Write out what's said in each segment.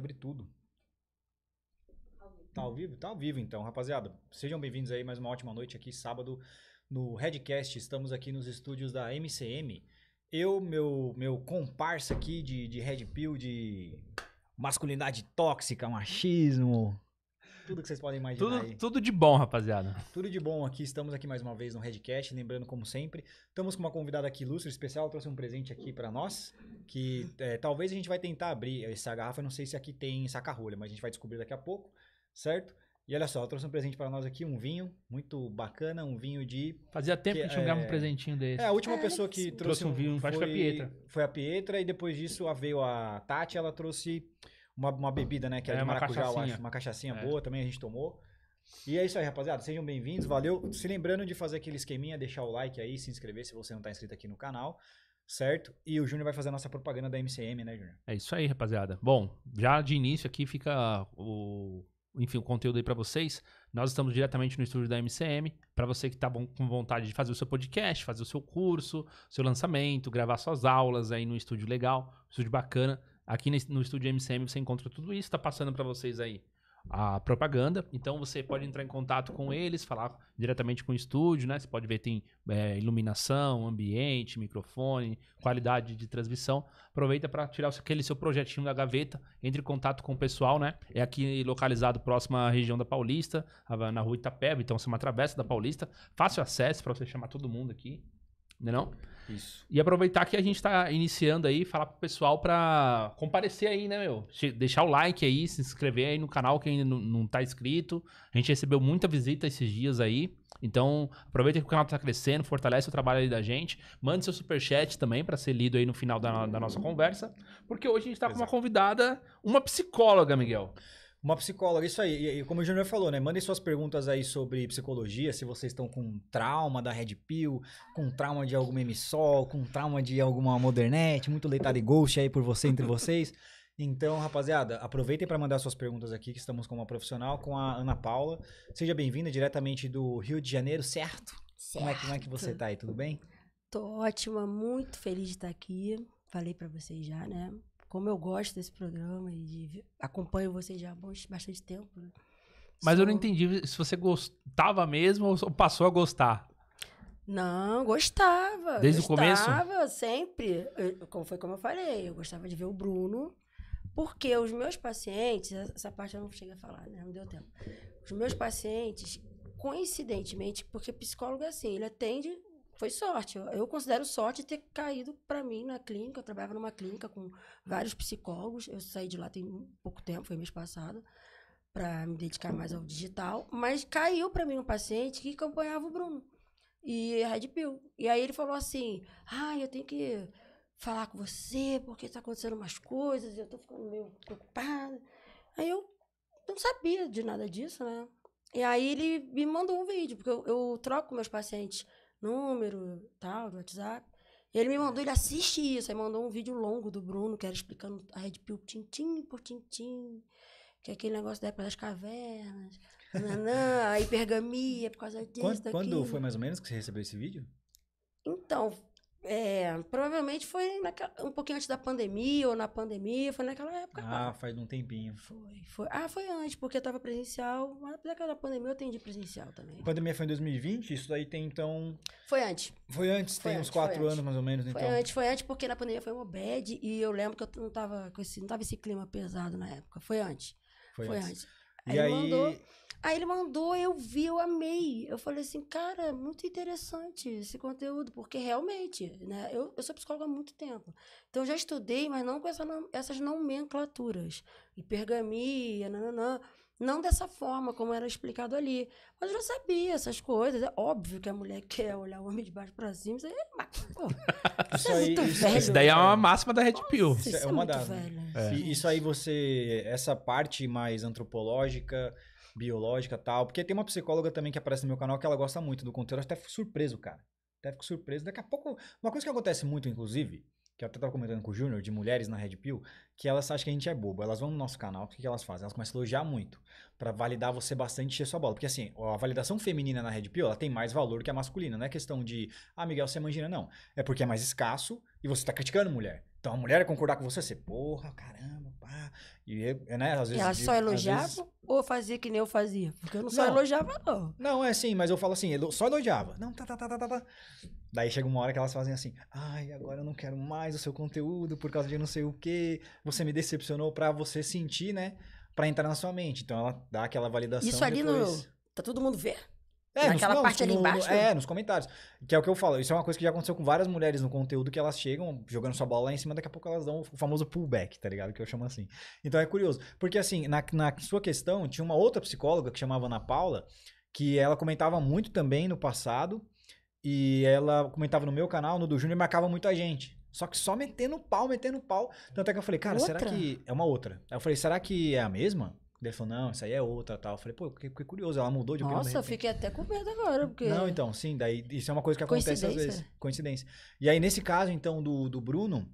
sobre tudo. Tá ao vivo? Tá ao vivo então, rapaziada. Sejam bem-vindos aí mais uma ótima noite aqui, sábado, no Redcast. Estamos aqui nos estúdios da MCM. Eu, meu, meu comparsa aqui de, de Red Pill, de masculinidade tóxica, machismo, tudo que vocês podem imaginar. Tudo, aí. tudo de bom, rapaziada. Tudo de bom aqui. Estamos aqui mais uma vez no Redcast. Lembrando, como sempre, estamos com uma convidada aqui ilustre, especial. Trouxe um presente aqui para nós. Que é, talvez a gente vai tentar abrir essa garrafa. Não sei se aqui tem saca-rolha, mas a gente vai descobrir daqui a pouco, certo? E olha só, trouxe um presente para nós aqui, um vinho muito bacana, um vinho de. Fazia tempo que, que a gente é... um presentinho desse. É, a última é, pessoa que trouxe, trouxe um vinho foi, acho que a Pietra. Foi a Pietra, e depois disso veio a Tati, ela trouxe uma, uma bebida, né? Que era é, de é, maracujá, eu acho. Uma cachaçinha é. boa também, a gente tomou. E é isso aí, rapaziada. Sejam bem-vindos, valeu. Se lembrando de fazer aquele esqueminha, deixar o like aí, se inscrever se você não está inscrito aqui no canal, certo? E o Júnior vai fazer a nossa propaganda da MCM, né, Júnior? É isso aí, rapaziada. Bom, já de início aqui fica o, enfim, o conteúdo aí para vocês. Nós estamos diretamente no estúdio da MCM. Para você que está com vontade de fazer o seu podcast, fazer o seu curso, seu lançamento, gravar suas aulas aí no estúdio legal, estúdio bacana. Aqui no estúdio MCM você encontra tudo isso, tá passando para vocês aí a propaganda. Então você pode entrar em contato com eles, falar diretamente com o estúdio, né? Você pode ver tem é, iluminação, ambiente, microfone, qualidade de transmissão. Aproveita para tirar aquele seu projetinho da gaveta, entre em contato com o pessoal, né? É aqui localizado próximo à região da Paulista, na rua Itapeva. então você é uma travessa da Paulista, fácil acesso para você chamar todo mundo aqui, né não é não? Isso. E aproveitar que a gente está iniciando aí, falar pro pessoal para comparecer aí, né, meu? Deixar o like aí, se inscrever aí no canal que ainda não está inscrito. A gente recebeu muita visita esses dias aí. Então, aproveita que o canal está crescendo, fortalece o trabalho aí da gente. Mande seu superchat também para ser lido aí no final da, da nossa conversa. Porque hoje a gente está com uma convidada, uma psicóloga, Miguel. Uma psicóloga, isso aí. E, como o Júnior falou, né? Mandem suas perguntas aí sobre psicologia, se vocês estão com trauma da Red Pill, com trauma de alguma emissol, com trauma de alguma modernet, muito leitado e ghost aí por você, entre vocês. Então, rapaziada, aproveitem para mandar suas perguntas aqui, que estamos com uma profissional, com a Ana Paula. Seja bem-vinda diretamente do Rio de Janeiro, certo? certo. Como, é que, como é que você tá aí, tudo bem? Tô ótima, muito feliz de estar aqui. Falei para vocês já, né? como eu gosto desse programa e acompanho vocês já há bastante tempo. Né? Mas eu não entendi se você gostava mesmo ou passou a gostar. Não, gostava. Desde gostava, o começo? Gostava, sempre. Eu, foi como eu falei, eu gostava de ver o Bruno, porque os meus pacientes, essa parte eu não cheguei a falar, né? Não deu tempo. Os meus pacientes, coincidentemente, porque psicólogo é assim, ele atende foi sorte. Eu, eu considero sorte ter caído para mim na clínica. Eu trabalhava numa clínica com vários psicólogos. Eu saí de lá tem pouco tempo, foi mês passado, para me dedicar mais ao digital. Mas caiu para mim um paciente que acompanhava o Bruno e Red Pill. E aí ele falou assim: Ah, eu tenho que falar com você porque está acontecendo umas coisas, eu tô ficando meio preocupada. Aí eu não sabia de nada disso, né? E aí ele me mandou um vídeo, porque eu, eu troco meus pacientes número tal, no WhatsApp. Ele me mandou, ele assiste isso. Aí mandou um vídeo longo do Bruno, que era explicando a Red Pill tintim por tintim. Que é aquele negócio da época das cavernas. nanã, a hipergamia por causa disso. Quando, quando foi mais ou menos que você recebeu esse vídeo? Então, é, provavelmente foi naquela, um pouquinho antes da pandemia ou na pandemia, foi naquela época. Ah, faz um tempinho. Foi, foi. Ah, foi antes, porque eu tava presencial, mas da pandemia eu atendi presencial também. A pandemia foi em 2020? Isso daí tem então. Foi antes. Foi antes, foi tem antes, uns quatro anos mais ou menos, então. Foi antes, foi antes, porque na pandemia foi o Obed e eu lembro que eu não tava com esse, não tava esse clima pesado na época. Foi antes. Foi, foi antes. antes. Aí e aí. Mandou, Aí ele mandou, eu vi, eu amei. Eu falei assim, cara, é muito interessante esse conteúdo, porque realmente, né? Eu, eu sou psicóloga há muito tempo. Então, eu já estudei, mas não com essa, essas nomenclaturas. E nananã. Não dessa forma como era explicado ali. Mas eu já sabia essas coisas. É óbvio que a mulher quer olhar o homem de baixo pra cima. Isso, aí, é pô, isso, isso, é aí, isso, velho, isso daí é uma máxima da Red Pill. Isso, é, é uma das. Né? É. Isso aí você. Essa parte mais antropológica biológica tal. Porque tem uma psicóloga também que aparece no meu canal que ela gosta muito do conteúdo. Eu até fico surpreso, cara. Até fico surpreso. Daqui a pouco. Uma coisa que acontece muito, inclusive, que eu até tava comentando com o Júnior, de mulheres na Red Pill, que elas acham que a gente é bobo. Elas vão no nosso canal, o que, que elas fazem? Elas começam a elogiar muito, para validar você bastante e encher sua bola. Porque assim, a validação feminina na Red Pill, ela tem mais valor que a masculina. Não é questão de, ah, Miguel, você é mangina, não. É porque é mais escasso e você tá criticando mulher. Então a mulher ia concordar com você, você, porra, caramba, pá. E, né, às vezes. Ela só elogiava vezes... ou fazia que nem eu fazia? Porque eu não só não. elogiava, não. Não, é assim, mas eu falo assim, só elogiava. Não, tá, tá, tá, tá, tá, tá. Daí chega uma hora que elas fazem assim, ai, agora eu não quero mais o seu conteúdo por causa de não sei o quê. Você me decepcionou pra você sentir, né? Pra entrar na sua mente. Então ela dá aquela validação. Isso ali depois. no. Tá todo mundo vendo? É, Naquela nos, parte não, ali no, embaixo? É, nos comentários. Que é o que eu falo. Isso é uma coisa que já aconteceu com várias mulheres no conteúdo que elas chegam jogando sua bola lá em cima, daqui a pouco elas dão o famoso pullback, tá ligado? Que eu chamo assim. Então é curioso. Porque assim, na, na sua questão, tinha uma outra psicóloga que chamava Ana Paula, que ela comentava muito também no passado. E ela comentava no meu canal, no do Júnior, marcava muita gente. Só que só metendo pau, metendo pau. Tanto é que eu falei, cara, outra? será que. É uma outra. Aí eu falei, será que é a mesma? Ele falou, não, isso aí é outra tal. Eu falei, pô, que, que curioso, ela mudou de opinião. Nossa, eu fiquei até com medo agora, porque. Não, então, sim, daí isso é uma coisa que acontece às vezes. Coincidência. E aí, nesse caso, então, do, do Bruno,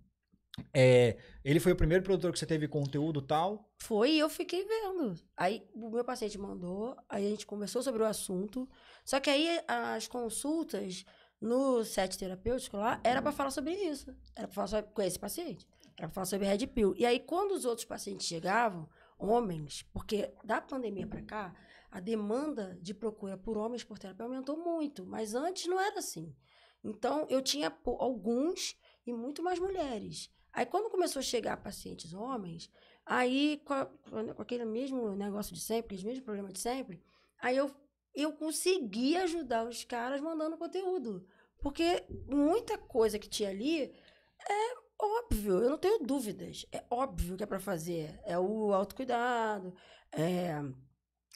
é, ele foi o primeiro produtor que você teve conteúdo tal? Foi, eu fiquei vendo. Aí o meu paciente mandou, aí a gente conversou sobre o assunto. Só que aí as consultas no set terapêutico lá era para falar sobre isso. Era para falar sobre, com esse paciente. Era para falar sobre Red Pill. E aí quando os outros pacientes chegavam, homens, porque da pandemia para cá, a demanda de procura por homens por terapia aumentou muito, mas antes não era assim. Então, eu tinha alguns e muito mais mulheres. Aí, quando começou a chegar pacientes homens, aí, com, a, com aquele mesmo negócio de sempre, aquele mesmo problema de sempre, aí eu, eu consegui ajudar os caras mandando conteúdo. Porque muita coisa que tinha ali é Óbvio, eu não tenho dúvidas. É óbvio que é para fazer. É o autocuidado, é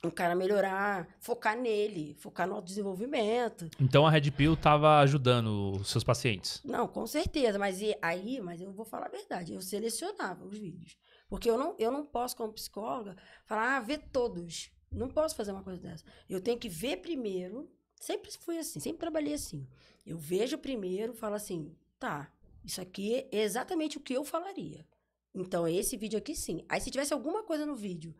o cara melhorar, focar nele, focar no desenvolvimento. Então a Red Pill tava ajudando os seus pacientes? Não, com certeza, mas e, aí, mas eu vou falar a verdade, eu selecionava os vídeos. Porque eu não, eu não posso, como psicóloga, falar, ah, ver todos. Não posso fazer uma coisa dessa. Eu tenho que ver primeiro. Sempre fui assim, sempre trabalhei assim. Eu vejo primeiro, falo assim, tá, isso aqui é exatamente o que eu falaria. Então, esse vídeo aqui sim. Aí, se tivesse alguma coisa no vídeo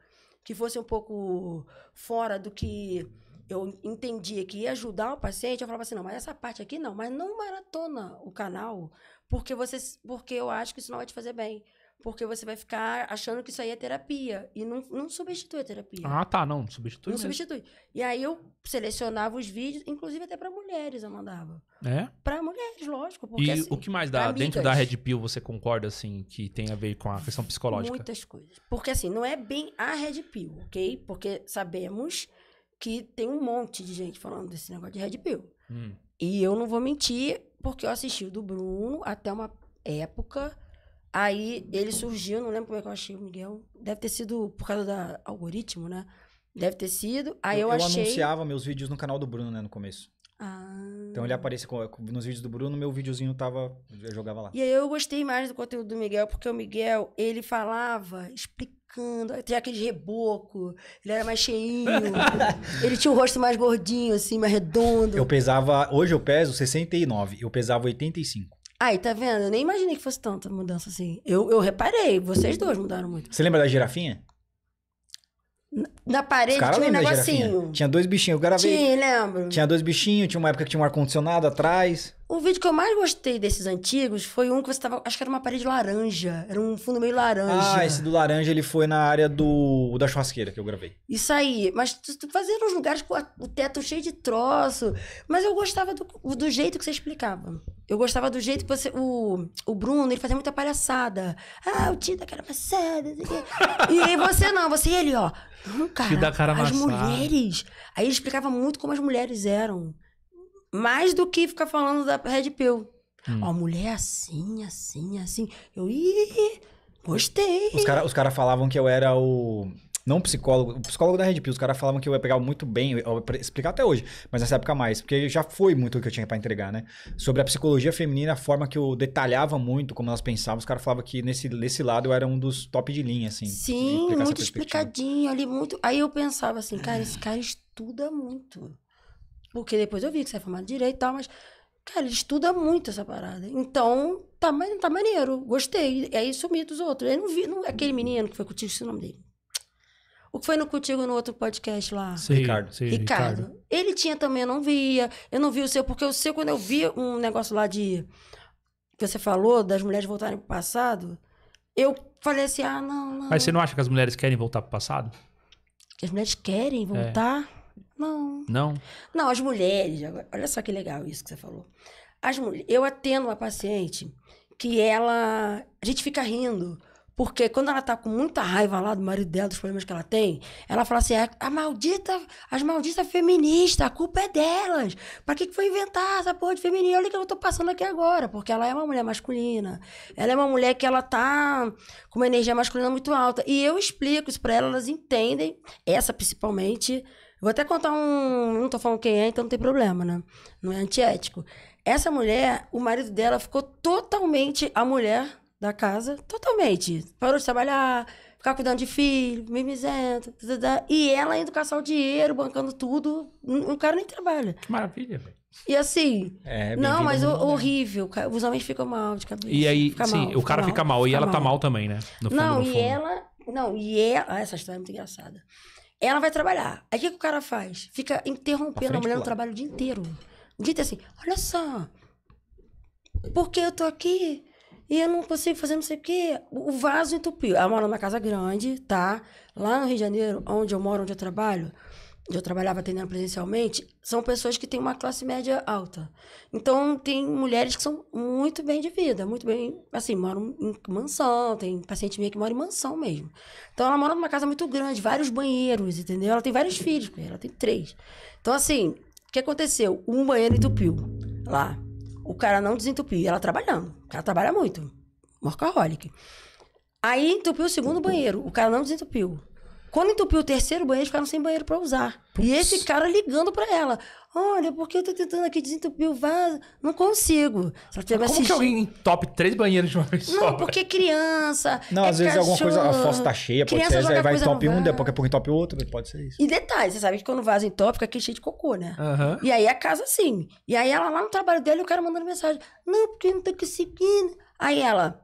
que fosse um pouco fora do que eu entendia que ia ajudar o paciente, eu falava assim: não, mas essa parte aqui não, mas não maratona o canal, porque, você, porque eu acho que isso não vai te fazer bem. Porque você vai ficar achando que isso aí é terapia. E não, não substitui a terapia. Ah, tá. Não, substitui. Não mesmo. substitui. E aí eu selecionava os vídeos, inclusive até para mulheres eu mandava. É? Pra mulheres, lógico. Porque, e assim, o que mais dá? Dentro da Red Pill você concorda, assim, que tem a ver com a questão psicológica? Muitas coisas. Porque, assim, não é bem a Red Pill, ok? Porque sabemos que tem um monte de gente falando desse negócio de Red Pill. Hum. E eu não vou mentir, porque eu assisti o do Bruno até uma época Aí ele surgiu, não lembro como é que eu achei o Miguel. Deve ter sido por causa do algoritmo, né? Deve ter sido. Aí eu, eu achei. Eu anunciava meus vídeos no canal do Bruno, né, no começo. Ah. Então ele aparecia nos vídeos do Bruno, meu videozinho tava. Eu jogava lá. E aí eu gostei mais do conteúdo do Miguel, porque o Miguel, ele falava, explicando. Tinha aquele reboco, ele era mais cheinho. ele tinha um rosto mais gordinho, assim, mais redondo. Eu pesava. Hoje eu peso 69, eu pesava 85. Aí, tá vendo? Eu nem imaginei que fosse tanta mudança assim. Eu, eu reparei, vocês dois mudaram muito. Você lembra da girafinha? Na, parede tinha um negocinho. Tinha dois bichinhos, eu gravei. Tinha, lembro. Tinha dois bichinhos, tinha uma época que tinha um ar-condicionado atrás. O vídeo que eu mais gostei desses antigos foi um que você tava. Acho que era uma parede laranja. Era um fundo meio laranja. Ah, esse do laranja ele foi na área do da churrasqueira que eu gravei. Isso aí. Mas tu, tu fazia uns lugares com a, o teto cheio de troço. Mas eu gostava do, do jeito que você explicava. Eu gostava do jeito que você. O, o Bruno, ele fazia muita palhaçada. Ah, o tio da cara amassada. e você não, você e ele, ó. Hum, cara. da cara amassada. As mulheres. Aí ele explicava muito como as mulheres eram mais do que ficar falando da Red Pill. Hum. Ó, mulher assim, assim, assim. Eu, ih, gostei. Os caras os cara falavam que eu era o. Não psicólogo, o psicólogo da Red Pill. Os caras falavam que eu ia pegar muito bem, eu ia explicar até hoje, mas nessa época mais, porque já foi muito o que eu tinha para entregar, né? Sobre a psicologia feminina, a forma que eu detalhava muito como elas pensavam, os caras falavam que nesse, nesse lado eu era um dos top de linha, assim. Sim, muito explicadinho ali, muito. Aí eu pensava assim, cara, esse cara estuda muito. Porque depois eu vi que você é formado de direito e tal, mas, cara, ele estuda muito essa parada. Então, tá, tá maneiro, gostei. E aí sumi dos outros. Eu não vi não, aquele menino que foi contigo, esse é o nome dele. O que foi no contigo no outro podcast lá? Sim, Ricardo. Sim, Ricardo. Ricardo. Ele tinha também, eu não via. Eu não vi o seu, porque o seu, quando eu vi um negócio lá de. que você falou, das mulheres voltarem pro passado, eu falei assim, ah, não, não. Mas você não acha que as mulheres querem voltar pro passado? Que as mulheres querem voltar? É. Não. Não? Não, as mulheres. Olha só que legal isso que você falou. As mulheres, eu atendo uma paciente que ela. A gente fica rindo. Porque quando ela tá com muita raiva lá do marido dela, dos problemas que ela tem, ela fala assim: a maldita, as malditas feministas, a culpa é delas. Pra que, que foi inventar essa porra de feminina? Olha o que eu tô passando aqui agora, porque ela é uma mulher masculina. Ela é uma mulher que ela tá com uma energia masculina muito alta. E eu explico isso pra ela, elas entendem, essa principalmente, Vou até contar um. Não tô falando quem é, então não tem problema, né? Não é antiético. Essa mulher, o marido dela ficou totalmente a mulher da casa, totalmente. Parou de trabalhar, ficar cuidando de filho, mimizento, tá, tá, tá. e ela indo caçar o dinheiro, bancando tudo. O cara nem trabalha. Que maravilha, velho. E assim, é, não, mas horrível. Os homens ficam mal de cabeça. E aí, fica sim, mal, o cara fica mal, fica mal e ela mal. tá mal também, né? Fundo, não, e ela. Não, e ela. Ah, essa história é muito engraçada. Ela vai trabalhar. Aí o que, que o cara faz? Fica interrompendo a mulher no trabalho o dia inteiro. O dia inteiro assim, olha só, porque eu tô aqui e eu não consigo fazer não sei o quê. O vaso entupiu. Ela mora numa casa grande, tá? Lá no Rio de Janeiro, onde eu moro, onde eu trabalho, eu trabalhava atendendo presencialmente, são pessoas que têm uma classe média alta. Então, tem mulheres que são muito bem de vida, muito bem, assim, moram em mansão, tem paciente minha que mora em mansão mesmo. Então, ela mora numa casa muito grande, vários banheiros, entendeu? Ela tem vários filhos, ela tem três. Então, assim, o que aconteceu? Um banheiro entupiu lá. O cara não desentupiu, ela trabalhando. O cara trabalha muito, workaholic. Aí entupiu o segundo banheiro, o cara não desentupiu. Quando entupiu o terceiro banheiro, ficaram sem banheiro para usar. Puts. E esse cara ligando para ela. Olha, porque eu tô tentando aqui desentupir o vaso? Não consigo. Como que alguém top três banheiros de uma pessoa? Não, porque criança. Não, é às vezes é alguma coisa, a fossa tá cheia, pode ser, aí vai em top um, daqui a pouco entope top outro, pode ser isso. E detalhe, você sabe que quando o vaso em top, fica aqui cheio de cocô, né? Uhum. E aí a casa assim. E aí ela lá no trabalho dela, o cara mandando mensagem. Não, porque eu não tô conseguindo. Aí ela,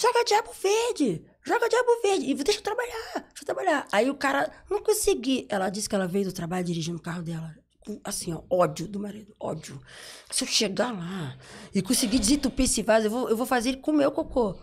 joga diabo verde joga diabo verde. E deixa eu trabalhar, deixa eu trabalhar. Aí o cara, não consegui. Ela disse que ela veio do trabalho dirigindo o carro dela. assim, ó, ódio do marido, ódio. Se eu chegar lá e conseguir desentupir esse vaso, eu vou, eu vou fazer ele comer o cocô.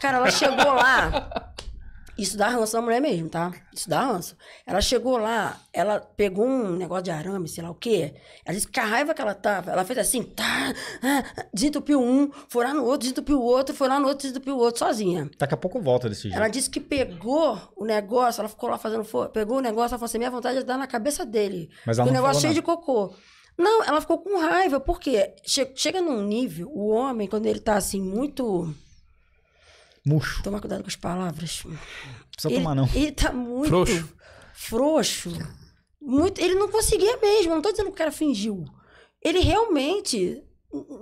Cara, ela chegou lá. Isso dá ranço na mulher mesmo, tá? Isso dá ranço. Ela chegou lá, ela pegou um negócio de arame, sei lá o quê. Ela disse que a raiva que ela tava, ela fez assim, tá, ah, desentupiu um, foi lá no outro, desentupiu o outro, foi lá no outro, desentupiu o outro, sozinha. Daqui a pouco volta desse jeito. Ela disse que pegou o negócio, ela ficou lá fazendo, pegou o negócio, ela falou assim, minha vontade é dar na cabeça dele. Mas ela o negócio cheio nada. de cocô. Não, ela ficou com raiva, porque chega num nível, o homem, quando ele tá assim, muito Murcho. Tomar cuidado com as palavras. Não precisa ele, tomar, não. Ele tá muito. Frouxo. Frouxo. Muito, ele não conseguia mesmo. Não tô dizendo que o cara fingiu. Ele realmente.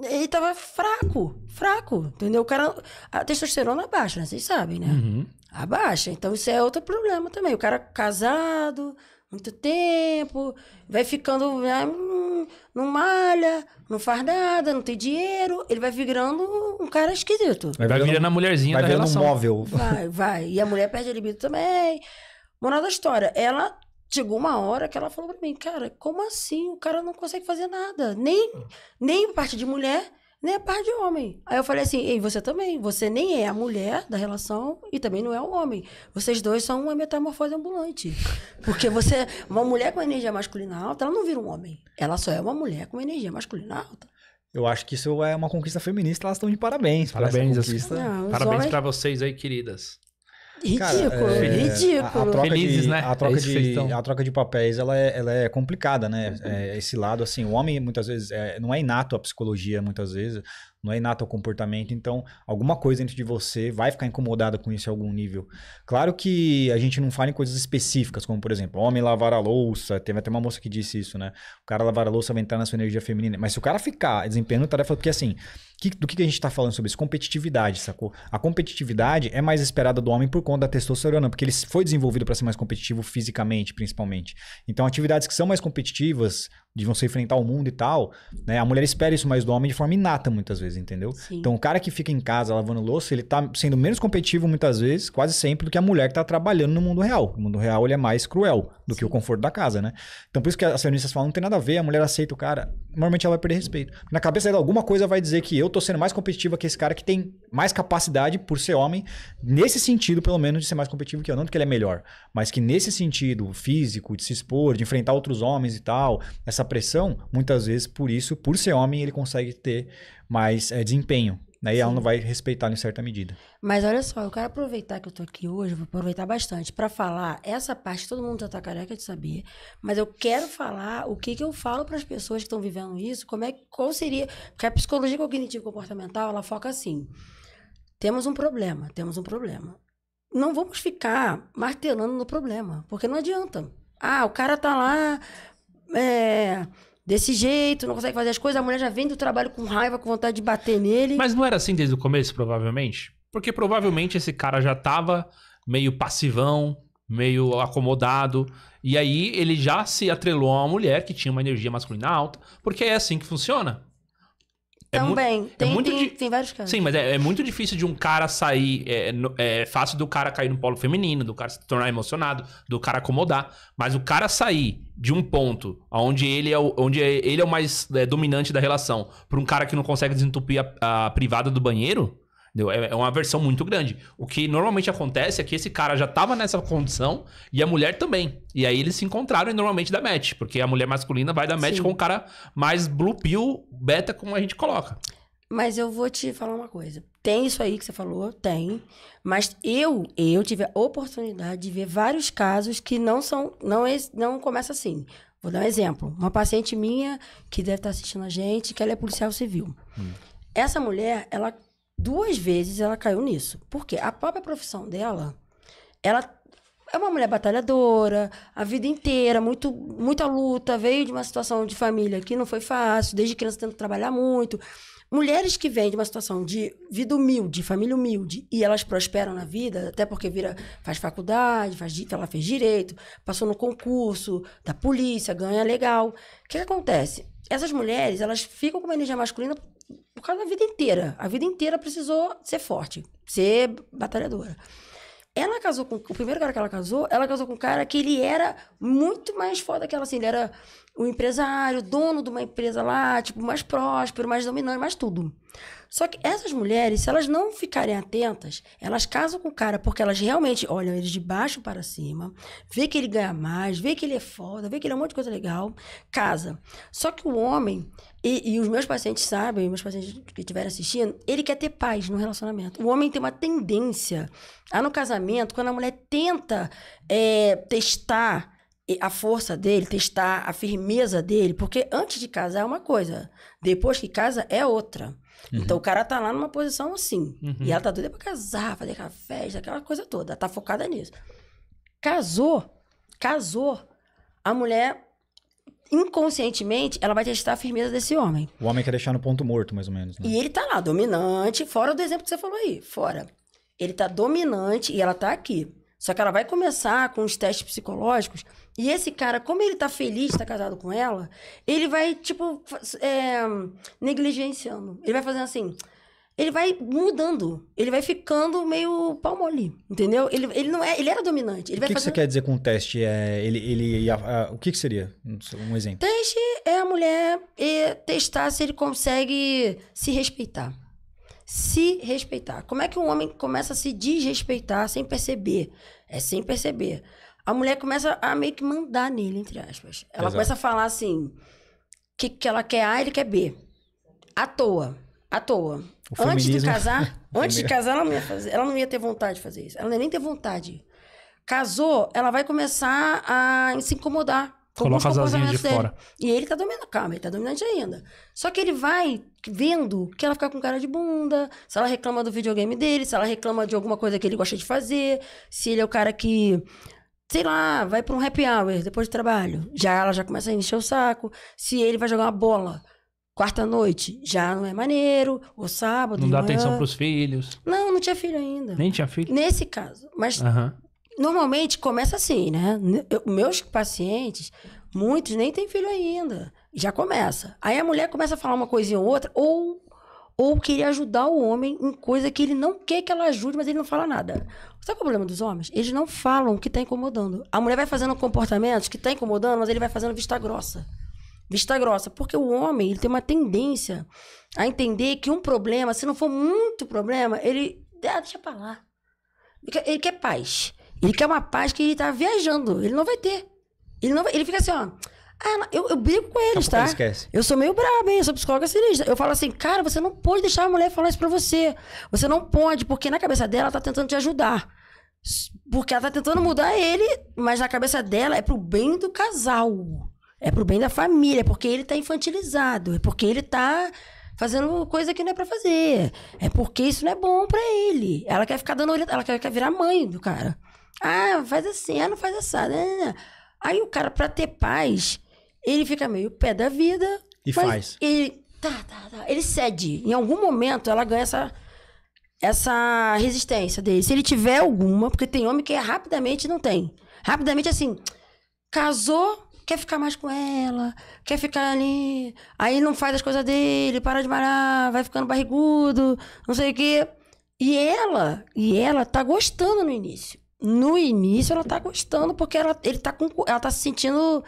Ele tava fraco. Fraco. Entendeu? O cara. A testosterona abaixa, né? Vocês sabem, né? Uhum. Abaixa. Então isso é outro problema também. O cara casado muito tempo, vai ficando, né, hum, não malha, não faz nada, não tem dinheiro, ele vai virando um cara esquisito. Vai, vai virando a mulherzinha vai da tá virando um móvel. Vai, vai. E a mulher perde a libido também. Moral da história, ela chegou uma hora que ela falou pra mim, cara, como assim? O cara não consegue fazer nada, nem, nem parte de mulher nem é par de homem. Aí eu falei assim, ei, você também, você nem é a mulher da relação e também não é o homem. Vocês dois são uma metamorfose ambulante. Porque você, uma mulher com energia masculina alta, ela não vira um homem. Ela só é uma mulher com energia masculina alta. Eu acho que isso é uma conquista feminista, elas estão de parabéns. Parabéns, conquista. Assim. parabéns homens... para vocês aí, queridas. Ridículo, Cara, é, ridículo. A, a troca Felizes, de, né? A é troca, é de, a troca de papéis ela é, ela é complicada, né? Uhum. É, esse lado, assim, o homem muitas vezes é, não é inato à psicologia, muitas vezes, não é inato ao comportamento, então alguma coisa dentro de você vai ficar incomodada com isso em algum nível. Claro que a gente não fala em coisas específicas, como por exemplo, homem lavar a louça, teve até uma moça que disse isso, né? O cara lavar a louça vai entrar na sua energia feminina, mas se o cara ficar desempenhando tarefa, porque assim que, do que, que a gente está falando sobre isso? Competitividade, sacou? A competitividade é mais esperada do homem por conta da testosterona, porque ele foi desenvolvido para ser mais competitivo fisicamente, principalmente. Então, atividades que são mais competitivas, de vão se enfrentar o mundo e tal, né? A mulher espera isso mais do homem de forma inata, muitas vezes, entendeu? Sim. Então, o cara que fica em casa lavando louça, ele está sendo menos competitivo, muitas vezes, quase sempre, do que a mulher que está trabalhando no mundo real. O mundo real, ele é mais cruel do Sim. que o conforto da casa, né? Então por isso que as feministas falam, não tem nada a ver, a mulher aceita o cara, normalmente ela vai perder respeito. Na cabeça dela, alguma coisa vai dizer que eu tô sendo mais competitiva que esse cara que tem mais capacidade por ser homem, nesse sentido, pelo menos, de ser mais competitivo que eu. Não que ele é melhor, mas que nesse sentido físico, de se expor, de enfrentar outros homens e tal, essa pressão, muitas vezes, por isso, por ser homem, ele consegue ter mais é, desempenho. Né? E Sim. ela não vai respeitar em certa medida. Mas olha só, eu quero aproveitar que eu tô aqui hoje, vou aproveitar bastante para falar essa parte todo mundo já tá, tá careca de saber, mas eu quero falar o que, que eu falo para as pessoas que estão vivendo isso, como é qual seria, porque a psicologia cognitivo comportamental, ela foca assim: temos um problema, temos um problema. Não vamos ficar martelando no problema, porque não adianta. Ah, o cara tá lá é, desse jeito, não consegue fazer as coisas, a mulher já vem do trabalho com raiva, com vontade de bater nele. Mas não era assim desde o começo, provavelmente? Porque provavelmente esse cara já tava meio passivão, meio acomodado. E aí ele já se atrelou a uma mulher que tinha uma energia masculina alta, porque é assim que funciona. É Também. Então, é tem, muito tem, di... tem, vários casos. Sim, mas é, é, muito difícil de um cara sair. É, é, fácil do cara cair no polo feminino, do cara se tornar emocionado, do cara acomodar. Mas o cara sair de um ponto onde ele é o, onde é, ele é o mais é, dominante da relação para um cara que não consegue desentupir a, a privada do banheiro. É, é uma versão muito grande. O que normalmente acontece é que esse cara já estava nessa condição e a mulher também. E aí eles se encontraram e normalmente dá match, porque a mulher masculina vai dar match Sim. com o cara mais blue pill beta como a gente coloca. Mas eu vou te falar uma coisa. Tem isso aí que você falou, tem. Mas eu, eu tive a oportunidade de ver vários casos que não são, não, é, não começa assim. Vou dar um exemplo. Uma paciente minha que deve estar assistindo a gente, que ela é policial civil. Hum. Essa mulher, ela Duas vezes ela caiu nisso. Porque a própria profissão dela, ela é uma mulher batalhadora, a vida inteira, muito, muita luta, veio de uma situação de família que não foi fácil, desde criança tendo que trabalhar muito. Mulheres que vêm de uma situação de vida humilde, família humilde, e elas prosperam na vida, até porque vira, faz faculdade, faz, ela fez direito, passou no concurso da polícia, ganha legal. O que, que acontece? Essas mulheres, elas ficam com uma energia masculina por causa da vida inteira. A vida inteira precisou ser forte, ser batalhadora. Ela casou com. O primeiro cara que ela casou, ela casou com um cara que ele era muito mais foda que ela, assim. Ele era um empresário, dono de uma empresa lá, tipo, mais próspero, mais dominante, mais tudo. Só que essas mulheres, se elas não ficarem atentas, elas casam com o cara porque elas realmente olham ele de baixo para cima, vê que ele ganha mais, vê que ele é foda, vê que ele é um monte de coisa legal, casa. Só que o homem, e, e os meus pacientes sabem, meus pacientes que estiveram assistindo, ele quer ter paz no relacionamento. O homem tem uma tendência a, no casamento, quando a mulher tenta é, testar a força dele, testar a firmeza dele, porque antes de casar é uma coisa, depois que casa é outra. Uhum. Então o cara tá lá numa posição assim. Uhum. E ela tá doida pra casar, fazer aquela festa, aquela coisa toda. Ela tá focada nisso. Casou, casou. A mulher, inconscientemente, ela vai testar a firmeza desse homem. O homem quer deixar no ponto morto, mais ou menos. Né? E ele tá lá, dominante, fora do exemplo que você falou aí, fora. Ele tá dominante e ela tá aqui. Só que ela vai começar com os testes psicológicos e esse cara, como ele tá feliz, tá casado com ela, ele vai, tipo, é, negligenciando. Ele vai fazendo assim. Ele vai mudando. Ele vai ficando meio pau mole, entendeu? Ele, ele não é. Ele era dominante. Ele o que, fazendo... que, você quer dizer com teste? É, ele, ele, a, a, o que, que seria? Um exemplo. Teste é a mulher testar se ele consegue se respeitar se respeitar. Como é que um homem começa a se desrespeitar sem perceber? É sem perceber a mulher começa a meio que mandar nele, entre aspas. Ela Exato. começa a falar assim: que, que ela quer A, ele quer B. À toa. À toa. O antes feminismo... de casar, antes de casar, ela não, ia fazer, ela não ia ter vontade de fazer isso. Ela não ia nem ter vontade. Casou, ela vai começar a se incomodar. Coloca as asinhas de fora. E ele tá dominando. Calma, ele tá dominante ainda. Só que ele vai vendo que ela fica com cara de bunda, se ela reclama do videogame dele, se ela reclama de alguma coisa que ele gosta de fazer, se ele é o cara que sei lá, vai para um happy hour depois do trabalho. Já ela já começa a encher o saco. Se ele vai jogar uma bola quarta-noite, já não é maneiro. Ou sábado. Não dá manhã. atenção para os filhos. Não, não tinha filho ainda. Nem tinha filho? Nesse caso. Mas uhum. normalmente começa assim, né? Eu, meus pacientes, muitos nem têm filho ainda. Já começa. Aí a mulher começa a falar uma coisinha ou outra, ou ou querer ajudar o homem em coisa que ele não quer que ela ajude, mas ele não fala nada. Sabe é o problema dos homens? Eles não falam o que está incomodando. A mulher vai fazendo comportamentos que está incomodando, mas ele vai fazendo vista grossa. Vista grossa, porque o homem ele tem uma tendência a entender que um problema, se não for muito problema, ele ah, deixa pra lá. Ele quer paz. Ele quer uma paz que ele está viajando. Ele não vai ter. Ele, não vai... ele fica assim, ó. Ah, eu, eu brigo com eles, tá? Esquece. Eu sou meio brabo, hein? Eu sou psicóloga sinistra. Eu falo assim, cara, você não pode deixar a mulher falar isso pra você. Você não pode, porque na cabeça dela ela tá tentando te ajudar. Porque ela tá tentando mudar ele, mas na cabeça dela é pro bem do casal. É pro bem da família, é porque ele tá infantilizado, é porque ele tá fazendo coisa que não é para fazer. É porque isso não é bom para ele. Ela quer ficar dando orientação, ela quer, quer virar mãe do cara. Ah, faz assim, ah, não faz assim. Aí o cara, pra ter paz, ele fica meio pé da vida. E faz. Ele, tá, tá, tá. ele cede. Em algum momento ela ganha essa, essa resistência dele. Se ele tiver alguma, porque tem homem que é, rapidamente não tem. Rapidamente, assim, casou, quer ficar mais com ela, quer ficar ali. Aí não faz as coisas dele, para de marar, vai ficando barrigudo, não sei o quê. E ela, e ela tá gostando no início. No início ela tá gostando porque ela, ele tá com, ela tá se sentindo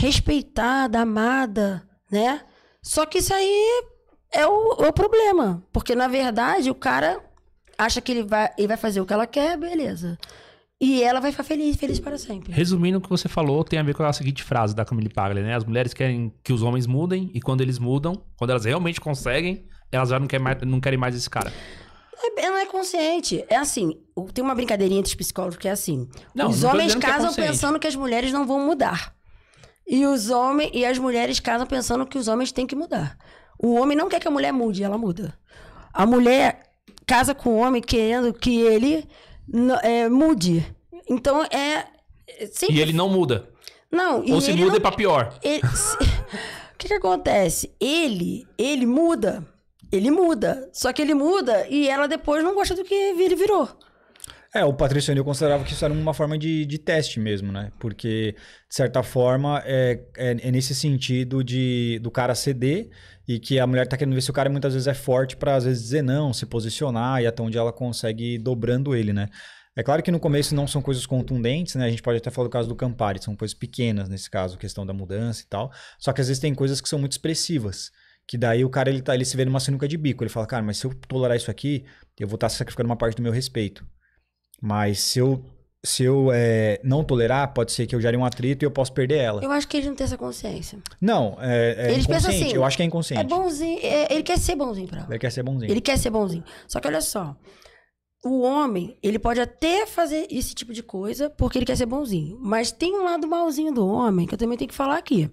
respeitada, amada, né? Só que isso aí é o, é o problema. Porque, na verdade, o cara acha que ele vai, ele vai fazer o que ela quer, beleza. E ela vai ficar feliz, feliz para sempre. Resumindo o que você falou, tem a ver com a seguinte frase da Camille Paglia, né? As mulheres querem que os homens mudem e quando eles mudam, quando elas realmente conseguem, elas já não querem mais, não querem mais esse cara. É, não é consciente. É assim, tem uma brincadeirinha os psicólogos que é assim. Não, os não homens é casam é pensando que as mulheres não vão mudar. E os homens e as mulheres casam pensando que os homens têm que mudar. O homem não quer que a mulher mude, ela muda. A mulher casa com o homem querendo que ele é, mude. Então é. é sempre... E ele não muda. Não. Ou se muda não... é tá pra pior. Ele... o que, que acontece? Ele, ele muda. Ele muda. Só que ele muda e ela depois não gosta do que ele virou. É, o Patrício considerava que isso era uma forma de, de teste mesmo, né? Porque, de certa forma, é, é, é nesse sentido de do cara ceder e que a mulher tá querendo ver se o cara muitas vezes é forte para às vezes dizer não, se posicionar e até onde ela consegue ir dobrando ele, né? É claro que no começo não são coisas contundentes, né? A gente pode até falar do caso do Campari, são coisas pequenas nesse caso, questão da mudança e tal. Só que às vezes tem coisas que são muito expressivas. Que daí o cara ele, tá, ele se vê numa sinuca de bico. Ele fala, cara, mas se eu tolerar isso aqui, eu vou estar tá sacrificando uma parte do meu respeito. Mas se eu, se eu é, não tolerar, pode ser que eu gere um atrito e eu posso perder ela. Eu acho que eles não têm essa consciência. Não, é, é eles pensam assim. Eu acho que é inconsciente. É bonzinho. É, ele quer ser bonzinho pra ela. Ele quer ser bonzinho. Ele quer ser bonzinho. Só que olha só. O homem, ele pode até fazer esse tipo de coisa porque ele quer ser bonzinho. Mas tem um lado malzinho do homem que eu também tenho que falar aqui.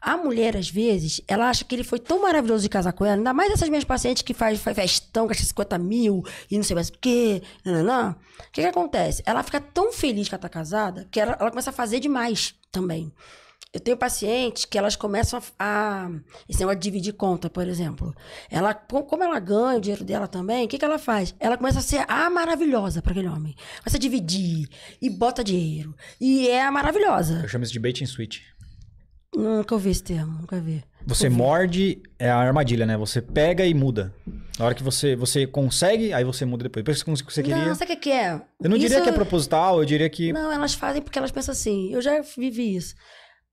A mulher, às vezes, ela acha que ele foi tão maravilhoso de casar com ela, ainda mais essas minhas pacientes que faz, faz festão, gasta 50 mil e não sei mais o quê. Não, não, O que, que acontece? Ela fica tão feliz que ela tá casada que ela, ela começa a fazer demais também. Eu tenho pacientes que elas começam a, a Esse negócio de dividir conta, por exemplo. Ela, como ela ganha o dinheiro dela também, o que, que ela faz? Ela começa a ser a maravilhosa para aquele homem. Começa a dividir e bota dinheiro. E é a maravilhosa. Eu chamo isso de bait and switch. Nunca ouvi esse termo, nunca vi. Você morde, é a armadilha, né? Você pega e muda. Na hora que você, você consegue, aí você muda depois. Depois que você queria. Não, sabe o que, que é? Eu não isso... diria que é proposital, eu diria que. Não, elas fazem porque elas pensam assim. Eu já vivi isso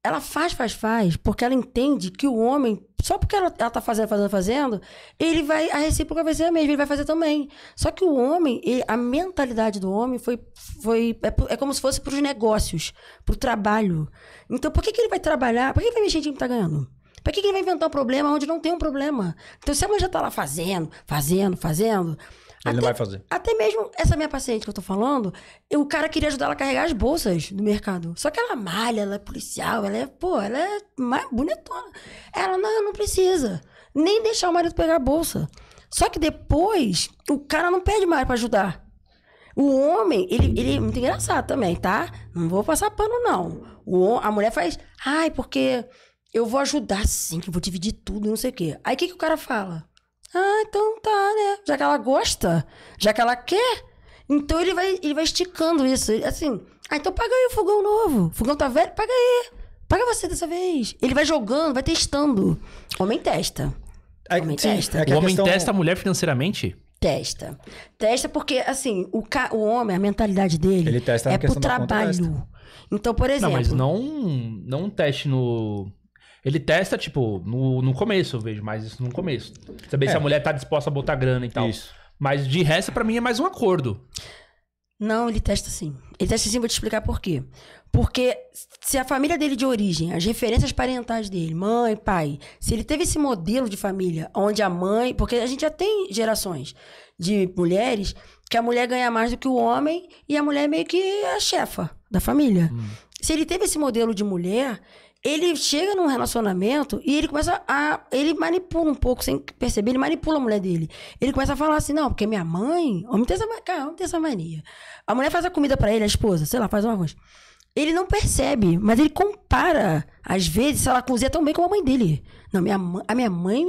ela faz, faz, faz, porque ela entende que o homem, só porque ela, ela tá fazendo, fazendo, fazendo, ele vai, a recíproca vai ser a mesma, ele vai fazer também. Só que o homem, ele, a mentalidade do homem foi, foi é, é como se fosse para os negócios, para o trabalho. Então, por que, que ele vai trabalhar? Por que ele vai mexer em time que tá ganhando? por que, que ele vai inventar um problema onde não tem um problema? Então, se a mãe já tá lá fazendo, fazendo, fazendo, ele até, não vai fazer. Até mesmo essa minha paciente que eu tô falando, eu, o cara queria ajudar ela a carregar as bolsas do mercado. Só que ela é malha, ela é policial, ela é, pô, ela é mais bonitona. Ela, não, não precisa. Nem deixar o marido pegar a bolsa. Só que depois, o cara não pede mais para ajudar. O homem, ele, ele é muito engraçado também, tá? Não vou passar pano, não. O, a mulher faz, ai, porque eu vou ajudar sim, que eu vou dividir tudo, não sei o quê. Aí o que, que o cara fala? Ah, então tá, né? Já que ela gosta, já que ela quer, então ele vai, ele vai esticando isso. Ele, assim, ah, então paga aí o fogão novo. O fogão tá velho, paga aí. Paga você dessa vez. Ele vai jogando, vai testando. Homem testa. É, homem sim, testa. É o homem questão... testa a mulher financeiramente? Testa. Testa porque, assim, o, ca... o homem, a mentalidade dele ele testa é pro trabalho. Então, por exemplo. Não, mas não, não teste no ele testa, tipo, no, no começo, eu vejo mais isso no começo. Saber é. se a é. mulher tá disposta a botar grana e tal. Isso. Mas de resto, para mim, é mais um acordo. Não, ele testa sim. Ele testa sim, vou te explicar por quê. Porque se a família dele é de origem, as referências parentais dele, mãe, pai, se ele teve esse modelo de família onde a mãe. Porque a gente já tem gerações de mulheres que a mulher ganha mais do que o homem e a mulher é meio que a chefa da família. Hum. Se ele teve esse modelo de mulher, ele chega num relacionamento e ele começa a. Ele manipula um pouco, sem perceber, ele manipula a mulher dele. Ele começa a falar assim: não, porque minha mãe. Homem tem essa, cara, homem tem essa mania. A mulher faz a comida para ele, a esposa, sei lá, faz um arroz. Ele não percebe, mas ele compara, às vezes, se ela cozinha tão bem como a mãe dele. Não, minha, a minha mãe,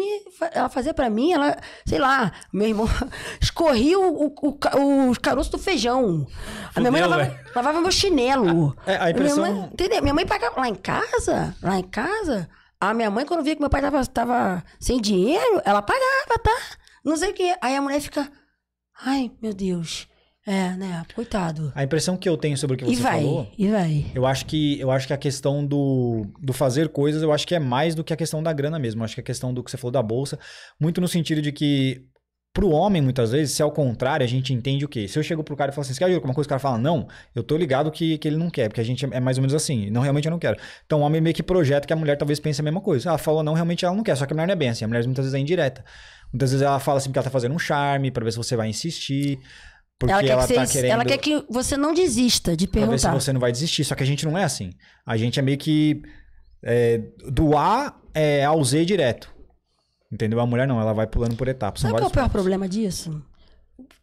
ela fazia para mim, ela, sei lá, meu irmão, escorria o, o, o, os caroços do feijão. a minha mãe lavava, lavava, meu chinelo. É, a, a impressão... minha mãe, entendeu? Minha mãe pagava lá em casa, lá em casa, a minha mãe, quando via que meu pai tava, tava sem dinheiro, ela pagava, tá? Não sei o quê. Aí a mulher fica, ai, meu Deus é, né? Coitado. A impressão que eu tenho sobre o que você e vai, falou. E vai. Eu acho que eu acho que a questão do, do fazer coisas, eu acho que é mais do que a questão da grana mesmo. Eu acho que a questão do que você falou da bolsa, muito no sentido de que para o homem, muitas vezes, se é o contrário, a gente entende o quê? Se eu chego pro cara e falo assim, você quer ajuda com uma coisa? O cara fala, não, eu tô ligado que, que ele não quer, porque a gente é, é mais ou menos assim, não, realmente eu não quero. Então o homem meio que projeta que a mulher talvez pense a mesma coisa. Ela falou, não, realmente ela não quer, só que a mulher não é bem assim, a mulher muitas vezes é indireta. Muitas vezes ela fala assim que ela tá fazendo um charme para ver se você vai insistir. Porque ela quer, ela que, tá você, querendo... ela quer que você não desista de perguntar. Pra ver se você não vai desistir. Só que a gente não é assim. A gente é meio que é, do A é, ao Z direto. Entendeu? A mulher não, ela vai pulando por etapas. Sabe qual é o pior problema disso?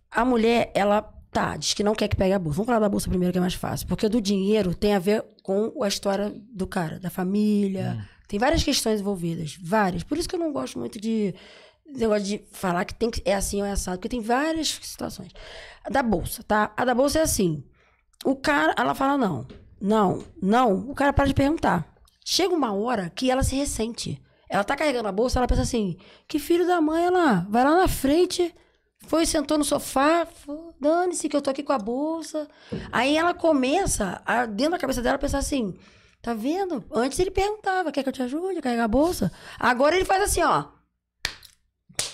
A mulher, ela tá, diz que não quer que pegue a bolsa. Vamos falar da bolsa primeiro, que é mais fácil. Porque do dinheiro tem a ver com a história do cara, da família. Hum. Tem várias questões envolvidas, várias. Por isso que eu não gosto muito de negócio de falar que tem que é assim ou é assado, porque tem várias situações. A da bolsa, tá? A da bolsa é assim. O cara, ela fala não, não, não. O cara para de perguntar. Chega uma hora que ela se ressente. Ela tá carregando a bolsa, ela pensa assim: que filho da mãe ela vai lá na frente, foi, sentou no sofá, dane-se que eu tô aqui com a bolsa. Aí ela começa, a, dentro da cabeça dela, pensar assim: tá vendo? Antes ele perguntava: quer que eu te ajude a carregar a bolsa? Agora ele faz assim: ó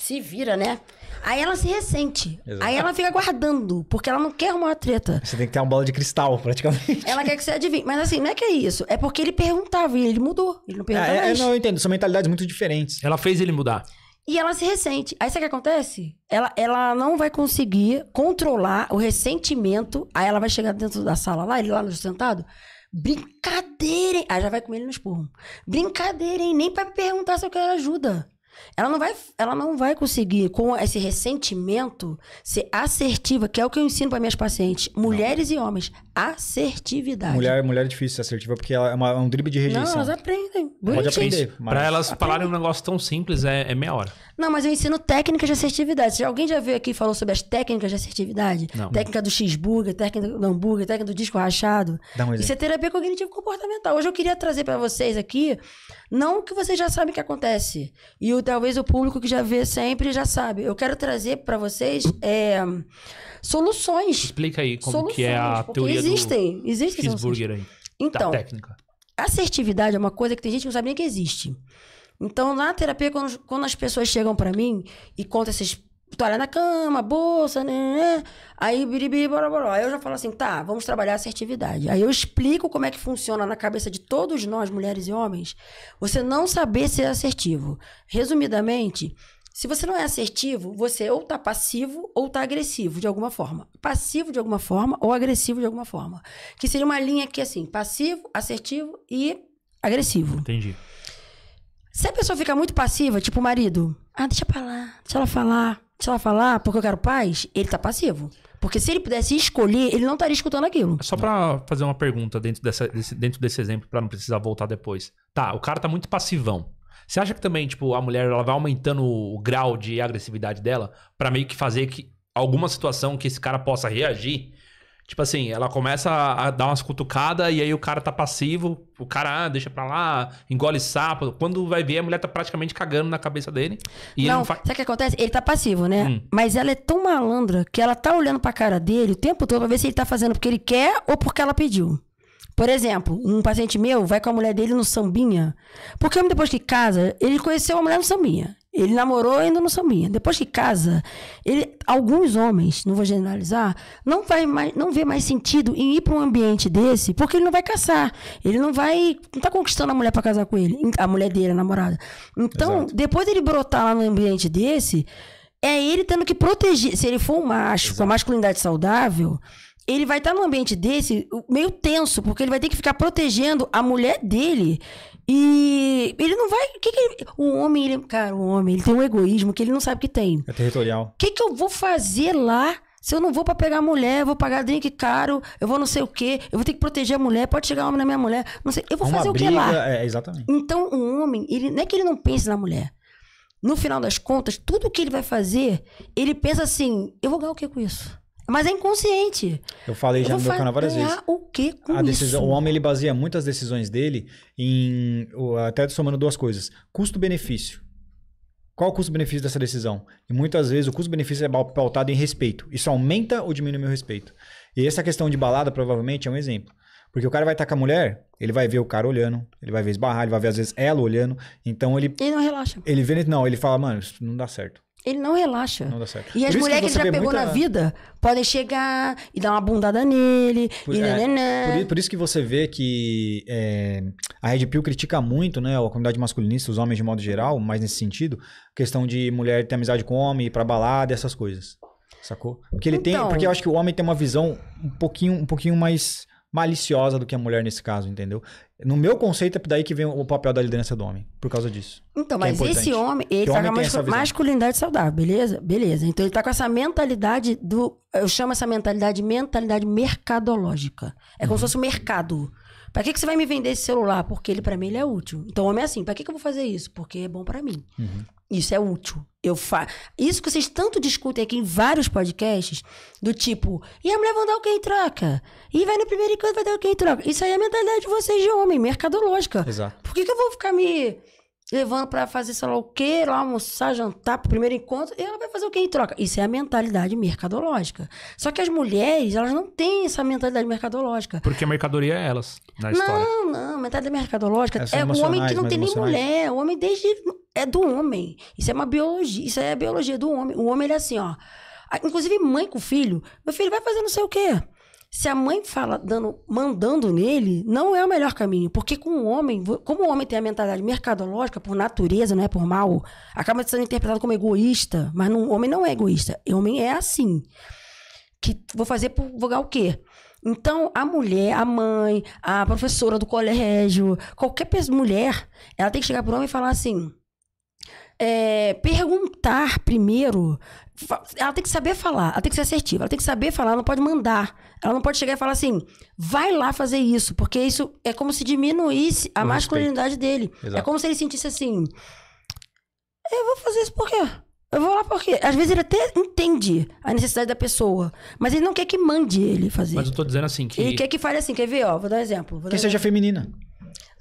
se vira, né? Aí ela se ressente. Exato. Aí ela fica guardando, porque ela não quer arrumar treta. Você tem que ter uma bola de cristal, praticamente. Ela quer que você adivinhe. Mas assim, não é que é isso. É porque ele perguntava e ele mudou. Ele não perguntava é, É, não, eu entendo. São mentalidades muito diferentes. Ela fez ele mudar. E ela se ressente. Aí sabe o que acontece? Ela, ela não vai conseguir controlar o ressentimento. Aí ela vai chegar dentro da sala lá, ele lá no sentado. Brincadeira, hein? Aí já vai com ele no esporro. Brincadeira, hein? Nem pra perguntar se eu quero ajuda. Ela não vai, ela não vai conseguir, com esse ressentimento, ser assertiva, que é o que eu ensino para minhas pacientes, mulheres não. e homens assertividade. Mulher, mulher é difícil ser assertiva porque ela é, uma, é um drible de rejeição. Não, elas aprendem. Bonitinho. Pode aprender. Mas... Pra elas Aprende. falarem um negócio tão simples é, é meia hora. Não, mas eu ensino técnicas de assertividade. Alguém já veio aqui e falou sobre as técnicas de assertividade? Não. Técnica do cheeseburger, técnica do hambúrguer, técnica do disco rachado. Dá um Isso é terapia cognitivo comportamental. Hoje eu queria trazer para vocês aqui, não que vocês já sabem o que acontece. E o, talvez o público que já vê sempre já sabe. Eu quero trazer para vocês... É, soluções. Explica aí como soluções, que é a teoria existem, do existem cheeseburger aí. Então, técnica. assertividade é uma coisa que tem gente que não sabe nem que existe. Então, na terapia, quando, quando as pessoas chegam para mim e contam essas toalha na cama, bolsa, né, né, né aí biribi, bora, Aí eu já falo assim, tá, vamos trabalhar assertividade. Aí eu explico como é que funciona na cabeça de todos nós, mulheres e homens, você não saber ser assertivo. Resumidamente, se você não é assertivo, você ou tá passivo ou tá agressivo de alguma forma. Passivo de alguma forma ou agressivo de alguma forma. Que seria uma linha que assim, passivo, assertivo e agressivo. Entendi. Se a pessoa fica muito passiva, tipo o marido, ah, deixa pra lá, deixa ela falar, deixa ela falar, porque eu quero paz, ele tá passivo. Porque se ele pudesse escolher, ele não estaria escutando aquilo. Só para fazer uma pergunta dentro, dessa, desse, dentro desse exemplo, para não precisar voltar depois. Tá, o cara tá muito passivão. Você acha que também, tipo, a mulher ela vai aumentando o grau de agressividade dela para meio que fazer que alguma situação que esse cara possa reagir? Tipo assim, ela começa a dar umas cutucadas e aí o cara tá passivo, o cara ah, deixa pra lá, engole sapo. Quando vai ver, a mulher tá praticamente cagando na cabeça dele. E não, não sabe o que acontece? Ele tá passivo, né? Hum. Mas ela é tão malandra que ela tá olhando pra cara dele o tempo todo pra ver se ele tá fazendo porque ele quer ou porque ela pediu. Por exemplo, um paciente meu vai com a mulher dele no sambinha. Porque depois que casa, ele conheceu a mulher no sambinha. Ele namorou ainda no sambinha. Depois que casa, ele, alguns homens, não vou generalizar, não vai mais, não vê mais sentido em ir para um ambiente desse, porque ele não vai caçar. Ele não vai, não tá conquistando a mulher para casar com ele, a mulher dele, a namorada. Então, Exato. depois dele brotar lá no ambiente desse, é ele tendo que proteger. Se ele for um macho Exato. com a masculinidade saudável, ele vai estar tá num ambiente desse meio tenso, porque ele vai ter que ficar protegendo a mulher dele. E ele não vai. Que que ele, o homem, ele, cara, o homem, ele tem um egoísmo que ele não sabe que tem. É territorial. O que, que eu vou fazer lá? Se eu não vou para pegar a mulher, vou pagar drink caro, eu vou não sei o quê, eu vou ter que proteger a mulher, pode chegar homem na minha mulher, não sei, eu vou Uma fazer briga, o que lá? É, exatamente. Então, o um homem, ele, não é que ele não pense na mulher. No final das contas, tudo que ele vai fazer, ele pensa assim: eu vou ganhar o que com isso? Mas é inconsciente. Eu falei já eu no meu canal várias é, vezes. o que com a decisão, isso? O homem ele baseia muitas decisões dele em até somando duas coisas: custo-benefício. Qual o custo-benefício dessa decisão? E muitas vezes o custo-benefício é pautado em respeito. Isso aumenta ou diminui meu respeito? E essa questão de balada provavelmente é um exemplo. Porque o cara vai estar com a mulher, ele vai ver o cara olhando, ele vai ver esbarrar, ele vai ver às vezes ela olhando. Então ele. Ele não relaxa. Ele vê, não, ele fala, mano, isso não dá certo. Ele não relaxa. Não dá certo. E as mulheres que, ele já pegou muita... na vida podem chegar e dar uma bundada nele. Por, e é, por, isso que você vê que é, a Red Pill critica muito né, a comunidade masculinista, os homens de modo geral, mas nesse sentido, questão de mulher ter amizade com homem, ir pra balada, essas coisas. Sacou? Porque ele então... tem. Porque eu acho que o homem tem uma visão um pouquinho, um pouquinho mais maliciosa do que a mulher nesse caso, entendeu? No meu conceito é daí que vem o papel da liderança do homem, por causa disso. Então, é mas é esse homem, ele que tá homem com a masculinidade saudável, beleza? Beleza. Então ele tá com essa mentalidade do, eu chamo essa mentalidade mentalidade mercadológica. É como uhum. se fosse o um mercado. Para que, que você vai me vender esse celular? Porque ele para mim ele é útil. Então o homem é assim, para que que eu vou fazer isso? Porque é bom para mim. Uhum. Isso é útil. Eu fa... Isso que vocês tanto discutem aqui em vários podcasts, do tipo, e a mulher vai dar o que em troca? E vai no primeiro encontro, vai dar o que em troca? Isso aí é a mentalidade de vocês de homem, mercadológica. Exato. Por que, que eu vou ficar me levando para fazer sei lá o quê, lá almoçar, jantar pro primeiro encontro, e ela vai fazer o quê em troca? Isso é a mentalidade mercadológica. Só que as mulheres, elas não têm essa mentalidade mercadológica. Porque a mercadoria é elas, na não, história. Não, não, mentalidade mercadológica é, é o homem que não tem nem mulher, o homem desde é do homem. Isso é uma biologia, isso é a biologia do homem. O homem ele é assim, ó. Ah, inclusive mãe com filho, meu filho vai fazer não sei o quê se a mãe fala dando, mandando nele, não é o melhor caminho. Porque com o homem, como o homem tem a mentalidade mercadológica, por natureza, não é por mal, acaba sendo interpretado como egoísta. Mas o homem não é egoísta. O homem é assim. Que vou fazer por vou o quê? Então, a mulher, a mãe, a professora do colégio, qualquer mulher, ela tem que chegar pro homem e falar assim. É, perguntar primeiro ela tem que saber falar, ela tem que ser assertiva, ela tem que saber falar, ela não pode mandar. Ela não pode chegar e falar assim, vai lá fazer isso, porque isso é como se diminuísse a o masculinidade respeito. dele. É Exato. É como se ele sentisse assim: eu vou fazer isso por quê? Eu vou lá porque às vezes ele até entende a necessidade da pessoa, mas ele não quer que mande ele fazer. Mas eu tô dizendo assim que ele quer que fale assim, quer ver, ó, vou dar um exemplo. dar que seja feminina.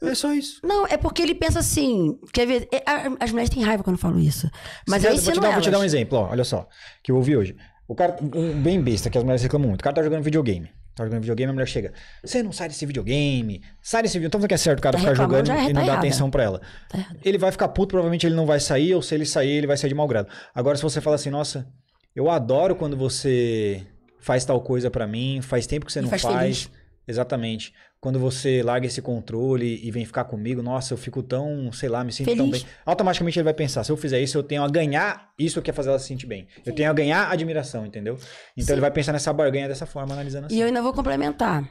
É só isso. Não, é porque ele pensa assim. Quer ver? É, as mulheres têm raiva quando eu falo isso. Mas Sim, eu, eu vou te, dar, é vou te dar um exemplo, ó, olha só. Que eu ouvi hoje. O cara, um bem besta, que as mulheres reclamam muito. O cara tá jogando videogame. Tá jogando videogame, a mulher chega. Você não sai desse videogame. Sai desse videogame. Então falando que é certo o cara tá ficar jogando e tá não dar atenção pra ela. Tá ele vai ficar puto, provavelmente ele não vai sair, ou se ele sair, ele vai sair de mau grado. Agora, se você fala assim, nossa, eu adoro quando você faz tal coisa para mim, faz tempo que você e não faz. faz. Exatamente quando você larga esse controle e vem ficar comigo, nossa, eu fico tão, sei lá, me sinto Feliz. tão bem. Automaticamente ele vai pensar, se eu fizer isso, eu tenho a ganhar isso que é fazer ela se sentir bem. Sim. Eu tenho a ganhar admiração, entendeu? Então Sim. ele vai pensar nessa barganha dessa forma, analisando assim. E eu assim. ainda vou complementar.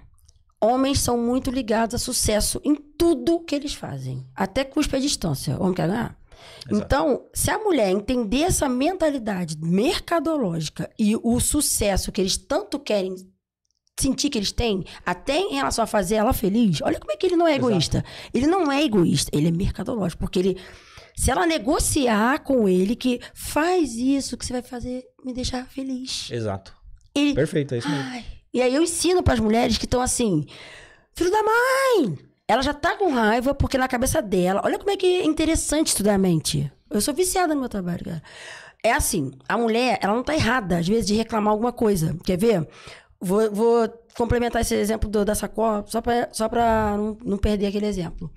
Homens são muito ligados a sucesso em tudo que eles fazem. Até cuspe a distância. Homem quer ganhar. Exato. Então, se a mulher entender essa mentalidade mercadológica e o sucesso que eles tanto querem sentir que eles têm, até em relação a fazer ela feliz, olha como é que ele não é egoísta. Exato. Ele não é egoísta, ele é mercadológico, porque ele. Se ela negociar com ele que faz isso que você vai fazer me deixar feliz. Exato. Ele, Perfeito, é isso mesmo. Ai, e aí eu ensino para as mulheres que estão assim, filho da mãe, ela já tá com raiva porque na cabeça dela, olha como é que é interessante estudar a mente. Eu sou viciada no meu trabalho, cara. É assim, a mulher, ela não tá errada às vezes de reclamar alguma coisa. Quer ver? Vou, vou complementar esse exemplo do, da sacola, só pra, só pra não, não perder aquele exemplo.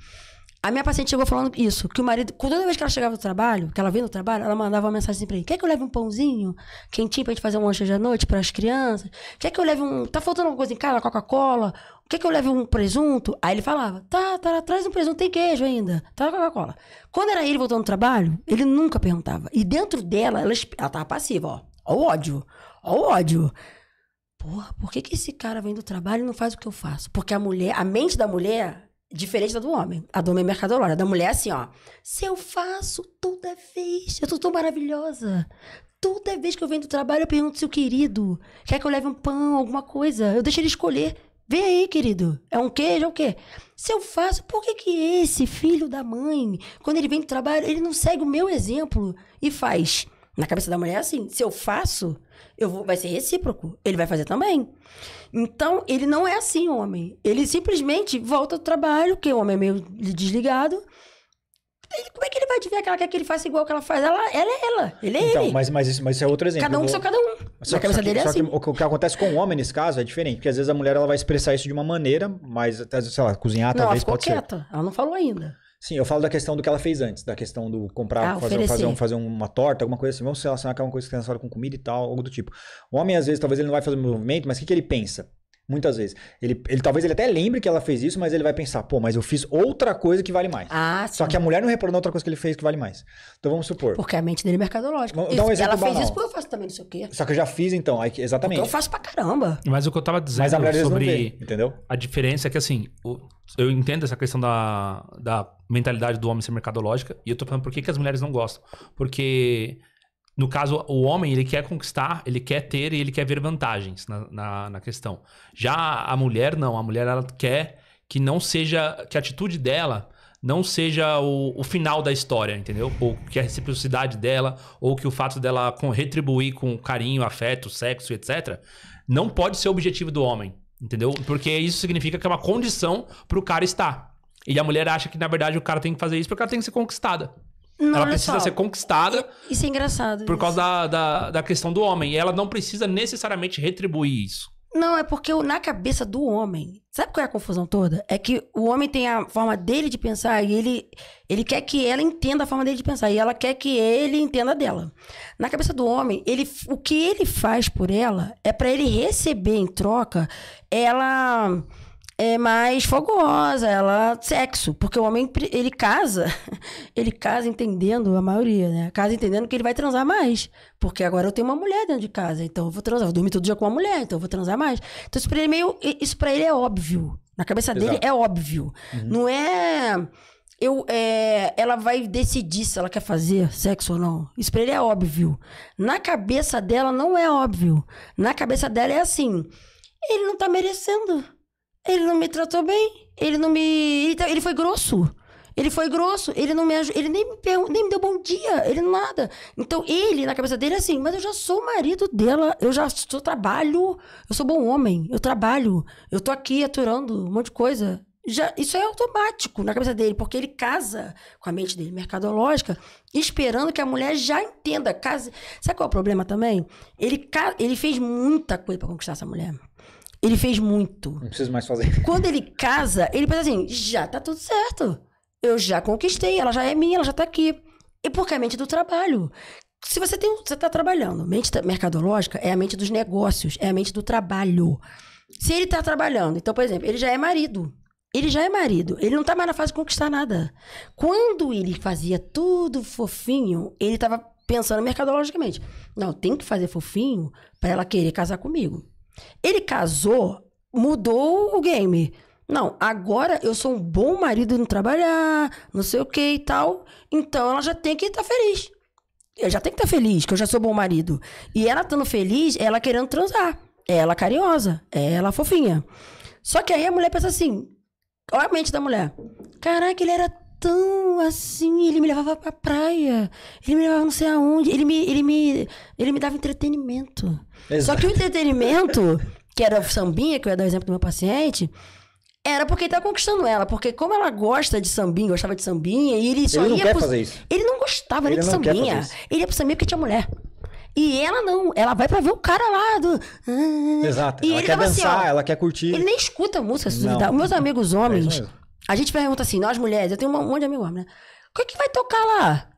A minha paciente chegou falando isso, que o marido, toda vez que ela chegava do trabalho, que ela vinha do trabalho, ela mandava uma mensagem assim pra ele: quer que eu leve um pãozinho quentinho pra gente fazer um lanche de noite as crianças? Quer que eu leve um. Tá faltando alguma coisa em casa, Coca-Cola? Quer que eu leve um presunto? Aí ele falava: tá, tá, traz um presunto, tem queijo ainda, tá Coca-Cola. Quando era ele voltando do trabalho, ele nunca perguntava. E dentro dela, ela, ela tava passiva, ó. Ó o ódio, ó o ódio porra, por que, que esse cara vem do trabalho e não faz o que eu faço? Porque a mulher, a mente da mulher é diferente da do homem. A do homem é mercadológica. A da mulher é assim, ó. Se eu faço toda é vez, eu tô tão maravilhosa. Toda é vez que eu venho do trabalho, eu pergunto se o querido quer que eu leve um pão, alguma coisa. Eu deixo ele escolher. Vem aí, querido. É um queijo, é o quê? Se eu faço, por que que esse filho da mãe, quando ele vem do trabalho, ele não segue o meu exemplo e faz? Na cabeça da mulher é assim. Se eu faço, eu vou, vai ser recíproco. Ele vai fazer também. Então, ele não é assim, homem. Ele simplesmente volta do trabalho, que o homem é meio desligado. como é que ele vai te ver aquela que ele faça igual que ela faz? Ela, ela é ela. Ele é então, ele. Mas, mas, isso, mas isso é outro exemplo. Cada um seu cada um. Só, Na cabeça só que, dele é assim. o que acontece com o homem nesse caso é diferente, porque às vezes a mulher ela vai expressar isso de uma maneira, mas, sei lá, cozinhar não, talvez ela ficou pode quieta. Ser. Ela não falou ainda. Sim, eu falo da questão do que ela fez antes, da questão do comprar, ah, fazer, fazer, um, fazer, uma torta, alguma coisa assim, vamos relacionar com alguma coisa que tem relação com comida e tal, algo do tipo. O homem, às vezes, talvez ele não vai fazer um movimento, mas o que, que ele pensa? Muitas vezes. Ele, ele talvez ele até lembre que ela fez isso, mas ele vai pensar, pô, mas eu fiz outra coisa que vale mais. Ah, sim. Só que a mulher não reparou na outra coisa que ele fez que vale mais. Então vamos supor. Porque a mente dele é mercadológica. então um ela banal. fez isso, pô, eu faço também, não sei o quê. Só que eu já fiz, então. Aí, exatamente. Porque eu faço pra caramba. Mas o que eu tava dizendo sobre vê, entendeu? a diferença é que, assim, eu entendo essa questão da, da mentalidade do homem ser mercadológica, e eu tô falando por que, que as mulheres não gostam. Porque no caso, o homem, ele quer conquistar, ele quer ter e ele quer ver vantagens na, na, na, questão. Já a mulher, não. A mulher, ela quer que não seja, que a atitude dela não seja o, o final da história, entendeu? Ou que a reciprocidade dela, ou que o fato dela com, retribuir com carinho, afeto, sexo, etc., não pode ser o objetivo do homem, entendeu? Porque isso significa que é uma condição para o cara estar. E a mulher acha que, na verdade, o cara tem que fazer isso porque ela tem que ser conquistada. Não, ela precisa só. ser conquistada. Isso é engraçado. Por isso. causa da, da, da, questão do homem. E ela não precisa necessariamente retribuir isso. Não, é porque na cabeça do homem. Sabe qual é a confusão toda? É que o homem tem a forma dele de pensar e ele, ele quer que ela entenda a forma dele de pensar. E ela quer que ele entenda dela. Na cabeça do homem, ele, o que ele faz por ela é para ele receber em troca ela é mais fogosa, ela sexo, porque o homem ele casa, ele casa entendendo a maioria, né? Casa entendendo que ele vai transar mais, porque agora eu tenho uma mulher dentro de casa, então eu vou transar, eu dormi todo dia com uma mulher, então eu vou transar mais. Então isso para ele é meio, isso para ele é óbvio, na cabeça Exato. dele é óbvio, uhum. não é eu, é, ela vai decidir se ela quer fazer sexo ou não. Isso pra ele é óbvio. Na cabeça dela não é óbvio. Na cabeça dela é assim: ele não tá merecendo. Ele não me tratou bem. Ele não me. Ele, tá, ele foi grosso. Ele foi grosso, ele não me ajudou, ele nem me, nem me deu bom dia, ele nada. Então ele, na cabeça dele, é assim, mas eu já sou o marido dela, eu já sou trabalho, eu sou bom homem, eu trabalho, eu tô aqui aturando um monte de coisa. Já, isso é automático na cabeça dele, porque ele casa com a mente dele mercadológica, esperando que a mulher já entenda. Case. Sabe qual é o problema também? Ele, ele fez muita coisa para conquistar essa mulher. Ele fez muito. Não preciso mais fazer. Quando ele casa, ele pensa assim: já tá tudo certo. Eu já conquistei, ela já é minha, ela já tá aqui. E porque é a mente do trabalho. Se você tem, você tá trabalhando, mente mercadológica é a mente dos negócios, é a mente do trabalho. Se ele tá trabalhando, então, por exemplo, ele já é marido. Ele já é marido, ele não tá mais na fase de conquistar nada. Quando ele fazia tudo fofinho, ele tava pensando mercadologicamente. Não, tem que fazer fofinho para ela querer casar comigo. Ele casou, mudou o game. Não, agora eu sou um bom marido no trabalhar, não sei o que e tal. Então ela já tem que estar tá feliz. Eu já tenho que estar tá feliz, que eu já sou bom marido. E ela estando feliz, ela querendo transar. É ela carinhosa, é ela fofinha. Só que aí a mulher pensa assim: olha a mente da mulher. Caraca, ele era tão assim. Ele me levava pra praia. Ele me levava não sei aonde. Ele me, ele me, ele me dava entretenimento. Exato. Só que o entretenimento, que era o sambinha, que eu ia dar o exemplo do meu paciente, era porque ele tava conquistando ela. Porque como ela gosta de sambinha, gostava de sambinha, e ele só ele não Quer pro... fazer isso. Ele não gostava ele nem de sambinha. Ele ia pro sambinha porque tinha mulher. E ela não, ela vai pra ver o cara lá do. Exato. E ela quer assim, dançar, assim, ó, ela quer curtir. Ele nem escuta música, se Meus amigos é homens, é a gente pergunta assim, nós mulheres, eu tenho um monte de amigo homem, né? O que, é que vai tocar lá?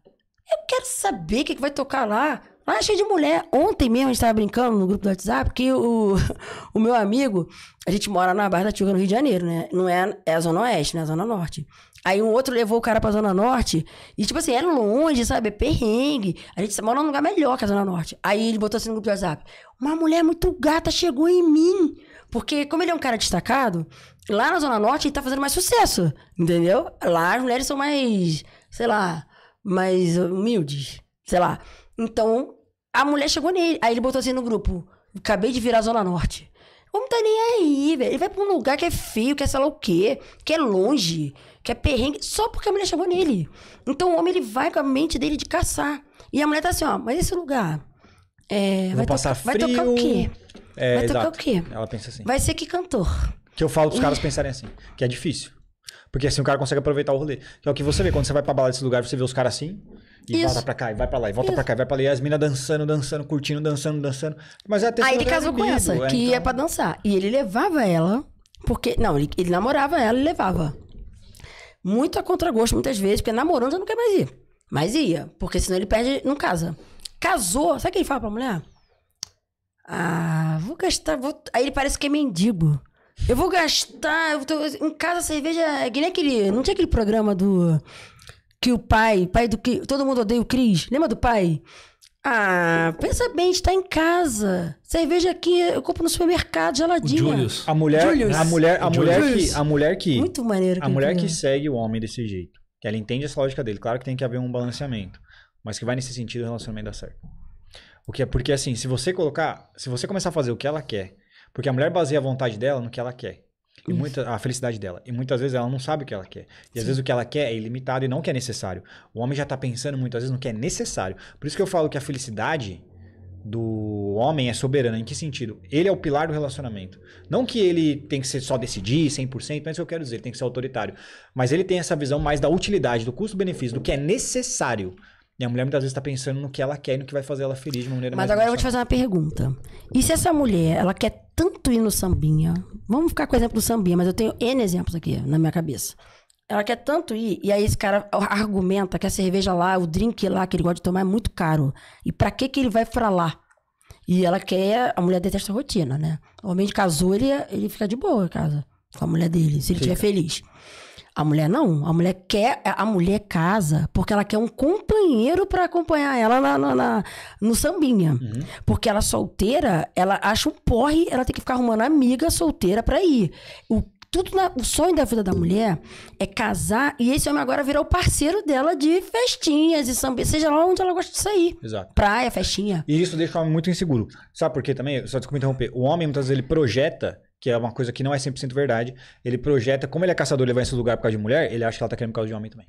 Eu quero saber o que, é que vai tocar lá. Lá é cheio de mulher. Ontem mesmo a gente tava brincando no grupo do WhatsApp, porque o, o meu amigo, a gente mora na Barra da Tijuca, no Rio de Janeiro, né? Não é, é a Zona Oeste, né? A Zona Norte. Aí um outro levou o cara pra Zona Norte, e tipo assim, é longe, sabe? É perrengue. A gente mora num lugar melhor que a Zona Norte. Aí ele botou assim no grupo do WhatsApp: Uma mulher muito gata chegou em mim. Porque, como ele é um cara destacado, lá na Zona Norte tá fazendo mais sucesso, entendeu? Lá as mulheres são mais, sei lá, mais humildes, sei lá. Então, a mulher chegou nele, aí ele botou assim no grupo, acabei de virar Zona Norte. O homem tá nem aí, velho. Ele vai pra um lugar que é feio, que é sei lá o quê, que é longe, que é perrengue, só porque a mulher chegou nele. Então o homem ele vai com a mente dele de caçar. E a mulher tá assim, ó, mas esse lugar. É, vai, passar frio, vai tocar o quê? É, vai exato. tocar o quê? Ela pensa assim. Vai ser que cantor? Que eu falo pros caras pensarem assim, que é difícil. Porque assim o cara consegue aproveitar o rolê. Que é o que você vê quando você vai pra balada desse lugar, você vê os caras assim, e Isso. volta pra cá, e vai pra lá, e volta Isso. pra cá, e vai pra lá. E as minas dançando, dançando, curtindo, dançando, dançando. Mas é até Aí ele casou com essa, é, que então... ia é pra dançar. E ele levava ela, porque. Não, ele, ele namorava ela e levava. Muito a contragosto, muitas vezes, porque namorando já não quer mais ir. Mas ia, porque senão ele perde, não casa. Casou, sabe o que ele fala pra mulher? Ah, vou gastar. Vou... Aí ele parece que é mendigo. Eu vou gastar. Eu tô, em casa a cerveja. É que nem aquele. Não tinha aquele programa do. Que o pai. Pai do que. Todo mundo odeia o Cris. Lembra do pai? Ah, pensa bem, está em casa. Cerveja aqui, eu compro no supermercado, geladinha. Julius. A mulher, Julius. a mulher, a mulher que, a mulher que, muito maneiro. Que a mulher que segue o homem desse jeito, que ela entende essa lógica dele. Claro que tem que haver um balanceamento, mas que vai nesse sentido o relacionamento dá certo. O que é porque assim, se você colocar, se você começar a fazer o que ela quer porque a mulher baseia a vontade dela no que ela quer. E muita, a felicidade dela. E muitas vezes ela não sabe o que ela quer. E Sim. às vezes o que ela quer é ilimitado e não que é necessário. O homem já está pensando muitas vezes no que é necessário. Por isso que eu falo que a felicidade do homem é soberana. Em que sentido? Ele é o pilar do relacionamento. Não que ele tem que ser só decidir 100%, não é isso que eu quero dizer, ele tem que ser autoritário. Mas ele tem essa visão mais da utilidade, do custo-benefício, do que é necessário. E a mulher muitas vezes está pensando no que ela quer e no que vai fazer ela feliz de uma maneira Mas mais agora eu vou te fazer uma pergunta. E se essa mulher, ela quer tanto ir no sambinha? Vamos ficar com o exemplo do sambinha, mas eu tenho N exemplos aqui na minha cabeça. Ela quer tanto ir, e aí esse cara argumenta que a cerveja lá, o drink lá que ele gosta de tomar é muito caro. E para que que ele vai pra lá? E ela quer, a mulher detesta a rotina, né? O homem de casou, ele, ele fica de boa em casa com a mulher dele, se ele estiver feliz. A mulher não. A mulher quer, é, a mulher casa porque ela quer um companheiro para acompanhar ela na, na, na no sambinha. Uhum. Porque ela solteira, ela acha um porre, ela tem que ficar arrumando amiga solteira para ir. O tudo na, o sonho da vida da mulher é casar e esse homem agora virar o parceiro dela de festinhas e samba, seja lá onde ela gosta de sair. Exato. Praia, festinha. E isso deixa o homem muito inseguro. Sabe por quê também? Só desculpa interromper. O homem, muitas vezes, ele projeta que é uma coisa que não é 100% verdade. Ele projeta, como ele é caçador, ele vai em seu lugar por causa de mulher, ele acha que ela tá querendo por causa de homem também.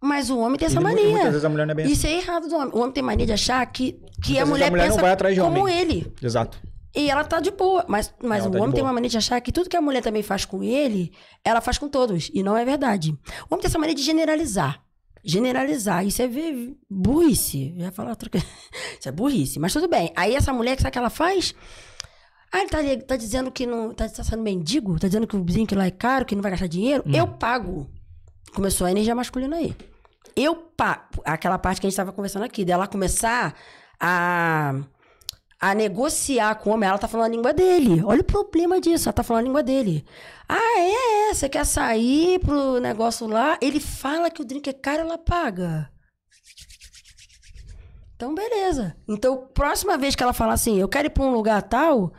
Mas o homem tem essa mania. Muitas vezes a mulher não é bem Isso assim. é errado do homem. O homem tem mania de achar que, que a mulher, a mulher, pensa não vai atrás de como homem. ele. Exato. E ela tá de boa. Mas, mas o tá homem tem uma mania de achar que tudo que a mulher também faz com ele, ela faz com todos. E não é verdade. O homem tem essa mania de generalizar. Generalizar. Isso é burrice. Eu ia falar outra coisa. Isso é burrice. Mas tudo bem. Aí essa mulher, sabe o que ela faz? Ah, ele tá, tá dizendo que não. Tá, tá sendo mendigo? Tá dizendo que o zinc lá é caro, que não vai gastar dinheiro? Hum. Eu pago. Começou a energia masculina aí. Eu pago. Aquela parte que a gente tava conversando aqui, dela começar a a negociar com o homem, ela tá falando a língua dele. Olha o problema disso, ela tá falando a língua dele. Ah, é, é, é você quer sair pro negócio lá, ele fala que o drink é caro, ela paga. Então, beleza. Então, próxima vez que ela falar assim, eu quero ir pra um lugar tal,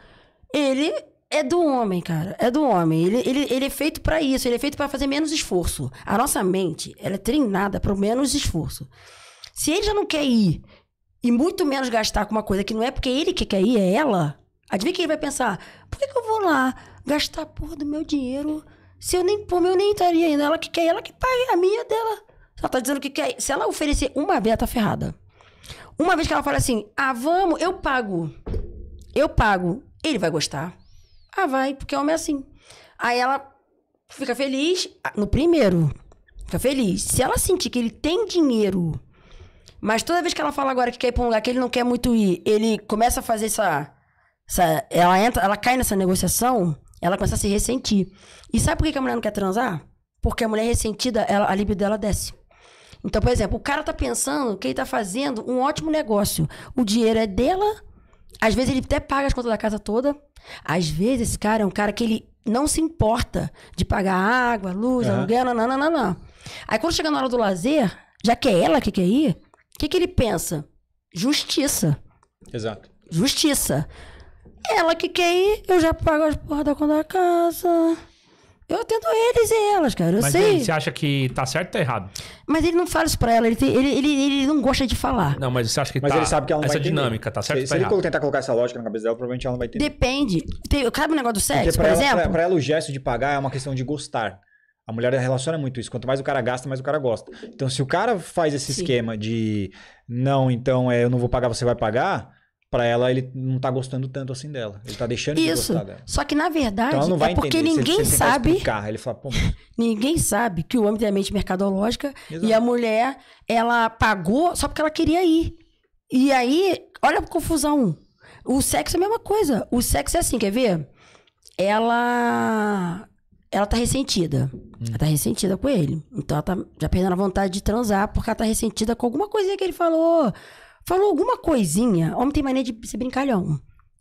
ele é do homem, cara. É do homem. Ele, ele, ele é feito para isso. Ele é feito para fazer menos esforço. A nossa mente, ela é treinada para menos esforço. Se ele já não quer ir e muito menos gastar com uma coisa que não é porque ele que quer ir, é ela. Adivinha que ele vai pensar? Por que, que eu vou lá gastar a porra do meu dinheiro se eu nem por meu nem estaria indo? Ela que quer, ela que paga a minha dela. Ela tá dizendo que quer. Se ela oferecer uma vez, ela tá ferrada. Uma vez que ela fala assim: "Ah, vamos, eu pago". Eu pago. Ele vai gostar. Ah, vai, porque homem é assim. Aí ela fica feliz ah, no primeiro. Fica feliz. Se ela sentir que ele tem dinheiro, mas toda vez que ela fala agora que quer ir pra um lugar que ele não quer muito ir, ele começa a fazer essa. essa ela entra, ela cai nessa negociação, ela começa a se ressentir. E sabe por que a mulher não quer transar? Porque a mulher ressentida, ela, a libido dela desce. Então, por exemplo, o cara tá pensando que ele tá fazendo um ótimo negócio. O dinheiro é dela, às vezes ele até paga as contas da casa toda. Às vezes esse cara é um cara que ele não se importa de pagar água, luz, uhum. aluguel, não. Aí quando chega na hora do lazer, já que é ela que quer ir, o que, que ele pensa? Justiça. Exato. Justiça. Ela que quer ir, eu já pago as porra da conta da casa. Eu atendo eles e elas, cara. Eu Mas sei. você acha que tá certo ou tá errado? Mas ele não fala isso pra ela, ele, tem, ele, ele, ele não gosta de falar. Não, mas você acha que mas tá. Mas ele sabe que ela não essa vai dinâmica, tá certo? Se, ou tá se errado? ele tentar colocar essa lógica na cabeça dela, provavelmente ela não vai ter. Depende. Tem, cabe um negócio do sexo, por ela, exemplo? Pra, pra ela, o gesto de pagar é uma questão de gostar. A mulher relaciona muito isso. Quanto mais o cara gasta, mais o cara gosta. Então, se o cara faz esse Sim. esquema de não, então é, eu não vou pagar, você vai pagar para ela ele não tá gostando tanto assim dela. Ele tá deixando Isso. de gostar dela. Só que na verdade, então, não é vai é porque entender. ninguém ele, sabe. Explicar, ele fala, ninguém sabe que o homem tem a mente mercadológica Exato. e a mulher, ela pagou só porque ela queria ir. E aí, olha a confusão. O sexo é a mesma coisa. O sexo é assim, quer ver? Ela ela tá ressentida. Hum. Ela tá ressentida com ele. Então ela tá já perdendo a vontade de transar porque ela tá ressentida com alguma coisinha que ele falou. Falou alguma coisinha, homem tem mania de ser brincalhão.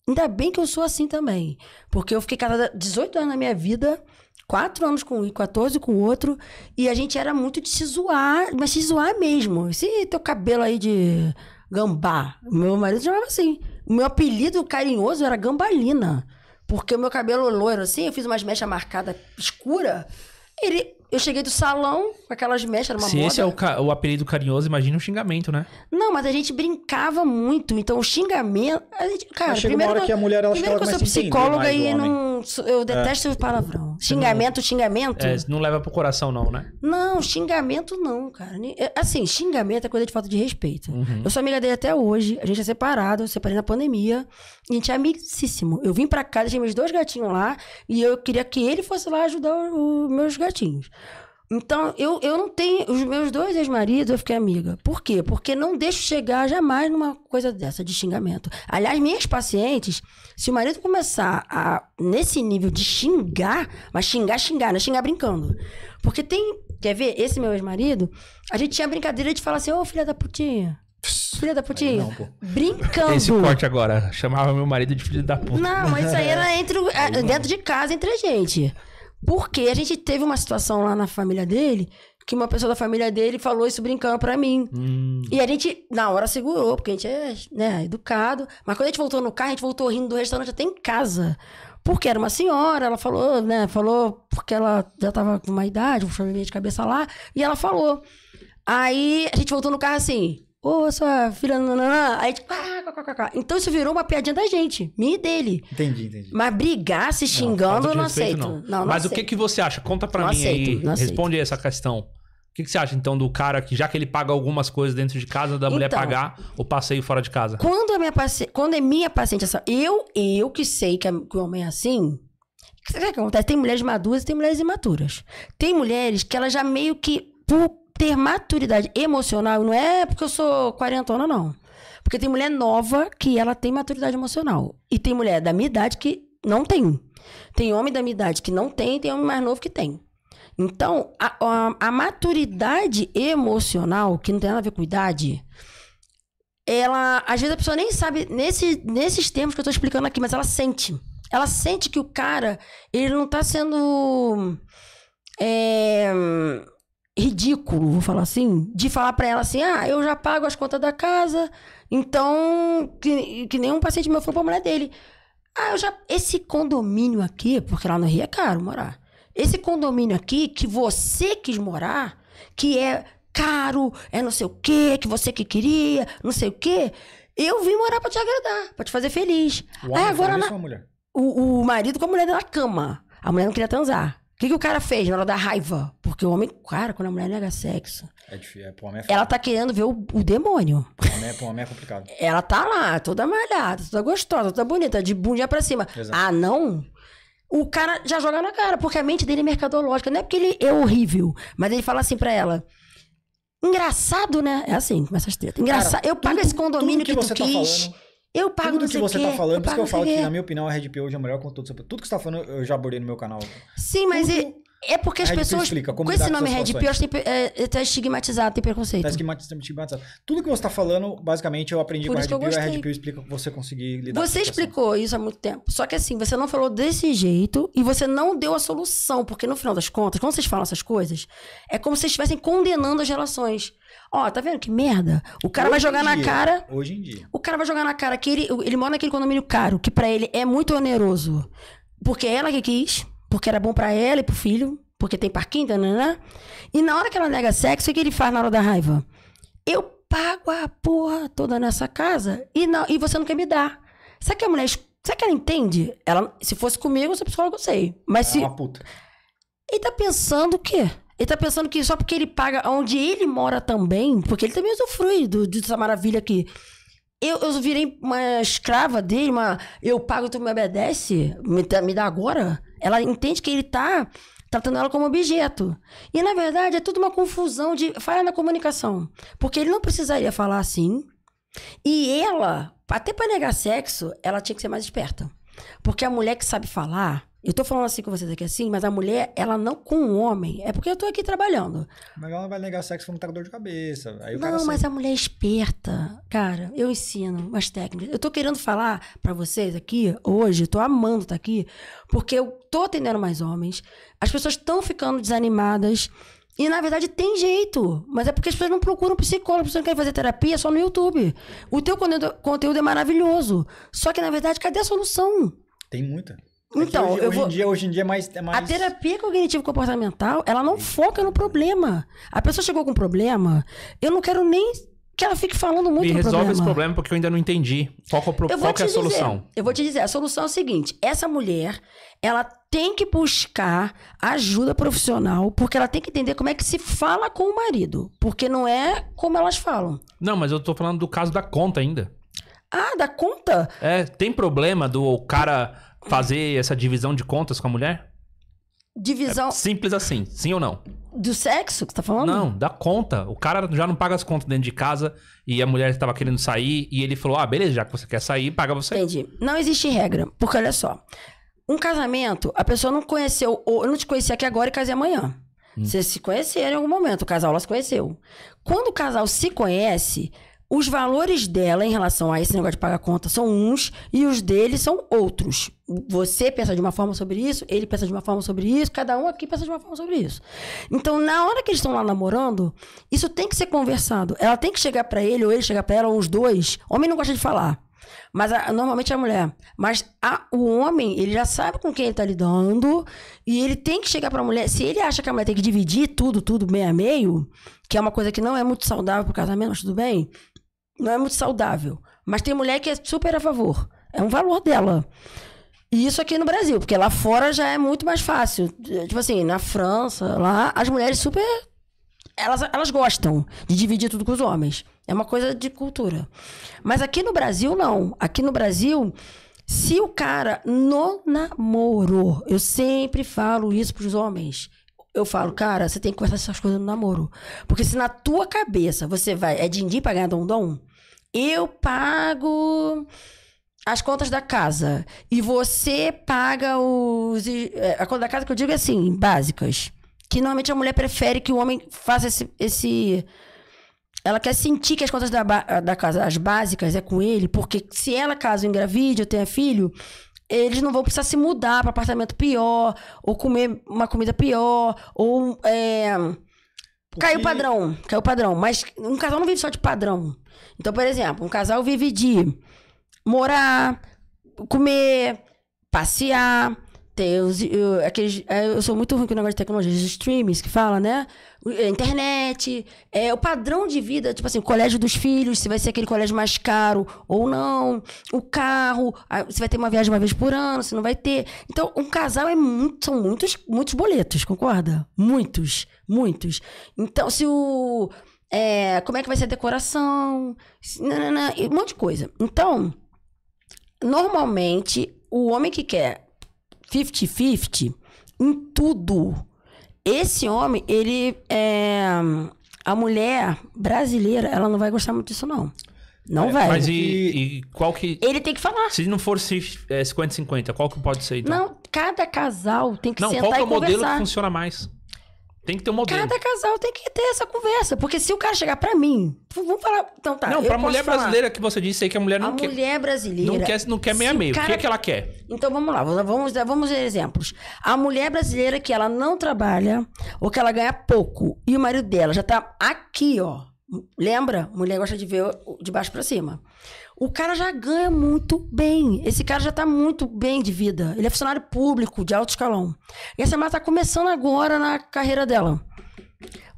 Ainda bem que eu sou assim também. Porque eu fiquei casada 18 anos na minha vida, 4 anos com um, e 14 com o outro, e a gente era muito de se zoar, mas se zoar mesmo. esse teu cabelo aí de gambá, meu marido chamava assim. O meu apelido carinhoso era gambalina. Porque o meu cabelo loiro, assim, eu fiz umas mechas marcadas escura. Ele eu cheguei do salão com aquelas mechas, era uma Se moda. esse é o, o apelido carinhoso, imagina um xingamento, né? Não, mas a gente brincava muito. Então, o xingamento... A gente, cara, chega primeiro, uma hora que a mulher, ela acho primeiro que eu sou psicóloga e não eu detesto é. palavrão. Xingamento, xingamento. É, não leva pro coração, não, né? Não, xingamento não, cara. É, assim, xingamento é coisa de falta de respeito. Uhum. Eu sou amiga dele até hoje. A gente é separado, eu separei na pandemia. A gente é amicíssimo. Eu vim pra casa, tinha meus dois gatinhos lá. E eu queria que ele fosse lá ajudar os meus gatinhos. Então, eu, eu não tenho. Os meus dois ex-maridos, eu fiquei amiga. Por quê? Porque não deixo chegar jamais numa coisa dessa de xingamento. Aliás, minhas pacientes, se o marido começar a, nesse nível de xingar, mas xingar, xingar, não é xingar brincando. Porque tem. Quer ver? Esse meu ex-marido, a gente tinha a brincadeira de falar assim: ô, oh, filha da putinha. Filha da putinha. Não, brincando. Esse corte agora. Chamava meu marido de filha da puta. Não, mas isso aí era entre, é, dentro de casa, entre a gente. Porque a gente teve uma situação lá na família dele que uma pessoa da família dele falou isso brincando pra mim. Hum. E a gente, na hora, segurou, porque a gente é né, educado. Mas quando a gente voltou no carro, a gente voltou rindo do restaurante até em casa. Porque era uma senhora, ela falou, né? Falou porque ela já tava com uma idade, um probleminha de cabeça lá. E ela falou. Aí a gente voltou no carro assim. Ô, oh, sua filha, nananã. Aí, tipo, ah, então isso virou uma piadinha da gente, minha e dele. Entendi, entendi. Mas brigar se xingando, não, eu não aceito. Não. Não, não Mas aceito. o que, que você acha? Conta pra mim aceito, aí. Responde aí essa questão. O que, que, você acha, então, do cara que, já que ele paga algumas coisas dentro de casa, da mulher então, pagar o passeio fora de casa? Quando, a minha paci... quando é minha paciente, essa... eu, eu que sei que, é, o homem é assim. O que acontece? Tem mulheres maduras e tem mulheres imaturas. Tem mulheres que ela já meio que. Por ter maturidade emocional não é porque eu sou quarentona, não. Porque tem mulher nova que ela tem maturidade emocional. E tem mulher da minha idade que não tem. Tem homem da minha idade que não tem, tem homem mais novo que tem. Então, a, a, a maturidade emocional, que não tem nada a ver com idade, ela. Às vezes a pessoa nem sabe nesse, nesses termos que eu tô explicando aqui, mas ela sente. Ela sente que o cara, ele não tá sendo. É, ridículo, vou falar assim, de falar para ela assim: ah, eu já pago as contas da casa, então. Que, que nenhum paciente meu foi pra mulher dele. Ah, eu já. Esse condomínio aqui, porque lá no Rio é caro morar. Esse condomínio aqui que você quis morar, que é caro, é não sei o quê, que você que queria, não sei o quê. Eu vim morar para te agradar, para te fazer feliz. O Aí agora na... o, o marido com a mulher na cama. A mulher não queria transar que, que o cara fez na hora da raiva? Porque o homem, cara, quando a mulher nega sexo. É difícil, é, pro homem é Ela tá querendo ver o, o demônio. Pro homem, é, pro homem é complicado. ela tá lá, toda malhada, toda gostosa, toda bonita, de bundinha pra cima. Exato. Ah, não? O cara já joga na cara, porque a mente dele é mercadológica. Não é porque ele é horrível, mas ele fala assim pra ela. Engraçado, né? É assim, começa as tretas. Engraçado. Cara, eu pago esse condomínio que, que tu tá quis. falando eu pago Tudo que você tá quê, tá falando, por isso que eu falo que, na minha opinião, a Red Pill hoje é o melhor com tudo. tudo que você tá falando, eu já abordei no meu canal. Sim, mas é, é porque as pessoas explica, com esse nome Red Pill é, tá estigmatizado, tem preconceito. Tá, tá estigmatizado. Tudo que você tá falando, basicamente, eu aprendi por com a Red Pill, a Red Pill explica você conseguir lidar Você com explicou isso há muito tempo. Só que assim, você não falou desse jeito e você não deu a solução, porque no final das contas, quando vocês falam essas coisas, é como se vocês estivessem condenando as relações. Ó, tá vendo que merda? O cara Hoje vai jogar na dia. cara. Hoje em dia. O cara vai jogar na cara que ele, ele mora naquele condomínio caro, que para ele é muito oneroso. Porque é ela que quis, porque era bom para ela e pro filho, porque tem parquinho, né? E na hora que ela nega sexo, o que ele faz na hora da raiva? Eu pago a porra toda nessa casa e, não, e você não quer me dar. Será que a mulher. Será que ela entende? Ela, se fosse comigo, eu sou psicólogo, eu sei. Mas é se. Uma puta. Ele tá pensando o quê? Ele tá pensando que só porque ele paga onde ele mora também, porque ele também usufrui do, dessa maravilha aqui. Eu, eu virei uma escrava dele, uma. Eu pago, tu me obedece, me, me dá agora. Ela entende que ele tá tratando ela como objeto. E na verdade é tudo uma confusão de falha na comunicação. Porque ele não precisaria falar assim. E ela, até para negar sexo, ela tinha que ser mais esperta. Porque a mulher que sabe falar, eu tô falando assim com vocês aqui assim, mas a mulher, ela não com o homem. É porque eu tô aqui trabalhando. Mas ela vai negar sexo quando tá com dor de cabeça. Aí não, mas sempre... a mulher é esperta. Cara, eu ensino umas técnicas. Eu tô querendo falar para vocês aqui hoje, tô amando estar tá aqui, porque eu tô atendendo mais homens. As pessoas estão ficando desanimadas. E na verdade tem jeito, mas é porque as pessoas não procuram psicólogo, as pessoas não querem fazer terapia só no YouTube. O teu conteúdo é maravilhoso, só que na verdade cadê a solução? Tem muita. É então, hoje, eu vou... em dia, hoje em dia é mais, é mais, A terapia cognitivo comportamental, ela não foca no problema. A pessoa chegou com um problema, eu não quero nem que ela fique falando muito Me resolve problema. esse problema porque eu ainda não entendi. Qual, é qual, qual é a solução? eu vou te dizer, a solução é o seguinte, essa mulher, ela tem que buscar ajuda profissional, porque ela tem que entender como é que se fala com o marido, porque não é como elas falam. Não, mas eu tô falando do caso da conta ainda. Ah, da conta? É, tem problema do cara fazer essa divisão de contas com a mulher? Divisão. É simples assim, sim ou não? Do sexo que você tá falando? Não, da conta. O cara já não paga as contas dentro de casa e a mulher estava querendo sair e ele falou: ah, beleza, já que você quer sair, paga você. Entendi. Não existe regra, porque olha só. Um casamento, a pessoa não conheceu, ou eu não te conheci aqui agora e casei amanhã. Hum. Vocês se conheceram em algum momento, o casal se conheceu. Quando o casal se conhece, os valores dela em relação a esse negócio de pagar conta são uns e os dele são outros. Você pensa de uma forma sobre isso, ele pensa de uma forma sobre isso, cada um aqui pensa de uma forma sobre isso. Então, na hora que eles estão lá namorando, isso tem que ser conversado. Ela tem que chegar para ele, ou ele chegar para ela, ou os dois. Homem não gosta de falar. Mas a, normalmente é a mulher. Mas a, o homem, ele já sabe com quem ele tá lidando. E ele tem que chegar pra mulher. Se ele acha que a mulher tem que dividir tudo, tudo meio a meio, que é uma coisa que não é muito saudável pro casamento, mas tudo bem não é muito saudável. Mas tem mulher que é super a favor. É um valor dela. E isso aqui no Brasil, porque lá fora já é muito mais fácil. Tipo assim, na França, lá, as mulheres super. Elas, elas gostam de dividir tudo com os homens. É uma coisa de cultura. Mas aqui no Brasil, não. Aqui no Brasil, se o cara no namoro, eu sempre falo isso pros homens. Eu falo, cara, você tem que conversar essas coisas no namoro. Porque se na tua cabeça você vai. É din-din pra ganhar dondom? eu pago as contas da casa e você paga os. É, a conta da casa que eu digo é assim, básicas. Que normalmente a mulher prefere que o homem faça esse. esse ela quer sentir que as contas da, da casa, as básicas, é com ele, porque se ela, caso engravide ou tenha filho, eles não vão precisar se mudar para apartamento pior, ou comer uma comida pior, ou. É porque... Caiu padrão, caiu padrão. Mas um casal não vive só de padrão. Então, por exemplo, um casal vive de morar, comer, passear, os, eu, aqueles, é, eu sou muito ruim com o negócio de tecnologia, os streams que fala, né? É, internet, é, o padrão de vida, tipo assim, o colégio dos filhos, se vai ser aquele colégio mais caro ou não, o carro, se vai ter uma viagem uma vez por ano, se não vai ter. Então, um casal é muito, são muitos, muitos boletos, concorda? Muitos, muitos. Então, se o. É, como é que vai ser a decoração, nanana, né, né, né, um monte de coisa. Então, normalmente, o homem que quer 50-50 em tudo. Esse homem, ele é. A mulher brasileira, ela não vai gostar muito disso, não. Não é, vai. Mas e, e, qual que. Ele tem que falar. Se não for 50-50, é, qual que pode ser? Então? Não, cada casal tem que não, sentar é e conversar. Não, qual é o modelo que funciona mais? Tem que ter um modelo. Cada casal tem que ter essa conversa. Porque se o cara chegar pra mim, vamos falar. Então tá. Não, pra mulher falar. brasileira que você disse aí que a mulher não a quer. A mulher brasileira. Não quer, não quer meia meio. Cara... O que é que ela quer? Então vamos lá, vamos, vamos exemplos. A mulher brasileira que ela não trabalha, ou que ela ganha pouco, e o marido dela já tá aqui, ó. Lembra? Mulher gosta de ver de baixo para cima o cara já ganha muito bem. Esse cara já tá muito bem de vida. Ele é funcionário público de alto escalão. E essa mulher tá começando agora na carreira dela.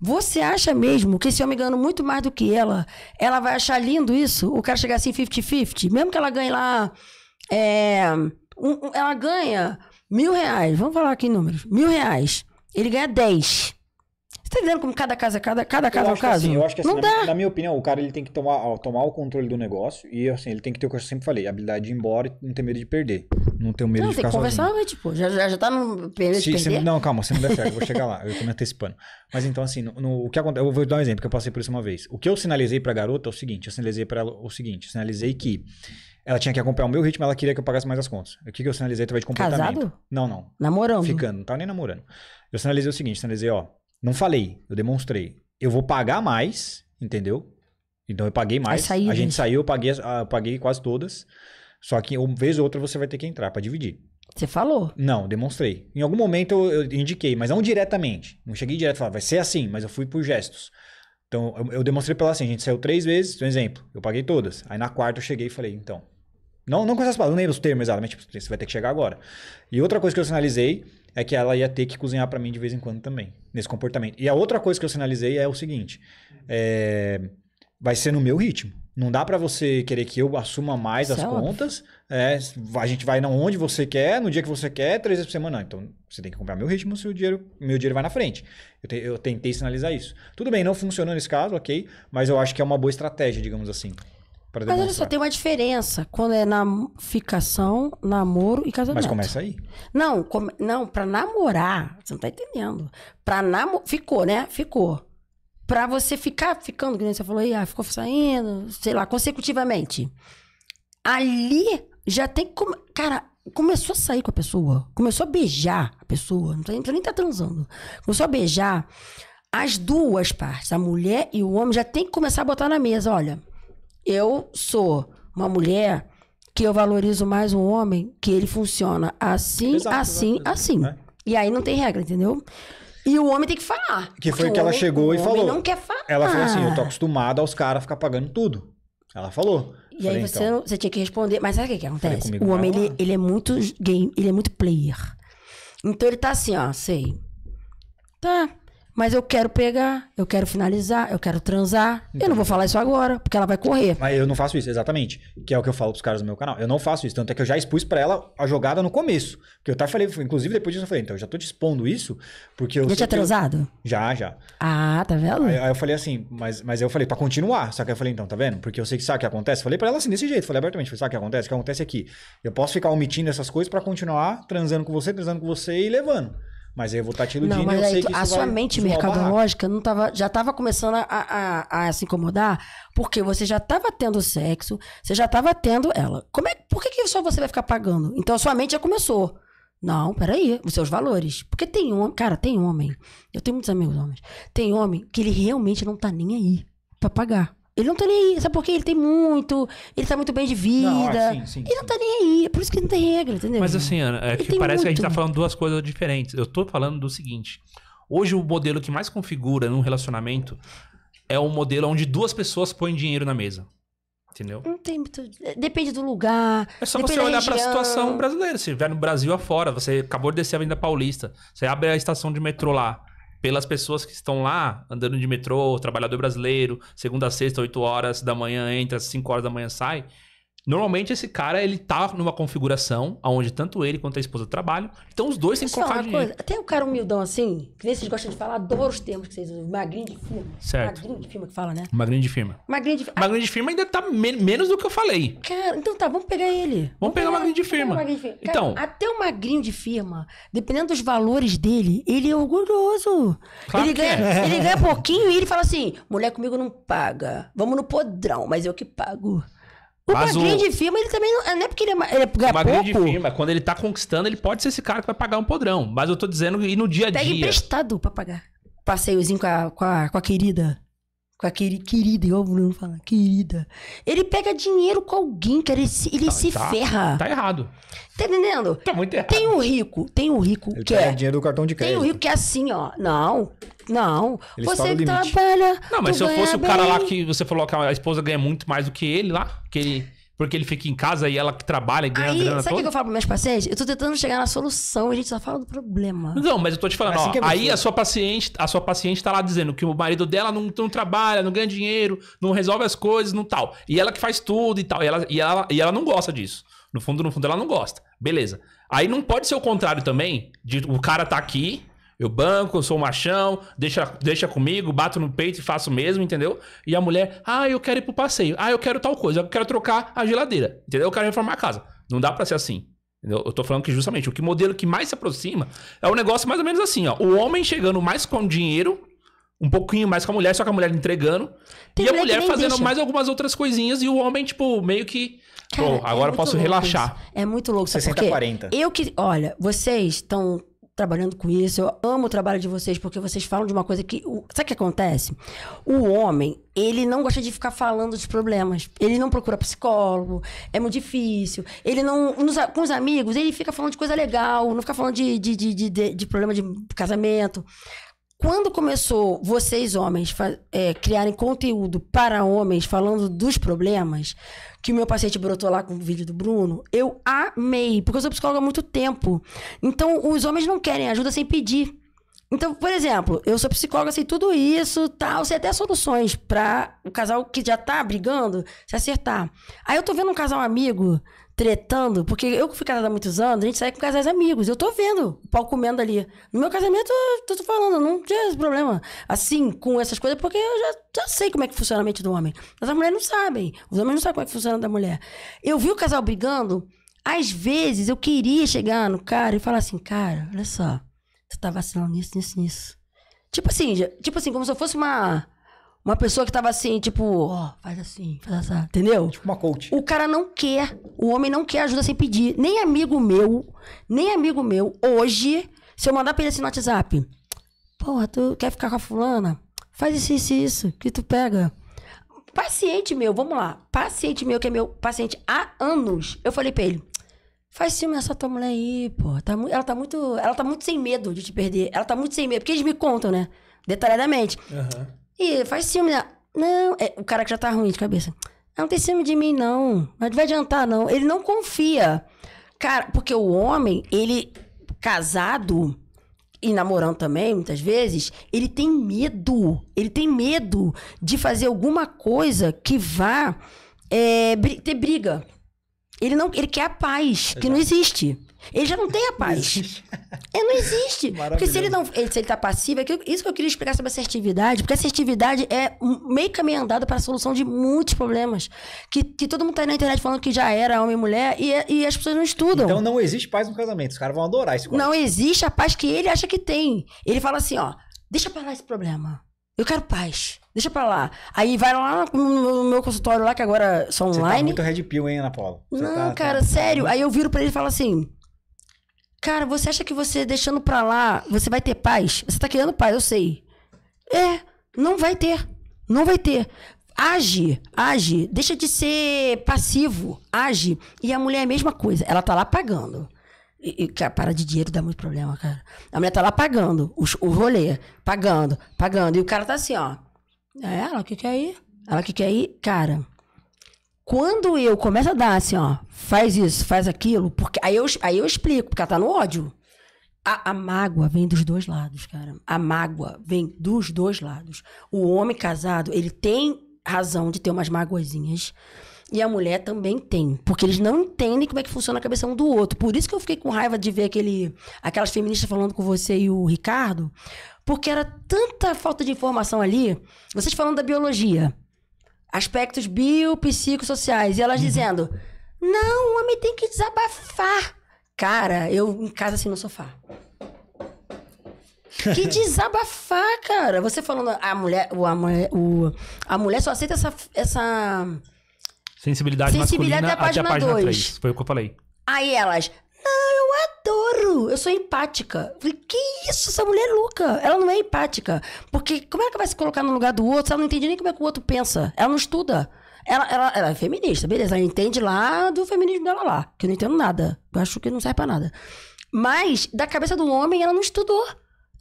Você acha mesmo que esse homem ganhando muito mais do que ela, ela vai achar lindo isso? O cara chegar assim 50-50? Mesmo que ela ganhe lá. É, um, ela ganha mil reais. Vamos falar aqui em números. Mil reais. Ele ganha 10 tá entendendo como cada casa é cada, cada caso é um caso? Assim, eu acho que assim, na, na minha opinião, o cara ele tem que tomar, tomar o controle do negócio e assim, ele tem que ter o que eu sempre falei, a habilidade de ir embora e não ter medo de perder. Não ter medo não, de ficar sozinho. Não, tem que conversar, mas, tipo, já, já, já tá no medo de perder? não, calma, você não der certo, eu vou chegar lá, eu tô me antecipando. Mas então assim, no, no, o que acontece, eu vou dar um exemplo que eu passei por isso uma vez. O que eu sinalizei pra garota é o seguinte, eu sinalizei pra ela o seguinte, eu sinalizei que ela tinha que acompanhar o meu ritmo, ela queria que eu pagasse mais as contas. O que, que eu sinalizei através de comportamento? Casado? Não, não. Namorando? Ficando, não tava nem namorando. Eu sinalizei o seguinte, sinalizei, ó, não falei, eu demonstrei. Eu vou pagar mais, entendeu? Então eu paguei mais. Sair, a gente, saiu, eu paguei, ah, eu paguei quase todas. Só que uma vez ou outra você vai ter que entrar para dividir. Você falou? Não, demonstrei. Em algum momento eu, eu, indiquei, mas não diretamente. Não cheguei direto e falei, vai ser assim, mas eu fui por gestos. Então eu, eu demonstrei pela assim, a gente saiu três vezes, um exemplo, eu paguei todas. Aí na quarta eu cheguei e falei, então. Não, não com essas palavras, não lembro os termos exatamente, tipo, você vai ter que chegar agora. E outra coisa que eu sinalizei é que ela ia ter que cozinhar para mim de vez em quando também, nesse comportamento. E a outra coisa que eu sinalizei é o seguinte: é, vai ser no meu ritmo. Não dá para você querer que eu assuma mais as é contas. É, a gente vai onde você quer, no dia que você quer, três vezes por semana. Não, então você tem que comprar meu ritmo, o dinheiro, meu dinheiro vai na frente. Eu, te, eu, tentei sinalizar isso. Tudo bem, não funcionou nesse caso, ok, mas eu acho que é uma boa estratégia, digamos assim. Pra Mas olha só, tem uma diferença quando é na ficação, namoro e casamento. Mas começa aí. Não, come... não, pra namorar, você não tá entendendo. Pra namorar, ficou, né? Ficou. Pra você ficar ficando, que nem você falou aí, ah, ficou saindo, sei lá, consecutivamente. Ali já tem que. Come... Cara, começou a sair com a pessoa, começou a beijar a pessoa, não tá, nem tá transando. Começou a beijar. As duas partes, a mulher e o homem, já tem que começar a botar na mesa, olha eu sou uma mulher que eu valorizo mais um homem que ele funciona assim, exato, assim, assim. É. E aí não tem regra, entendeu? E o homem tem que falar. Que foi que ela chegou e falou. não quer falar. Ela falou assim: eu tô acostumada aos caras ficar pagando tudo. Ela falou. E falei, aí você, então... você tinha que responder. Mas sabe o que, que acontece? o homem, ele, ele, é muito game, ele é muito player. Então ele tá assim, ó, sei. Tá. Mas eu quero pegar, eu quero finalizar, eu quero transar. Então. Eu não vou falar isso agora, porque ela vai correr. Mas eu não faço isso, exatamente. Que é o que eu falo pros caras do meu canal. Eu não faço isso. Tanto é que eu já expus para ela a jogada no começo. Que eu até falei, inclusive depois disso eu falei, então eu já tô te expondo isso, porque eu. Já tinha transado? Eu... Já, já. Ah, tá vendo? Aí, aí, eu falei assim, mas, mas eu falei, para continuar. Só que eu falei, então, tá vendo? Porque eu sei que sabe o que acontece. Falei para ela assim, desse jeito. Falei abertamente, falei, sabe o que acontece? O que acontece aqui? É eu posso ficar omitindo essas coisas para continuar transando com você, transando com você e levando. Mas aí eu vou estar tá te iludindo não, mas eu aí, sei que A sua mente mercadológica não tava, já estava começando a, a, a, se incomodar, porque você já estava tendo sexo, você já estava tendo ela. Como é, por que, que só você vai ficar pagando? Então a sua mente já começou. Não, peraí, os seus valores. Porque tem homem, cara, tem homem. Eu tenho muitos amigos homens. Tem homem que ele realmente não tá nem aí para pagar. Ele não tá nem aí. Sabe por quê? Ele tem muito, ele tá muito bem de vida. Não, ah, sim, sim, ele não tá nem aí. É por isso que não tem regra, entendeu? Mas assim, Ana, é que parece muito. que a gente tá falando duas coisas diferentes. Eu tô falando do seguinte: hoje o modelo que mais configura num relacionamento é um modelo onde duas pessoas põem dinheiro na mesa. Entendeu? Não tem muito. Depende do lugar. É só você olhar para a situação brasileira. Se estiver no Brasil afora, você acabou de descer a Avenida Paulista, você abre a estação de metrô lá pelas pessoas que estão lá andando de metrô, trabalhador brasileiro, segunda a sexta, 8 horas da manhã entra, 5 horas da manhã sai. Normalmente esse cara, ele tá numa configuração onde tanto ele quanto a esposa trabalham. Então os dois têm que colocar dinheiro. Coisa, tem um cara humildão assim, que nem vocês gostam de falar, adoro os termos que vocês usam. Magrinho de firma. Certo. Magrinho de firma que fala, né? Magrinho de firma. Magrinho de firma. Magrinho de firma ainda tá men menos do que eu falei. Cara, então tá, vamos pegar ele. Vamos, vamos pegar, pegar o magrinho de firma. Magrinho então. de firma. Cara, então. Até o magrinho de firma, dependendo dos valores dele, ele é orgulhoso. Claro ele, ganha, é. ele ganha pouquinho e ele fala assim, mulher comigo não paga. Vamos no podrão, mas eu que pago. O Mas o... de firma, ele também não, não é porque ele é, ele é o padrinho é pouco. de firma, é quando ele tá conquistando, ele pode ser esse cara que vai pagar um podrão. Mas eu tô dizendo, e no dia a tá dia. Pega emprestado pra pagar. Passeiozinho com a, com a, com a querida. Com a queri, querida, igual o Bruno fala, querida. Ele pega dinheiro com alguém, cara. Ele se, ele tá, se tá, ferra. Tá errado. Tá entendendo? Tá muito errado. Tem um rico, tem um rico ele que pega é. dinheiro do cartão de crédito. Tem um rico que é assim, ó. Não. Não. Eles você que trabalha. Não, mas se eu fosse o cara lá que você falou que a esposa ganha muito mais do que ele lá, que ele. Porque ele fica em casa e ela que trabalha e ganha Aí, grana Sabe o que eu falo para meus pacientes? Eu tô tentando chegar na solução, a gente só fala do problema. Não, mas eu tô te falando, assim ó, é aí a sua paciente, a sua paciente tá lá dizendo que o marido dela não, não trabalha, não ganha dinheiro, não resolve as coisas, não tal. E ela que faz tudo e tal. E ela, e ela, e ela não gosta disso. No fundo, no fundo, ela não gosta. Beleza. Aí não pode ser o contrário também, de o cara tá aqui, eu banco, eu sou machão, deixa, deixa comigo, bato no peito e faço mesmo, entendeu? E a mulher, ah, eu quero ir pro passeio, ah, eu quero tal coisa, eu quero trocar a geladeira, entendeu? Eu quero reformar a casa. Não dá para ser assim. Entendeu? Eu tô falando que justamente o que modelo que mais se aproxima é um negócio mais ou menos assim, ó. O homem chegando mais com dinheiro, um pouquinho mais com a mulher, só que a mulher entregando. Tem e a mulher fazendo deixa. mais algumas outras coisinhas e o homem, tipo, meio que. Cara, Bom, é agora é eu posso relaxar. Isso. É muito louco, sabe 60, 40. Eu que. Olha, vocês estão trabalhando com isso. Eu amo o trabalho de vocês, porque vocês falam de uma coisa que. Sabe o que acontece? O homem, ele não gosta de ficar falando dos problemas. Ele não procura psicólogo, é muito difícil. Ele não. Nos, com os amigos, ele fica falando de coisa legal, não fica falando de, de, de, de, de problema de casamento. Quando começou vocês, homens, é, criarem conteúdo para homens falando dos problemas, que o meu paciente brotou lá com o vídeo do Bruno, eu amei, porque eu sou psicóloga há muito tempo. Então, os homens não querem ajuda sem pedir. Então, por exemplo, eu sou psicóloga, sei tudo isso, tal, sei até soluções para o casal que já tá brigando se acertar. Aí eu tô vendo um casal amigo tretando, porque eu que fui casada há muitos anos, a gente sai com casais amigos. Eu tô vendo o pau comendo ali. No meu casamento, eu tô falando, não tinha esse problema. Assim, com essas coisas, porque eu já, já sei como é que funciona a mente do homem. Mas as mulheres não sabem. Os homens não sabem como é que funciona da mulher. Eu vi o casal brigando. Às vezes eu queria chegar no cara e falar assim, cara, olha só, você tá vacilando nisso, nisso, nisso. Tipo assim, tipo assim, como se eu fosse uma uma pessoa que tava assim, tipo, ó, oh, faz assim, faz assim, entendeu? Tipo uma coach. O cara não quer, o homem não quer ajuda sem pedir. Nem amigo meu, nem amigo meu, hoje, se eu mandar pra ele assim no WhatsApp, porra, tu quer ficar com a fulana? Faz isso, isso, isso, que tu pega. Paciente meu, vamos lá. Paciente meu, que é meu paciente há anos. Eu falei pra ele, Faz ciúme nessa tua mulher aí, pô. Tá ela, tá muito, ela tá muito sem medo de te perder. Ela tá muito sem medo. Porque eles me contam, né? Detalhadamente. Uhum. E faz ciúme, Não, é, o cara que já tá ruim de cabeça. Ah, não tem ciúme de mim, não. Não vai adiantar, não. Ele não confia. Cara, porque o homem, ele casado e namorando também, muitas vezes, ele tem medo. Ele tem medo de fazer alguma coisa que vá é, eh, br ter briga. Ele não, ele quer a paz, Exato. que não existe. Ele já não tem a paz. ele é, não existe. Porque se ele não ele, se ele tá passivo, é que isso que eu queria explicar sobre assertividade, porque assertividade é meio caminho andado para a solução de muitos problemas. Que, que todo mundo tá aí na internet falando que já era homem e mulher e, e as pessoas não estudam. Então não existe paz no casamento. Os caras vão adorar isso. Não existe a paz que ele acha que tem. Ele fala assim, ó, deixa pra lá esse problema. Eu quero paz. Deixa pra lá. Aí vai lá no meu consultório lá, que agora só online. Você tá muito red pill, hein, Ana Paula? Você não, tá, tá. cara, tá... sério. Aí eu viro pra ele e falo assim... Cara, você acha que você deixando pra lá, você vai ter paz? Você tá querendo paz, eu sei. É, não vai ter. Não vai ter. Age, age. Deixa de ser passivo. Age. E a mulher é a mesma coisa. Ela tá lá pagando. E, e, cara, para de dinheiro dá muito problema, cara. A mulher tá lá pagando os, o rolê. Pagando, pagando. E o cara tá assim, ó. É ela que quer ir. Ela que quer ir. Cara, quando eu começo a dar assim, ó, faz isso, faz aquilo, porque aí eu, aí eu explico, porque ela tá no ódio. A, a, mágoa vem dos dois lados, cara. A mágoa vem dos dois lados. O homem casado, ele tem razão de ter umas magoazinhas. E a mulher também tem. Porque eles não entendem como é que funciona a cabeça um do outro. Por isso que eu fiquei com raiva de ver aquele, aquelas feministas falando com você e o Ricardo. Porque era tanta falta de informação ali. Vocês falando da biologia aspectos biopsicossociais. E elas uhum. dizendo: Não, o homem tem que desabafar. Cara, eu em casa assim no sofá. Que desabafar, cara. Você falando, a mulher, o, a, mulher, o, a mulher só aceita essa. essa... Sensibilidade, Sensibilidade masculina até a página 2. Foi o que eu falei. Aí elas, não, eu adoro! Eu sou empática. falei, que isso? Essa mulher é louca. Ela não é empática. Porque como é que vai se colocar no lugar do outro se ela não entende nem como é que o outro pensa? Ela não estuda. Ela, ela, ela é feminista, beleza. Ela entende lá do feminismo dela lá. Que eu não entendo nada. Eu acho que não serve pra nada. Mas, da cabeça do homem, ela não estudou.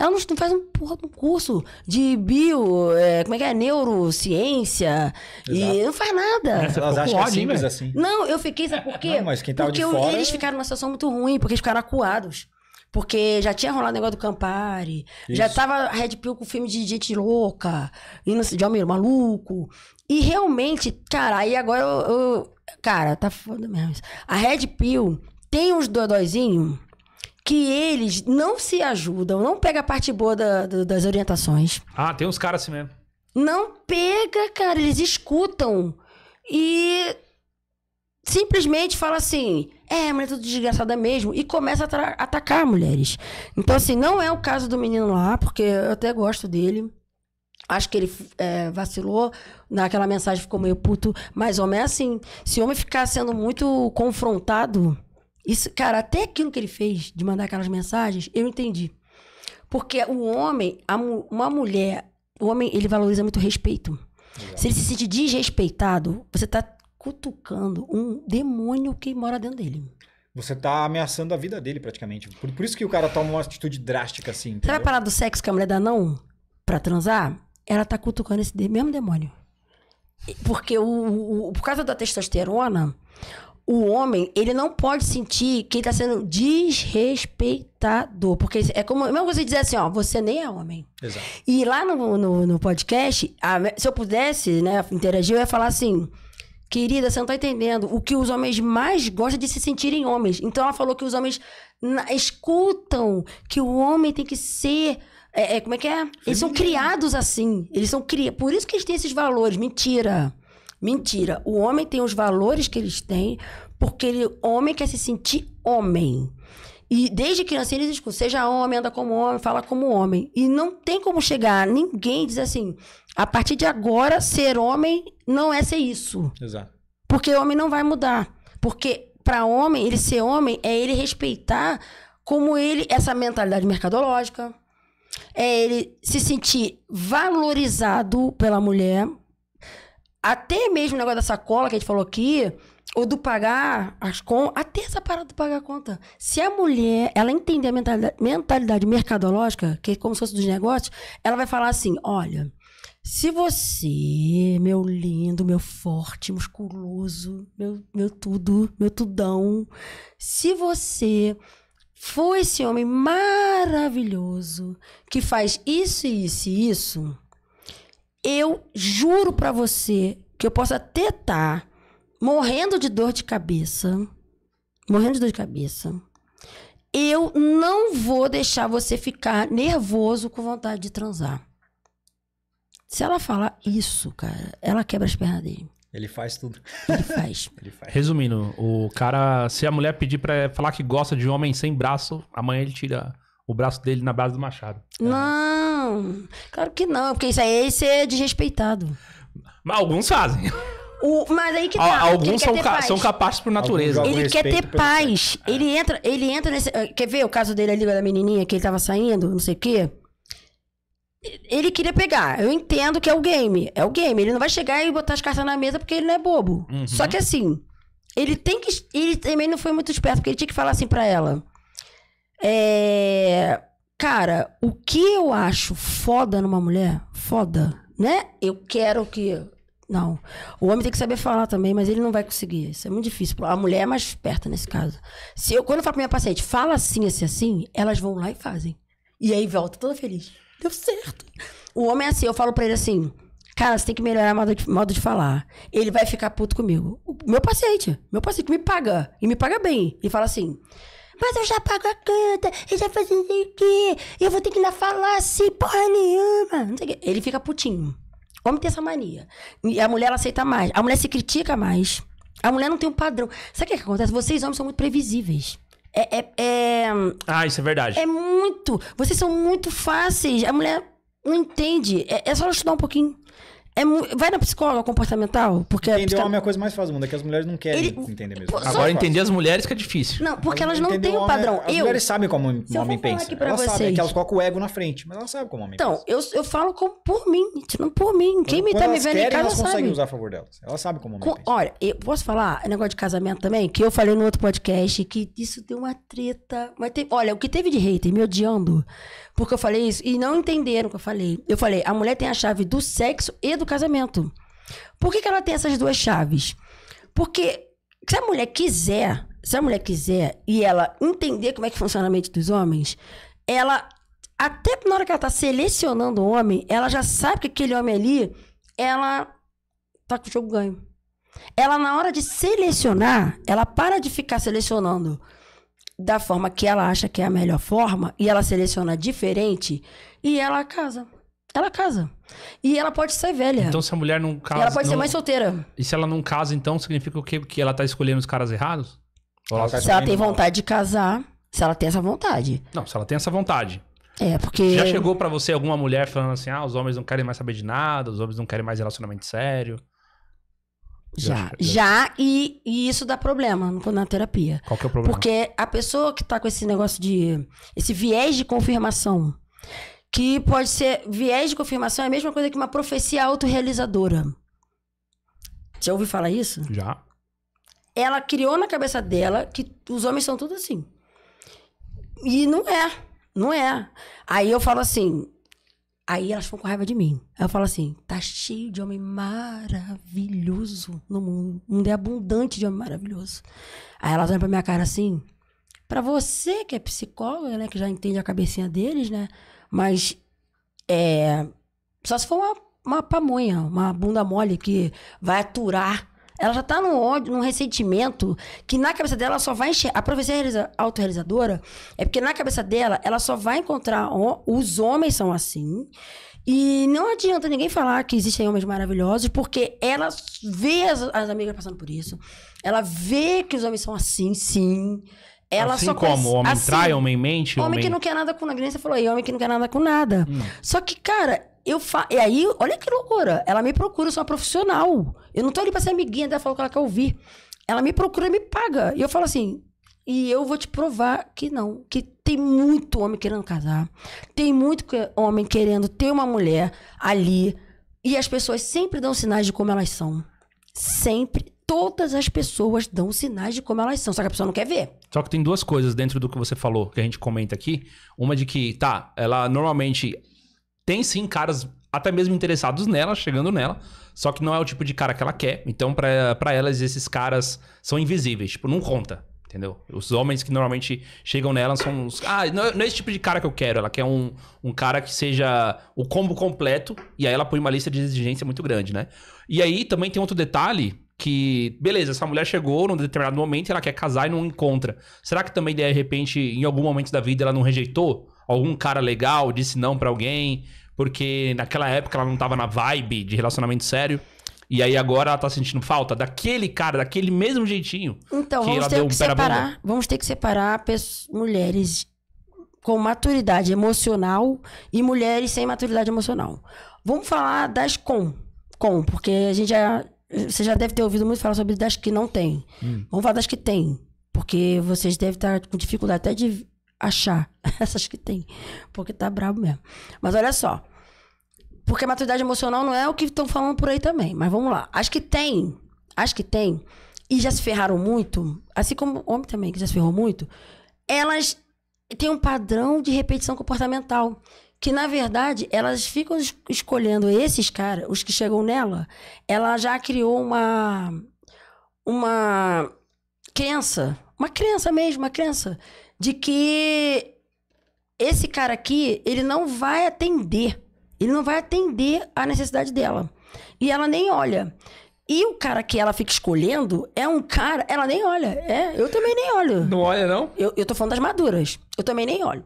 Ela não, faz um porra de um curso de bio, é, como é que é? Neurociência. Exato. E não faz nada. Elas acham que é simples né? assim. Não, eu fiquei, sabe por quê? Não, mas quem tava porque de eu, eles ficaram numa situação muito ruim, porque eles ficaram acuados. Porque já tinha rolado o negócio do Campari, Isso. já tava Red Pill com filme de gente louca, e não sei, de homem maluco. E realmente, cara, aí agora eu, eu. cara, tá foda mesmo. A Red Pill tem uns dodóizinhos que eles não se ajudam, não pega a parte boa da, da, das orientações. Ah, tem uns caras assim mesmo. Não pega, cara, eles escutam e simplesmente fala assim: é, mulher é tudo desgraçada mesmo, e começa a atacar mulheres. Então, assim, não é o caso do menino lá, porque eu até gosto dele. Acho que ele é, vacilou, naquela mensagem ficou meio puto, mas homem é assim. Se homem ficar sendo muito confrontado, isso, cara, até aquilo que ele fez de mandar aquelas mensagens, eu entendi. Porque o homem, a, uma mulher, o homem, ele valoriza muito o respeito. Legal. Se ele se sente desrespeitado, você está cutucando um demônio que mora dentro dele. Você está ameaçando a vida dele praticamente. Por, por, isso que o cara toma uma atitude drástica assim. Entendeu? Sabe a parada do sexo que a mulher dá não pra transar? Ela está cutucando esse mesmo demônio. Porque o, o, por causa da testosterona, o homem, ele não pode sentir que ele tá sendo desrespeitado Porque é como. É Mesmo você dizer assim, ó, você nem é homem. Exato. E lá no, no, no podcast, a, se eu pudesse, né, interagir, eu ia falar assim. Querida, você não tá entendendo. O que os homens mais gostam é de se sentirem homens. Então ela falou que os homens na, escutam que o homem tem que ser. É, é como é que é? Eles são criados assim. Eles são criados. Por isso que eles têm esses valores. Mentira. Mentira. O homem tem os valores que eles têm porque ele, homem quer se sentir homem. E desde criança eles escutam, seja homem, anda como homem, fala como homem. E não tem como chegar ninguém diz assim, a partir de agora ser homem não é ser isso. Exato. Porque homem não vai mudar. Porque para homem, ele ser homem é ele respeitar como ele essa mentalidade mercadológica. É ele se sentir valorizado pela mulher, até mesmo o negócio da sacola que a gente falou aqui, ou do pagar as contas, até essa parada do pagar a conta. Se a mulher, ela entender a mentalidade, mentalidade mercadológica, que é como se fosse dos negócios, ela vai falar assim, olha, se você, meu lindo, meu forte, musculoso, meu, meu tudo, meu tudão, se você for esse homem maravilhoso que faz isso, isso e isso eu juro para você que eu posso até estar tá morrendo de dor de cabeça, morrendo de dor de cabeça. Eu não vou deixar você ficar nervoso com vontade de transar. Se ela falar isso, cara, ela quebra as pernas dele. Ele faz tudo. Ele faz. ele faz. Resumindo, o cara, se a mulher pedir para falar que gosta de um homem sem braço, amanhã ele tira o braço dele na base do machado. É. Não, claro que não, porque isso aí você é desrespeitado. Mas alguns fazem. O, mas aí que tá. Alguns são, ca, são capazes por natureza. Ele quer ter paz. É. Ele entra, ele entra nesse. Ah, quer ver o caso dele ali da menininha que ele tava saindo, não sei o quê? Ele queria pegar. Eu entendo que é o game. É o game. Ele não vai chegar e botar as cartas na mesa porque ele não é bobo. Uhum. Só que assim, ele tem que. Ele também não foi muito esperto, porque ele tinha que falar assim pra ela. É, cara, o que eu acho foda numa mulher, foda, né? Eu quero que. Não. O homem tem que saber falar também, mas ele não vai conseguir. Isso é muito difícil. A mulher é mais esperta nesse caso. Se eu, quando eu falo pra minha paciente, fala assim, assim, assim, elas vão lá e fazem. E aí volta toda feliz. Deu certo. O homem é assim, eu falo pra ele assim, cara, você tem que melhorar o modo de, modo de falar. Ele vai ficar puto comigo. O meu paciente, meu paciente me paga, e me paga bem. E fala assim, mas eu já pago a canta, eu já faço não sei o quê, eu vou ter que ir falar assim, porra nenhuma. Não sei o quê. Ele fica putinho. Homem tem essa mania. E a mulher ela aceita mais. A mulher se critica mais. A mulher não tem um padrão. Sabe o é que, acontece? Vocês homens são muito previsíveis. É, é, é, Ah, isso é verdade. É muito. Vocês são muito fáceis. A mulher não entende. É, é só ela estudar um pouquinho. É, vai na psicóloga comportamental. Porque entender psico... homem é a coisa mais fácil do mundo, é que as mulheres não querem Ele... entender mesmo. Agora, entender as mulheres que é difícil. Não, porque elas não têm o padrão. É... As mulheres sabem como um Se homem pensa. É elas vocês... sabem que elas colocam o ego na frente, mas elas sabem como um homem então, pensa. Então, eu, eu falo por mim, não é por mim. Quem Quando me tá me vendo querem, em casa elas sabe. conseguem usar a favor delas. Elas sabem como um homem com... pensa. Olha, eu posso falar negócio de casamento também? Que eu falei no outro podcast que isso deu uma treta. Mas tem olha, o que teve de hater me odiando porque eu falei isso e não entenderam o que eu falei. Eu falei, a mulher tem a chave do sexo e do casamento. Por que, que ela tem essas duas chaves? Porque se a mulher quiser, se a mulher quiser e ela entender como é que funciona a mente dos homens, ela até na hora que ela tá selecionando o homem, ela já sabe que aquele homem ali, ela tá com o jogo ganho. Ela na hora de selecionar, ela para de ficar selecionando da forma que ela acha que é a melhor forma e ela seleciona diferente e ela casa. Ela casa. E ela pode ser velha. Então, se a mulher não casa. E ela pode não... ser mais solteira. E se ela não casa, então, significa o quê? Que ela tá escolhendo os caras errados? Ela tá, tá se ela tem vontade de casar, se ela tem essa vontade. Não, se ela tem essa vontade. É, porque. Já chegou para você alguma mulher falando assim: ah, os homens não querem mais saber de nada, os homens não querem mais relacionamento sério? Já, já, já e, e, isso dá problema na terapia. Qual que é o problema? Porque a pessoa que tá com esse negócio de. esse viés de confirmação, que pode ser. viés de confirmação é a mesma coisa que uma profecia autorrealizadora. Já ouviu falar isso? Já. Ela criou na cabeça dela que os homens são tudo assim. E não é, não é. Aí eu falo assim, Aí elas ficam com raiva de mim. Aí eu falo assim: tá cheio de homem maravilhoso no mundo. O mundo é abundante de homem maravilhoso. Aí elas olham pra minha cara assim. Pra você que é psicóloga, né? Que já entende a cabecinha deles, né? Mas é. Só se for uma, uma pamonha, uma bunda mole que vai aturar ela já tá num ódio, num ressentimento, que na cabeça dela só vai encher A profecia autorrealizadora é porque na cabeça dela ela só vai encontrar os homens são assim. E não adianta ninguém falar que existem homens maravilhosos, porque ela vê as, as amigas passando por isso. Ela vê que os homens são assim, sim. Ela assim só como homem assim, trai, homem mente, homem... homem que não quer nada com... A você falou aí, homem que não quer nada com nada. Hum. Só que, cara, eu fa... E aí, olha que loucura. Ela me procura, eu sou uma profissional. Eu não tô ali pra ser amiguinha dela, falar o que ela quer ouvir. Ela me procura e me paga. E eu falo assim, e eu vou te provar que não. Que tem muito homem querendo casar. Tem muito homem querendo ter uma mulher ali. E as pessoas sempre dão sinais de como elas são. Sempre. Todas as pessoas dão sinais de como elas são. Só que a pessoa não quer ver. Só que tem duas coisas dentro do que você falou, que a gente comenta aqui. Uma de que, tá, ela normalmente tem sim caras até mesmo interessados nela, chegando nela, só que não é o tipo de cara que ela quer. Então, para elas, esses caras são invisíveis, tipo, não conta. Entendeu? Os homens que normalmente chegam nela são os. Ah, não, é, não é esse tipo de cara que eu quero. Ela quer um, um cara que seja o combo completo. E aí ela põe uma lista de exigência muito grande, né? E aí também tem outro detalhe que, beleza, essa mulher chegou num determinado momento e ela quer casar e não encontra. Será que também, de repente, em algum momento da vida, ela não rejeitou? algum cara legal disse não para alguém, porque naquela época ela não tava na vibe de relacionamento sério. E aí agora ela tá sentindo falta daquele cara, daquele mesmo jeitinho. Então, vamos ter que separar. Vamos ter que separar mulheres com maturidade emocional e mulheres sem maturidade emocional. Vamos falar das com. Com, porque a gente já. Você já deve ter ouvido muito falar sobre das que não tem. Hum. Vamos falar das que tem. Porque vocês devem estar com dificuldade até de achar essas que tem, porque tá brabo mesmo. Mas olha só, porque maturidade emocional não é o que estão falando por aí também, mas vamos lá. acho que tem, acho que tem, e já se ferraram muito, assim como homem também que já se ferrou muito, elas têm um padrão de repetição comportamental. Que na verdade elas ficam escolhendo esses caras, os que chegam nela, ela já criou uma. uma crença, uma crença mesmo, uma crença de que esse cara aqui, ele não vai atender. Ele não vai atender a necessidade dela. E ela nem olha. E o cara que ela fica escolhendo é um cara. Ela nem olha. É, eu também nem olho. Não olha, não? Eu, eu tô falando das maduras. Eu também nem olho.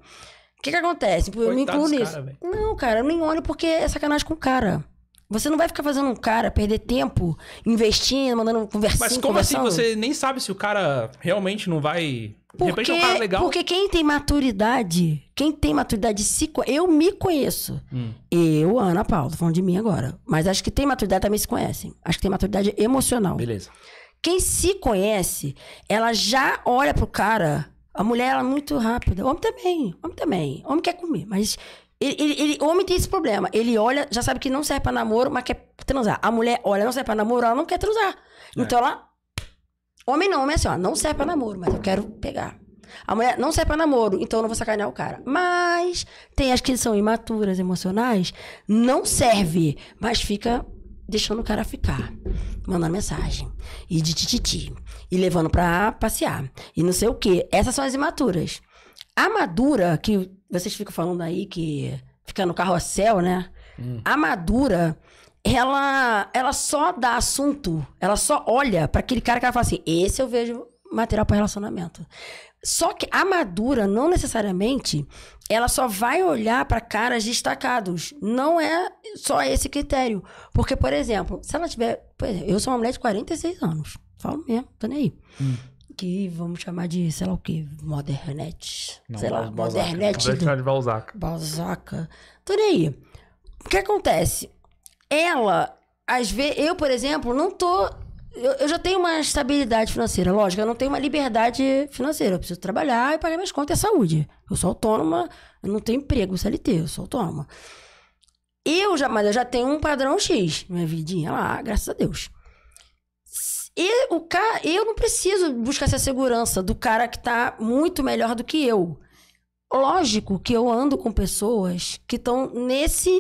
O que que acontece? Eu Coitado me incluo nisso. Cara, não, cara, eu nem olho porque é sacanagem com o cara. Você não vai ficar fazendo um cara perder tempo investindo, mandando conversar. Mas como assim? Você nem sabe se o cara realmente não vai porque, é um porque quem tem maturidade, quem tem maturidade se Eu me conheço. Hum. Eu, Ana Paula, tô falando de mim agora. Mas acho que tem maturidade também se conhecem. Acho que tem maturidade emocional. Beleza. Quem se conhece, ela já olha pro cara. A mulher, ela é muito rápida. Homem também, homem também. Homem quer comer, mas ele, ele, ele, homem tem esse problema. Ele olha, já sabe que não serve pra namoro, mas quer transar. A mulher olha, não serve pra namoro, ela não quer transar. É. Então ela Homem não, homem é assim, ó, não serve pra namoro, mas eu quero pegar. A mulher não serve pra namoro, então eu não vou sacanear o cara. Mas tem as que são imaturas, emocionais, não serve, mas fica deixando o cara ficar, mandando mensagem, e de tititi, e levando pra passear, e não sei o quê. Essas são as imaturas. A madura, que vocês ficam falando aí que fica no carrossel, né? Hum. A madura ela, ela só dá assunto, ela só olha para aquele cara que ela fala assim: esse eu vejo material para relacionamento. Só que a madura, não necessariamente, ela só vai olhar para caras destacados. Não é só esse critério. Porque, por exemplo, se ela tiver. Exemplo, eu sou uma mulher de 46 anos. Falo mesmo, tô nem aí. Hum. Que vamos chamar de, sei lá o que modernet Não, sei lá, Balzaca. modernete. Balzaca. Balzaca. Tô nem aí. O que acontece? ela, às vezes, eu, por exemplo, não tô. Eu, eu, já tenho uma estabilidade financeira, lógico, eu não tenho uma liberdade financeira. Eu preciso trabalhar e pagar minhas contas e saúde. Eu sou autônoma, eu não tenho emprego CLT, eu sou autônoma. Eu já, mas eu já tenho um padrão X, minha vidinha lá, graças a Deus. E o cara, eu não preciso buscar essa segurança do cara que tá muito melhor do que eu. Lógico que eu ando com pessoas que estão nesse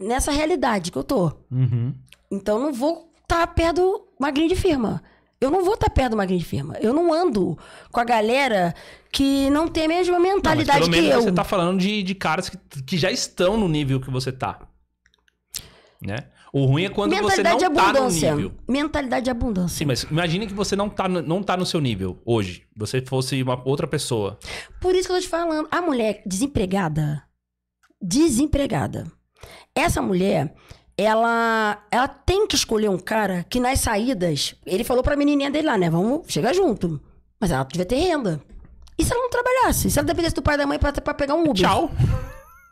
nessa realidade que eu tô. Uhum. Então não vou tá estar tá perto de uma grande firma. Eu não vou estar tá perto de uma grande firma. Eu não ando com a galera que não tem a mesma mentalidade não, mas pelo menos que eu. Você tá falando de, de caras que, que já estão no nível que você tá. Né? O ruim é quando você não tá no nível. Mentalidade de abundância. Sim, mas imagine que você não tá, no, não tá no seu nível hoje. Você fosse uma outra pessoa. Por isso que eu tô te falando. A mulher desempregada, desempregada, essa mulher, ela, ela tem que escolher um cara que nas saídas. Ele falou pra menininha dele lá, né? Vamos chegar junto. Mas ela devia ter renda. E se ela não trabalhasse? Se ela dependesse do pai da mãe pra, pra pegar um Uber? Tchau.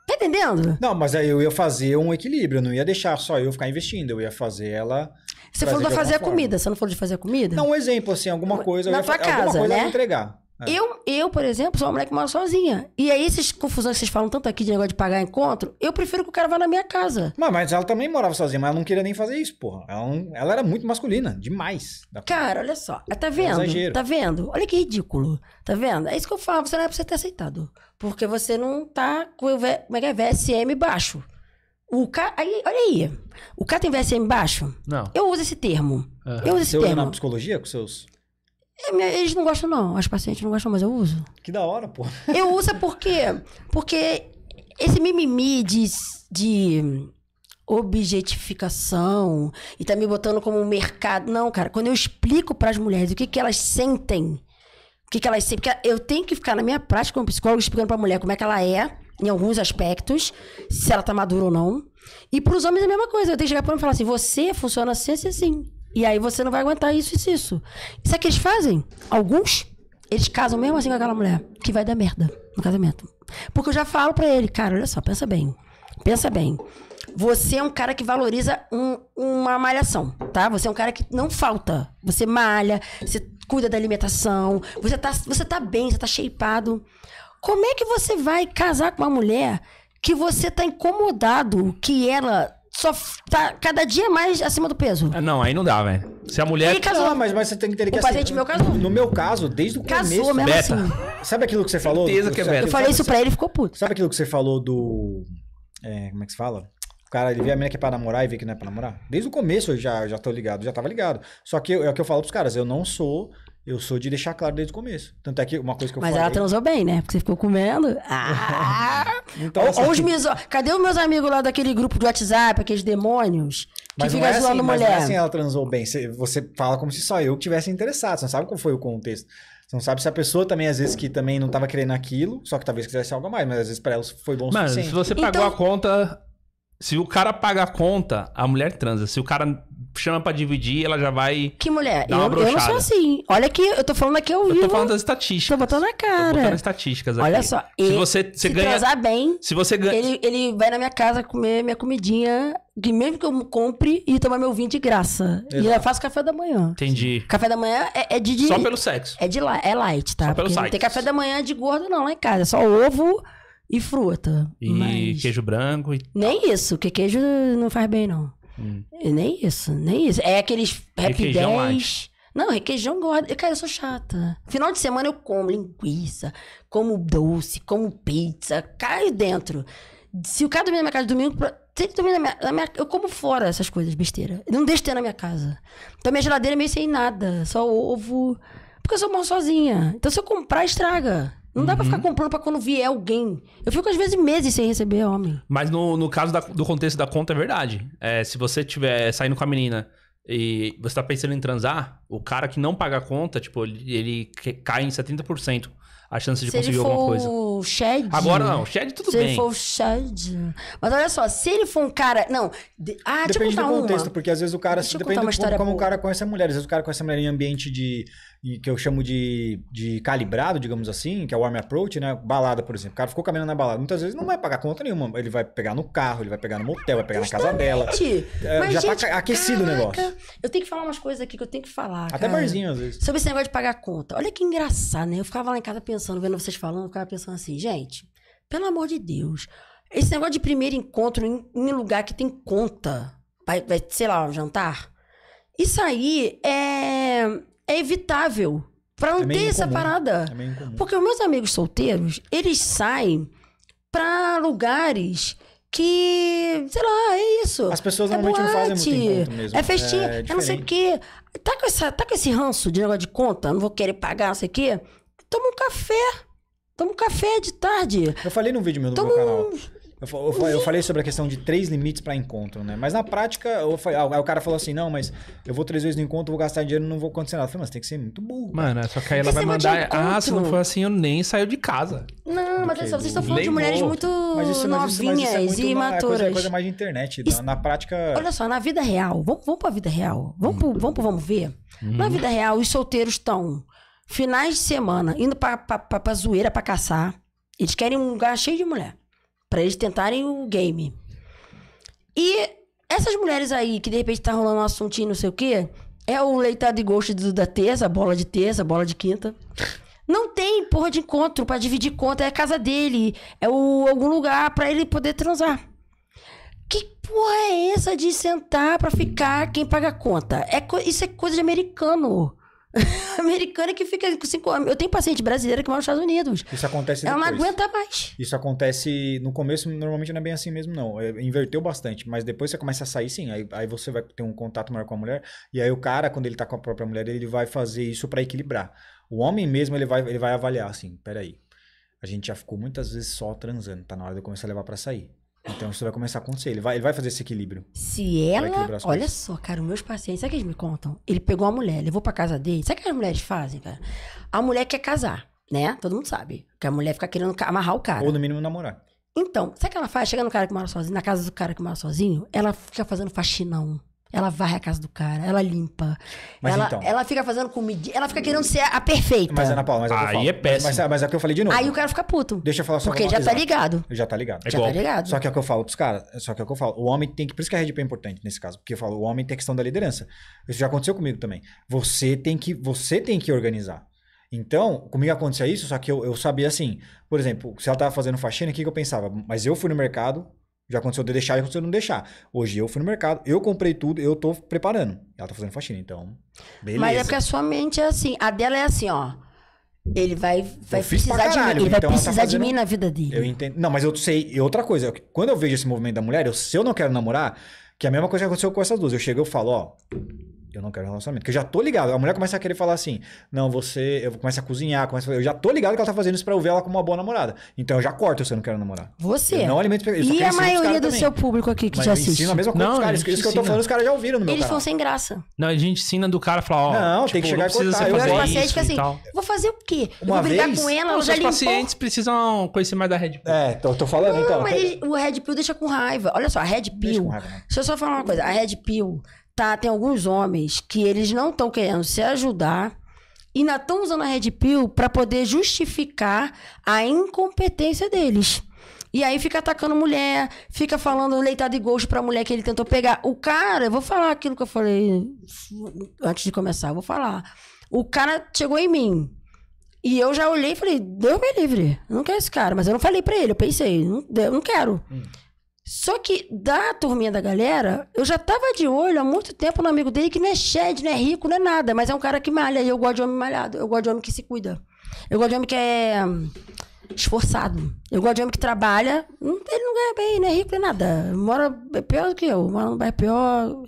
Tá entendendo? Não, mas aí eu ia fazer um equilíbrio, eu não ia deixar só eu ficar investindo, eu ia fazer ela. Você falou de fazer a forma. comida, você não falou de fazer a comida? Não, um exemplo, assim, alguma coisa. Na eu tua fa... casa, alguma coisa né? entregar. É. Eu, eu, por exemplo, sou uma mulher que mora sozinha. E aí, é essas confusões que vocês falam tanto aqui de negócio de pagar encontro, eu prefiro que o cara vá na minha casa. Mas, mas ela também morava sozinha, mas ela não queria nem fazer isso, porra. Ela, não, ela era muito masculina, demais. Cara, olha só. É, tá vendo? É Tá vendo? Olha que ridículo. Tá vendo? É isso que eu falo, você não é pra você ter aceitado. Porque você não tá com o v, como é que é? VSM baixo. O cara, aí, olha aí. O cara tem VSM baixo? Não. Eu uso esse termo. Uhum. Eu uso esse você termo. Você na psicologia com seus é, eles não gostam, não. As pacientes não gostam, mas eu uso. Que da hora, pô. Eu uso é por Porque esse mimimi de, de objetificação e tá me botando como um mercado. Não, cara. Quando eu explico para as mulheres o que, que elas sentem, o que, que elas sentem. Porque eu tenho que ficar na minha prática como psicólogo explicando pra mulher como é que ela é, em alguns aspectos, se ela tá madura ou não. E pros homens é a mesma coisa. Eu tenho que chegar pra ela e falar assim: você funciona assim, assim, assim. E aí você não vai aguentar isso, isso, isso. Isso é que eles fazem. Alguns, eles casam mesmo assim com aquela mulher, que vai dar merda no casamento. Porque eu já falo para ele, cara, olha só, pensa bem. Pensa bem. Você é um cara que valoriza um, uma malhação, tá? Você é um cara que não falta. Você malha, você cuida da alimentação, você tá, você tá bem, você tá shapeado. Como é que você vai casar com uma mulher que você tá incomodado que ela só tá cada dia mais acima do peso. É, não, aí não dá, velho. Se a mulher. Ele casou. Não, ah, mas, mas você tem que ter que O paciente meu casou. No meu caso, desde o Casou começo. mesmo Beta. assim. Sabe aquilo que você falou? Certeza que é beta. Eu falei isso pra ele e ficou puto. Sabe aquilo que você falou do. é, como é que se fala? O cara, ele vê a menina que é pra namorar e vê que não é pra namorar. Desde o começo eu já, já tô ligado, já tava ligado. Só que eu- é o que eu falo pros caras, eu não sou eu sou de deixar claro desde o começo. Tanto é que uma coisa que eu Mas falei... ela transou bem, né? Porque você ficou comendo. Ah! então, assim, os meus. Cadê os meus amigos lá daquele grupo do WhatsApp, aqueles demônios? Que mas que fica é zoando assim, mulher. Mas não é assim ela transou bem. Você fala como se só eu tivesse interessado. Você não sabe qual foi o contexto. Você não sabe se a pessoa também, às vezes, que também não estava querendo aquilo, só que talvez quisesse algo a mais, mas às vezes para ela foi bom o Mano, se você pagou então... a conta... Se o cara paga a conta, a mulher transa. Se o cara chama pra dividir, ela já vai. Que mulher? Eu, eu, não sou assim. Olha que eu tô falando aqui ao vivo. Eu tô falando das estatísticas. Tô botando na cara. Tô botando estatísticas aqui. Olha só. Se você se, se bem. Se você ganha. Ele, ele vai na minha casa comer minha comidinha, que mesmo que eu compre e tomar meu vinho de graça. Exato. E eu faço café da manhã. Entendi. Café da manhã é, é de, de, Só pelo sexo. É de lá, é light, tá? Só pelo sexo Não tem café da manhã de gordo, não, lá em casa. É só ovo e fruta. E mas... queijo branco e. Nem isso, que queijo não faz bem, não. Hum. Nem isso, nem isso. É aqueles Rap 10. Mais. Não, requeijão gorda. Cara, eu sou chata. Final de semana eu como linguiça, como doce, como pizza, caio dentro. Se o cara dormir na minha casa domingo, se ele dormir na minha, na minha, Eu como fora essas coisas, besteira. não deixo ter na minha casa. Então minha geladeira é meio sem nada, só ovo. Porque eu sou moro sozinha. Então se eu comprar, estraga. Não dá uhum. pra ficar uhum. comprando pra quando vier alguém. Eu fico, às vezes, meses sem receber homem. Mas no, no caso da, do contexto da conta, é verdade. É, se você estiver saindo com a menina e você tá pensando em transar, o cara que não paga a conta, tipo, ele, ele cai em 70% a chance de se conseguir alguma coisa. Se ele for o Shed... Agora não, o Shed tudo se bem. Se ele for o Shed... Mas olha só, se ele for um cara... Não, de... ah, depende deixa eu contar do contexto, uma. porque às vezes o cara... Deixa depende do, como boa. o cara conhece a mulher. Às vezes o cara conhece a mulher em ambiente de e que eu chamo de, de calibrado, digamos assim, que é o warm approach, né? Balada, por exemplo. O cara ficou caminhando na balada. Muitas vezes não vai pagar conta nenhuma. Ele vai pegar no carro, ele vai pegar no motel, vai pegar Justamente. na casa dela. É, Mas, já tá gente, tá aquecido caraca, o negócio. Eu tenho que falar umas coisas aqui que eu tenho que falar. Até cara, barzinho, às vezes. Sobre esse negócio de pagar conta. Olha que engraçado, né? Eu ficava lá em casa pensando, vendo vocês falando, eu ficava pensando assim, gente, pelo amor de Deus. Esse negócio de primeiro encontro em, em lugar que tem conta, vai, vai, sei lá, um jantar. Isso aí é é evitável. Pra não é ter essa parada. É Porque os meus amigos solteiros, eles saem pra lugares que, sei lá, é isso. As pessoas é normalmente boate, não fazem muito mesmo. É festinha, é, é não sei o quê. Tá com, essa, tá com esse ranço de negócio de conta, não vou querer pagar, não sei o quê. Toma um café. Toma um café de tarde. Eu falei num vídeo meu do Toma meu canal. Eu, eu, falei sobre a questão de três limites para encontro, né? Mas na prática, eu ah, o cara falou assim: não, mas eu vou três vezes no encontro, vou gastar dinheiro não vou acontecer nada. Eu falei, mas tem que ser muito burro. Mano, é, só que aí ela vai mandar. Ah, se não for assim, eu nem saio de casa. Não, mas é só, vocês estão falando de mulheres muito isso, novinhas isso, mas isso é muito, e imaturas. É coisa, é coisa, mais de internet. Isso, na, na, prática. Olha só, na vida real, vamos, vamos pra vida real. Vamos pro, vamos, pro, vamos ver. Hum. Na vida real, os solteiros estão finais de semana indo pra, pra, pra, pra zoeira, pra caçar. Eles querem um lugar cheio de mulher para eles tentarem o game. E essas mulheres aí, que de repente tá rolando um assuntinho, não sei o quê, é o leitado de gosto da terça, bola de terça, bola de quinta. Não tem porra de encontro para dividir conta, é a casa dele, é o, algum lugar para ele poder transar. Que porra é essa de sentar pra ficar quem paga a conta? É, isso é coisa de americano. americana que fica com cinco anos. Eu tenho paciente brasileira que mora nos Estados Unidos. Isso acontece Ela depois. não aguenta mais. Isso acontece no começo, normalmente não é bem assim mesmo, não. É, inverteu bastante, mas depois você começa a sair, sim. Aí, aí você vai ter um contato maior com a mulher. E aí o cara, quando ele tá com a própria mulher, ele vai fazer isso para equilibrar. O homem mesmo, ele vai, ele vai avaliar assim: peraí, a gente já ficou muitas vezes só transando, tá na hora de eu começar a levar para sair. Então você vai começar a acontecer. Ele vai, ele vai fazer esse equilíbrio. Se ela. Olha só, cara, os meus pacientes, sabe o que eles me contam? Ele pegou a mulher, levou pra casa dele. Sabe o que as mulheres fazem, cara? A mulher quer casar, né? Todo mundo sabe. Que a mulher fica querendo amarrar o cara. Ou no mínimo namorar. Então, sabe o que ela faz? Chega no cara que mora sozinho, na casa do cara que mora sozinho, ela fica fazendo faxinão. Ela varre a casa do cara, ela limpa. Mas ela, então. ela fica fazendo comida, ela fica querendo ser a perfeita. Mas, Ana Paula, mas é Aí é péssimo. Mas, mas, é o que eu falei de novo. Aí o cara fica puto. Deixa eu falar só Porque já tá ligado. Já tá ligado. É já tá ligado. Só que é o que eu falo pros caras. Só que é o que eu falo. O homem tem que. Por isso que a Red é importante nesse caso. Porque eu falo, o homem tem a questão da liderança. Isso já aconteceu comigo também. Você tem que, você tem que organizar. Então, comigo acontecia isso, só que eu, eu sabia assim. Por exemplo, se ela tava fazendo faxina, o que, que eu pensava? Mas eu fui no mercado, já aconteceu de deixar, e aconteceu de não deixar. Hoje eu fui no mercado, eu comprei tudo, eu tô preparando. Ela tá fazendo faxina, então. Beleza. Mas é porque a sua mente é assim. A dela é assim, ó. Ele vai, vai precisar caralho, de mim. Ele então vai tá precisar tá fazendo... de mim na vida dele. Eu entendo. Não, mas eu sei. E outra coisa, quando eu vejo esse movimento da mulher, eu, se eu não quero namorar, que é a mesma coisa que aconteceu com essas duas. Eu chego e falo, ó eu não quero relacionamento. Porque eu já tô ligado. A mulher começa a querer falar assim: não, você. Eu começo a cozinhar, começa eu já tô ligado que ela tá fazendo isso pra eu ver ela como uma boa namorada. Então eu já corto se eu não quero namorar. Você. Eu não alimento eu E a maioria do também. seu público aqui que Mas te eu assiste? Ensino a mesma coisa não, dos caras. Isso que eu tô falando, os caras já ouviram no meu Eles canal. são sem graça. Não, a gente ensina do cara falar: ó. Não, tipo, tem que tipo, chegar não e cortar. Eu era paciente que é assim: vou fazer o quê? Uma eu vou brigar vez? com ela, ela já Os pacientes precisam conhecer mais da Red Pill. É, tô, tô falando não, então. Mas o Red Pill deixa com raiva. Olha só, a Red Pill. Deixa eu só falar uma coisa: a Red Pill tá, tem alguns homens que eles não estão querendo se ajudar e ainda estão usando a Red Pill para poder justificar a incompetência deles. E aí fica atacando mulher, fica falando leitado de gosto pra mulher que ele tentou pegar. O cara, eu vou falar aquilo que eu falei antes de começar, eu vou falar. O cara chegou em mim. E eu já olhei e falei, Deus me livre, eu não quero esse cara. Mas eu não falei pra ele, eu pensei, não, eu não quero. Hum. Só que da turminha da galera, eu já tava de olho há muito tempo no amigo dele, que não é shed, não é rico, não é nada, mas é um cara que malha. E eu gosto de homem malhado, eu gosto de homem que se cuida. Eu gosto de homem que é hum, esforçado. Eu gosto de homem que trabalha. Hum, ele não ganha bem, não é rico, não é nada. Mora pior do que eu, mora no bairro pior,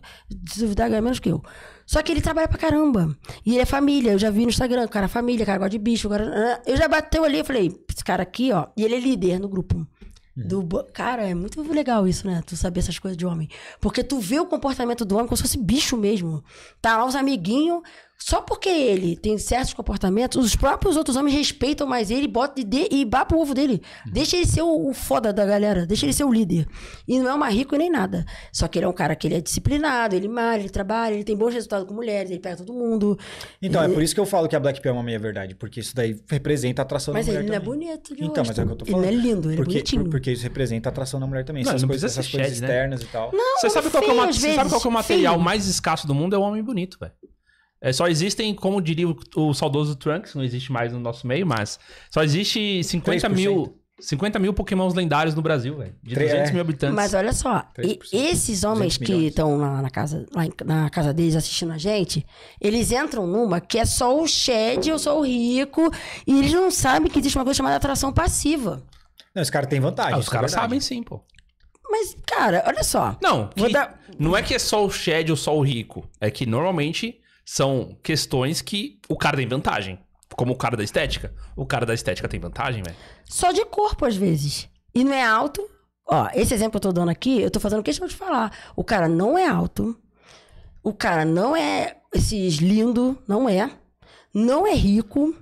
duvidar ganha menos que eu. Só que ele trabalha pra caramba. E ele é família. Eu já vi no Instagram, cara, família, cara, gosta de bicho. Cara... Eu já bateu ali, eu falei, esse cara aqui, ó. E ele é líder no grupo. Uhum. Do, cara, é muito legal isso, né? Tu saber essas coisas de homem. Porque tu vê o comportamento do homem como se fosse bicho mesmo. Tá lá os amiguinhos, só porque ele tem certos comportamentos, os próprios outros homens respeitam mais ele bota e, de, e bapa o ovo dele. Deixa ele ser o, o, foda da galera, deixa ele ser o líder. E não é uma rico nem nada. Só que ele é um cara que ele é disciplinado, ele malha, ele trabalha, ele tem bons resultados com mulheres, ele pega todo mundo. Então, é ele... é por isso que eu falo que a Black Pearl é uma meia-verdade, porque isso daí representa a atração mas da mulher. Mas ele também. não é bonito, Então, mas é o que eu tô falando. Ele não é lindo, ele é porque, é bonitinho. Porque isso representa a atração da mulher também. Não, essas não coisas, essas coisas shed, né? externas né? e tal. Não, você sabe, é feio, qual é uma, você sabe qual é o material feio. mais escasso do mundo? É o homem bonito, velho. É, só existem, como diria o, o, saudoso Trunks, não existe mais no nosso meio, mas só existe 50 3%. mil. 50 mil pokémons lendários no Brasil, velho. De 300 é. mil habitantes. Mas olha só, e, esses homens que estão lá na casa, lá na casa deles assistindo a gente, eles entram numa que é só o Shed, eu sou o rico, e eles não sabem que existe uma coisa chamada atração passiva. Não, os caras têm vantagem. Ah, os é caras é sabem sim, pô. Mas, cara, olha só. Não, que, dar... não é que é só o Shed ou só o rico. É que normalmente são questões que o cara tem vantagem. Como o cara da estética. O cara da estética tem vantagem, velho? Só de corpo, às vezes. E não é alto. Ó, esse exemplo que eu tô dando aqui, eu tô fazendo questão de falar. O cara não é alto. O cara não é esses lindo, não é. Não é rico.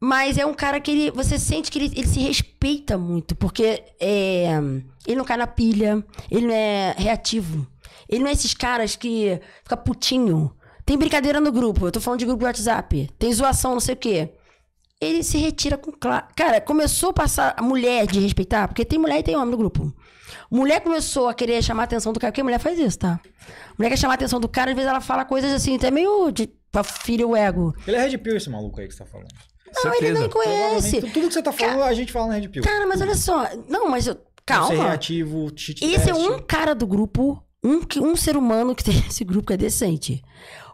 Mas é um cara que ele, você sente que ele, ele se respeita muito, porque é, ele não cai na pilha, ele não é reativo. Ele não é esses caras que fica putinho tem brincadeira no grupo, eu tô falando de grupo de WhatsApp. Tem zoação, não sei o quê. Ele se retira com. Cara, começou a passar a mulher de respeitar, porque tem mulher e tem homem no grupo. Mulher começou a querer chamar a atenção do cara, porque mulher faz isso, tá? Mulher quer chamar a atenção do cara, às vezes ela fala coisas assim, até meio de. pra filho o ego. Ele é Red Pill, esse maluco aí que você tá falando. Não, Certeza. ele nem conhece. Tudo que você tá falando, cara, a gente fala no Red Pill. Cara, mas olha só. Não, mas eu, calma. Ser é reativo, Esse é um cara do grupo, um, um ser humano que tem esse grupo que é decente.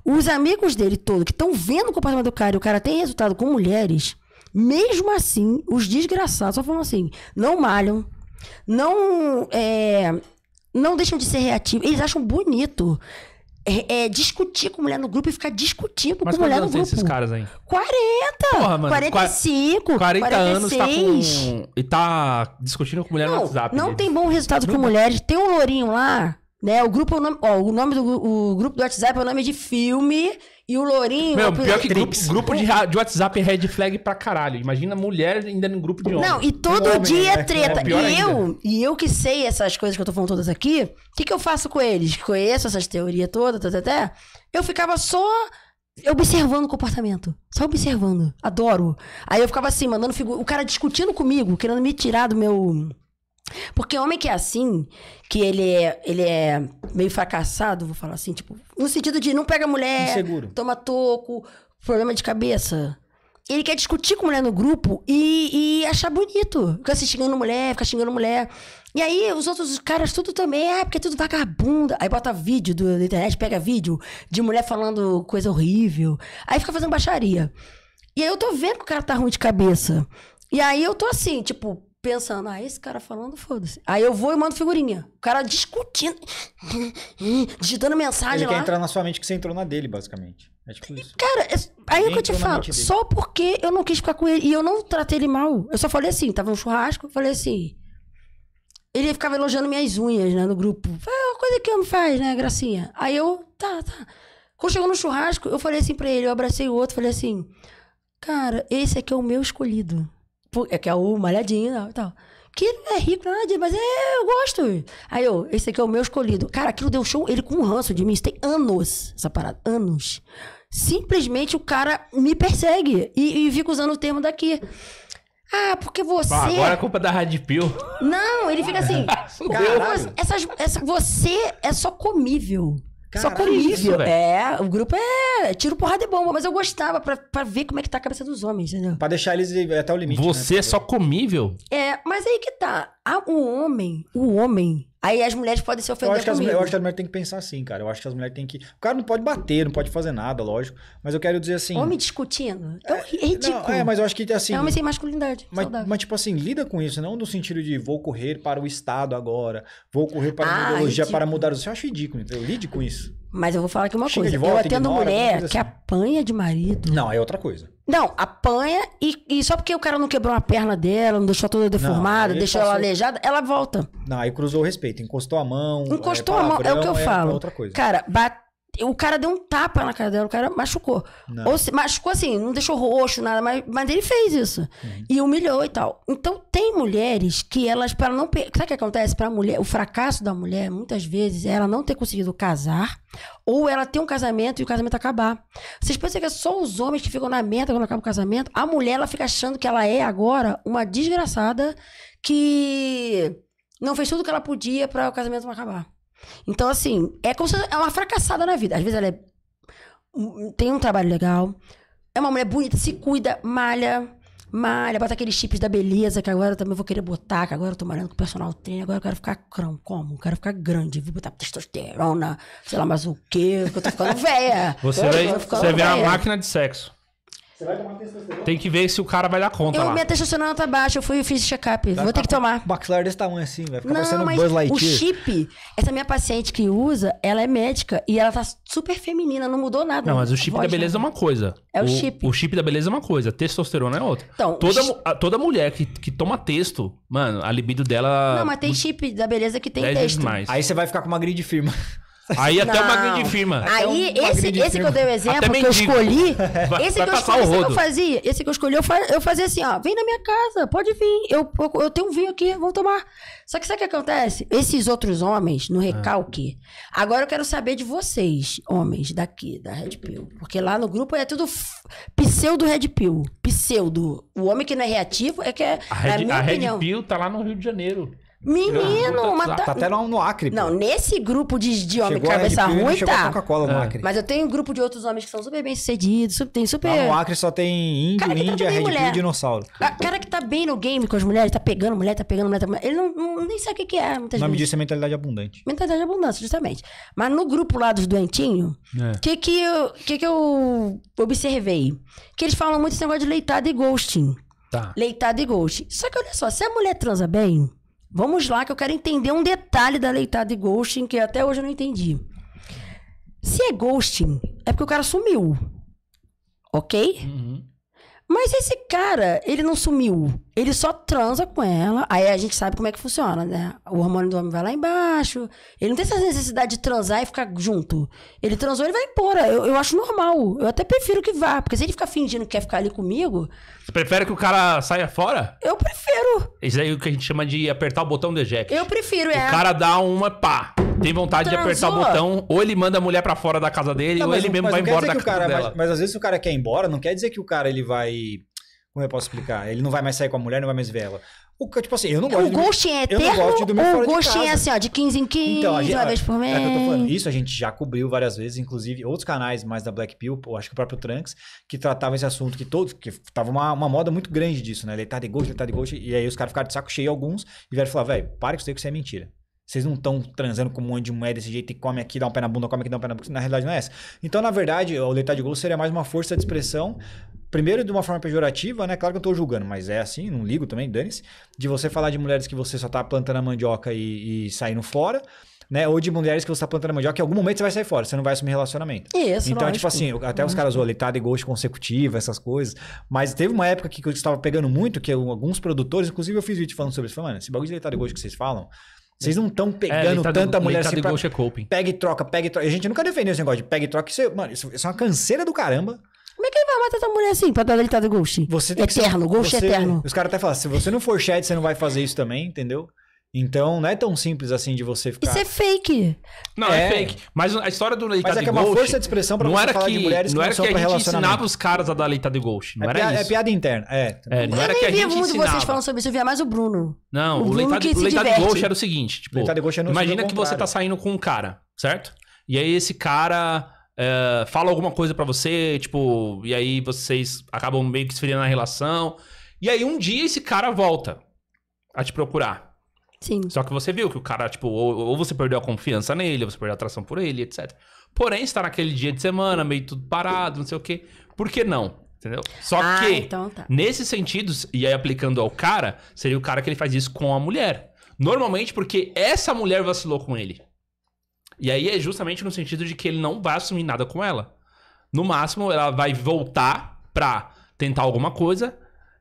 Os amigos dele todos que estão vendo o comportamento do cara e o cara tem resultado com mulheres, mesmo assim, os desgraçados só falam assim: não malham, não, é, não deixam de ser reativos. Eles acham bonito. É, é, discutir com mulher no grupo e ficar discutindo Mas com mulher no grupo. Mas esses caras aí? 40! Porra, mano. 45, 40 46. anos tá com... e tá discutindo com mulher não, no WhatsApp. Não gente. tem bom resultado não com mulheres. Tem um lourinho lá né? O grupo, é o nome, ó, o nome do o grupo do WhatsApp é o nome de filme e o Lourinho. Meu, é o pior que grupo, grupo de, de, WhatsApp é red flag pra caralho. Imagina mulher ainda no grupo de homem. Não, e todo homem, dia é né? treta. É e eu, e eu que sei essas coisas que eu tô falando todas aqui, o que, que eu faço com eles? Conheço essas teorias todas, até, tá, até. Tá, tá, eu ficava só observando o comportamento. Só observando. Adoro. Aí eu ficava assim, mandando figura. O cara discutindo comigo, querendo me tirar do meu. Porque homem que é assim, que ele é, ele é meio fracassado, vou falar assim, tipo, no sentido de não pega mulher, Inseguro. toma toco, problema de cabeça. Ele quer discutir com mulher no grupo e, e achar bonito. Fica se xingando mulher, fica xingando mulher. E aí os outros caras tudo também, ah, porque é tudo vagabunda. Aí bota vídeo do, da internet, pega vídeo de mulher falando coisa horrível. Aí fica fazendo baixaria. E aí eu tô vendo que o cara tá ruim de cabeça. E aí eu tô assim, tipo, pensando, ah, esse cara falando, foda-se. Aí eu vou e mando figurinha. O cara discutindo, digitando mensagem Ele lá. quer entrar na sua mente que você entrou na dele, basicamente. É tipo isso. Cara, é aí é que eu te falo, só porque eu não quis ficar com ele, e eu não tratei ele mal. Eu só falei assim, tava um churrasco, falei assim... Ele ficava elogiando minhas unhas, né, no grupo. É uma coisa que eu me faz, né, gracinha. Aí eu, tá, tá. Quando chegou no churrasco, eu falei assim pra ele, eu abracei o outro, falei assim... Cara, esse aqui é o meu escolhido é que é o malhadinho né, e tal. Que não é rico, não é nada mas é, eu gosto. Aí eu, esse aqui é o meu escolhido. Cara, aquilo deu show, ele com um ranço de mim, isso tem anos, essa parada, anos. Simplesmente o cara me persegue e, e fica usando o termo daqui. Ah, porque você. Pá, agora é culpa da Radipil. Não, ele fica assim. Cara, ah, essas, essa, você é só comível. Só comível, é, o grupo é tiro, porrada e bomba, mas eu gostava pra, pra ver como é que tá a cabeça dos homens, entendeu? Pra deixar eles até o limite. Né? Você né? é só comível? É, mas aí que tá. Ah, o homem, o homem, Aí as mulheres podem se ofender eu acho que As, eu acho que as mulheres têm que pensar assim, cara. Eu acho que as mulheres têm que... O cara não pode bater, não pode fazer nada, lógico. Mas eu quero dizer assim... Homem discutindo. Tão é, é, é, é, ridículo. Não, é, mas eu acho que assim... É homem sem masculinidade. Mas, mas, tipo assim, lida com isso. Não no sentido de vou correr para o Estado agora. Vou correr para ah, a ideologia, ridículo. para mudar... Isso eu acho ridículo. Eu lide com isso. Mas eu vou falar aqui uma Chega coisa. Volta, eu atendo ignora, mulher assim. que apanha de marido. Não, é outra coisa. Não, apanha e, e, só porque o cara não quebrou a perna dela, não deixou toda deformada, não, deixou passou... ela aleijada, ela volta. Não, aí cruzou o respeito, encostou a mão. É, encostou é, a mão, é o que eu é, falo. outra coisa. Cara, bate o cara deu um tapa na cara dela, o cara machucou. Ou se, machucou assim, não deixou roxo, nada, mas, mas ele fez isso. Uhum. E humilhou e tal. Então tem mulheres que elas, para não. Sabe o que acontece? Pra mulher, o fracasso da mulher, muitas vezes, é ela não ter conseguido casar, ou ela ter um casamento e o casamento acabar. Vocês pensam que é só os homens que ficam na merda quando acaba o casamento? A mulher, ela fica achando que ela é agora uma desgraçada que não fez tudo o que ela podia para o casamento não acabar. Então, assim, é como se é uma fracassada na vida. Às vezes ela é, tem um trabalho legal, é uma mulher bonita, se cuida, malha, malha, bota aqueles chips da beleza que agora eu também vou querer botar, que agora eu tô malhando com o personal trainer, agora eu quero ficar crão, como? Quero ficar grande, vou botar testosterona, sei lá mais o quê, porque eu tô ficando velha. Você, você vê a máquina de sexo. Você vai tomar testosterona? Tem que ver se o cara vai dar conta. Eu, lá. Minha testosterona tá baixa, eu fui e fiz check-up. Tá, Vou ter tá que tomar. Baxilar desse tamanho assim, vai ficar parecendo um Buzz Lightyear. O chip, essa minha paciente que usa, ela é médica e ela tá super feminina, não mudou nada. Não, mas o chip da beleza não. é uma coisa. É o, o, chip. O chip da beleza é uma coisa, testosterona é outra. Então, toda, chi... a, toda mulher que, que toma texto, mano, a libido dela. Não, mas tem chip da beleza que tem texto. mais. Aí você vai ficar com uma grid firma. Aí até não. uma grande firma. Aí, esse, esse firma. que eu dei o exemplo, que eu escolhi. esse que eu escolhi, eu fazia. Esse que eu escolhi, eu, eu fazia assim, ó. Vem na minha casa, pode vir. Eu, eu, eu tenho um vinho aqui, vamos tomar. Só que sabe o que acontece? Esses outros homens, no ah. recalque. Ah. Agora eu quero saber de vocês, homens daqui, da Red Pill. Porque lá no grupo é tudo pseudo Red Pill. Pseudo. O homem que não é reativo é que é. A Red, é minha a Red Pill tá lá no Rio de Janeiro. Menino, ah, tá, mas tá, tá, tá, até no, no Acre. Não, nesse grupo de, de homem chegou cabeça ruim tá. Coca-Cola no ah. Acre. Mas eu tenho um grupo de outros homens que são super bem-sucedidos, tem super. Não, no Acre só tem índio, cara tá índia, tá Red e dinossauro. A ah, cara que tá bem no game com as mulheres, tá pegando mulher, tá pegando mulher, tá... ele não, não, nem sabe o que, é. Muitas o nome vezes. disso é mentalidade abundante. Mentalidade abundante, justamente. Mas no grupo lá dos doentinhos, o é. que que eu, que que eu observei? Que eles falam muito esse negócio de leitada e ghosting. Tá. Leitada e ghosting. Só que olha só, se a mulher transa bem Vamos lá, que eu quero entender um detalhe da leitada de ghosting que até hoje eu não entendi. Se é ghosting, é porque o cara sumiu. Ok? Uhum. Mas esse cara, ele não sumiu. Ele só transa com ela. Aí a gente sabe como é que funciona, né? O hormônio do homem vai lá embaixo. Ele não tem essa necessidade de transar e ficar junto. Ele transou, ele vai embora. Eu, eu acho normal. Eu até prefiro que vá. Porque se ele ficar fingindo que quer ficar ali comigo. Você prefere que o cara saia fora? Eu prefiro. Isso aí é o que a gente chama de apertar o botão de eject. Eu prefiro, o é. O cara dá uma pá tem vontade Transou. de apertar o botão, ou ele manda a mulher para fora da casa dele, ou ele não, mesmo vai embora da casa cara, dela. Mas, mas, às vezes o cara quer ir embora, não quer dizer que o cara ele vai. Como eu posso explicar? Ele não vai mais sair com a mulher, não vai mais ver ela. O, tipo assim, eu não gosto. O é gostinho é eterno, eu não gosto de o gostinho é assim, ó, de 15 em 15, então, gente, uma vez por é mês. É isso a gente já cobriu várias vezes, inclusive outros canais mais da Black Pill, acho que o próprio Trunks, que tratava esse assunto, que todos, que tava uma, uma moda muito grande disso, né? Ele tá de ele tá de gosto. e aí os caras ficaram de saco cheio alguns, e vieram falar, velho, para que isso aí que isso é mentira. Vocês não estão transando com um monte de mulher desse jeito e come aqui, dá um pé na bunda, come aqui, dá um pé na bunda. Na realidade não é essa. Então, na verdade, o letar de golo seria mais uma força de expressão. Primeiro, de uma forma pejorativa, né? Claro que eu estou julgando, mas é assim, não ligo também, dane-se. De você falar de mulheres que você só está plantando a mandioca e, e saindo fora né? Ou de mulheres que você está plantando a mandioca, que em algum momento você vai sair fora, você não vai assumir relacionamento. Isso, Então, é tipo lógico. tipo assim, até os uhum. caras zoam leitada e gosto consecutiva, essas coisas. Mas teve uma época que, eu estava pegando muito, que alguns produtores, inclusive eu fiz vídeo falando sobre isso, falando, mano, esse bagulho de leitado e gosto que vocês falam, vocês não estão é, pegando é, tanta do, mulher tá assim pra... É pega e troca, pega e troca. A gente nunca defendeu esse negócio de pega e troca. Isso é, mano, isso, isso é uma canseira do caramba. Como é que ele vai matar essa mulher assim pra dar deitado Ghost? Você tem eterno, que ser, Ghost você, eterno. Os caras até falam, se você não for Shed, você não vai fazer isso também, entendeu? Então não é tão simples assim de você ficar. Isso é fake. Não, é, é fake. Mas a história do Leitado Mas é que é uma força de expressão pra não era que, de mulheres não que era que a gente ensinava os caras a dar Leitado Ghost. Não é era piada, é isso. É piada interna. É. é não eu era nem que a gente via muito ensinava. vocês falando sobre isso, eu via mais o Bruno. Não, o, o Leitado, Leitado Ghost era o seguinte: tipo, é imagina que você tá saindo com um cara, certo? E aí esse cara. Uh, fala alguma coisa pra você, tipo, e aí vocês acabam meio que se ferindo na relação. E aí um dia esse cara volta a te procurar. Sim. Só que você viu que o cara, tipo, ou, ou você perdeu a confiança nele, ou você perdeu a atração por ele, etc. Porém, está naquele dia de semana, meio tudo parado, não sei o quê. Por que não? Entendeu? Só ah, que, então tá. nesses sentidos, e aí aplicando ao cara, seria o cara que ele faz isso com a mulher. Normalmente porque essa mulher vacilou com ele. E aí é justamente no sentido de que ele não vai assumir nada com ela. No máximo, ela vai voltar pra tentar alguma coisa,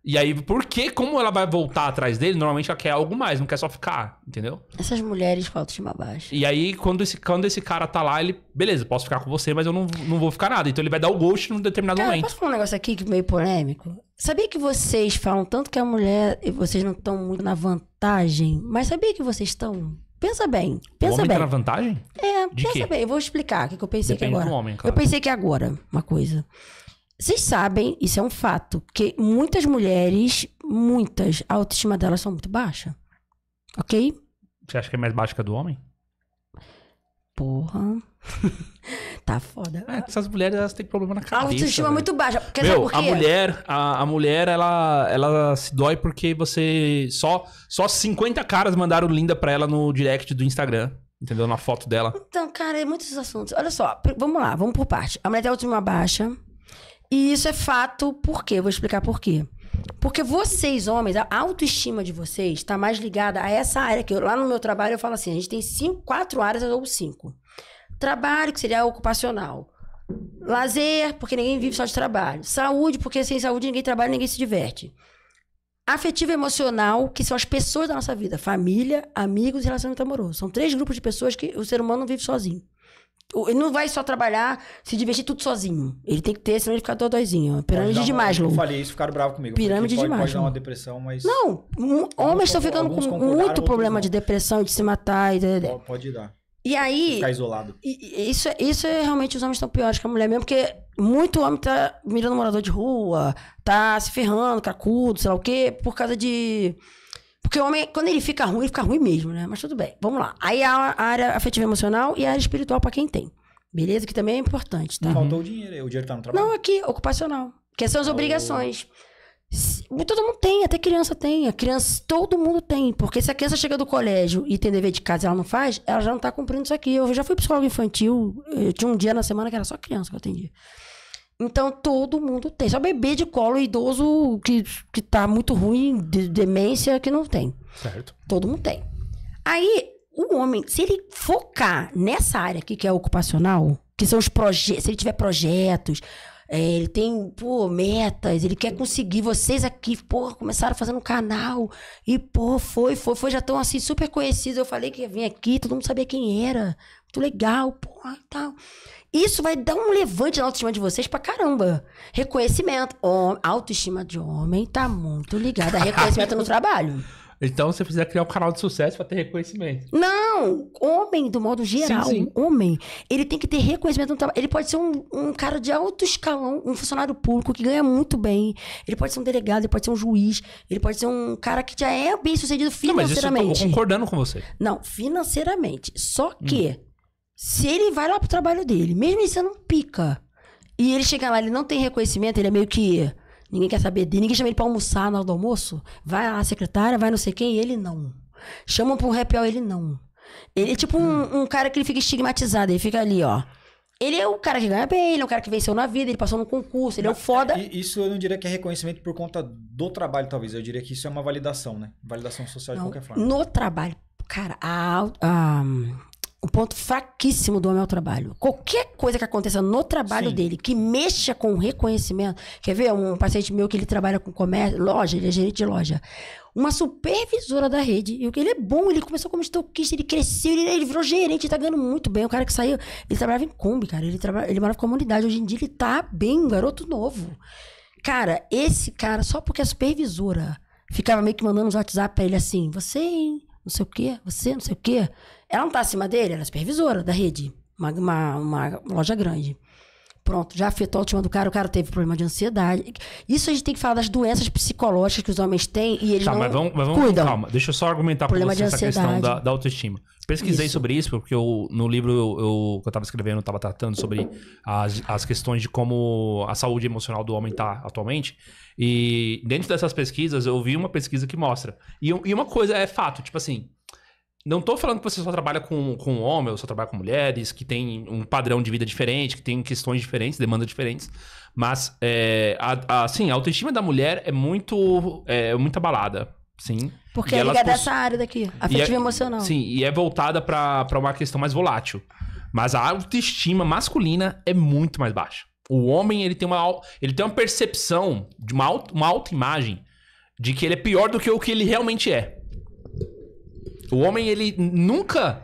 e aí, porque como ela vai voltar atrás dele, normalmente ela quer algo mais, não quer só ficar, entendeu? Essas mulheres faltam de baixo. E aí, quando esse, quando esse cara tá lá, ele, beleza, posso ficar com você, mas eu não, não vou ficar nada. Então ele vai dar o ghost num determinado cara, momento. Posso falar um negócio aqui que é meio polêmico? Sabia que vocês falam tanto que a mulher e vocês não estão muito na vantagem, mas sabia que vocês estão? Pensa bem, pensa o homem tá bem. Tá na vantagem? É, de pensa quê? bem. Eu vou explicar o que, que eu pensei Depende que agora. Homem, claro. Eu pensei que agora, uma coisa. Vocês sabem, isso é um fato, que muitas mulheres, muitas, a autoestima delas são muito baixa. Ok? Você acha que é mais baixa que a do homem? Porra. tá foda. É, essas mulheres elas têm problema na cabeça. A autoestima é muito baixa. Quer Meu, por quê? A mulher, a, a, mulher ela, ela se dói porque você. Só, só 50 caras mandaram linda pra ela no direct do Instagram. Entendeu? Na foto dela. Então, cara, é muitos assuntos. Olha só, vamos lá, vamos por parte. A mulher tem autoestima baixa. E isso é fato, por quê? Eu vou explicar por quê. Porque vocês, homens, a autoestima de vocês está mais ligada a essa área que eu, lá no meu trabalho eu falo assim: a gente tem cinco, quatro áreas ou cinco. Trabalho, que seria ocupacional. Lazer, porque ninguém vive só de trabalho. Saúde, porque sem saúde ninguém trabalha, ninguém se diverte. Afetivo e emocional, que são as pessoas da nossa vida: família, amigos e relacionamento amoroso. São três grupos de pessoas que o ser humano não vive sozinho. Ele não vai só trabalhar, se divertir tudo sozinho. Ele tem que ter, senão ele fica dodóizinho. É, Pirâmide de Maslow. Eu falei isso, ficaram bravos comigo. Pirâmide de Maslow. Pode dar uma depressão, mas... Não, um, homens estão ficando com muito problema de depressão, de se matar. E... Pode, pode dar. E aí... Ficar isolado. isso, isso é realmente, os homens estão piores que a mulher mesmo, porque muito homem tá mirando morador de rua, tá se ferrando, cracudo, sei lá o quê, por causa de porque o homem, quando ele fica ruim, ele fica ruim mesmo, né? Mas tudo bem, vamos lá. Aí a, área afetiva emocional e a área espiritual para quem tem. Beleza? Que também é importante, tá? Faltou o dinheiro, o dinheiro tá no trabalho. Não, aqui, ocupacional. Que são as oh. obrigações. Todo mundo tem, até criança tem. A criança, todo mundo tem. Porque se a criança chega do colégio e tem dever de casa e ela não faz, ela já não tá cumprindo isso aqui. Eu já fui psicólogo infantil. Eu eh, tinha um dia na semana que era só criança que eu atendia. Então todo mundo tem. Só bebê de colo, idoso que, que tá muito ruim, de demência, que não tem. Certo. Todo mundo tem. Aí, o homem, se ele focar nessa área aqui que é ocupacional, que são os projetos, se ele tiver projetos, é, ele tem, pô, metas, ele quer conseguir. Vocês aqui, pô, começaram fazendo um canal. E, pô, foi, foi, foi, já estão assim, super conhecidos. Eu falei que ia vir aqui, todo mundo sabia quem era. Muito legal, pô, e tal. Isso vai dar um levante na autoestima de vocês pra caramba. Reconhecimento. homem, autoestima de homem tá muito ligada a reconhecimento no trabalho. Então você precisa criar um canal de sucesso para ter reconhecimento. Não! Homem, do modo geral, sim, sim. homem, ele tem que ter reconhecimento no trabalho. Ele pode ser um, um, cara de alto escalão, um funcionário público que ganha muito bem. Ele pode ser um delegado, ele pode ser um juiz, ele pode ser um cara que já é bem sucedido financeiramente. Não, mas isso eu tô concordando com você. Não, financeiramente. Só que. Hum. Se ele vai lá pro trabalho dele, mesmo ele sendo um pica, e ele chega lá, ele não tem reconhecimento, ele é meio que. Ninguém quer saber dele, ninguém chama ele pra almoçar na hora do almoço. Vai a secretária, vai não sei quem, ele não. chama pra um happy hour, ele não. Ele é tipo um, hum. um cara que ele fica estigmatizado, ele fica ali, ó. Ele é o cara que ganha bem, ele é o cara que venceu na vida, ele passou no concurso, ele Mas, é o foda. É, isso eu não diria que é reconhecimento por conta do trabalho, talvez. Eu diria que isso é uma validação, né? Validação social não, de qualquer forma. No trabalho, cara, a, a, um ponto fraquíssimo do homem ao é trabalho. Qualquer coisa que aconteça no trabalho Sim. dele, que mexa com o reconhecimento. Quer ver? Um paciente meu que ele trabalha com comércio, loja, ele é gerente de loja. Uma supervisora da rede. E ele é bom, ele começou como estoquista, ele cresceu, ele, ele virou gerente, ele tá ganhando muito bem. O cara que saiu, ele trabalhava em Kombi, cara. Ele, trabalha, ele morava com comunidade. Hoje em dia ele tá bem, um garoto novo. Cara, esse cara, só porque a supervisora ficava meio que mandando uns WhatsApp pra ele assim: você, hein? Não sei o quê, você, não sei o quê. Ela não tá acima dele, ela é supervisora da rede. Uma, uma, uma loja grande. Pronto, já afetou a última do cara, o cara teve problema de ansiedade. Isso a gente tem que falar das doenças psicológicas que os homens têm e eles tá, não mas vamos, mas vamos cuidam. Calma, deixa eu só argumentar com você essa questão da, da autoestima. Pesquisei isso. sobre isso, porque eu, no livro eu, eu, que eu estava escrevendo, eu estava tratando sobre as, as questões de como a saúde emocional do homem está atualmente. E dentro dessas pesquisas, eu vi uma pesquisa que mostra. E, e uma coisa é fato, tipo assim, não estou falando que você só trabalha com, com homem ou só trabalha com mulheres, que tem um padrão de vida diferente, que tem questões diferentes, demandas diferentes. Mas, é, a, a, assim, a autoestima da mulher é muito, é, muito abalada. Sim. Porque e é ligada a essa área daqui, afetiva e é, emocional. Sim, e é voltada para uma questão mais volátil. Mas a autoestima masculina é muito mais baixa. O homem, ele tem uma, ele tem uma percepção de uma, auto, uma autoimagem de que ele é pior do que o que ele realmente é. O homem, ele nunca.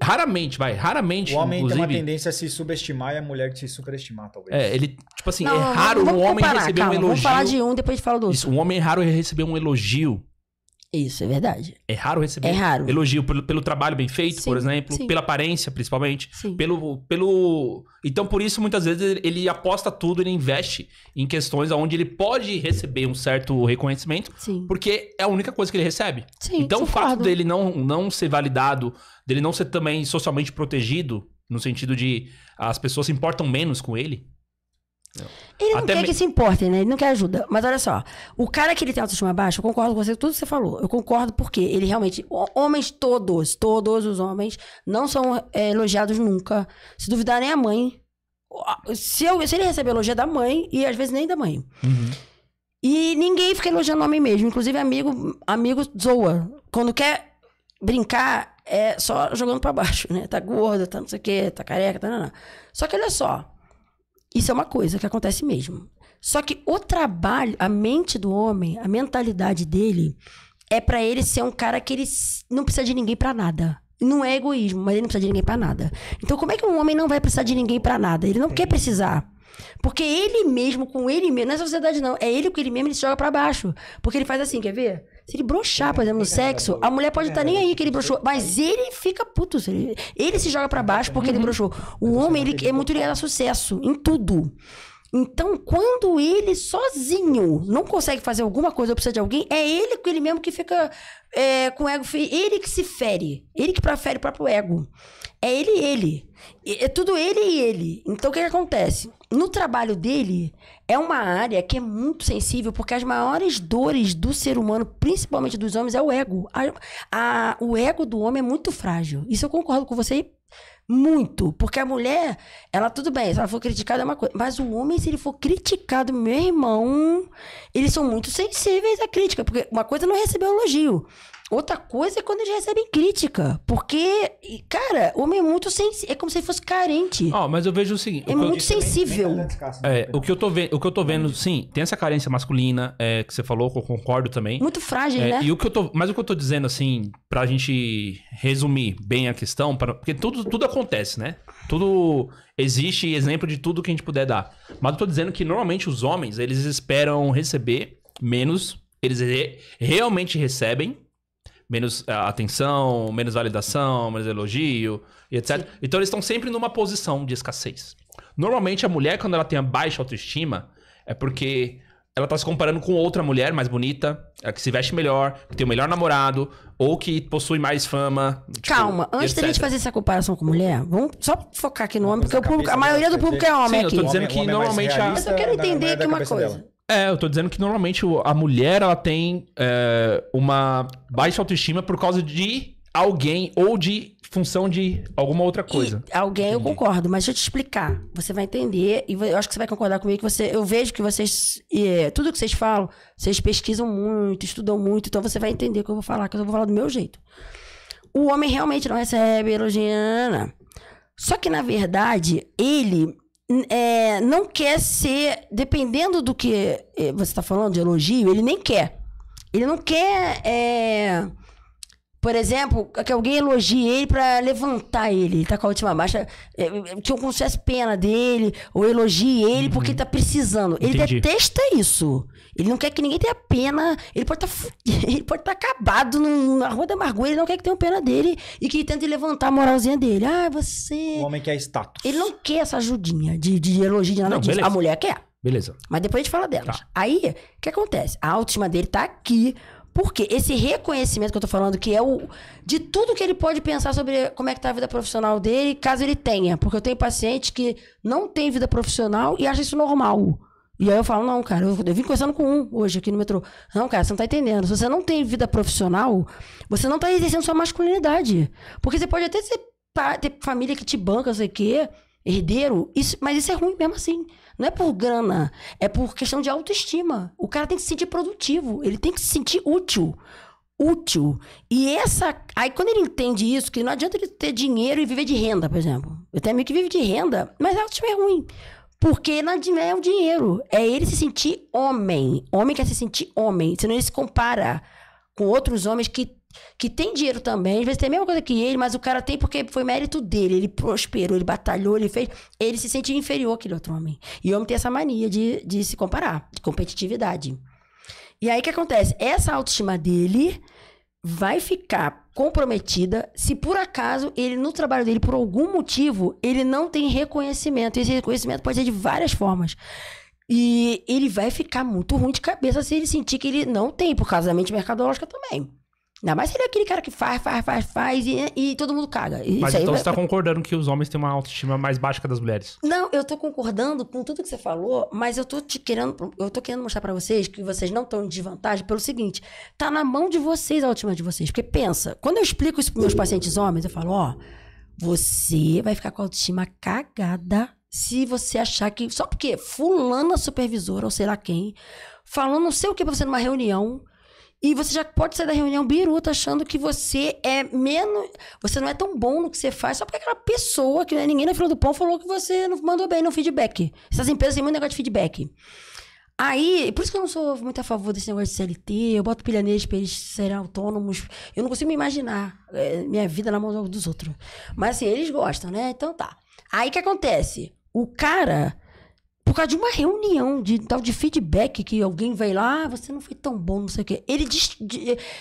Raramente, vai. Raramente. O homem inclusive, tem uma tendência a se subestimar e a mulher se superestimar, talvez. É, ele. Tipo assim, não, é raro o um homem comparar, receber calma, um elogio. Vamos falar de um, depois a gente fala do outro. Isso, um homem é raro receber um elogio isso, é verdade. É raro receber é raro. elogio pelo, pelo trabalho bem feito, sim, por exemplo, sim. pela aparência, principalmente. Sim. Pelo, pelo. Então, por isso, muitas vezes, ele aposta tudo, ele investe em questões onde ele pode receber um certo reconhecimento, porque é a única coisa que ele recebe. Sim. então, o fato dele não, não ser validado, dele não ser também socialmente protegido, no sentido de as pessoas se importam menos com ele, ele não Até quer me... que se importem, né? Ele não quer ajuda. Mas olha só, o cara que ele tem autoestima baixa, eu concordo com você, tudo que você falou. Eu concordo porque ele realmente, homens todos, todos os homens, não são é, elogiados nunca. Se duvidar, nem a mãe. Se, eu, se ele receber elogio é da mãe, e às vezes nem da mãe. Uhum. E ninguém fica elogiando o homem mesmo. Inclusive, amigo, amigo zoa. Quando quer brincar, é só jogando pra baixo, né? Tá gorda, tá não sei o quê, tá careca, tá não, não. Só que olha só, isso é uma coisa que acontece mesmo. Só que o trabalho, a mente do homem, a mentalidade dele é para ele ser um cara que ele não precisa de ninguém para nada. Não é egoísmo, mas ele não precisa de ninguém para nada. Então como é que um homem não vai precisar de ninguém para nada? Ele não é. quer precisar. Porque ele mesmo, com ele mesmo, nessa é sociedade não, é ele com ele mesmo, ele se joga para baixo. Porque ele faz assim, quer ver? Se ele broxar, por exemplo, no sexo, a mulher pode não tá estar nem aí que ele broxou. Mas ele fica puto. Ele, ele se joga para baixo porque ele broxou. O homem, ele é muito ligado a sucesso em tudo. Então, quando ele sozinho não consegue fazer alguma coisa ou precisa de alguém, é ele com ele mesmo que fica é, com o ego. Ele que se fere. Ele que prefere o próprio ego. É ele ele. É tudo ele e ele. Então, o que, que acontece? no trabalho dele, é uma área que é muito sensível, porque as maiores dores do ser humano, principalmente dos homens, é o ego. A, a, o ego do homem é muito frágil. Isso eu concordo com você muito. Porque a mulher, ela tudo bem, se ela for criticada é uma coisa. Mas o homem, se ele for criticado, meu irmão, eles são muito sensíveis à crítica. Porque uma coisa é não é receber elogio. Outra coisa é quando eles recebem crítica. Porque, cara, o homem é muito sensível. É como se ele fosse carente. Ó, oh, mas eu vejo o seguinte. É muito é eu, sensível. é, né? o que eu tô vendo, o que eu tô vendo, sim, tem essa carência masculina é, que você falou, que eu concordo também. Muito frágil, é, né? E o que eu tô, mas o que eu tô dizendo assim, pra gente resumir bem a questão, pra, porque tudo, tudo acontece, né? Tudo existe exemplo de tudo que a gente puder dar. Mas eu tô dizendo que normalmente os homens, eles esperam receber menos, eles re, realmente recebem menos eh, atenção, menos validação, menos elogio e etc. Sim. Então eles estão sempre numa posição de escassez. Normalmente a mulher, quando ela tem a baixa autoestima, é porque ela tá se comparando com outra mulher mais bonita, que se veste melhor, que tem o melhor namorado, ou que possui mais fama. Tipo, Calma, antes etc. da gente fazer essa comparação com mulher, vamos só focar aqui no homem, porque público, a maioria do público é homem. Sim, aqui. eu tô dizendo que é normalmente. É a... Mas eu quero entender aqui uma coisa. Dela. É, eu tô dizendo que normalmente a mulher ela tem é, uma baixa autoestima por causa de alguém ou de função de alguma outra coisa. E alguém Entendi. eu concordo, mas deixa eu te explicar. Você vai entender e eu acho que você vai concordar comigo que você, eu vejo que vocês é, tudo que vocês falam, vocês pesquisam muito, estudam muito, então você vai entender o que eu vou falar, que eu vou falar do meu jeito. O homem realmente não recebe elogiana. Só que na verdade, ele é, não quer ser, dependendo do que eh, você está falando, de elogio, ele nem quer. Ele não quer, é, por exemplo, que alguém elogie ele para levantar ele. Ele tá com a última baixa, que é, eu concesse pena dele, ou elogie ele uhum. porque ele tá precisando. Entendi. Ele detesta isso. Ele não quer que ninguém tenha pena. Ele pode tá, estar tá acabado na rua da amargura. Ele não quer que tenha pena dele e que tente levantar a moralzinha dele. Ah, você. O homem quer status. Ele não quer essa ajudinha de, de elogio de nada não, disso. Beleza. A mulher quer. Beleza. Mas depois a gente fala dela. Tá. Aí, o que acontece? A autoestima dele tá aqui. Porque esse reconhecimento que eu tô falando, que é o. de tudo que ele pode pensar sobre como é que tá a vida profissional dele, caso ele tenha. Porque eu tenho paciente que não tem vida profissional e acha isso normal. E aí eu falo, não, cara, eu, eu vim conversando com um hoje aqui no metrô. Não, cara, você não tá entendendo. Se você não tem vida profissional, você não tá exercendo sua masculinidade. Porque você pode até ter família que te banca, sei o quê, herdeiro, isso, mas isso é ruim mesmo assim. Não é por grana, é por questão de autoestima. O cara tem que se sentir produtivo, ele tem que se sentir útil útil. E essa. Aí quando ele entende isso, que não adianta ele ter dinheiro e viver de renda, por exemplo. Eu tenho amigo que vive de renda, mas a autoestima é ruim. Porque não é o dinheiro. É ele se sentir homem. Homem quer se sentir homem. Senão ele se compara com outros homens que, que têm dinheiro também. Às vezes tem a mesma coisa que ele, mas o cara tem porque foi mérito dele. Ele prosperou, ele batalhou, ele fez. Ele se sente inferior àquele outro homem. E o homem tem essa mania de, de se comparar, de competitividade. E aí o que acontece? Essa autoestima dele vai ficar comprometida se por acaso ele no trabalho dele por algum motivo ele não tem reconhecimento. Esse reconhecimento pode ser de várias formas. E ele vai ficar muito ruim de cabeça se ele sentir que ele não tem por causa da mente mercadológica também. Ainda mais se ele é aquele cara que faz, faz, faz, faz e, e todo mundo caga. Isso Mas então vai... você tá concordando que os homens têm uma autoestima mais baixa que a das mulheres? Não, eu tô concordando com tudo que você falou, mas eu tô te querendo, eu tô querendo mostrar para vocês que vocês não estão em desvantagem pelo seguinte, tá na mão de vocês a autoestima de vocês. Porque pensa, quando eu explico isso pros meus pacientes homens, eu falo, ó, você vai ficar com a autoestima cagada se você achar que só porque fulana supervisora ou sei lá quem falou não sei o que pra você numa reunião e você já pode sair da reunião biruta achando que você é menos. Você não é tão bom no que você faz, só porque aquela pessoa, que não é ninguém na fila do pão, falou que você não mandou bem no feedback. Essas empresas têm muito negócio de feedback. Aí, por isso que eu não sou muito a favor desse negócio de CLT, eu boto pilha neles pra eles serem autônomos. Eu não consigo me imaginar é, minha vida na mão dos outros. Mas assim, eles gostam, né? Então tá. Aí o que acontece? O cara por causa de uma reunião de tal de feedback que alguém vai lá, ah, você não foi tão bom, não sei o quê. Ele diz,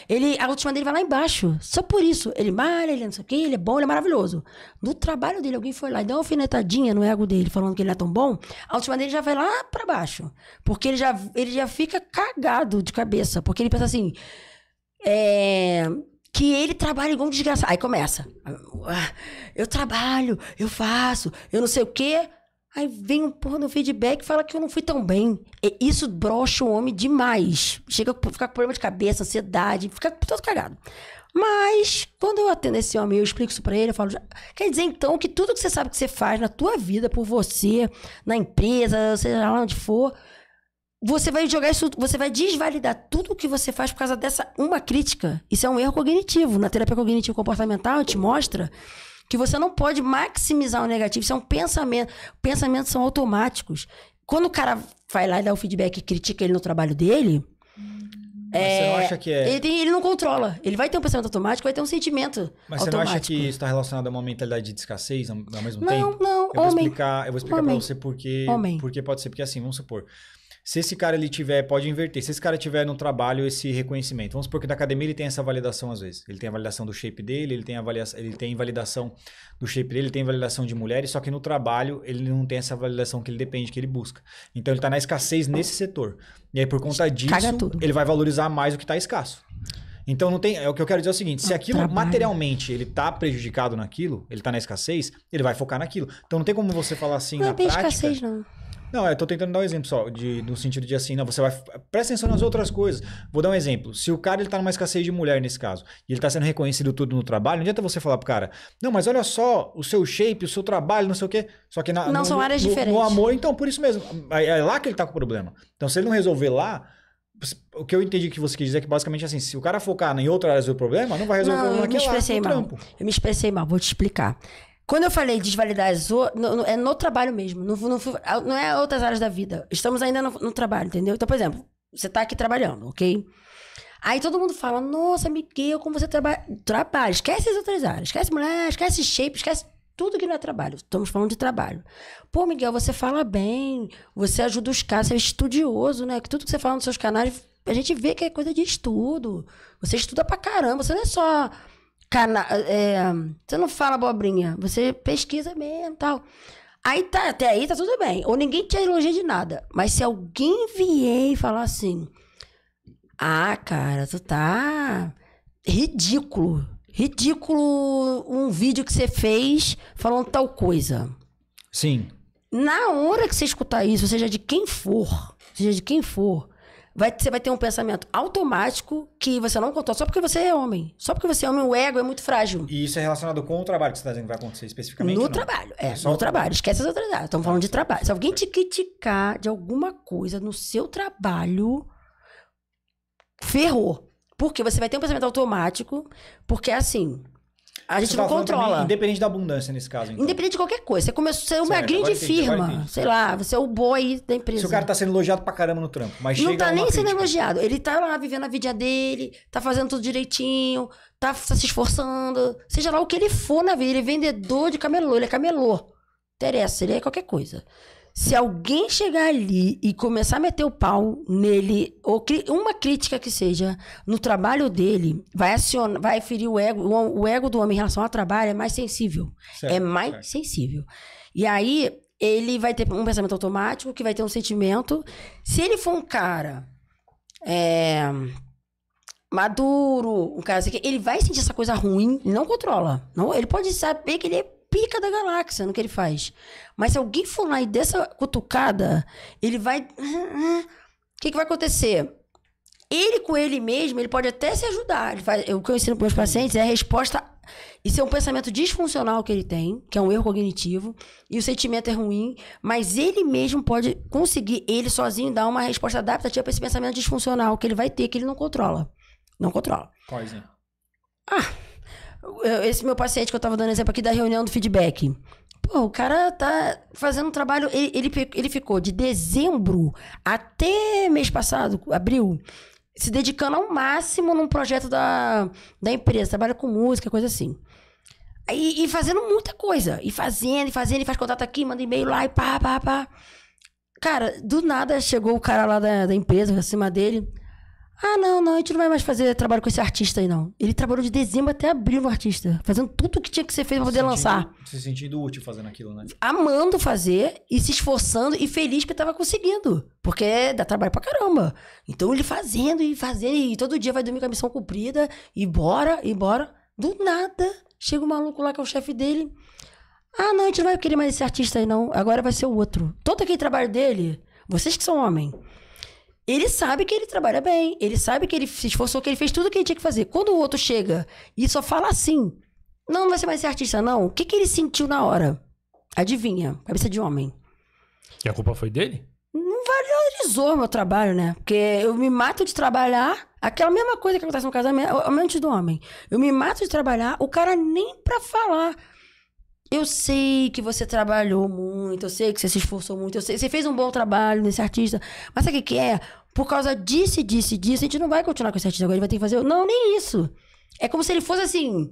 ele a última dele vai lá embaixo. Só por isso, ele malha, ele é não sei o quê, ele é bom, ele é maravilhoso. No trabalho dele alguém foi lá e deu uma alfinetadinha no ego dele, falando que ele não é tão bom. A última dele já vai lá para baixo, porque ele já ele já fica cagado de cabeça, porque ele pensa assim, é, que ele trabalha igual um desgraçado. Aí começa. Ah, eu trabalho, eu faço, eu não sei o quê. Aí vem um porra no feedback e fala que eu não fui tão bem. E isso brocha o homem demais. Chega a ficar com problema de cabeça, ansiedade, fica todo cagado. Mas, quando eu atendo esse homem, eu explico isso pra ele, eu falo, quer dizer então que tudo que você sabe que você faz na tua vida, por você, na empresa, seja lá onde for, você vai jogar isso, você vai desvalidar tudo o que você faz por causa dessa uma crítica. Isso é um erro cognitivo. Na terapia cognitivo comportamental, te mostra que você não pode maximizar o negativo. Isso é um pensamento. Pensamentos são automáticos. Quando o cara vai lá e dá o feedback e critica ele no trabalho dele. É, você não é, acha que é. Ele, tem, ele, não controla. Ele vai ter um pensamento automático, vai ter um sentimento. Mas automático. você não acha que isso está relacionado a uma mentalidade de escassez ao mesmo não, tempo? Não, não. Eu vou explicar, eu vou explicar para você porque, porque pode ser. Porque assim, vamos supor. Se esse cara ele tiver, pode inverter. Se esse cara tiver no trabalho esse reconhecimento, vamos supor que na academia ele tem essa validação às vezes. Ele tem a validação do shape dele, ele tem a avaliação, ele tem validação do shape dele, ele tem validação de mulheres, só que no trabalho ele não tem essa validação que ele depende, que ele busca. Então ele está na escassez nesse setor. E aí por conta disso, ele vai valorizar mais o que está escasso. Então não tem. É o que eu quero dizer é o seguinte: se ah, aquilo trabalho. materialmente ele tá prejudicado naquilo, ele tá na escassez, ele vai focar naquilo. Então não tem como você falar assim não na é prática. Escassez, não. Não, é, eu tô tentando dar um exemplo só, de, no sentido de assim, não, você vai. Presta atenção nas outras coisas. Vou dar um exemplo. Se o cara ele tá numa escassez de mulher nesse caso, e ele tá sendo reconhecido tudo no trabalho, não adianta você falar pro cara, não, mas olha só o seu shape, o seu trabalho, não sei o quê. Só que na, não no, são áreas no, diferentes. No amor, então, por isso mesmo. É lá que ele tá com o problema. Então, se ele não resolver lá, o que eu entendi que você quis dizer é que basicamente assim, se o cara focar em outra área do problema, não vai resolver não, o problema eu me é expressei lá, mal. Trampo. Eu me expressei mal, vou te explicar. Quando eu falei desvalidazou, no, no, é no trabalho mesmo. No, no, não é outras áreas da vida. Estamos ainda no, trabalho, entendeu? Então, por exemplo, você está aqui trabalhando, ok? Aí todo mundo fala, nossa, Miguel, como você trabalha. Trabalho, esquece as outras áreas. Esquece mulher, esquece shape, esquece tudo que não é trabalho. Estamos falando de trabalho. Pô, Miguel, você fala bem, você ajuda os caras, você é estudioso, né? Que tudo que você fala nos seus canais, a gente vê que é coisa de estudo. Você estuda pra caramba, você não é só Cana é, você não fala abobrinha, você pesquisa mesmo tal. Aí tá, até aí tá tudo bem. Ou ninguém te elogia de nada. Mas se alguém vier e falar assim: Ah, cara, tu tá ridículo. Ridículo um vídeo que você fez falando tal coisa. Sim. Na hora que você escutar isso, seja de quem for, seja de quem for, vai, você vai ter um pensamento automático que você não controla só porque você é homem. Só porque você é homem, o ego é muito frágil. E isso é relacionado com o trabalho que você está dizendo que vai acontecer especificamente? No não? trabalho, é, é só... no trabalho. Esquece as outras áreas. Estamos falando de tá, tá. trabalho. Se alguém te criticar de alguma coisa no seu trabalho, ferrou. Porque você vai ter um pensamento automático, porque é assim, a gente não controla. independente da abundância nesse caso. Então. Independente de qualquer coisa. Você começou a ser é uma certo, grande firma. Sei lá, você é o boi da empresa. Se o cara tá sendo elogiado pra caramba no trampo, mas Não tá nem crítica. sendo elogiado. Ele tá lá vivendo a vida dele, tá fazendo tudo direitinho, tá se esforçando. Seja lá o que ele for na vida. Ele é vendedor de camelô, ele é camelô. Interessa, ele é qualquer coisa. Se alguém chegar ali e começar a meter o pau nele, ou uma crítica que seja no trabalho dele, vai acionar, vai ferir o ego. O, ego do homem em relação ao trabalho é mais sensível. Certo, é mais certo. sensível. E aí ele vai ter um pensamento automático, que vai ter um sentimento. Se ele for um cara é, maduro, um cara assim, ele vai sentir essa coisa ruim, não controla. Não, ele pode saber que ele é pica da galáxia no que ele faz. Mas se alguém for lá e dessa cutucada, ele vai. O que, que vai acontecer? Ele com ele mesmo, ele pode até se ajudar. Ele faz... O que eu ensino para meus pacientes é a resposta. Isso é um pensamento disfuncional que ele tem, que é um erro cognitivo, e o sentimento é ruim, mas ele mesmo pode conseguir, ele sozinho, dar uma resposta adaptativa para esse pensamento disfuncional que ele vai ter, que ele não controla. Não controla. Coisa. Ah, esse meu paciente que eu tava dando exemplo aqui da reunião do feedback. Pô, o cara tá fazendo um trabalho. Ele, ele, ele ficou de dezembro até mês passado, abril, se dedicando ao máximo num projeto da, da empresa. Trabalha com música, coisa assim. E, e fazendo muita coisa. E fazendo, e fazendo, e faz contato aqui, manda e-mail lá e pá, pá, pá. Cara, do nada chegou o cara lá da, da empresa, acima dele. Ah, não, não, a gente não vai mais fazer trabalho com esse artista aí, não. Ele trabalhou de dezembro até abril no artista, fazendo tudo o que tinha que ser feito pra poder lançar. Se sentindo útil fazendo aquilo, né? Amando fazer e se esforçando e feliz que tava conseguindo. Porque dá trabalho pra caramba. Então ele fazendo e fazendo, e todo dia vai dormir com a missão cumprida, e bora, e bora. Do nada, chega o um maluco lá que é o chefe dele. Ah, não, a gente não vai querer mais esse artista aí, não. Agora vai ser o outro. Todo aquele trabalho dele, vocês que são homem ele sabe que ele trabalha bem, ele sabe que ele se esforçou, que ele fez tudo o que ele tinha que fazer. Quando o outro chega e só fala assim, não, não vai ser mais ser artista, não. O que, que ele sentiu na hora? Adivinha, cabeça de homem. E a culpa foi dele? Não valorizou meu trabalho, né? Porque eu me mato de trabalhar, aquela mesma coisa que acontece no casamento, antes do homem. Eu me mato de trabalhar, o cara nem pra falar. Eu sei que você trabalhou muito, eu sei que você se esforçou muito, eu sei, você fez um bom trabalho nesse artista, mas sabe o que, é? Por causa disso, disso, disso, a gente não vai continuar com esse artista agora, ele vai ter que fazer. Não, nem isso. É como se ele fosse assim.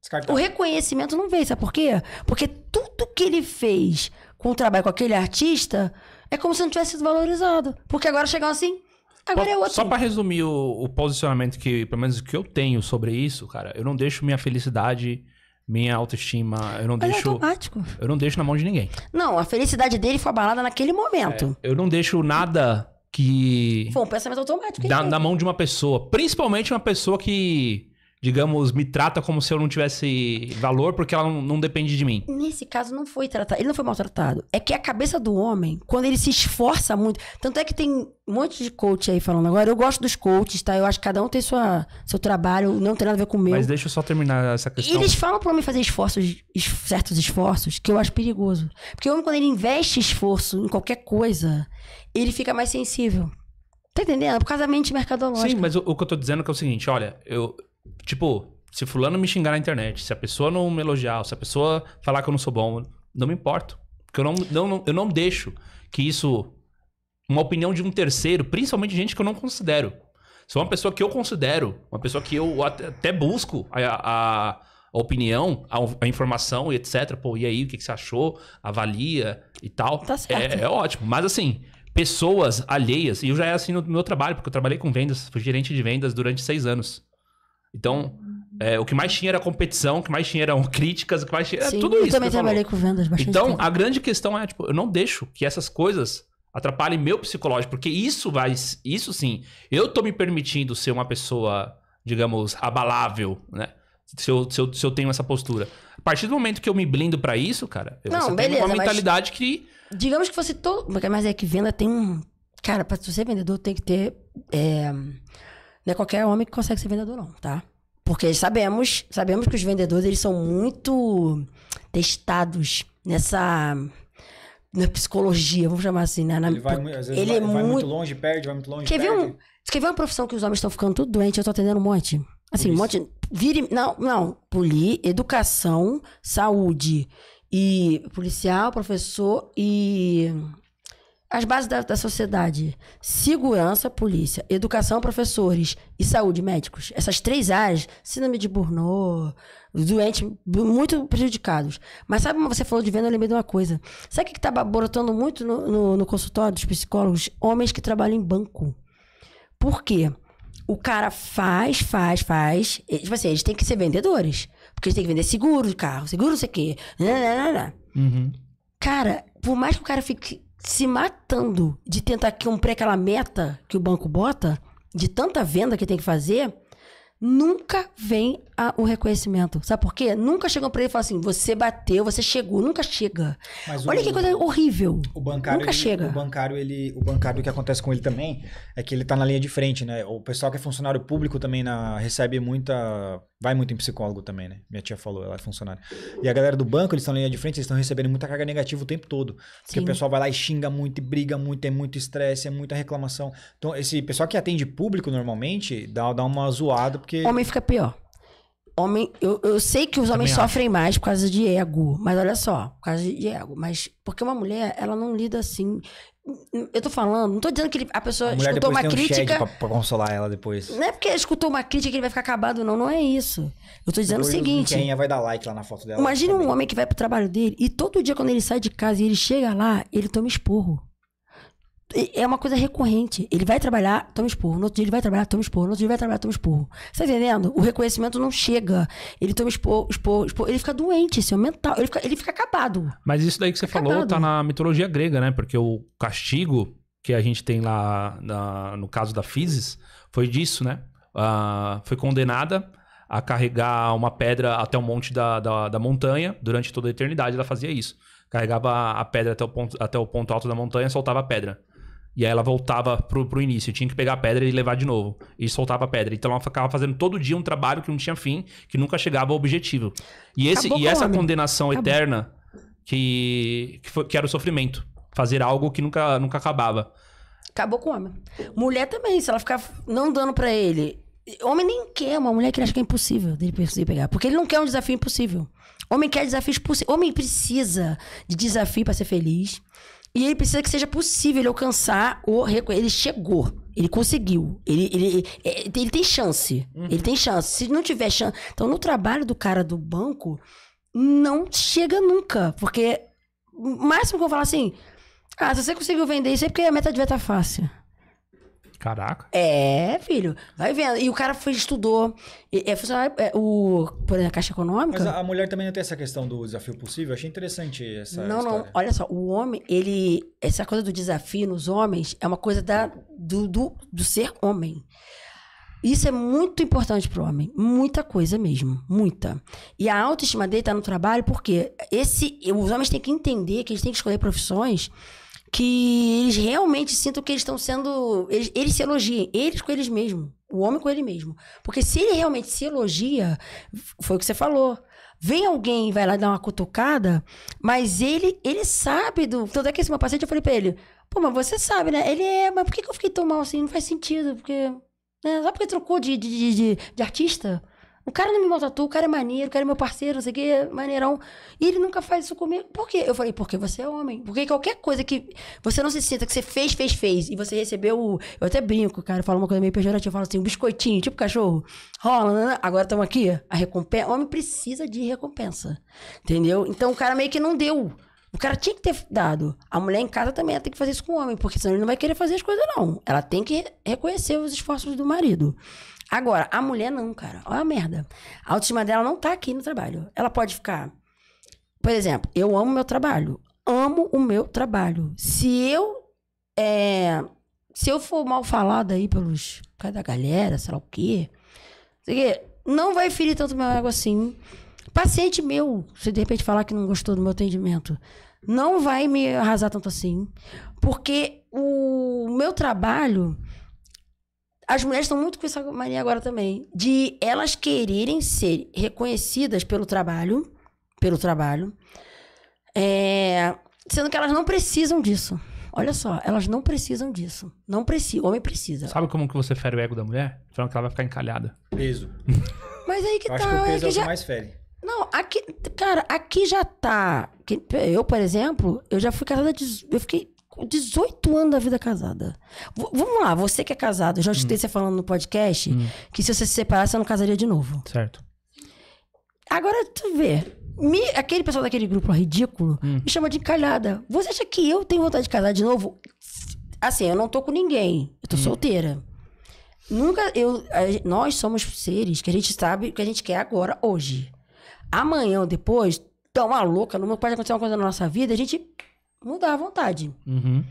Descartado. O reconhecimento não veio, sabe por quê? Porque tudo que ele fez com o trabalho com aquele artista é como se não tivesse sido valorizado. Porque agora chegou assim, agora Pô, é outro. Só para resumir o, o posicionamento que, pelo menos que eu tenho sobre isso, cara, eu não deixo minha felicidade minha autoestima, eu não Mas é deixo. É automático. Eu não deixo na mão de ninguém. Não, a felicidade dele foi abalada naquele momento. É, eu não deixo nada que. Foi um pensamento automático. na mão de uma pessoa. Principalmente uma pessoa que digamos, me trata como se eu não tivesse valor porque ela não, não depende de mim. Nesse caso, não foi tratado. Ele não foi maltratado. É que a cabeça do homem, quando ele se esforça muito. Tanto é que tem um monte de coach aí falando agora. Eu gosto dos coaches, tá? Eu acho que cada um tem sua, seu trabalho, não tem nada a ver com o meu. Mas deixa eu só terminar essa questão. eles falam pra homem fazer esforços, es certos esforços, que eu acho perigoso. Porque o homem, quando ele investe esforço em qualquer coisa, ele fica mais sensível. Tá entendendo? É por causa da mente mercadológica. Sim, mas o, o que eu tô dizendo é, é o seguinte: olha, eu, Tipo, se fulano me xingar na internet, se a pessoa não me elogiar, se a pessoa falar que eu não sou bom, não me importo. Porque eu não, não, eu não deixo que isso. Uma opinião de um terceiro, principalmente gente que eu não considero. Se uma pessoa que eu considero, uma pessoa que eu até busco a, a, a opinião, a, a, informação e etc. Pô, e aí, o que, que você achou? Avalia e tal. Tá é, certo. É, é ótimo. Mas assim, pessoas alheias, e eu já é assim no meu trabalho, porque eu trabalhei com vendas, fui gerente de vendas durante seis anos. Então, uhum. é, o que mais tinha era competição, o que mais tinha eram críticas, o que mais tinha era Sim, tudo eu isso. Eu também trabalhei falou. com vendas bastante. Então, tempo. a grande questão é, tipo, eu não deixo que essas coisas atrapalhem meu psicológico, porque isso vai. Isso sim, eu tô me permitindo ser uma pessoa, digamos, abalável, né? Se eu, se eu, se eu tenho essa postura. A partir do momento que eu me blindo para isso, cara, eu não, beleza, uma mentalidade que. Digamos que você. To... Mas é que venda tem um. Cara, pra você ser vendedor tem que ter. É não é qualquer homem que consegue ser vendedor, não, tá? Porque sabemos, sabemos que os vendedores eles são muito testados nessa na psicologia, vamos chamar assim, né? Na, ele vai, às vezes ele é vai, é vai muito... muito... longe, perde, vai muito longe, quer Ver um, quer ver uma profissão que os homens estão ficando tudo doente? Eu tô atendendo um monte. Assim, um monte... Vire... Não, não. Poli, educação, saúde e policial, professor e as bases da, da, sociedade: segurança, polícia, educação, professores e saúde, médicos. Essas três áreas, síndrome de Burnout, doentes muito prejudicados. Mas sabe, você falou de venda, eu lembrei de uma coisa. Sabe o que está borotando muito no, no, no, consultório dos psicólogos? Homens que trabalham em banco. Por quê? O cara faz, faz, faz. tipo assim, eles têm que ser vendedores. Porque eles têm que vender seguro de carro, seguro não sei o quê. Uhum. Cara, por mais que o cara fique se matando de tentar cumprir aquela meta que o banco bota, de tanta venda que tem que fazer, nunca vem a, o reconhecimento. Sabe por quê? Nunca chegam para ele e falou assim: você bateu, você chegou, nunca chega. Mas Olha o, que coisa horrível. O bancário, nunca ele, chega. O bancário, ele, o bancário, o que acontece com ele também é que ele tá na linha de frente, né? O pessoal que é funcionário público também na, recebe muita. Vai muito em psicólogo também, né? Minha tia falou, ela é funcionária. E a galera do banco, eles estão na linha de frente, eles estão recebendo muita carga negativa o tempo todo. Porque Sim. o pessoal vai lá e xinga muito, e briga muito, é muito estresse, é muita reclamação. Então, esse pessoal que atende público normalmente dá, dá uma zoada, porque. Homem fica pior. Homem, eu, eu sei que os homens sofrem acho. mais por causa de ego, mas olha só, por causa de ego. Mas porque uma mulher, ela não lida assim. Eu tô falando, não tô dizendo que a pessoa a escutou uma crítica. Um pra, pra consolar ela depois. Não é porque escutou uma crítica que ele vai ficar acabado, não. Não é isso. Eu tô dizendo depois o seguinte. Quem vai dar like lá na foto dela. Imagina um homem que vai pro trabalho dele e todo dia quando ele sai de casa e ele chega lá, ele toma esporro. É uma coisa recorrente. Ele vai trabalhar, toma esporro. No outro dia ele vai trabalhar, toma esporro. No outro dia ele vai trabalhar, toma esporro. Você tá entendendo? O reconhecimento não chega. Ele toma esporro, esporro, esporro. Ele fica doente, assim, é mental. Ele fica, ele fica acabado. Mas isso daí que você falou tá na mitologia grega, né? Porque o castigo que a gente tem lá na, no caso da Physis foi disso, né? Uh, foi condenada a carregar uma pedra até o monte da, da, da, montanha durante toda a eternidade. Ela fazia isso. Carregava a pedra até o ponto, até o ponto alto da montanha, soltava a pedra. E aí ela voltava pro, pro início, tinha que pegar a pedra e levar de novo. E soltava a pedra. Então ela ficava fazendo todo dia um trabalho que não tinha fim, que nunca chegava ao objetivo. E, esse, e essa homem. Né? condenação Acabou. eterna que, que, foi, que, era o sofrimento. Fazer algo que nunca, nunca acabava. Acabou com o homem. Mulher também, se ela ficar não dando para ele. Homem nem quer uma mulher que ele acha que é impossível dele conseguir pegar. Porque ele não quer um desafio impossível. Homem quer desafios possíveis. Homem precisa de desafio para ser feliz. E ele precisa que seja possível ele alcançar o Ele chegou. Ele conseguiu. Ele, ele, é, é, ele tem chance. Uhum. Ele tem chance. Se não tiver chance. Então, no trabalho do cara do banco, não chega nunca. Porque o máximo que eu falar assim. Ah, se você conseguiu vender isso é porque a meta devia estar tá fácil. Caraca. É, filho. Vai vendo. E o cara foi, estudou. É funcionário, é, o, por exemplo, a Caixa Econômica. Mas a, a mulher também não tem essa questão do desafio possível? Eu achei interessante essa. Não, história. não. Olha só, o homem, ele. Essa coisa do desafio nos homens é uma coisa da, do, do, do ser homem. Isso é muito importante para o homem. Muita coisa mesmo. Muita. E a autoestima dele está no trabalho porque esse, os homens têm que entender que eles têm que escolher profissões que eles realmente sintam que eles estão sendo. Eles, eles se elogiem, eles com eles mesmos. O homem com ele mesmo. Porque se ele realmente se elogia, foi o que você falou. Vem alguém vai lá dar uma cutucada, mas ele ele sabe do. Tanto é que esse meu paciente, eu falei pra ele: pô, mas você sabe, né? Ele é, mas por que, que eu fiquei tão mal assim? Não faz sentido, porque. Né? Só porque trocou de, de, de, de artista. O cara não me maltratou, o cara é maneiro, o cara é meu parceiro, não sei o quê, maneirão. E ele nunca faz isso comigo. Por quê? Eu falei, porque você é homem. Porque qualquer coisa que você não se sinta que você fez, fez, fez, e você recebeu. Eu até brinco, cara, falo uma coisa meio pejorativa, falo assim, um biscoitinho, tipo cachorro. Rola, né? né, né. agora estamos aqui. A recompensa. O homem precisa de recompensa. Entendeu? Então o cara meio que não deu. O cara tinha que ter dado. A mulher em casa também tem que fazer isso com o homem, porque senão ele não vai querer fazer as coisas, não. Ela tem que reconhecer os esforços do marido. Agora, a mulher não, cara. Olha a merda. A autoestima dela não tá aqui no trabalho. Ela pode ficar. Por exemplo, eu amo meu trabalho. Amo o meu trabalho. Se eu. É, se eu for mal falado aí pelos. Por da galera, sei lá o quê. Não vai ferir tanto meu ego assim. Paciente meu, se de repente falar que não gostou do meu atendimento, não vai me arrasar tanto assim. Porque o meu trabalho as mulheres estão muito com essa mania agora também, de elas quererem ser reconhecidas pelo trabalho, pelo trabalho, é, sendo que elas não precisam disso. Olha só, elas não precisam disso. Não precisa, homem precisa. Sabe como que você fere o ego da mulher? Falando que ela vai ficar encalhada. Peso. Mas aí que tá. Acho que o é peso é o que mais fere. Não, aqui, cara, aqui já tá. Eu, por exemplo, eu já fui casada de. Eu fiquei com 18 anos da vida casada. V vamos lá, você que é casado, já escutei hum. você falando no podcast hum. que se você se separasse você não casaria de novo. Certo. Agora, tu vê, me, aquele pessoal daquele grupo ridículo hum. me chama de encalhada. Você acha que eu tenho vontade de casar de novo? Assim, eu não tô com ninguém, eu tô hum. solteira. Nunca eu. A, nós somos seres que a gente sabe o que a gente quer agora, hoje. Amanhã ou depois, tão tá uma louca, não pode acontecer uma coisa na nossa vida, a gente mudar à vontade. Uhum.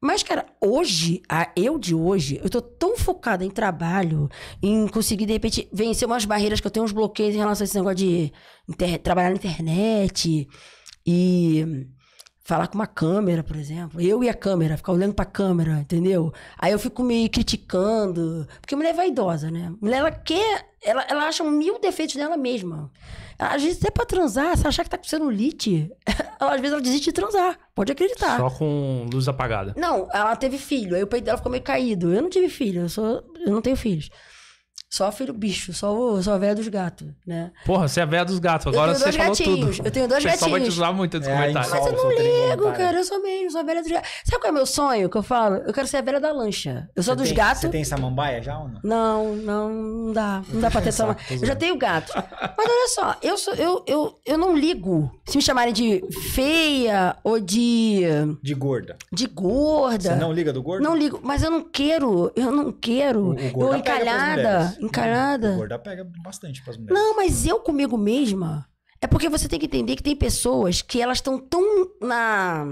Mas, cara, hoje, a eu de hoje, eu tô tão focada em trabalho, em conseguir, de repente, vencer umas barreiras que eu tenho uns bloqueios em relação a esse negócio de inter... trabalhar na internet e falar com uma câmera, por exemplo. Eu e a câmera, ficar olhando pra câmera, entendeu? Aí eu fico me criticando. Porque a mulher é vaidosa, né? A mulher, ela quer. Ela, ela acha mil defeitos dela mesma. às vezes, até pra transar, se achar que tá com celulite, ela, às vezes ela desiste de transar. Pode acreditar. Só com luz apagada. Não, ela teve filho. Aí o peito dela ficou meio caído. Eu não tive filho, eu, sou, eu não tenho filhos. Só filho bicho, só, só a véia dos gatos, né? Porra, você é a véia dos gatos, agora você falou gatinhos, tudo. Eu tenho dois gatinhos. O só vai te usar muito é, nos é, comentários. Mas eu não ligo, cara, eu sou mesmo, sou a velha dos gatos. Sabe qual é o meu sonho que eu falo? Eu quero ser a velha da lancha. Eu sou você dos tem, gatos. Você tem samambaia já ou não? Não, não, não dá. Não dá pra ter samambaia. Eu já tenho gato. Mas olha só, eu, sou, eu, eu, eu não ligo se me chamarem de feia ou de... De gorda. De gorda. Você não liga do gordo? Não ligo, mas eu não quero, eu não quero. O, o gordo eu encalhada encarada. Gorda pega bastante pras mulheres. Não, mas eu comigo mesma. É porque você tem que entender que tem pessoas que elas estão tão na.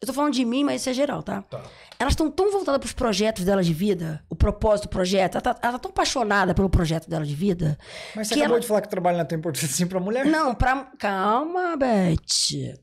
Eu tô falando de mim, mas isso é geral, tá? tá. Elas estão tão voltadas pros projetos dela de vida, o propósito do projeto. Ela tá, ela tá tão apaixonada pelo projeto dela de vida. Mas você acabou ela... de falar que trabalha na importância assim pra mulher? Não, pra. Calma, Beth.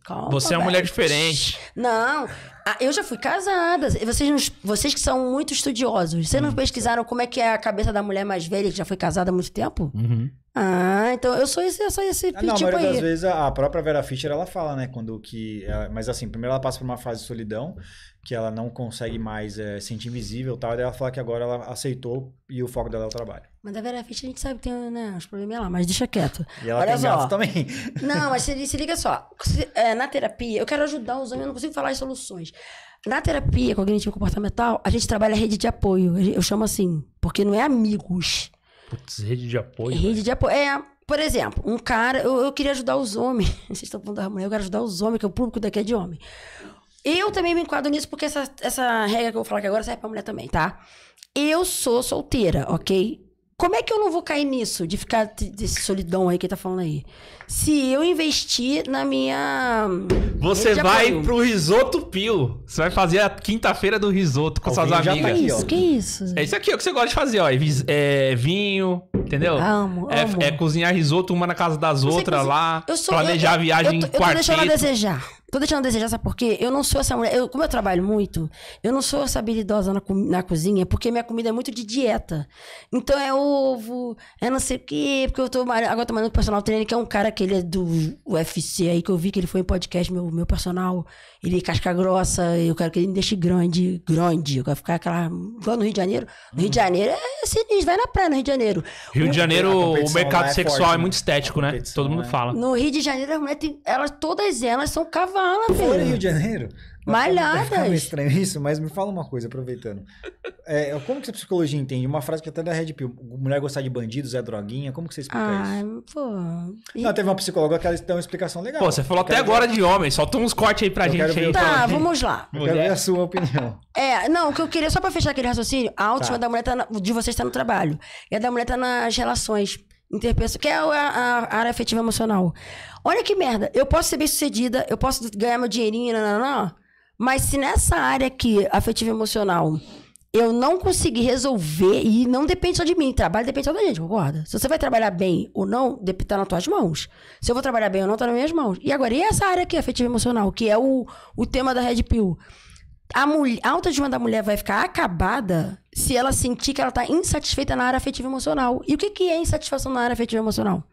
Calma. Você é uma Beth. mulher diferente. Não, ah, eu já fui casada. Vocês, vocês que são muito estudiosos, vocês não uhum. pesquisaram como é que é a cabeça da mulher mais velha que já foi casada há muito tempo? Uhum. Ah, então eu sou esse, eu esse ah, não, tipo a maioria das vezes a própria Vera Fischer ela fala, né, quando que, ela, eh, mas assim, primeiro ela passa por uma fase de solidão que ela não consegue mais é, se sentir invisível tal. Daí ela fala que agora ela aceitou e o foco dela é o trabalho. Mas da Vera Fitch a gente sabe que tem né, uns problemas lá, mas deixa quieto. E ela Olha tem só. também. Não, mas se, se liga só. Se, é, na terapia, eu quero ajudar os homens, eu não consigo falar as soluções. Na terapia cognitivo comportamental, a gente trabalha rede de apoio. Eu chamo assim, porque não é amigos. Putz, rede de apoio. rede de apoio. É, por exemplo, um cara. Eu, eu queria ajudar os homens. Vocês estão falando da mulher, eu quero ajudar os homens, que o público daqui é de homem. Eu também me enquadro nisso, porque essa, essa regra que eu vou falar aqui agora serve pra mulher também, tá? Eu sou solteira, ok? Como é que eu não vou cair nisso, de ficar desse solidão aí que ele tá falando aí? se eu investir na minha. Você vai pro risoto pio. Você vai fazer a quinta-feira do risoto com Alguém suas amigas. Tá isso, que isso? É isso aqui ó, é que você gosta de fazer, ó. É, é vinho, entendeu? Amo, é, amo. é cozinhar risoto uma na casa das outras lá. Eu sou, planejar eu, eu, a viagem eu, eu, em quarteto. Eu tô deixando a desejar. Tô deixando a desejar, sabe por quê? Eu não sou essa mulher. Eu, como eu trabalho muito, eu não sou essa habilidosa na, na cozinha, porque minha comida é muito de dieta. Então é ovo, é não sei o quê, porque eu tô. Agora eu tô mandando personal trainer, que é um cara que aquele é do UFC aí que eu vi que ele foi em podcast, meu, meu personal, ele é casca grossa, eu quero que ele me deixe grande, grande. Eu quero ficar aquela. Igual no Rio de Janeiro. No Rio de Janeiro é sinistro, vai na praia no Rio de Janeiro. Rio de Janeiro, o mercado é sexual forte, é né? muito estético, né? Todo mundo é. fala. No Rio de Janeiro, as mulheres, elas, todas elas são cavalas velho. Foi no Rio de Janeiro? É é Malhadas. Vai estranho isso, mas me fala uma coisa, aproveitando. É, como que a psicologia entende? Uma frase que até da Red Pill, mulher gostar de bandidos é droguinha, como que você explica ah, isso? Ah, pô... Não, teve uma psicóloga que ela deu uma explicação legal. Pô, você falou até agora de homem, tem uns cortes aí pra eu gente. Aí, tá, vamos lá. Eu quero ver a sua opinião. É, não, o que eu queria, só pra fechar aquele raciocínio, a última tá. da mulher tá na, de vocês tá no trabalho, e a da mulher tá nas relações interpessoal, que é a, a, área afetiva emocional. Olha que merda, eu posso ser bem sucedida, eu posso ganhar meu dinheirinho, não, não, não. Mas se nessa área aqui, afetiva emocional, eu não conseguir resolver, e não depende só de mim, trabalho depende só da gente, concorda? Se você vai trabalhar bem ou não, depende tá nas tuas mãos. Se eu vou trabalhar bem ou não, tá nas minhas mãos. E agora, e essa área aqui, afetiva emocional, que é o, o tema da Red Pill? A, mulher, a autoestima da mulher vai ficar acabada se ela sentir que ela tá insatisfeita na área afetiva emocional. E o que, que é insatisfação na área afetiva emocional?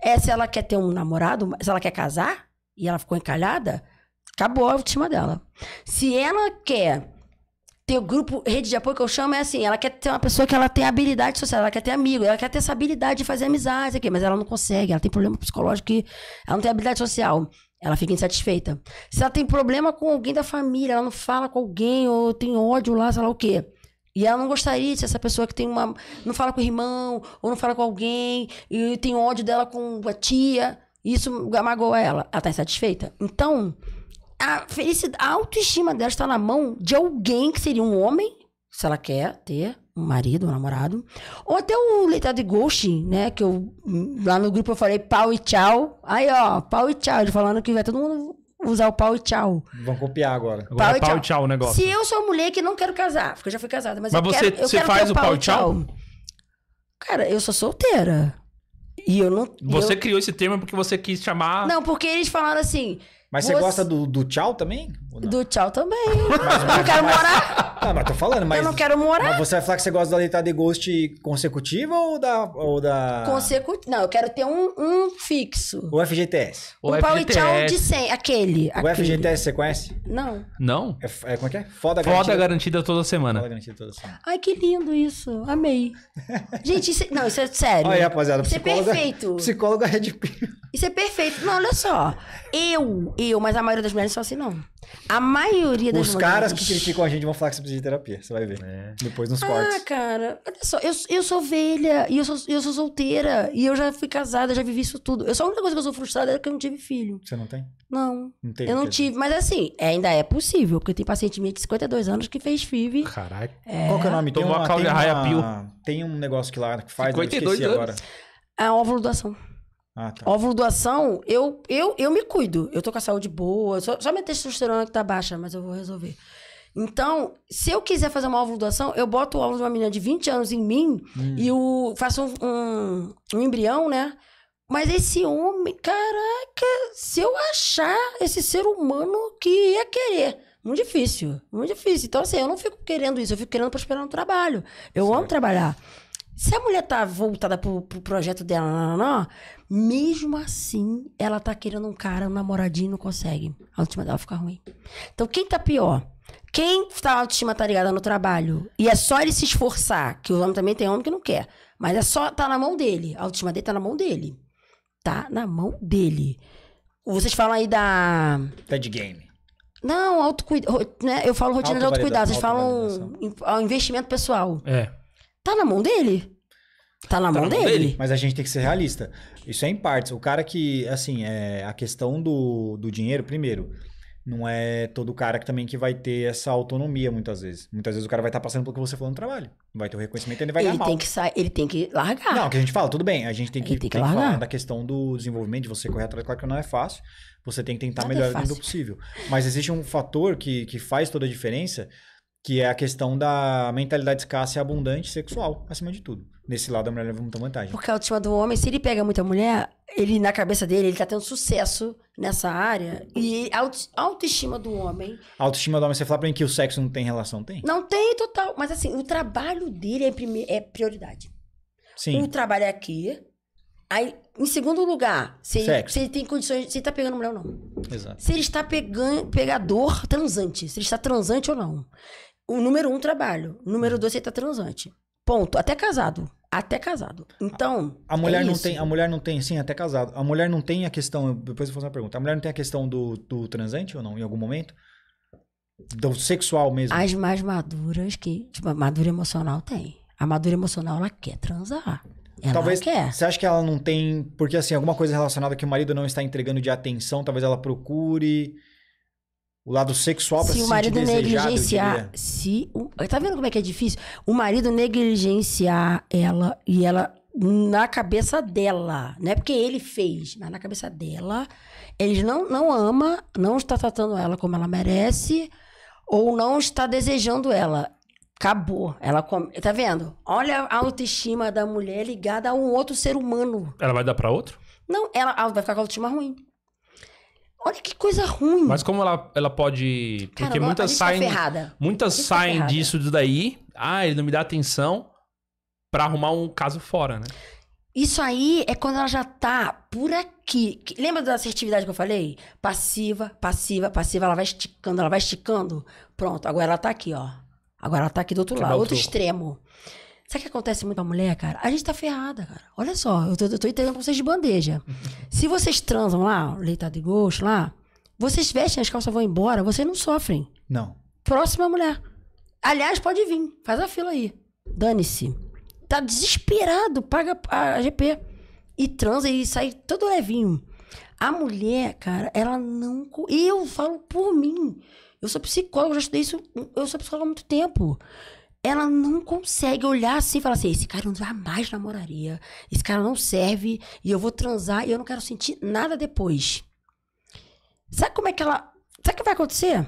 É se ela quer ter um namorado, se ela quer casar, e ela ficou encalhada, Acabou a autoestima dela. Se ela quer ter o grupo, rede de apoio que eu chamo é assim, ela quer ter uma pessoa que ela tem habilidade social, ela quer ter amigo, ela quer ter essa habilidade de fazer amizades aqui, mas ela não consegue, ela tem problema psicológico que ela não tem habilidade social. Ela fica insatisfeita. Se ela tem problema com alguém da família, ela não fala com alguém, ou tem ódio lá, sei lá o quê. E ela não gostaria se essa pessoa que tem uma. não fala com o irmão, ou não fala com alguém, e tem ódio dela com a tia. Isso magoa ela. Ela tá insatisfeita. Então, a, felicidade, a autoestima dela está na mão de alguém que seria um homem, se ela quer ter um marido, um namorado. Ou até o leitado de ghosting, né? Que eu, lá no grupo eu falei pau e tchau. Aí, ó, pau e tchau. Ele falando que vai todo mundo usar o pau e tchau. Vão copiar agora. Pau, é e, pau tchau. e tchau o negócio. Se eu sou mulher que não quero casar, porque eu já fui casada, mas, mas eu você, quero, eu você quero faz o pau e tchau? tchau? Cara, eu sou solteira. E eu não. Você eu... criou esse termo porque você quis chamar. Não, porque eles falaram assim: mas você, você gosta do, do, tchau também? Do tchau também. Mas, mas, não quero mas... morar. Não, mas tô falando, mas. Eu não quero morar. Mas você vai falar que você gosta da deitada de ghost consecutiva ou da. Ou da... Consecutiva. Não, eu quero ter um, um fixo. O FGTS. O um pau e tchau de 100. Aquele. O aquele. FGTS você conhece? Não. Não? É, é, como é que é? Foda, Foda garantida. garantida toda semana. Foda garantida toda semana. Ai, que lindo isso. Amei. Gente, isso, é, não, isso é sério. Olha aí, psicóloga. Isso é perfeito. Psicóloga Red Pill. Isso é perfeito. Não, olha só. eu eu, mas a maioria das mulheres não são assim, não. A maioria das Os mulheres... caras que criticam a gente vão falar que você precisa de terapia, você vai ver. É. Depois nos ah, cortes. Ah, cara, olha só, eu, eu sou velha, e eu sou, eu sou solteira, e eu já fui casada, já vivi isso tudo. Eu só a única coisa que eu sou frustrada é que eu não tive filho. Você não tem? Não. Não tem? Eu não tive, dizer. mas assim, ainda é possível, porque tem paciente minha de 52 anos que fez FIV. Caralho. É... Qual que é o nome? Tomou tem uma, a Cláudia Raia Tem um negócio que lá que faz, 52 eu esqueci anos. agora. É a óvulo doação. Ah, tá. Óvulo doação, eu, eu, eu me cuido. Eu tô com a saúde boa, só, só minha testosterona que tá baixa, mas eu vou resolver. Então, se eu quiser fazer uma óvulo doação, eu boto o óvulo de uma menina de 20 anos em mim hum. e o, faço um, um, um embrião, né? Mas esse homem, caraca, se eu achar esse ser humano que ia querer. Muito difícil, muito difícil. Então, assim, eu não fico querendo isso, eu fico querendo prosperar no trabalho. Eu certo. amo trabalhar. Se a mulher tá voltada pro, pro projeto dela, não, não, não, mesmo assim, ela tá querendo um cara, um namoradinho, não consegue. A autoestima dela fica ruim. Então, quem tá pior? Quem tá a autoestima tá ligada no trabalho e é só ele se esforçar, que o homem também tem homem que não quer, mas é só tá na mão dele. A autoestima dele tá na mão dele. Tá na mão dele. Vocês falam aí da. Tá de game. Não, autocuidado. Né? Eu falo rotina de autocuidado. Vocês falam investimento pessoal. É. Tá na mão dele? Tá na, tá mão, na dele. mão dele. Mas a gente tem que ser realista. Isso é em partes. O cara que, assim, é, a questão do, do dinheiro, primeiro, não é todo cara que também que vai ter essa autonomia muitas vezes. Muitas vezes o cara vai estar passando pelo que você falou no trabalho. vai ter o reconhecimento, ele vai ele ganhar mal. tem que sair, ele tem que largar. Não, o que a gente fala, tudo bem, a gente tem que, tem que, tem que falar da questão do desenvolvimento, de você correr atrás, claro que não é fácil. Você tem que tentar é melhorar é do possível. Mas existe um fator que, que faz toda a diferença, que é a questão da mentalidade escassa e abundante sexual, acima de tudo. Nesse lado, a mulher leva muita vantagem. Porque a autoestima do homem, se ele pega muita mulher, ele, na cabeça dele, ele tá tendo sucesso nessa área. E a auto, autoestima do homem. A autoestima do homem, você fala pra mim que o sexo não tem relação? Tem? Não tem, total. Mas assim, o trabalho dele é, prime... é prioridade. Sim. o trabalho é aqui. Aí, em segundo lugar, se ele, se ele, tem condições. Se ele tá pegando mulher ou não. Exato. Se ele está pegando, pegador transante. Se ele está transante ou não. O número um, trabalho. O número dois, se ele tá transante. Ponto. Até casado. Até casado. Então. A, a mulher é não isso. tem. A mulher não tem, sim, até casado. A mulher não tem a questão. Depois eu vou fazer uma pergunta. A mulher não tem a questão do, do transante ou não, em algum momento? Do sexual mesmo. As mais maduras que. Tipo, a madura emocional tem. A madura emocional, ela quer transar. Ela talvez quer. Você acha que ela não tem. Porque assim, alguma coisa relacionada que o marido não está entregando de atenção, talvez ela procure. O lado sexual para se, se o marido negligenciar, se o, tá vendo como é que é difícil? O marido negligenciar ela e ela na cabeça dela, não é porque ele fez, mas na cabeça dela, ele não não ama, não está tratando ela como ela merece ou não está desejando ela. Acabou. Ela come... tá vendo? Olha a autoestima da mulher ligada a um outro ser humano. Ela vai dar para outro? Não, ela, ela vai ficar com a autoestima ruim. Olha que coisa ruim. Mas como ela, ela pode. Cara, porque muitas tá saem. Tá muitas saem tá disso daí. Ah, ele não me dá atenção. para arrumar um caso fora, né? Isso aí é quando ela já tá por aqui. Lembra da assertividade que eu falei? Passiva, passiva, passiva. Ela vai esticando, ela vai esticando. Pronto, agora ela tá aqui, ó. Agora ela tá aqui do outro Quebra lado, outro extremo. Sabe o que acontece muito com a mulher, cara? A gente tá ferrada, cara. Olha só, eu tô, eu tô vocês de bandeja. Uhum. Se vocês transam lá, leitado de gosto lá, vocês vestem as calças vão embora, vocês não sofrem. Não. Próxima mulher. Aliás, pode vir. Faz a fila aí. Dane-se. Tá desesperado, paga a GP. E transa e sai todo levinho. A mulher, cara, ela não. Eu falo por mim. Eu sou psicóloga, já estudei isso. Eu sou psicóloga há muito tempo ela não consegue olhar assim e falar assim: esse cara eu jamais namoraria, esse cara não serve, e eu vou transar e eu não quero sentir nada depois. Sabe como é que ela. Sabe o que vai acontecer?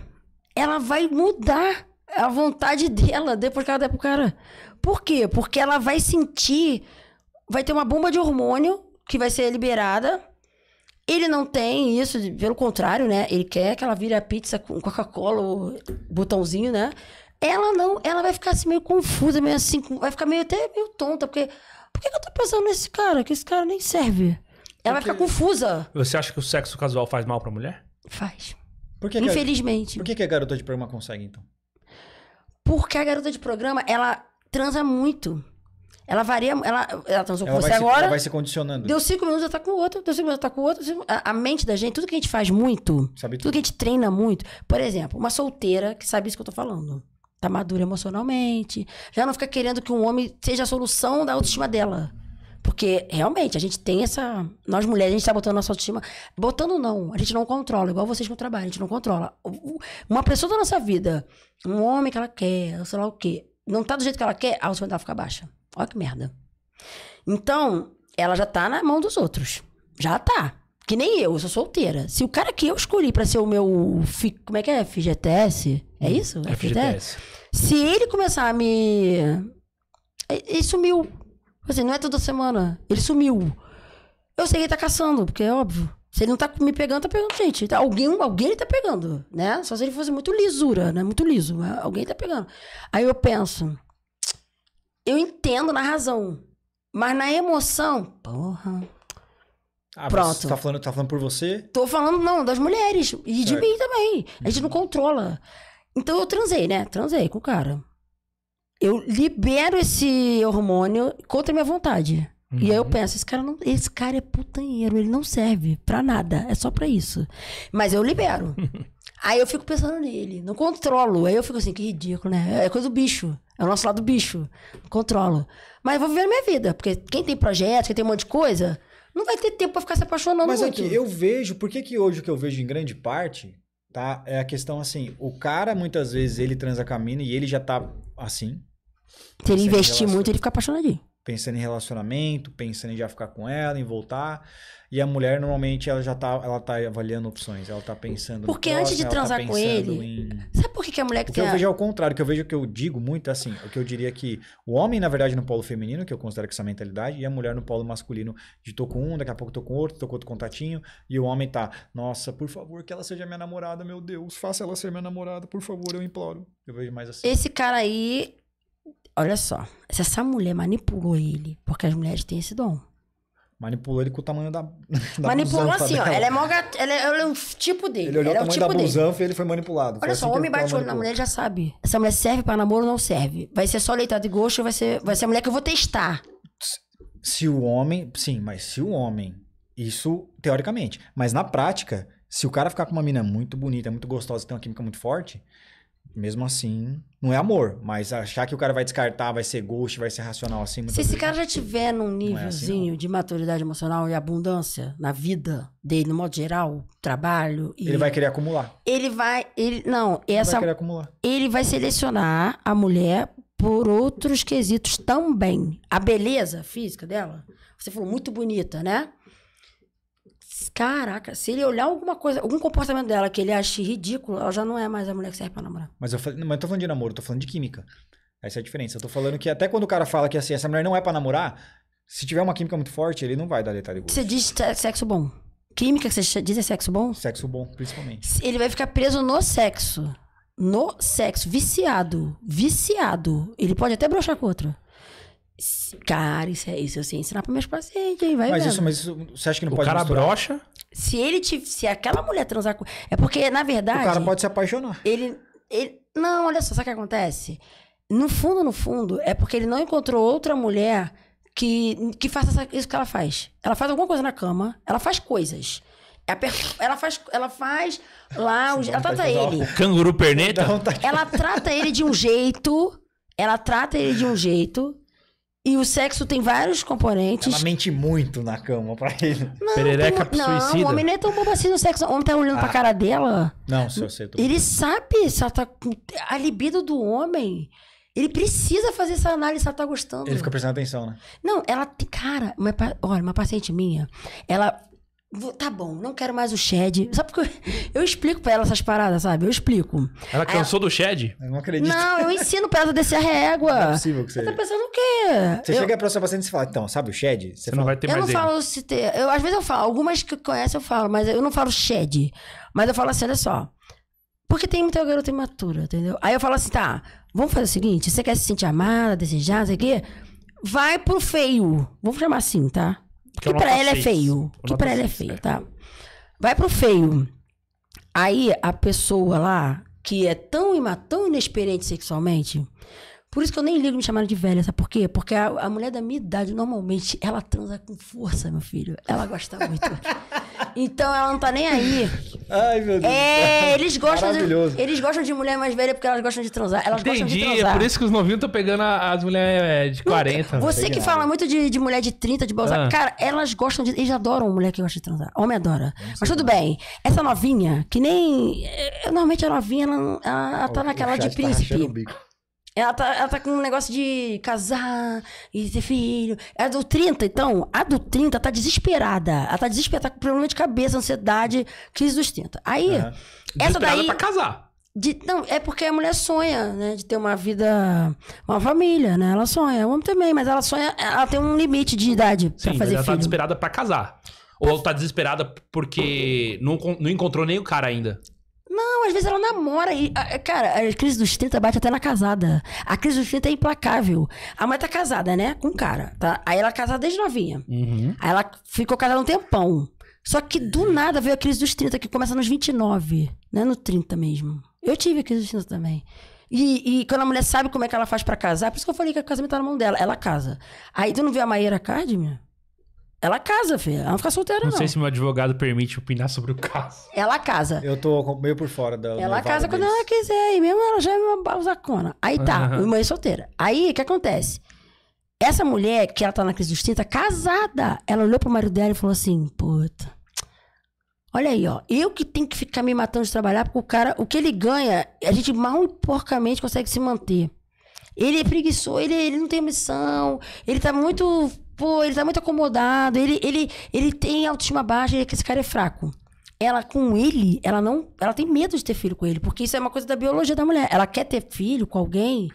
Ela vai mudar a vontade dela depois que ela der pro cara. Por quê? Porque ela vai sentir. Vai ter uma bomba de hormônio que vai ser liberada. Ele não tem isso, pelo contrário, né? Ele quer que ela vire a pizza com Coca-Cola, botãozinho, né? Ela não, ela vai ficar assim meio confusa, meio assim, vai ficar meio até meio tonta, porque por que, eu tô pensando nesse cara? Que esse cara nem serve. Ela porque vai ficar confusa. Você acha que o sexo casual faz mal pra mulher? Faz. Por que Infelizmente. a, por que, que a garota de programa consegue, então? Porque a garota de programa, ela transa muito. Ela varia, ela, ela transou ela com você se, agora. Ela vai se condicionando. Deu cinco minutos, ela tá com outro. Deu cinco minutos, ela tá com outro. A, a, mente da gente, tudo que a gente faz muito, tudo, tudo que a gente treina muito. Por exemplo, uma solteira que sabe isso que eu tô falando tá madura emocionalmente, já não fica querendo que um homem seja a solução da autoestima dela. Porque realmente a gente tem essa. Nós mulheres, a gente tá botando nossa autoestima. Botando não, a gente não controla, igual vocês com o trabalho, a gente não controla. Uma pessoa da nossa vida, um homem que ela quer, sei lá o quê, não tá do jeito que ela quer, a autoestima dela fica baixa. Olha que merda. Então, ela já tá na mão dos outros. Já tá. Que nem eu, eu sou solteira. Se o cara que eu escolhi para ser o meu. Como é que é? FGTS? É hum, isso? É FGTS. Se ele começar a me. É, ele sumiu. Assim, não é toda semana. Ele sumiu. Eu sei que ele tá caçando, porque é óbvio. Se ele não tá me pegando, tá pegando gente. Tá, alguém, alguém ele tá pegando, né? Só se ele fosse muito lisura, né? Muito liso. alguém tá pegando. Aí eu penso. Eu entendo na razão. Mas na emoção. Porra. Ah, Pronto. Você tá falando, tá falando por você? Tô falando, não, das mulheres. E certo. de mim também. A gente não uhum. controla. Então eu transei, né? Transei com o cara. Eu libero esse hormônio contra a minha vontade. Uhum. E aí eu uhum. penso, esse cara, não, esse cara é putanheiro, ele não serve pra nada, é só pra isso. Mas eu libero. aí eu fico pensando nele, não controlo. Aí eu fico assim, que ridículo, né? É coisa do bicho. É o nosso lado bicho. Não controlo. Mas eu vou viver a minha vida, porque quem tem projeto, quem tem um monte de coisa, não vai ter tempo pra ficar se apaixonando Mas é muito. Mas aqui, eu vejo, por que que hoje o que eu vejo em grande parte tá? É a questão assim, o cara muitas vezes ele transa caminho e ele já tá assim. Se ele investir muito, ele fica apaixonadinho. Pensando em relacionamento, pensando em já ficar com ela, em voltar. E a mulher normalmente ela já tá, ela tá avaliando opções, ela tá pensando Porque antes de tá transar tá com ele, em... sabe por que, que a mulher que tem eu a... vejo ao contrário, que eu vejo que eu digo muito assim, o que eu diria que o homem na verdade no polo feminino, que eu considero que essa mentalidade, e a mulher no polo masculino, de tô com um, daqui a pouco tô com outro, tô com outro contatinho, e o homem tá, nossa, por favor, que ela seja minha namorada, meu Deus, faça ela ser minha namorada, por favor, eu imploro. Eu vejo mais assim. Esse cara aí, olha só, se essa mulher manipulou ele, porque as mulheres têm esse dom. Manipulou ele com o tamanho da. da Manipulou tá assim, dela. ó. Ela é, mó gat... ela, é, é um tipo dele. Ele olhou é o tamanho tipo da busanfa e ele foi manipulado. Olha foi assim só, o homem bate o olho na mulher já sabe. Essa mulher serve pra namoro ou não serve? Vai ser só leitada de gosto vai ser, vai ser a mulher que eu vou testar? Se o homem. Sim, mas se o homem. Isso teoricamente. Mas na prática, se o cara ficar com uma mina muito bonita, muito gostosa, tem uma química muito forte, mesmo assim, não é amor, mas achar que o cara vai descartar, vai ser ghost, vai ser racional assim. Se esse é cara já tiver num assim, nívelzinho é assim, de maturidade emocional e abundância na vida dele, no modo geral, trabalho. E... Ele vai querer acumular. Ele vai. Ele, não, essa. Ele vai querer acumular. Ele vai selecionar a mulher por outros quesitos também. A beleza física dela. Você falou muito bonita, né? Caraca, se ele olhar alguma coisa, algum comportamento dela que ele ache ridículo, ela já não é mais a mulher que serve pra namorar. Mas eu, falei, não, mas eu tô falando de namoro, eu tô falando de química. Essa é a diferença. Eu tô falando que até quando o cara fala que assim, essa mulher não é pra namorar, se tiver uma química muito forte, ele não vai dar detalhe gosto. Você diz é sexo bom. Química que você diz é sexo bom? Sexo bom, principalmente. Ele vai ficar preso no sexo. No sexo. Viciado. Viciado. Ele pode até broxar com outro. Cara, isso é isso. Eu sei ensinar para meus pacientes, aí vai mas isso, mas isso, você acha que não o pode cara misturar? brocha? Se ele te, se aquela mulher transar com... É porque, na verdade... O cara pode se apaixonar. Ele, ele... Não, olha só, sabe o que acontece? No fundo, no fundo, é porque ele não encontrou outra mulher que, que faça essa, isso que ela faz. Ela faz alguma coisa na cama, ela faz coisas. É ela faz, ela faz lá, o, ela trata ele. O canguru perneta? Tá- ela trata ele de um jeito, ela trata ele de um jeito e o sexo tem vários componentes. Ela mente muito na cama pra ele. Não, Perereca tem... não, suicida. Não, o homem não é tão bobo assim no sexo. O homem tá olhando ah. pra cara dela. Não, se você... Tô... Ele sabe se ela tá... A libido do homem... Ele precisa fazer essa análise se ela tá gostando. Ele fica prestando atenção, né? Não, ela... Cara, uma, olha, uma paciente minha, ela Tá bom, não quero mais o Shed. Sabe porque eu, eu explico pra ela essas paradas, sabe? Eu explico. Ela cansou do Shed? Eu não acredito. Não, eu ensino pra ela descer a régua. Não é possível que você. Você tá pensando o quê? Você eu... chega pra sua paciente e fala, então, sabe o Shed? Você, você fala, não vai ter mais. Eu não ele. falo se ter. Eu, às vezes eu falo, algumas que conhecem eu falo, mas eu não falo Shed. Mas eu falo assim, olha só. Porque tem muita garota imatura, entendeu? Aí eu falo assim, tá, vamos fazer o seguinte: você quer se sentir amada, desejada, sei o quê? Vai pro feio. Vamos chamar assim, tá? que, que pra tá ela é feio. que pra ele ela é feio, é. tá? Vai pro feio. Aí a pessoa lá, que é tão, tão inexperiente sexualmente, por isso que eu nem ligo me chamando de velha, sabe por quê? Porque a, a, mulher da minha idade, normalmente, ela transa com força, meu filho. Ela gosta muito. então ela não tá nem aí. Ai, meu Deus. É, eles gostam, de, eles gostam de mulher mais velha porque elas gostam de transar. Elas Entendi, gostam de é transar. é por isso que os novinhos estão pegando as mulheres é, de 40. Né? Você que fala muito de, de, mulher de 30, de balzar. Ah. Cara, elas gostam de. Eles adoram mulher que gosta de transar. Homem adora. Mas tudo bem. Essa novinha, que nem. Eh, normalmente a novinha, ela, ela, ela tá o, naquela tá o de príncipe. Tá ela tá, ela tá com um negócio de casar e ter filho. É a do 30, então, a do 30 tá desesperada. Ela tá desesperada, tá com problema de cabeça, ansiedade, crise dos 30. Aí, é. essa daí. pra casar. De, não, é porque a mulher sonha, né? De ter uma vida, uma família, né? Ela sonha. O homem também, mas ela sonha, ela tem um limite de idade para pra fazer ela tá filho. Ela tá desesperada pra casar. Ou tá desesperada porque não, não encontrou nem o cara ainda. Não, às vezes ela namora e. Cara, a crise dos 30 bate até na casada. A crise dos 30 é implacável. A mãe tá casada, né? Com um cara. Tá? Aí ela é casada desde novinha. Uhum. Aí ela ficou casada um tempão. Só que do nada veio a crise dos 30, que começa nos 29, né? No 30 mesmo. Eu tive a crise dos 30 também. E, e, quando a mulher sabe como é que ela faz para casar, por isso que eu falei que o casamento tá na mão dela. Ela casa. Aí tu não viu a Maíra Cardimia? Ela casa, filha Ela não fica solteira, não. Não sei se meu advogado permite opinar sobre o caso. Ela casa. Eu tô meio por fora da. Ela casa quando ela quiser. E mesmo ela já é uma balzacona. Aí tá, uhum. mãe é solteira. Aí o que acontece? Essa mulher que ela tá na crise dos 30, casada, ela olhou pro marido dela e falou assim: puta. Olha aí, ó. Eu que tenho que ficar me matando de trabalhar, porque o cara, o que ele ganha, a gente mal e porcamente consegue se manter. Ele é preguiçoso, ele, ele não tem missão, ele tá muito pô, ele tá muito acomodado, ele, ele, ele tem autoestima baixa, é esse cara é fraco. Ela com ele, ela não, ela tem medo de ter filho com ele, porque isso é uma coisa da biologia da mulher. Ela quer ter filho com alguém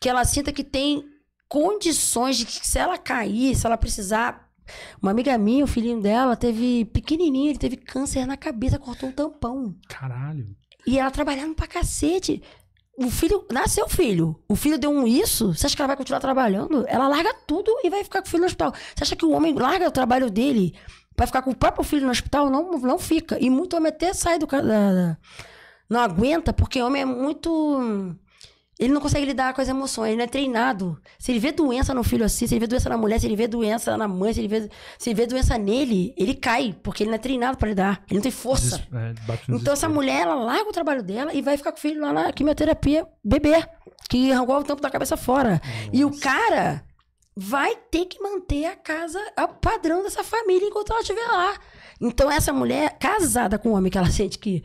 que ela sinta que tem condições de que se ela cair, se ela precisar, uma amiga minha, o filhinho dela, teve pequenininho, ele teve câncer na cabeça, cortou um tampão. Caralho. E ela trabalhando pra cacete. O filho, nasceu filho. O filho deu um isso. Você acha que ela vai continuar trabalhando? Ela larga tudo e vai ficar com o filho no hospital. Você acha que o homem larga o trabalho dele para ficar com o próprio filho no hospital? Não, não fica. E muito homem até sai do. Da, da, não aguenta, porque homem é muito ele não consegue lidar com as emoções, ele não é treinado. Se ele vê doença no filho assim, se ele vê doença na mulher, se ele vê doença na mãe, se ele vê, se ele vê doença nele, ele cai, porque ele não é treinado para lidar. Ele não tem força. Des... É, então essa mulher, ela larga o trabalho dela e vai ficar com o filho lá na quimioterapia, bebê, que arrancou o tampo da cabeça fora. Nossa. E o cara vai ter que manter a casa, o padrão dessa família enquanto ela estiver lá. Então essa mulher, casada com um homem que ela sente que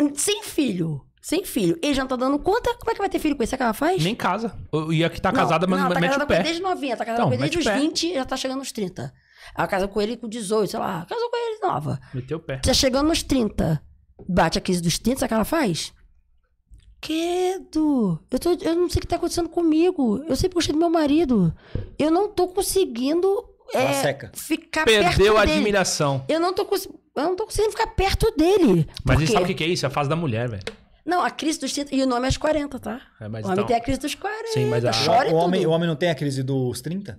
hum, sem filho, sem filho. Ele já não tá dando conta? Como é que vai ter filho com isso? É que ela faz? Nem casa. E a que tá casada, mas não, tá mete o pé. desde novinha, tá casada então, com ele desde os pé. 20 já tá chegando nos 30. Ela casou com ele com 18, sei lá. Casou com ele nova. Meteu o pé. Já tá chegando nos 30. Bate a crise dos 30, sabe o que ela faz? Querido, eu, tô, eu não sei o que tá acontecendo comigo. Eu sempre gostei do meu marido. Eu não tô conseguindo é, ficar Perdeu a dele. admiração. Eu não, tô, eu não tô conseguindo ficar perto dele. Mas ele sabe o que é isso? É a fase da mulher, velho. Não, a crise dos 30. E o nome é aos 40, tá? É, mas o homem então... tem a crise dos 40. Sim, mas a... chora o, homem, tudo. o homem não tem a crise dos 30?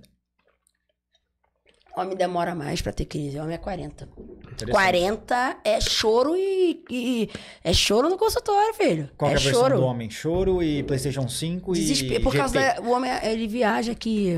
O homem demora mais pra ter crise. O homem é 40. 40 é choro e, e, É choro no consultório, filho. Qual é, é a versão choro. do homem? Choro e PlayStation 5 Desespero. e. Por causa da, O homem, ele viaja que.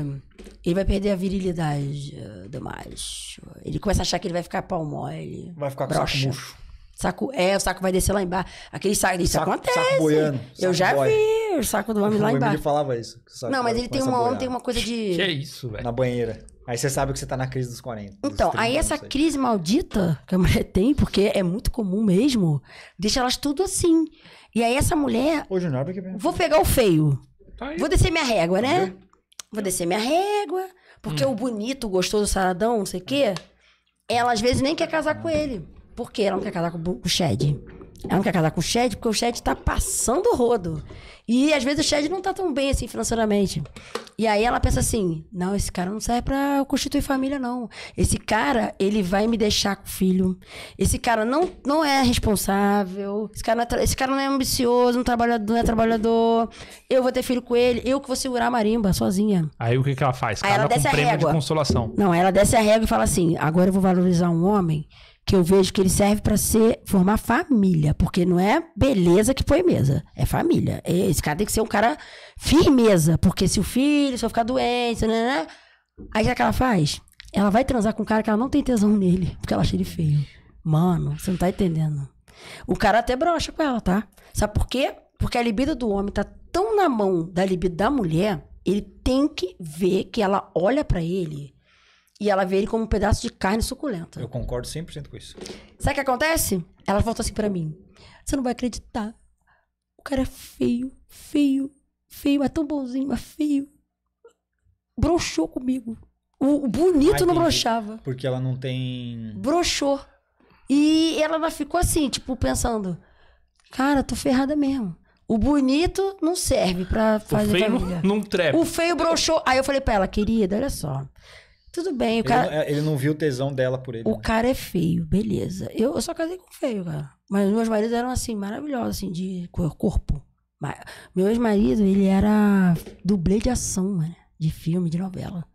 Ele vai perder a virilidade eh, do macho. Ele começa a achar que ele vai ficar pau mole. Vai ficar com broxa. saco murcho. Saco é, o saco vai descer lá embaixo. Aquele saco, isso saco, acontece. Saco boiano. Saco eu já boy. vi o saco do homem lá embaixo. Ele falava isso. não, mas ele tem uma, tem uma coisa de. Que é isso, velho? Na banheira. Aí você sabe que você tá na crise dos 40. Então, dos aí essa aí. crise maldita que a mulher tem, porque é muito comum mesmo, deixa elas tudo assim. E aí essa mulher. Hoje não porque... Vou pegar o feio. Tá vou descer minha régua, né? Entendeu? Vou descer minha régua. Porque hum. o bonito, o gostoso, o saradão, não sei o quê, ela às vezes nem quer casar com ele. Porque ela não quer casar com o Shed. Ela não quer casar com o Shed porque o Shed tá passando o rodo. E às vezes o Shed não tá tão bem assim financeiramente. E aí ela pensa assim: não, esse cara não serve pra constituir família, não. Esse cara, ele vai me deixar com o filho. Esse cara não, não é responsável. Esse cara não é, esse cara não é ambicioso, não, trabalha, não é trabalhador. Eu vou ter filho com ele, eu que vou segurar a marimba sozinha. Aí o que, que ela faz? Aí ela desce com a prêmio régua. de consolação. Não, ela desce a régua e fala assim: agora eu vou valorizar um homem que eu vejo que ele serve para ser formar família, porque não é beleza que põe mesa, é família. Esse cara tem que ser um cara firmeza, porque se o filho, se ficar doente, né, né, né aí o é que ela faz? Ela vai transar com um cara que ela não tem tesão nele, porque ela acha ele feio. Mano, você não tá entendendo. O cara até brocha com ela, tá? Sabe por quê? Porque a libido do homem tá tão na mão da libido da mulher, ele tem que ver que ela olha para ele e ela vê ele como um pedaço de carne suculenta. Eu concordo 100% com isso. Sabe o que acontece? Ela voltou assim para mim. Você não vai acreditar. O cara é feio, feio, feio. É tão bonzinho, mas feio. Brochou comigo. O bonito Ai, ah, não brochava. Porque ela não tem... Brochou. E ela ficou assim, tipo, pensando... Cara, tô ferrada mesmo. O bonito não serve pra fazer o feio família. Não, não O feio brochou. Aí eu falei pra ela, querida, olha só. Tudo bem. O cara, ele, é, ele não viu o tesão dela por ele. O né? cara é feio, beleza. Eu, eu só casei com feio, cara. Mas meus maridos eram assim, maravilhosos, assim, de corpo. Meu ex-marido, ele era dublê de ação, mano, de filme, de novela.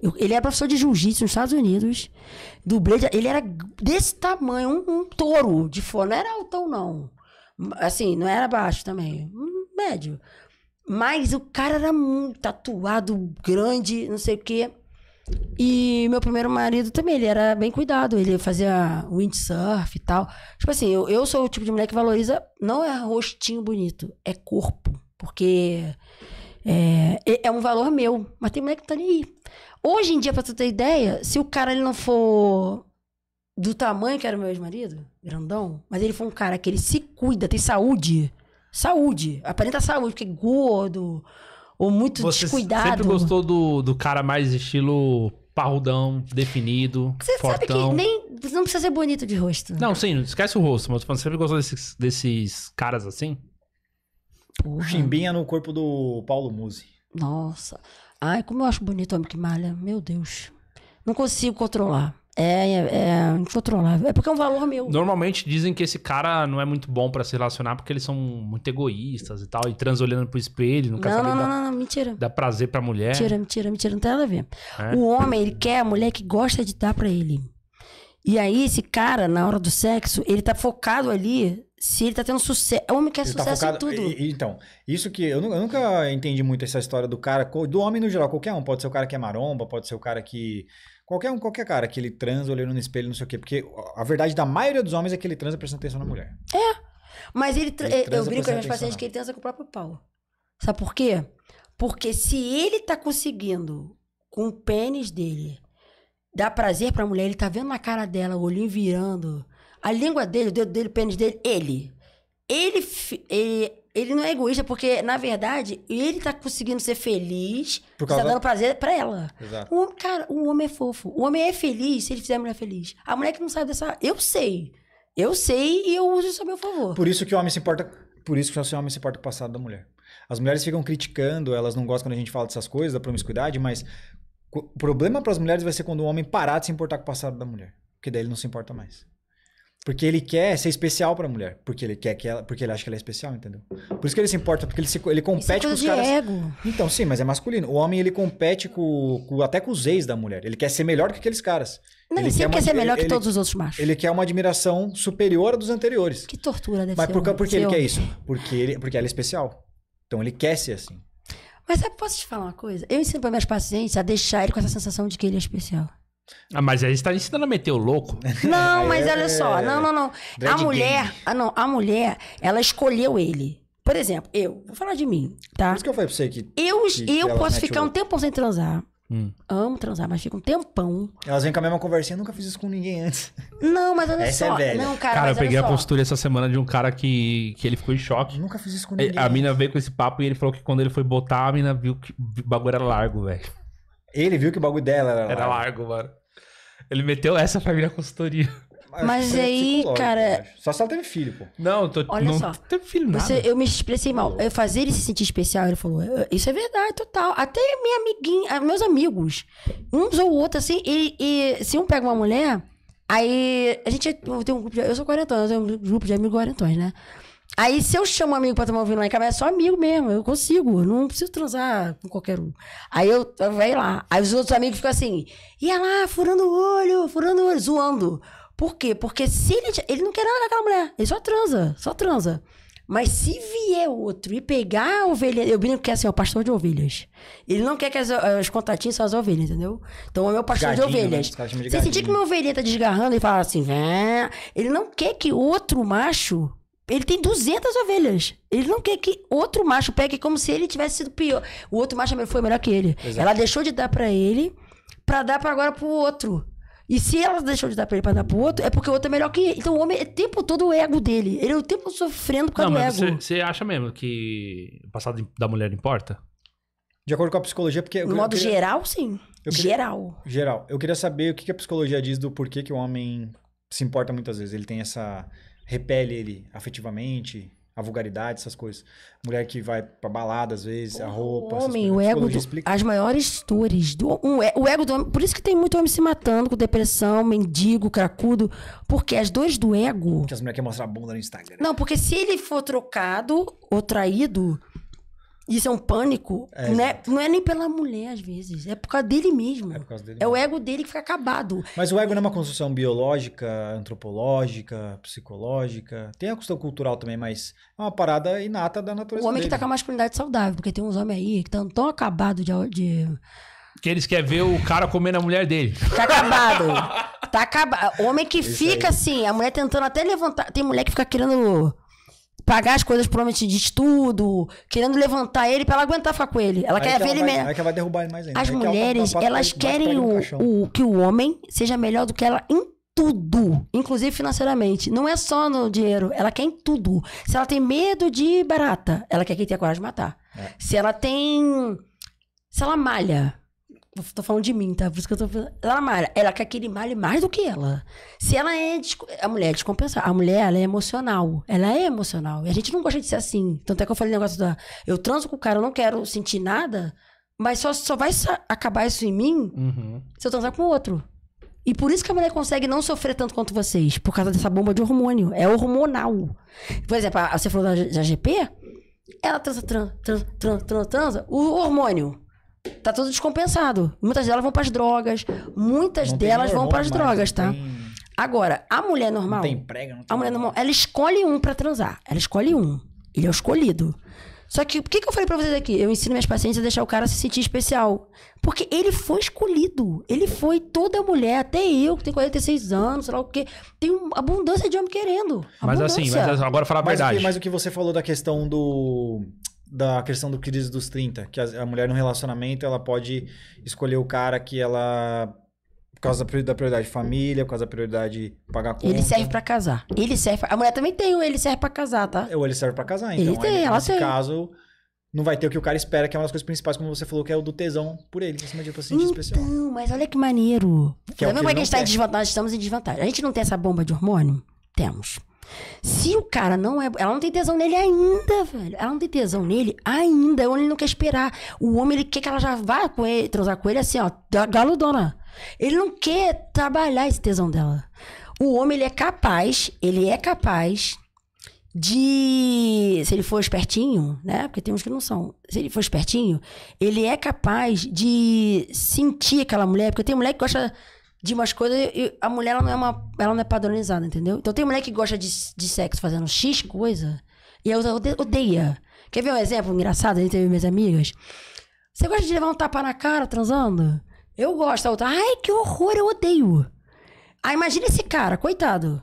Eu, ele é professor de jiu-jitsu nos Estados Unidos. Dublê de, ele era desse tamanho, um, um touro de fora. Não era altão, não. Assim, não era baixo também. Médio. Mas o cara era muito tatuado, grande, não sei o quê. E meu primeiro marido também, ele era bem cuidado, ele fazia windsurf e tal. Tipo assim, eu, eu sou o tipo de mulher que valoriza, não é rostinho bonito, é corpo. Porque é, é um valor meu, mas tem mulher que tá nem aí. Hoje em dia, pra tu ter ideia, se o cara ele não for do tamanho que era o meu ex-marido, grandão, mas ele foi um cara que ele se cuida, tem saúde. Saúde, aparenta saúde, porque é gordo, ou muito Você descuidado. Sempre gostou do, do cara mais estilo parrudão, definido, Você fortão. sabe que nem não precisa ser bonito de rosto. Não, sim, não esquece o rosto, mas você sempre gostou desses, desses caras assim? Porra. Chimbinha no corpo do Paulo Musi. Nossa. Ai, como eu acho bonito homem que malha. Meu Deus. Não consigo controlar. É, é, é, incontrolável. É porque é um valor meu. Normalmente dizem que esse cara não é muito bom para se relacionar porque eles são muito egoístas e tal, e trans olhando pro espelho. Nunca não, não, não, não, mentira. Dá prazer pra mulher. Mentira, mentira, mentira. Não tem nada a ver. É? O homem, ele quer a mulher que gosta de dar para ele. E aí, esse cara, na hora do sexo, ele tá focado ali se ele tá tendo sucesso. O homem quer ele tá sucesso tá em tudo. E, então, isso que eu, eu, nunca entendi muito essa história do cara, do homem no geral, qualquer um. Pode ser o cara que é maromba, pode ser o cara que Qualquer um, qualquer cara que ele transa olhando no espelho, não sei o quê. Porque a verdade da maioria dos homens é que ele transa prestando atenção na mulher. É. Mas ele, tra... ele é, eu brinco com as pacientes que ele transa com o próprio pau. Sabe por quê? Porque se ele tá conseguindo, com o pênis dele, dar prazer pra mulher, ele tá vendo na cara dela, o olhinho virando, a língua dele, o dedo dele, o pênis dele, ele. Ele, ele ele não é egoísta, porque, na verdade, ele tá conseguindo ser feliz, Por causa... tá dando prazer pra ela. Exato. O, cara, o homem é fofo. O homem é feliz se ele fizer a mulher feliz. A mulher que não sabe dessa. Eu sei. Eu sei e eu uso isso a meu favor. Por isso que o homem se importa. Por isso que o homem se importa com o passado da mulher. As mulheres ficam criticando, elas não gostam quando a gente fala dessas coisas, da promiscuidade, mas o problema para as mulheres vai ser quando o homem parar de se importar com o passado da mulher. Porque daí ele não se importa mais. Porque ele quer ser especial pra mulher. Porque ele quer que ela. Porque ele acha que ela é especial, entendeu? Por isso que ele se importa, porque ele, se, ele é compete é com os caras. Ego. Então, sim, mas é masculino. O homem ele compete com, com, até com os ex da mulher. Ele quer ser melhor que aqueles caras. Não, ele sempre quer, uma, ser melhor ele, que todos ele, os outros machos. Ele quer uma admiração superior dos anteriores. Que tortura desse. Mas por, por que ele homem. quer isso? Porque, ele, porque ela é especial. Então ele quer ser assim. Mas sabe, posso te falar uma coisa? Eu ensino para meus pacientes a deixar ele com essa sensação de que ele é especial. Ah, mas aí está ensinando a meter o louco. Não, mas olha é. só. Não, não, não. Dread a mulher, ah não, a mulher, ela escolheu ele. Por exemplo, eu, vou falar de mim, tá? Por isso que eu falei pra você que. Eu, que eu posso ficar um tempão sem transar. Hum. Amo transar, mas fica um tempão. Elas vêm com a mesma conversinha, nunca fiz isso com ninguém antes. Não, mas olha Essa só. É velha. Não, cara, cara eu peguei a só. postura essa semana de um cara que, que ele ficou em choque. Nunca fiz isso com é, ninguém. A mina veio com esse papo e ele falou que quando ele foi botar, a mina viu que o bagulho era largo, velho. Ele viu que o bagulho dela era largo. Era largo, mano. Ele meteu essa pra vir na consultoria. Ah, Mas, Mas aí, cara. Só se ela teve filho, pô. Não, tô, Olha não só, teve filho, nada. Você, eu me expressei mal. Eu fazer ele se sentir especial, ele falou: Isso é verdade, total. Até minha amiguinha, ah, meus amigos, uns ou outros, assim, e, e se um pega uma mulher, aí. A gente é, tem um grupo de, Eu sou quarentona, eu tenho um grupo de amigos quarentões, né? Aí, se eu chamo um amigo pra tomar um vinho lá em casa, é só amigo mesmo, eu consigo, eu não preciso transar com qualquer um. Aí eu, eu vai lá. Aí os outros amigos ficam assim, ia lá, ah, furando o olho, furando o olho, zoando. Por quê? Porque se ele, ele não quer nada daquela mulher, ele só transa, só transa. Mas se vier outro e pegar a ovelha, eu brinco que é assim, é o pastor de ovelhas. Ele não quer que as, os contatinhos são as ovelhas, entendeu? Então é meu pastor gadinho, de né? ovelhas. Né? Se sentir que minha ovelhinha tá desgarrando e fala assim, vem? ele não quer que outro macho ele tem 200 ovelhas. Ele não quer que outro macho pegue como se ele tivesse sido pior. O outro macho foi melhor que ele. Exato. Ela deixou de dar para ele para dar para agora pro outro. E se ela deixou de dar pra ele pra dar pro outro, é porque o outro é melhor que ele. Então o homem é o tempo todo é o ego dele. Ele é o tempo sofrendo por causa não, mas ego. Você acha mesmo que o passado da mulher importa? De acordo com a psicologia, porque. No modo queria... geral, sim. Queria... Geral. Geral. Eu queria saber o que a psicologia diz do porquê que o homem se importa muitas vezes. Ele tem essa repele ele afetivamente, a vulgaridade, essas coisas. Mulher que vai pra balada, às vezes, o a roupa. Homem, o ego. Do, as maiores dores. Do, um, é, o ego do homem. Por isso que tem muito homem se matando com depressão, mendigo, cracudo. Porque as dores do ego. Porque as mulheres querem mostrar a bunda no Instagram. Não, porque se ele for trocado ou traído, isso é um pânico. É, não, né? é, não, é, nem pela mulher, às vezes. É por causa dele mesmo. É, causa dele é mesmo. o ego dele que fica acabado. Mas o ego não é uma construção biológica, antropológica, psicológica. Tem a construção cultural também, mas é uma parada inata da natureza. O homem dele. que tá com a masculinidade saudável, porque tem uns homens aí que estão tão acabados de, de. Que eles querem ver o cara comendo a mulher dele. Tá acabado. tá acabado. Homem que fica aí. assim, a mulher tentando até levantar. Tem mulher que fica querendo pagar as coisas prometidas de estudo, querendo levantar ele para ela aguentar ficar com ele. Ela aí quer que ver ela ele mesmo que ela vai derrubar ele mais ainda. As aí mulheres, ela, elas querem o, o, que o homem seja melhor do que ela em tudo, inclusive financeiramente. Não é só no dinheiro, ela quer em tudo. Se ela tem medo de barata, ela quer que tenha coragem de matar. É. Se ela tem. Se ela malha, Tô falando de mim, tá? Por isso que eu tô falando. Ela malha. Ela quer que ele malhe mais do que ela. Se ela é. A mulher é descompensada. A mulher, ela é emocional. Ela é emocional. E a gente não gosta de ser assim. Tanto é que eu falei o negócio da. Eu transo com o cara, eu não quero sentir nada. Mas só, só vai acabar isso em mim uhum. se eu transar com outro. E por isso que a mulher consegue não sofrer tanto quanto vocês. Por causa dessa bomba de hormônio. É hormonal. Por exemplo, você falou da, da GP. Ela transa, transa, transa, transa, transa. O hormônio tá tudo descompensado. Muitas delas vão para as drogas, muitas não delas vão para as drogas, tá? Tem... Agora, a mulher normal, não tem prega, não tem a mulher normal, ela escolhe um para transar, ela escolhe um, ele é o escolhido. Só que o que, que eu falei para vocês aqui? Eu ensino minhas pacientes a deixar o cara se sentir especial. Porque ele foi escolhido. Ele foi toda mulher, até eu, que tenho 46 anos, sei lá o quê. Tem abundância de homem querendo. Abundância. Mas assim, mas agora falar a mas verdade. O que, mas o que você falou da questão do da questão do crise dos 30, que a, a mulher no relacionamento ela pode escolher o cara que ela por causa da prioridade família, por causa da prioridade pagar conta. Ele serve para casar. Ele serve. A mulher também tem o ele serve para casar, tá? Ou ele serve para casar, então. Ele tem, ele, ela nesse tem. caso, não vai ter o que o cara espera, que é uma das coisas principais, como você falou, que é o do tesão por ele, que se então, especial. Não, mas olha que maneiro. Que é o que, que a gente tá em desvantagem, estamos em desvantagem. A gente não tem essa bomba de hormônio? Temos. Se o cara não é. Ela não tem tesão nele ainda, velho. Ela não tem tesão nele ainda. Ele não quer esperar. O homem, ele quer que ela já vá com ele, transar com ele assim, ó, galudona. Ele não quer trabalhar esse tesão dela. O homem, ele é capaz, ele é capaz de. Se ele for espertinho, né? Porque tem uns que não são. Se ele for espertinho, ele é capaz de sentir aquela mulher. Porque tem mulher que gosta de umas coisas. E a mulher ela não, é uma, ela não é padronizada, entendeu? Então tem mulher que gosta de, de sexo fazendo X coisa e a outra odeia. Quer ver um exemplo engraçado entre gente e minhas amigas? Você gosta de levar um tapa na cara transando? Eu gosto. A outra, ai, que horror, eu odeio. Aí imagina esse cara, coitado.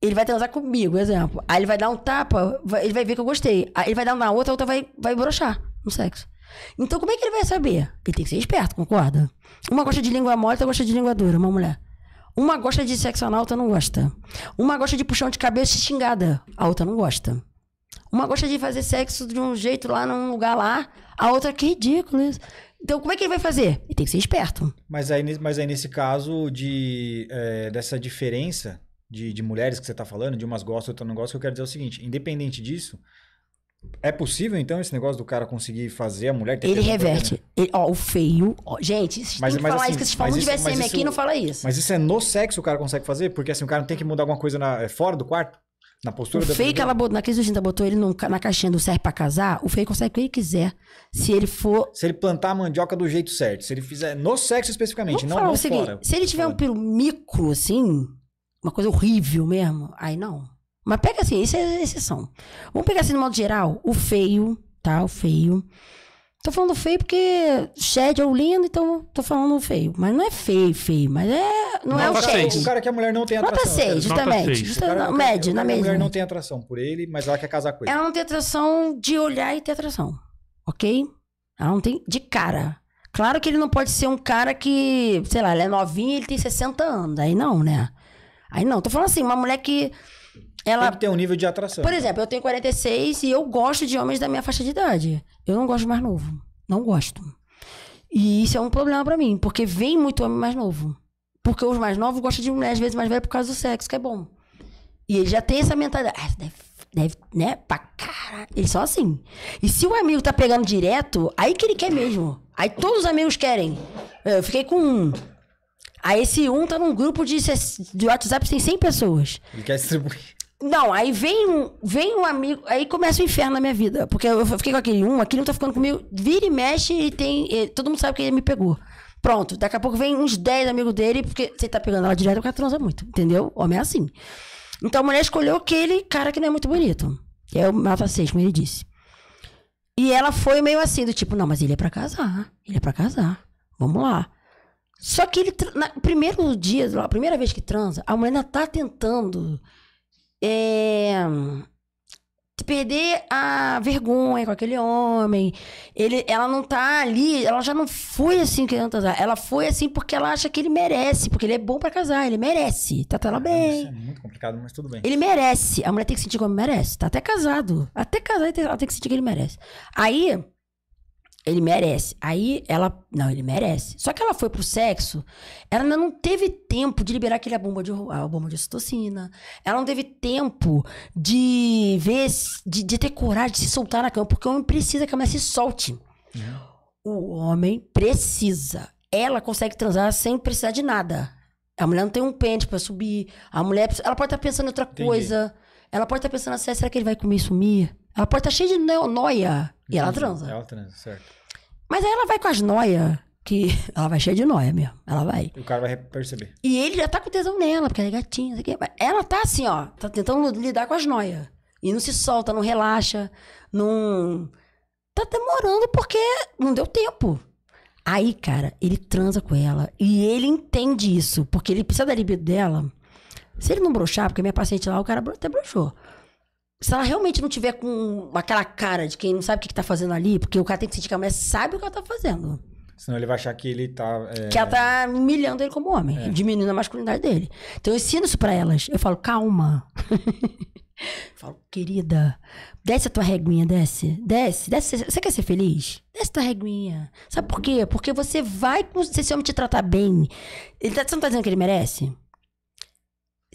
Ele vai transar comigo, exemplo. Aí ele vai dar um tapa, vai, ele vai ver que eu gostei. Aí ele vai dar um na outra, a outra vai, vai brochar no sexo. Então como é que ele vai saber? Ele tem que ser esperto, concorda? Uma gosta de língua mole, outra gosta de língua dura, uma mulher. Uma gosta de sexo anal, outra não gosta. Uma gosta de puxão de cabeça e xingada, a outra não gosta. Uma gosta de fazer sexo de um jeito lá, num lugar lá, a outra, que ridículo isso. Então, como é que ele vai fazer? Ele tem que ser esperto. Mas aí, mas aí nesse caso de, é, dessa diferença de, de mulheres que você está falando, de umas gostam, outras não gostam, eu quero dizer é o seguinte: independente disso, é possível, então, esse negócio do cara conseguir fazer a mulher ter Ele reverte. Ele, ó, o feio. Ó, gente, se mas, têm mas, falar assim, isso, que vocês falam de aqui não fala isso. Mas isso é no sexo o cara consegue fazer? Porque assim, o cara não tem que mudar alguma coisa na, é, fora do quarto? Na postura o da feio que ela botou, na Cris tá botou ele no, na caixinha do serve pra casar, o feio consegue o que ele quiser. Se ele for. Se ele plantar a mandioca do jeito certo. Se ele fizer. No sexo especificamente, Vamos não, falar não o seguinte, fora. Se ele tiver tá um pelo micro, assim, uma coisa horrível mesmo, aí não. Mas pega assim, isso é exceção. É Vamos pegar assim, no modo geral, o feio, tá? O feio. Tô falando feio porque Shed é o lindo, então tô falando feio. Mas não é feio, feio, mas é. Não é Nota é o Shed. O cara é que a mulher não tem atração. Nota 6, justamente. Nota justamente cara, médio, na mesma. A mulher não tem atração por ele, mas ela quer casar com ele. Ela não tem atração de olhar e ter atração. Ok? Ela não tem. De cara. Claro que ele não pode ser um cara que, sei lá, ele é novinho e ele tem 60 anos. Aí não, né? Aí não. Tô falando assim, uma mulher que ela tem que ter um nível de atração. Por exemplo, eu tenho 46 e eu gosto de homens da minha faixa de idade. Eu não gosto mais novo. Não gosto. E isso é um problema para mim, porque vem muito homem mais novo. Porque os mais novos gostam de mulher às vezes mais velha por causa do sexo, que é bom. E ele já tem essa mentalidade. Ah, deve, deve, né? Pra caralho. Ele só assim. E se o amigo tá pegando direto, aí que ele quer mesmo. Aí todos os amigos querem. Eu fiquei com um. Aí esse um tá num grupo de, de WhatsApp que tem 100 pessoas. Ele quer distribuir. Não, aí vem um, vem um amigo, aí começa o inferno na minha vida. Porque eu fiquei com aquele um, aquele um tá ficando comigo, vira e mexe e tem. E todo mundo sabe que ele me pegou. Pronto, daqui a pouco vem uns 10 amigos dele, porque você tá pegando ela direto o cara transa muito, entendeu? Homem é assim. Então a mulher escolheu aquele cara que não é muito bonito. Que é o Mata 6, como ele disse. E ela foi meio assim, do tipo, não, mas ele é pra casar, ele é pra casar, vamos lá. Só que ele, na, primeiro dia, a primeira vez que transa, a mulher ainda tá tentando é, perder a vergonha com aquele homem. Ele, ela não tá ali, ela já não foi assim querendo transar. Ela foi assim porque ela acha que ele merece, porque ele é bom para casar, ele merece. Tá, tudo tá ah, bem. Isso é muito complicado, mas tudo bem. Ele merece. A mulher tem que sentir como merece. Tá até casado. Até casado, ela tem que sentir que ele merece. Aí ele merece. Aí ela. Não, ele merece. Só que ela foi pro sexo, ela ainda não teve tempo de liberar aquela bomba de, a bomba de ocitocina. Ela não teve tempo de ver. De, de ter coragem de se soltar na cama, porque o homem precisa que a mulher se solte. Uhum. O homem precisa. Ela consegue transar sem precisar de nada. A mulher não tem um pente para subir. A mulher. Ela pode estar tá pensando em outra Entendi. coisa. Ela pode estar tá pensando assim: será que ele vai comer e sumir? Ela pode estar tá cheia de noia. E ela transa. Ela transa, certo. Mas aí ela vai com as noias, que ela vai cheia de noia mesmo. Ela vai. E o cara vai perceber. E ele já tá com tesão nela, porque ela é gatinha, não sei o quê. Ela tá assim, ó, tá tentando lidar com as noias. E não se solta, não relaxa, não. Tá demorando porque não deu tempo. Aí, cara, ele transa com ela. E ele entende isso, porque ele precisa da libido dela. Se ele não brochar, porque minha paciente lá, o cara até brochou se ela realmente não tiver com aquela cara de quem não sabe o que, que tá fazendo ali, porque o cara tem que sentir que a mulher sabe o que ela tá fazendo. Senão ele vai achar que ele tá. É... Que ela tá humilhando ele como homem, é. diminuindo a masculinidade dele. Então eu ensino isso pra elas. Eu falo, calma. eu falo, querida, desce a tua reguinha, desce. Desce, desce. Você quer ser feliz? Desce a tua reguinha. Sabe por quê? Porque você vai, se esse homem te tratar bem, ele tá, você não tá dizendo que ele merece?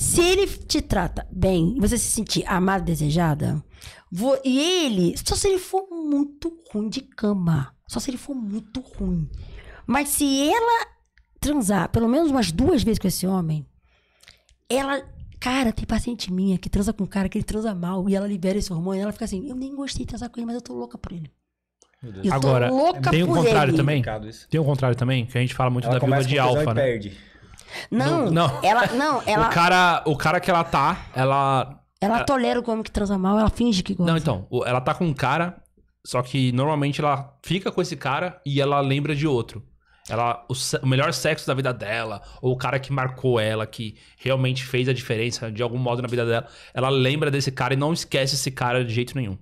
Se ele te trata bem, você se sentir amada, desejada, vou, e ele, só se ele for muito ruim de cama, só se ele for muito ruim. Mas se ela transar pelo menos umas duas vezes com esse homem, ela Cara, tem paciente minha que transa com um cara que ele transa mal e ela libera esse hormônio e ela fica assim: eu nem gostei de transar com ele, mas eu tô louca por ele. Eu Agora, louca tem o contrário ele. também. Tem o contrário também, que a gente fala muito ela da viúva de alfa, né? Perde. Não, não. Ela, não, ela... O cara, o cara que ela tá, ela... Ela, ela... É- tolera o homem que transa mal, ela finge que gosta. Não, então, ela tá com um cara, só que normalmente ela fica com esse cara e ela lembra de outro. Ela, o, o, melhor sexo da vida dela, ou o cara que marcou ela, que realmente fez a diferença de algum modo na vida dela, ela lembra desse cara e não esquece esse cara de jeito nenhum.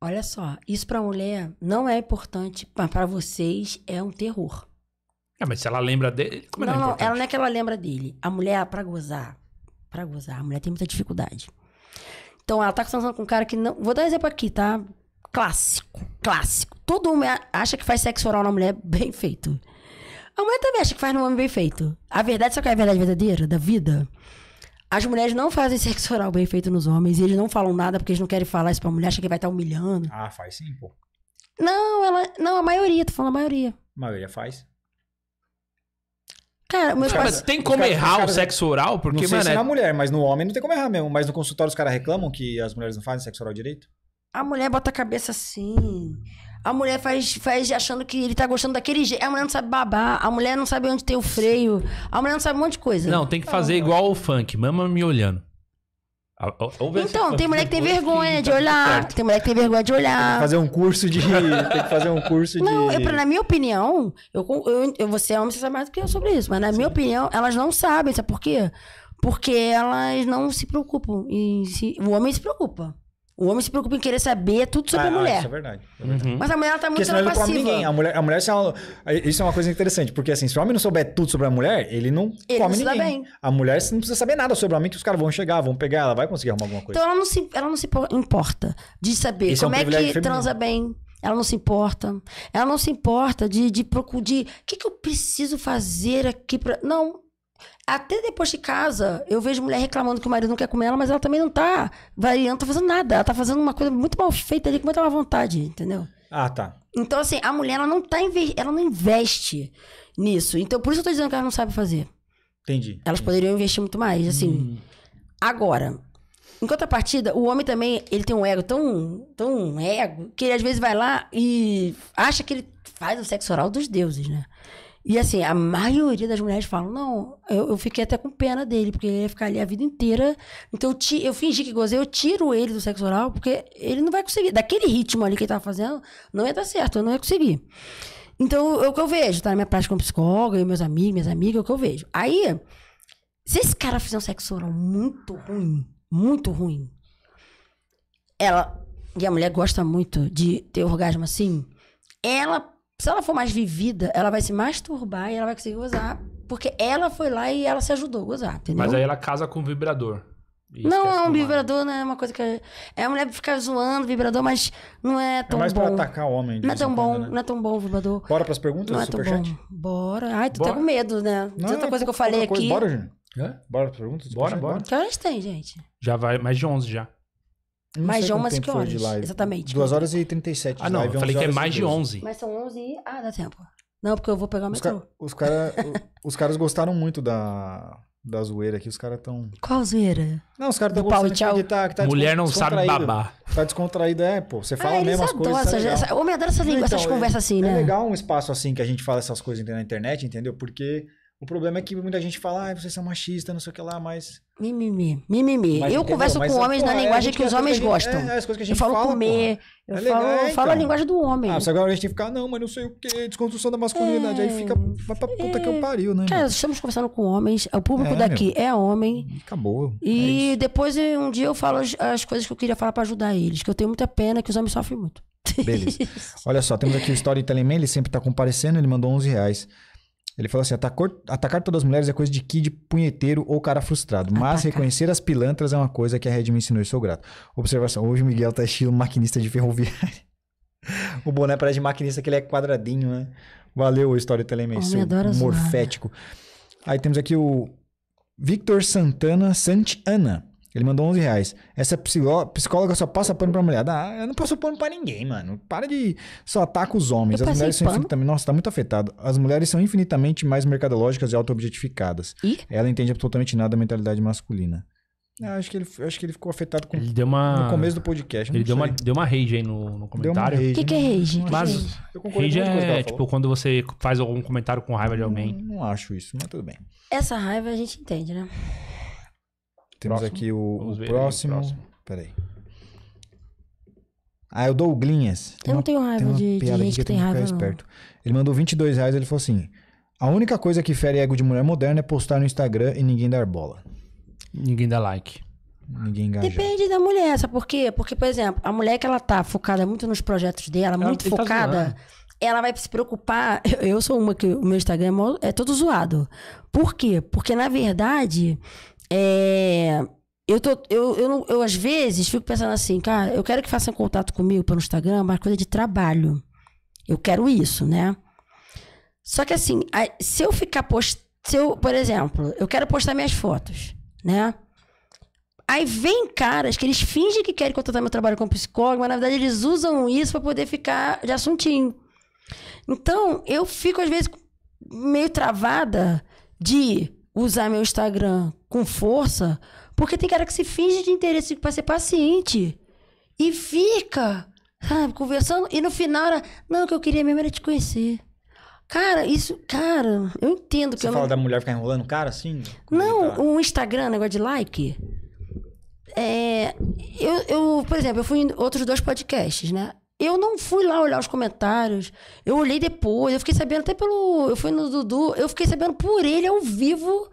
Olha só, isso pra mulher não é importante, mas pra vocês é um terror. É, mas se ela lembra dele, como não, é não, ela não é que ela lembra dele. A mulher, pra gozar, pra gozar, a mulher tem muita dificuldade. Então, ela tá conversando com um cara que não. Vou dar um exemplo aqui, tá? Clássico. Clássico. Todo mundo acha que faz sexo oral na mulher bem feito. A mulher também acha que faz no homem bem feito. A verdade, só que é a verdade verdadeira da vida. As mulheres não fazem sexo oral bem feito nos homens e eles não falam nada porque eles não querem falar isso pra mulher, acha que vai estar tá humilhando. Ah, faz sim, pô. Não, ela. Não, a maioria, tô falando a maioria. A maioria faz. Cara, meus cara, pais... tem como cara, errar cara, o sexo oral? Porque, não sei mano, se é... na mulher, mas no homem não tem como errar mesmo. Mas no consultório os caras reclamam que as mulheres não fazem sexo oral direito? A mulher bota a cabeça assim. A mulher faz, faz achando que ele tá gostando daquele jeito. A mulher não sabe babar. A mulher não sabe onde tem o freio. A mulher não sabe um monte de coisa. Não, tem que fazer ah, igual o funk. Mama me olhando. Então, tem mulher que tem vergonha de tá olhar. Tem mulher que tem vergonha de olhar. Tem que fazer um curso de. tem que fazer um curso de. Não, eu, na minha opinião, eu, eu, eu, você é homem, você sabe mais do que eu sobre isso. Mas na Sim. minha opinião, elas não sabem. Sabe por quê? Porque elas não se preocupam. E se, o homem se preocupa. O homem se preocupa em querer saber tudo sobre ah, a ah, mulher. isso é verdade. É verdade. Uhum. Mas a mulher ela tá muito sendo passiva. Ninguém. A mulher, a mulher se ela, isso é uma coisa interessante, porque assim, se o homem não souber tudo sobre a mulher, ele não ele come não ninguém. Bem. A mulher não precisa saber nada sobre o homem, que os caras vão chegar, vão pegar, ela vai conseguir arrumar alguma coisa. Então ela não se, ela não se importa de saber Esse é como é, um é que feminino. transa bem. Ela não se importa. Ela não se importa de, de procurar. O que, que eu preciso fazer aqui para. Não. Até depois de casa, eu vejo mulher reclamando que o marido não quer comer ela, mas ela também não tá variando, tá fazendo nada. Ela tá fazendo uma coisa muito mal feita ali, com muita má vontade, entendeu? Ah, tá. Então, assim, a mulher, ela não tá ela não investe nisso. Então, por isso eu tô dizendo que ela não sabe fazer. Entendi. Elas entendi. poderiam investir muito mais, assim. Hum. Agora, em contrapartida, o homem também, ele tem um ego tão, tão ego, que ele às vezes vai lá e acha que ele faz o sexo oral dos deuses, né? E assim, a maioria das mulheres falam, não, eu, eu, fiquei até com pena dele, porque ele ia ficar ali a vida inteira. Então eu, ti, eu fingi que gozei, eu tiro ele do sexo oral, porque ele não vai conseguir. Daquele ritmo ali que ele tava fazendo, não ia dar certo, eu não ia conseguir. Então, é o que eu vejo, tá? Na minha prática como psicóloga, meus amigos, minhas amigas, é o que eu vejo. Aí, se esse cara fizer um sexo oral muito ruim, muito ruim, ela, e a mulher gosta muito de ter orgasmo assim, ela se ela for mais vivida, ela vai se masturbar e ela vai conseguir gozar. Porque ela foi lá e ela se ajudou a gozar, entendeu? Mas aí ela casa com o vibrador. Não, é um vibrador, é assim, né? não é uma coisa que. É, é a mulher ficar zoando vibrador, mas não é, é tão bom. É mais bom. pra atacar o homem. Não é tão bom, né? não é tão bom o vibrador. Bora pras perguntas não é tão bom. Bora. Ai, tu tá bora. tá com medo, né? Não, Tanta é coisa que eu falei coisa. aqui. Bora, gente. É? Bora pras perguntas? Bora, bora. Que horas tem, gente? Já vai mais de 11 já. Não é ah, é mais de umas que horas. Exatamente. 2 horas e 37 de ah, não, live. Eu falei que é mais de 11. Mas são 11 e. Ah, dá tempo. Não, porque eu vou pegar o os metrô. Ca... Os, cara... os caras gostaram muito da da zoeira aqui, os caras tão. Qual zoeira? Não, os caras tão tá gostando pau, que tá, que tá Mulher não sabe babar. Tá descontraído, é, pô. Você ah, fala ah, mesmo as coisas. Tá homem adora essa língua, então, essas é, conversas assim, é né? É legal um espaço assim que a gente fala essas coisas na internet, entendeu? Porque o problema é que muita gente fala, ah, vocês são machistas, não sei o que lá, mas. Mimimi. Mimimi. eu converso com é homens na é, linguagem que os é homens gostam. É, as coisas que a gente eu falo comer, eu falo, falo a então. linguagem do homem. Ah, mas agora a gente tem que ficar, ah, não, mas não sei o que, desconstrução da masculinidade. Aí fica, vai pra puta que eu pariu, né? Cara, estamos conversando com homens, o público daqui é homem. Acabou. E depois um dia eu falo as, coisas que eu queria falar pra ajudar eles, que eu tenho muita pena que os homens sofrem muito. Beleza. Olha só, temos aqui o Storytelling Man, ele sempre tá comparecendo, ele mandou 11 reais. Ele falou assim: atacar, atacar todas as mulheres é coisa de kid punheteiro ou cara frustrado. Mas atacar. reconhecer as pilantras é uma coisa que a Red me ensinou e sou grato. Observação: hoje o Miguel tá estilo maquinista de ferroviária. o boné parece de maquinista que ele é quadradinho, né? Valeu, Storytelling Messi. Morfético. Aí temos aqui o Victor Santana Santana. Ele mandou 11 reais. Essa psicóloga só passa pano pra mulher. Ah, eu não passo pano pra ninguém, mano. Para de só atacar tá os homens. Eu As mulheres são infinitamente. Nossa, tá muito afetado. As mulheres são infinitamente mais mercadológicas e auto-objetificadas. Ela entende absolutamente nada da mentalidade masculina. acho, que ele, acho que ele ficou afetado com, ele deu uma... no começo do podcast. Ele deu uma, deu uma rage aí no, no comentário. O que, que é né? rage? Mas rage é tipo quando você faz algum comentário com raiva de alguém. Não, não acho isso, mas tudo bem. Essa raiva a gente entende, né? Temos próximo? aqui o, o próximo. próximo. Peraí. Ah, eu dou Glinhas. eu não tenho raiva de, de gente que, que tem raiva. Esperto. Ele mandou 22 reais ele falou assim: A única coisa que fere ego de mulher moderna é postar no Instagram e ninguém dar bola. Ninguém dá like. Ninguém engaja. Depende da mulher, sabe por quê? Porque, por exemplo, a mulher que ela tá focada muito nos projetos dela, ela muito tá focada, tá ela vai se preocupar. eu sou uma que o meu Instagram é, é todo zoado. Por quê? Porque, na verdade, é, eu, tô, eu, eu, eu, às vezes, fico pensando assim, cara, eu quero que façam contato comigo pelo Instagram, uma coisa de trabalho. Eu quero isso, né? Só que assim, se eu ficar postando. Se eu, por exemplo, eu quero postar minhas fotos, né? Aí vem caras que eles fingem que querem contratar meu trabalho como psicólogo, mas na verdade eles usam isso para poder ficar de assuntinho. Então, eu fico às vezes meio travada de usar meu Instagram com força, porque tem cara que se finge de interesse para ser paciente e fica, sabe, conversando e no final era, não, o que eu queria mesmo era te conhecer. Cara, isso, cara, eu entendo que Você eu fala não... da mulher ficar enrolando o cara assim? Não, tá. o Instagram, negócio de like. É, eu, eu, por exemplo, eu fui em outros dois podcasts, né? Eu não fui lá olhar os comentários. Eu olhei depois. Eu fiquei sabendo até pelo. Eu fui no Dudu. Eu fiquei sabendo por ele ao vivo.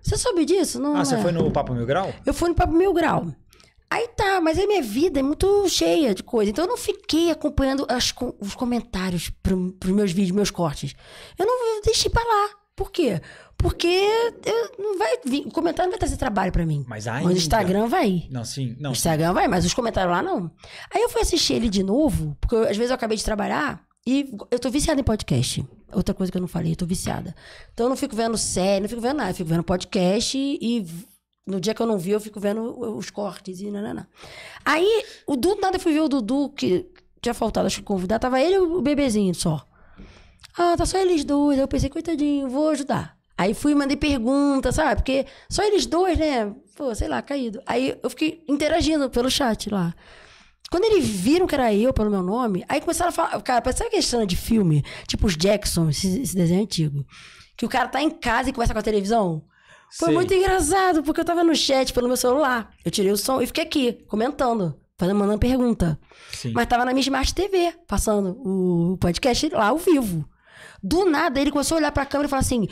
Você soube disso? Não, ah, você é? foi no Papo Mil Grau? Eu fui no Papo Mil Grau. Aí tá, mas aí minha vida é muito cheia de coisa. Então eu não fiquei acompanhando as, os comentários pro, pros meus vídeos, meus cortes. Eu não eu deixei pra lá. Por quê? Porque eu, não vai vir, o comentário não vai trazer trabalho para mim. Mas ainda... o Instagram vai. Não, sim. Não. O Instagram vai, mas os comentários lá não. Aí eu fui assistir ele de novo, porque eu, às vezes eu acabei de trabalhar e eu tô viciada em podcast. Outra coisa que eu não falei, eu tô viciada. Então eu não fico vendo série, não fico vendo nada. Eu fico vendo podcast e no dia que eu não vi, eu fico vendo os cortes e nananã. Aí, o do nada eu fui ver o Dudu, que tinha faltado, acho que convidar. Tava ele e o bebezinho só. Ah, tá só eles dois. Aí eu pensei, coitadinho, vou ajudar. Aí fui, mandei pergunta, sabe? Porque só eles dois, né? Pô, sei lá, caído. Aí eu fiquei interagindo pelo chat lá. Quando eles viram que era eu pelo meu nome, aí começaram a falar. Cara, parece aquela cena de filme, tipo os Jackson, esse, esse, desenho antigo. Que o cara tá em casa e conversa com a televisão. Foi muito engraçado, porque eu tava no chat pelo meu celular. Eu tirei o som e fiquei aqui, comentando, fazendo, mandando pergunta. Sim. Mas tava na minha Smart TV, passando o podcast lá ao vivo. Do nada, ele começou a olhar pra câmera e falar assim: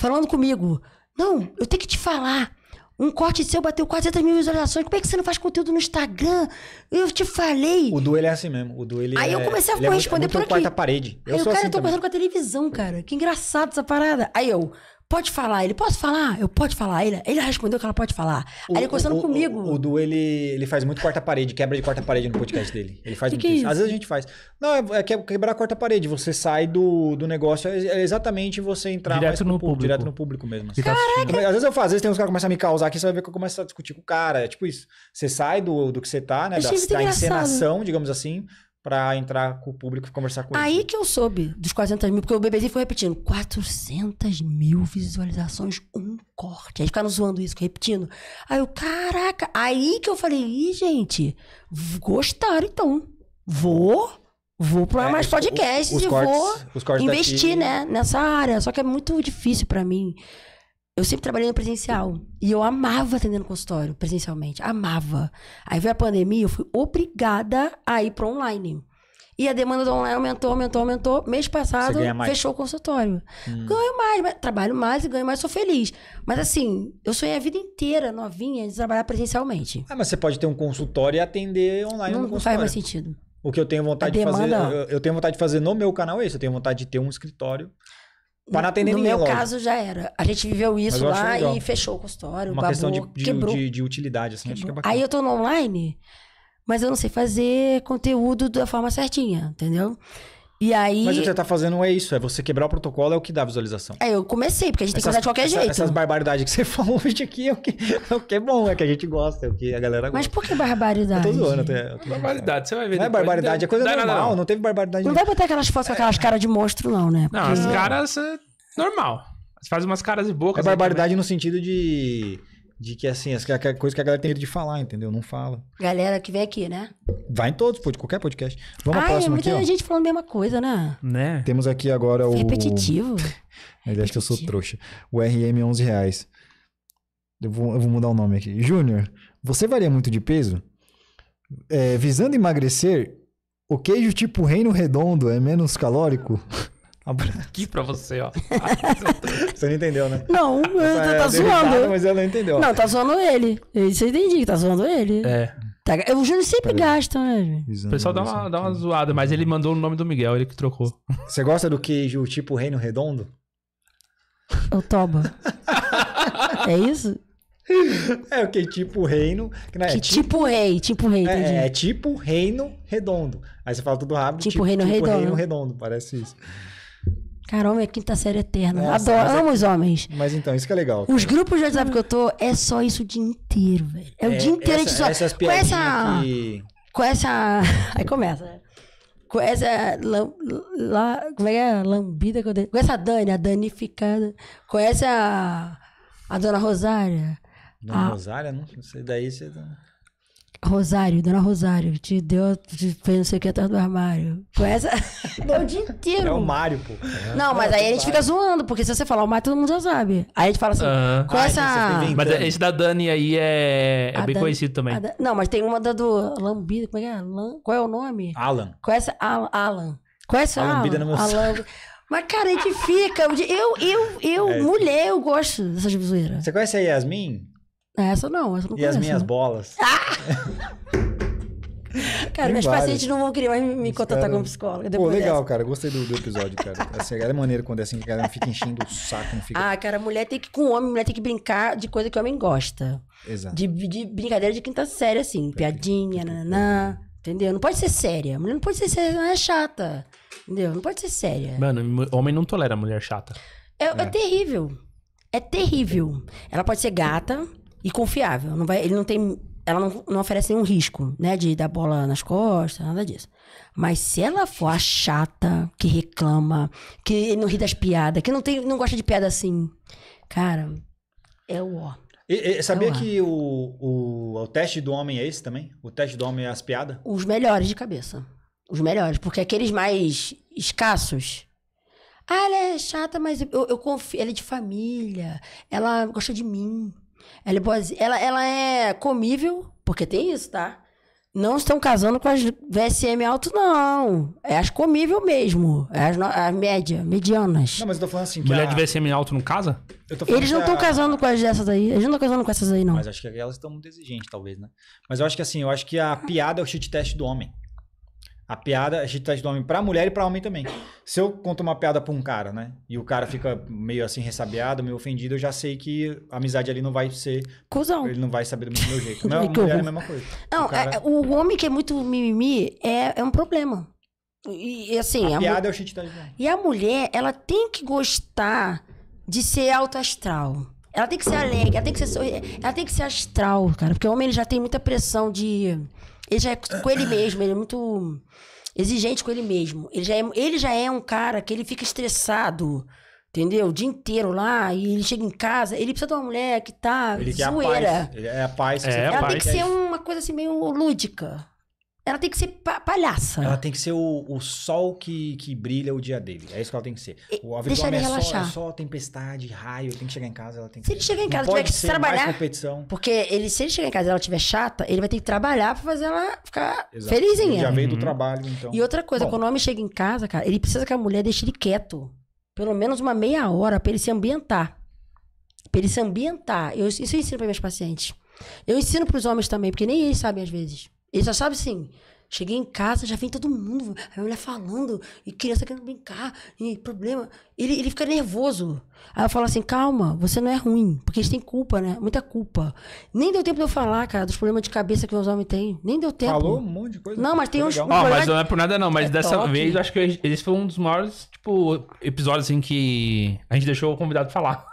falando comigo. Não, eu tenho que te falar. Um corte seu bateu 400 mil visualizações. Como é que você não faz conteúdo no Instagram? Eu te falei. O do ele é assim mesmo. O do ele Aí é, eu comecei a corresponder é muito, é muito por aqui. quarta parede. Eu Aí sou o cara, assim eu tô conversando com a televisão, cara. Que engraçado essa parada. Aí eu, pode falar. Ele, posso falar? Eu, posso falar. Ele, ele respondeu que ela pode falar. O, aí ele conversando o, comigo. O, o, Du, ele, ele faz muito quarta-parede, quebra de quarta-parede no podcast dele. Ele faz que muito que é isso. Às vezes a gente faz. Não, é, é, é quebrar a quarta-parede. Você sai do, do negócio, é, é exatamente você entrar direto no, no público, público, Direto no público mesmo. Assim. Caraca. Às vezes eu faço, às vezes tem uns caras que começam a me causar aqui, você vai ver que eu começo a discutir com o cara. É tipo isso. Você sai do, do que você tá, né? Da, da encenação, digamos assim, para entrar com o público e conversar com Aí eles. Aí né? que eu soube dos 400 mil, porque o bebezinho foi repetindo. 400 mil visualizações, um corte. Aí ficaram zoando isso, repetindo. Aí eu, caraca. Aí que eu falei, ih, gente, gostaram então. Vou, vou para é, mais podcasts os, os e cortes, vou investir, né, nessa área. Só que é muito difícil para mim eu sempre trabalhei no presencial. E eu amava atendendo consultório presencialmente. Amava. Aí veio a pandemia, eu fui obrigada a ir para online. E a demanda do online aumentou, aumentou, aumentou. Mês passado, fechou o consultório. Hum. Ganho mais, trabalho mais e ganho mais, sou feliz. Mas assim, eu sonhei a vida inteira, novinha, de trabalhar presencialmente. Ah, mas você pode ter um consultório e atender online não, no consultório. Não faz mais sentido. O que eu tenho vontade de fazer, eu, eu tenho vontade de fazer no meu canal é isso. Eu tenho vontade de ter um escritório Pra não atender no ninguém. No meu logo. caso já era. A gente viveu isso lá e fechou o consultório. Uma babu questão de, de, quebrou. De, de utilidade, assim, quebrou. acho que é bacana. Aí eu tô no online, mas eu não sei fazer conteúdo da forma certinha, entendeu? E aí... Mas o que você tá fazendo é isso, é você quebrar o protocolo, é o que dá visualização. É, eu comecei, porque a gente essas, tem que fazer de qualquer essa, jeito. Essas barbaridades que você falou hoje aqui é o, que, é o que é bom, é que a gente gosta, é o que a galera gosta. Mas por que barbaridade? Eu tô zoando. Eu barbaridade, você vai ver Não é barbaridade, é coisa não, normal, não, não. não teve barbaridade. Não nenhuma. vai botar aquelas fotos com aquelas caras de monstro não, né? Porque... Não, as caras... É normal. Você faz umas caras de boca. É barbaridade no sentido de de que assim, essa é a coisa que a galera tem medo de falar, entendeu? Não fala. Galera que vem aqui, né? Vai em todos, pode, qualquer podcast. Vamos ah, à próxima é muita aqui, gente ó. falando a mesma coisa, né? Né? Temos aqui agora o... Repetitivo. Mas acho que eu sou trouxa. O RM 11 reais. Eu vou, eu vou mudar o nome aqui. Júnior, você varia muito de peso? É, visando emagrecer, o queijo tipo reino redondo é menos calórico? aqui pra você, ó. você não entendeu, né? Não, é tá, tá zoando. Mas ela não entendeu. Não, tá zoando ele. Isso eu entendi, que tá zoando ele. É. Tá, o Júnior sempre tá gasta, né? O pessoal dá uma, dá uma zoada, mas ele mandou o nome do Miguel, ele que trocou. Você gosta do queijo tipo Reino Redondo? O Toba. é isso? É o que tipo reino. que é, tipo, tipo, rei, tipo rei, É, é, tipo reino redondo. Aí você fala tudo rápido. Tipo, tipo reino tipo redondo. reino redondo, parece isso. Caramba, é quinta série eterna. Nossa, Adoro, é amo é... os homens. Mas então, isso que é legal. Cara. Os grupos de WhatsApp que eu tô, é só isso o dia inteiro, velho. É, é o dia inteiro essa, a gente só. Com essa. Que... Com essa. Aí começa. Né? Com essa. Lam... Lá... Como é que é? Lambida que eu dei. Com essa Dani, a danificada. Com essa. A Dona Rosária. Dona a... Rosária? Não sei. Daí você. Tá- Rosário, dona Rosário, te deu, te fez não sei o que atrás do armário. com Deu o dia inteiro. É o Mário, pô. É. Não, mas é, aí a gente fica zoando, porque se você falar o Mário, todo mundo já sabe. Aí a gente fala assim, uh -huh. conhece Mas esse da Dani aí é, é bem Dani... conhecido também. Da... Não, mas tem uma da do Lambida, como é que é? Qual é o nome? Alan. essa Alan? Alan. Conhece Alan? Lambida no meu Alan... Mas, cara, a gente fica. Eu, eu, eu, é. mulher, eu gosto dessas zoeiras. Você conhece a Yasmin? Essa não, essa não E conheço, as minhas né? bolas. Ah! Cara, meus pacientes não vão querer mais me contatar contratar cara... como psicóloga. Pô, legal, dessa. cara. Gostei do, do, episódio, cara. Assim, é maneiro quando é assim, que a galera não fica enchendo o saco. Não fica... Ah, cara, mulher tem que, com homem, mulher tem que brincar de coisa que o homem gosta. Exato. De, de brincadeira de quinta série, assim. Piadinha, nananã. Entendeu? Não pode ser séria. Mulher não pode ser séria, não é chata. Entendeu? Não pode ser séria. Mano, homem não tolera mulher chata. é, é. é terrível. É terrível. Ela pode ser gata, e confiável. Não vai, ele não tem, ela não, não oferece nenhum risco, né? De dar bola nas costas, nada disso. Mas se ela for a chata, que reclama, que não ri das piadas, que não, tem, não gosta de piada assim, cara, é o ó. E, e, é sabia é o que o, o, o teste do homem é esse também? O teste do homem é as piadas? Os melhores de cabeça. Os melhores. Porque aqueles mais escassos, ah, ela é chata, mas eu, eu confio. Ela é de família. Ela gosta de mim. Ela é, boazinha, ela, ela é comível, porque tem isso, tá? Não estão casando com as VSM alto, não. É as comível mesmo. É as, no, as média, medianas. Não, mas eu tô falando assim. Mulher a... de VSM alto não casa? Eles não estão a... casando com as dessas aí. Eles não estão casando com essas aí, não. Mas acho que elas estão muito exigentes, talvez, né? Mas eu acho que assim, eu acho que a piada é o chute teste do homem. A piada, a gente traz homem pra mulher e pra homem também. Se eu conto uma piada pra um cara, né? E o cara fica meio assim, ressabiado, meio ofendido, eu já sei que a amizade ali não vai ser. Cusão. Ele não vai saber do mesmo jeito. Não, mulher é a mesma coisa. Não, o, cara... É, é, o homem que é muito mimimi é, é um problema. E, assim. A, a piada é o shit E a mulher, ela tem que gostar de ser alto astral. Ela tem que ser alegre, ela tem que ser, ela tem que ser astral, cara. Porque o homem ele já tem muita pressão de ele já é com ele mesmo, ele é muito exigente com ele mesmo. Ele já é, ele já é um cara que ele fica estressado. Entendeu? O dia inteiro lá, e ele chega em casa, ele precisa de uma mulher que tá ele zoeira. Quer a paz. Ele é a paz. é, a é Ela paz. tem que ser uma coisa assim meio lúdica. Ela tem que ser pa palhaça. Ela tem que ser o, o sol que, que brilha o dia dele. É isso que ela tem que ser. O avião é, relaxar. Só, é só tempestade, raio, tem que chegar em casa, ela tem que Se ele chegar em casa, tiver que trabalhar. Porque ele, se ele chegar em casa e ela estiver chata, ele vai ter que trabalhar pra fazer ela ficar Exato. felizinha. Ele já veio uhum. do trabalho, então. E outra coisa, Bom. quando o homem chega em casa, cara, ele precisa que a mulher deixe ele quieto. Pelo menos uma meia hora pra ele se ambientar. Pra ele se ambientar. Eu, isso eu ensino pra minhas pacientes. Eu ensino pros homens também, porque nem eles sabem às vezes. Ele só sabe assim. Cheguei em casa, já vem todo mundo, a mulher falando, e criança querendo brincar, e problema. Ele, ele fica nervoso. Aí eu falo assim: calma, você não é ruim, porque a gente tem culpa, né? Muita culpa. Nem deu tempo de eu falar, cara, dos problemas de cabeça que os homens têm. Nem deu tempo. Falou um monte de coisa. Não, mas tem uns. Um ah, mas não é por nada, não. Mas é dessa vez, eu acho que esse foi um dos maiores, tipo, episódios, assim, que a gente deixou o convidado falar.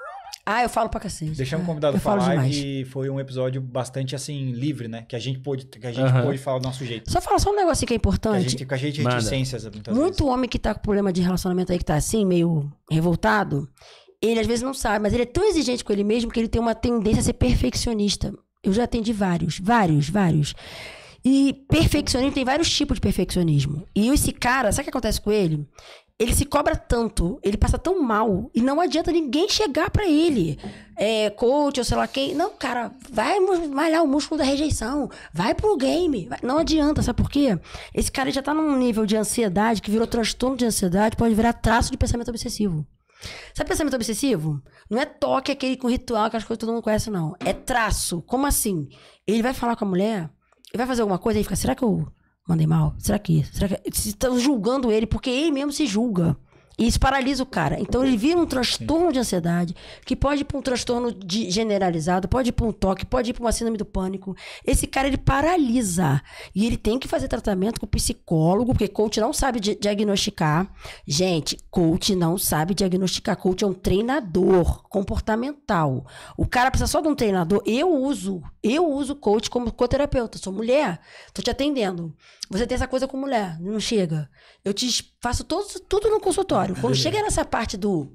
Ah, eu falo pra cacete. Deixamos o é. convidado eu falar e foi um episódio bastante, assim, livre, né? Que a gente pôde, que a gente uhum. pôde falar do nosso jeito. Só falar só um negócio que é importante. Que a gente, que a gente é reticências muitas Muito vezes. homem que tá com problema de relacionamento aí, que tá assim, meio revoltado, ele às vezes não sabe, mas ele é tão exigente com ele mesmo que ele tem uma tendência a ser perfeccionista. Eu já atendi vários, vários, vários. E perfeccionismo, tem vários tipos de perfeccionismo. E esse cara, sabe o que acontece com ele? ele se cobra tanto, ele passa tão mal, e não adianta ninguém chegar para ele. É, coach, ou sei lá quem. Não, cara, vai malhar o músculo da rejeição, vai pro game. Vai. Não adianta, sabe por quê? Esse cara já tá num nível de ansiedade que virou transtorno de ansiedade, pode virar traço de pensamento obsessivo. Sabe pensamento obsessivo? Não é toque aquele com ritual, que coisas que todo mundo conhece, não. É traço. Como assim? Ele vai falar com a mulher, ele vai fazer alguma coisa e fica, será que eu Mandei mal? Será que é isso? Será que. É estão julgando ele, porque ele mesmo se julga. E isso paralisa o cara. Então ele vira um transtorno de ansiedade, que pode ir para um transtorno de, generalizado, pode ir para um toque, pode ir para uma síndrome do pânico. Esse cara, ele paralisa. E ele tem que fazer tratamento com psicólogo, porque coach não sabe di diagnosticar. Gente, coach não sabe diagnosticar. Coach é um treinador comportamental. O cara precisa só de um treinador. Eu uso, eu uso coach como coterapeuta. Sou mulher, tô te atendendo. Você tem essa coisa com mulher, não chega. Eu te faço todo, tudo no consultório. Quando chega nessa parte do.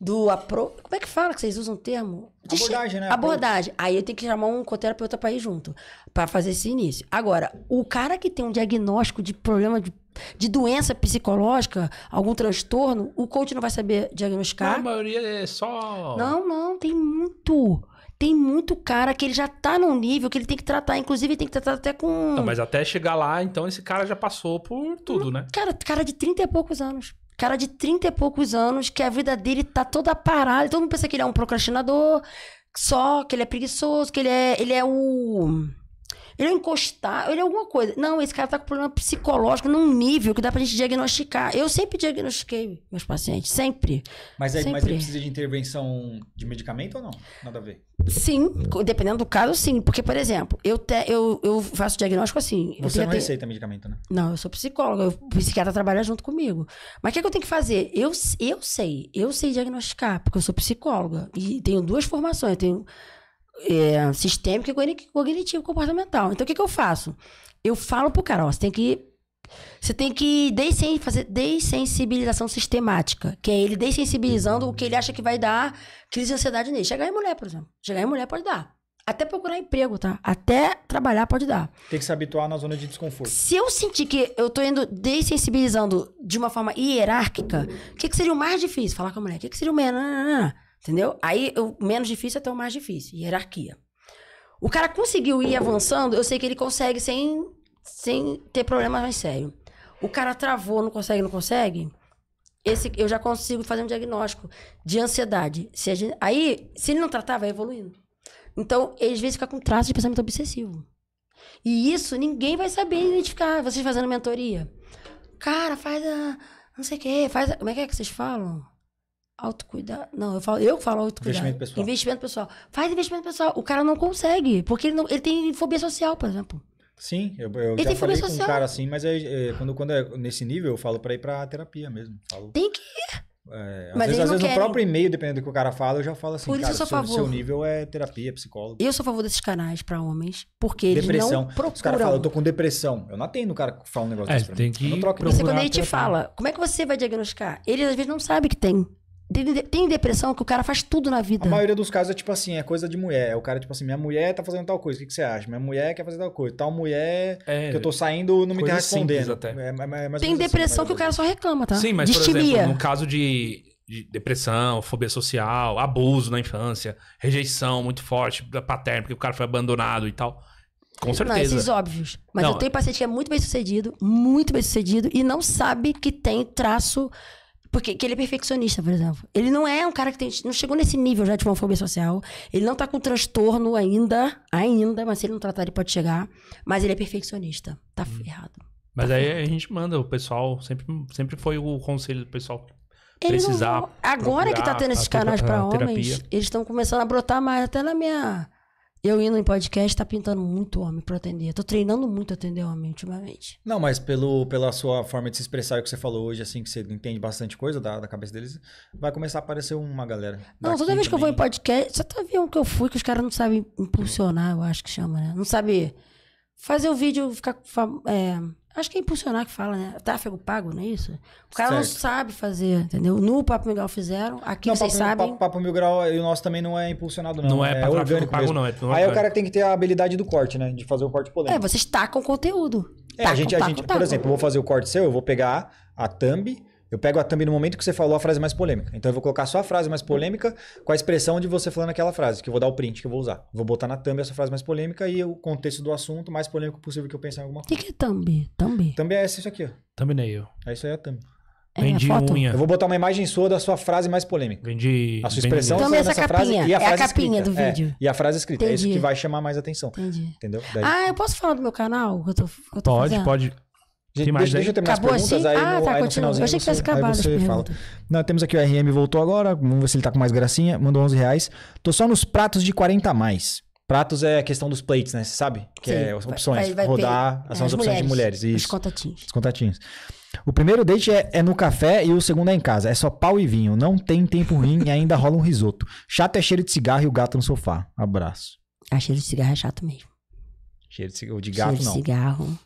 Do apro... Como é que fala que vocês usam o termo? De abordagem, né? Abordagem. Aí eu tenho que chamar um coterapeuta pra ir junto, pra fazer esse início. Agora, o cara que tem um diagnóstico de problema de de doença psicológica, algum transtorno, o coach não vai saber diagnosticar. Não, a maioria é só. Não, não, tem muito. Tem muito cara que ele já tá num nível que ele tem que tratar, inclusive ele tem que tratar até com. Não, mas até chegar lá, então esse cara já passou por tudo, né? Cara, cara de 30 e poucos anos. Cara de 30 e poucos anos, que a vida dele tá toda parada. Todo mundo pensa que ele é um procrastinador, só, que ele é preguiçoso, que ele é, ele é o. Ele é encostar, ele é alguma coisa. Não, esse cara tá com problema psicológico num nível que dá pra gente diagnosticar. Eu sempre diagnostiquei meus pacientes, sempre. Mas, é, sempre. mas ele precisa de intervenção de medicamento ou não? Nada a ver. Sim, dependendo do caso, sim. Porque, por exemplo, eu, te, eu, eu faço diagnóstico assim. Você não ter... receita medicamento, né? Não, eu sou psicóloga, o psiquiatra trabalha junto comigo. Mas o que, é que eu tenho que fazer? Eu, eu sei, eu sei diagnosticar, porque eu sou psicóloga. E tenho duas formações, eu tenho é, sistêmico e cognitivo comportamental. Então, o que, que eu faço? Eu falo pro cara, ó, você tem que. Você tem que desen, fazer dessensibilização sistemática, que é ele dessensibilizando o que ele acha que vai dar crise de ansiedade nele. Chegar em mulher, por exemplo. Chegar em mulher pode dar. Até procurar emprego, tá? Até trabalhar pode dar. Tem que se habituar na zona de desconforto. Se eu sentir que eu tô indo dessensibilizando de uma forma hierárquica, o que, que seria o mais difícil? Falar com a mulher. O que, que seria o menos? Entendeu? Aí o menos difícil até o mais difícil, hierarquia. O cara conseguiu ir avançando, eu sei que ele consegue sem, sem ter problema mais sério. O cara travou, não consegue, não consegue. Esse, eu já consigo fazer um diagnóstico de ansiedade. Se gente, aí, se ele não tratar, vai evoluindo. Então, ele, às vezes fica com traço de pensamento obsessivo. E isso ninguém vai saber identificar, vocês fazendo mentoria. Cara, faz a. não sei o quê, faz a, Como é que é que vocês falam? Autocuidado. Não, eu falo, eu falo autocuidado. Investimento pessoal. Investimento pessoal. Faz investimento pessoal. O cara não consegue, porque ele, não, ele tem fobia social, por exemplo. Sim, eu, eu já falei com social. um cara assim, mas é, é, quando, quando é nesse nível, eu falo pra ir pra terapia mesmo. Falo, tem que ir. É, às mas vezes, às vezes no próprio e-mail, dependendo do que o cara fala, eu já falo assim, Por cara, seu, favor. seu nível é terapia, psicólogo. Eu sou a favor desses canais pra homens, porque depressão. eles não procuram. Os caras falam, eu tô com depressão. Eu não atendo o cara que fala um negócio é, desse pra tem mim. Que eu não troco Você, quando ele te fala, como é que você vai diagnosticar? Ele às vezes não sabe que tem. Tem depressão que o cara faz tudo na vida. A maioria dos casos é tipo assim, é coisa de mulher. É o cara, tipo assim, minha mulher tá fazendo tal coisa, o que, que você acha? Minha mulher quer fazer tal coisa. Tal mulher é, que eu tô saindo não me tá respondendo. Até. É, é, é tem assim, depressão assim, que o cara só reclama, tá? Sim, mas por exemplo, no caso de, de, depressão, fobia social, abuso na infância, rejeição muito forte da paterna, porque o cara foi abandonado e tal. Com certeza. Não, esses óbvios. Mas não. eu tenho paciente que é muito bem sucedido, muito bem sucedido, e não sabe que tem traço porque ele é perfeccionista, por exemplo. Ele não é um cara que tem, não chegou nesse nível já de fobia social. Ele não tá com transtorno ainda, ainda, mas se ele não tratar, ele pode chegar. Mas ele é perfeccionista. Tá hum. ferrado. Mas tá aí ferrado. a gente manda o pessoal, sempre, sempre foi o conselho do pessoal ele precisar. Vão, agora que tá tendo esses canais para homens, eles estão começando a brotar mais. Até na minha eu indo em podcast tá pintando muito homem pra atender. Tô treinando muito atender homem ultimamente. Não, mas pelo, pela sua forma de se expressar, o que você falou hoje, assim, que você entende bastante coisa da, da cabeça deles, vai começar a aparecer uma galera. Não, toda vez também. que eu vou em podcast, você tá vendo que eu fui, que os caras não sabem impulsionar, eu acho que chama, né? Não sabe fazer o vídeo ficar. É, Acho que é impulsionar que fala, né? Tráfego pago, não é isso? O cara certo. não sabe fazer, entendeu? No Papo Mil Grau fizeram, aqui não, vocês papo, sabem. Papo, papo Mil Grau e o nosso também não é impulsionado, não. Não é, é pra orgânico pago, mesmo. não. É, não Aí é o cara tem que ter a habilidade do corte, né? De fazer o corte polêmico. É, vocês tacam conteúdo. É, tacam, a gente, tacam, a gente tacam, por exemplo, eu vou fazer o corte seu, eu vou pegar a thumb, eu pego a thumb no momento que você falou a frase mais polêmica. Então eu vou colocar só a frase mais polêmica com a expressão de você falando aquela frase, que eu vou dar o print que eu vou usar. Vou botar na thumb essa frase mais polêmica e o contexto do assunto mais polêmico possível que eu pensar em alguma coisa. O que, que é thumb? Thumb? Thumb é essa, isso aqui, ó. Thumbnail. É isso aí, é a thumb. É, é Vendi unha. Eu vou botar uma imagem sua da sua frase mais polêmica. Vendi. A sua expressão Vendi. Então, é essa frase e a é a capinha escrita. do vídeo. É, e a frase escrita. Entendi. É isso que vai chamar mais atenção. Entendi. Entendeu? Daí... Ah, eu posso falar do meu canal? Eu tô, eu tô pode, fazendo? pode mais, deixa, eu terminar Acabou as perguntas, assim? aí, ah, no, tá, aí no finalzinho eu achei que tivesse acabado você fala. Não, temos aqui o RM voltou agora, vamos ver se ele tá com mais gracinha, mandou 11 reais. Tô só nos pratos de 40 a mais. Pratos é a questão dos plates, né? Você sabe? Que Sim, é opções. Vai, vai rodar, per... são as, as opções mulheres, de mulheres. Isso. Os contatinhos. Os contatinhos. O primeiro date é, é, no café e o segundo é em casa. É só pau e vinho. Não tem tempo ruim e ainda rola um risoto. Chato é cheiro de cigarro e o gato no sofá. Abraço. Ah, cheiro de cigarro é chato mesmo. Cheiro de, cigarro, de gato, cheiro de não. cigarro.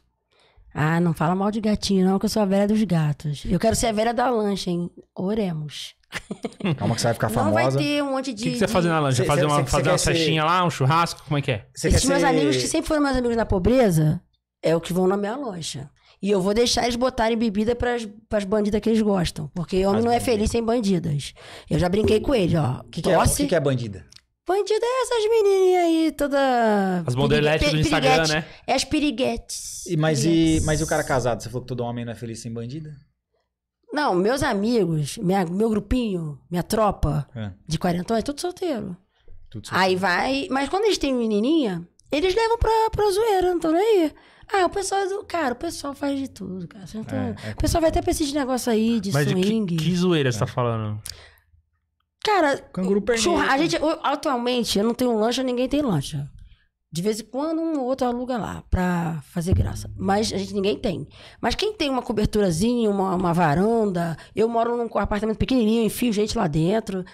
Ah, não fala mal de gatinho, não, que eu sou a velha dos gatos. Eu quero ser a velha da lancha, hein? Oremos. Calma que você vai ficar famosa. Não vai ter um monte de... O que, que você vai fazer na lancha? Cê, fazer cê, uma, cê, fazer uma festinha lá, um churrasco? Como é que é? Você Esses meus ser... amigos que sempre foram meus amigos na pobreza, é o que vão na minha lancha. E eu vou deixar eles botarem bebida pras, pras bandidas que eles gostam. Porque homem As não bandidas. é feliz sem bandidas. Eu já brinquei com ele, ó. Que que, que, é, é que, que é bandida? Bandida é essas menininhas aí, toda. As modeletes do Instagram, né? É as piriguetes. E, mas, E, mas e o cara casado? Você falou que todo homem não é feliz sem bandida? Não, meus amigos, minha, meu grupinho, minha tropa é. de quarentões, é tudo solteiro. Tudo solteiro. Aí vai. Mas quando eles têm menininha, eles levam pra, pra zoeira, não tô nem aí. Ah, o pessoal é do. Cara, o pessoal faz de tudo, cara. É, tá... É, é... O pessoal vai até pra esses negócios aí de Mas swing. De que, que zoeira você tá falando? Cara, canguru a né? gente, eu, atualmente, eu não tenho lancha, ninguém tem lancha. De vez em quando, um ou outro aluga lá pra fazer graça. Mas a gente ninguém tem. Mas quem tem uma coberturazinha, uma, uma varanda, eu moro num apartamento pequenininho, enfio gente lá dentro.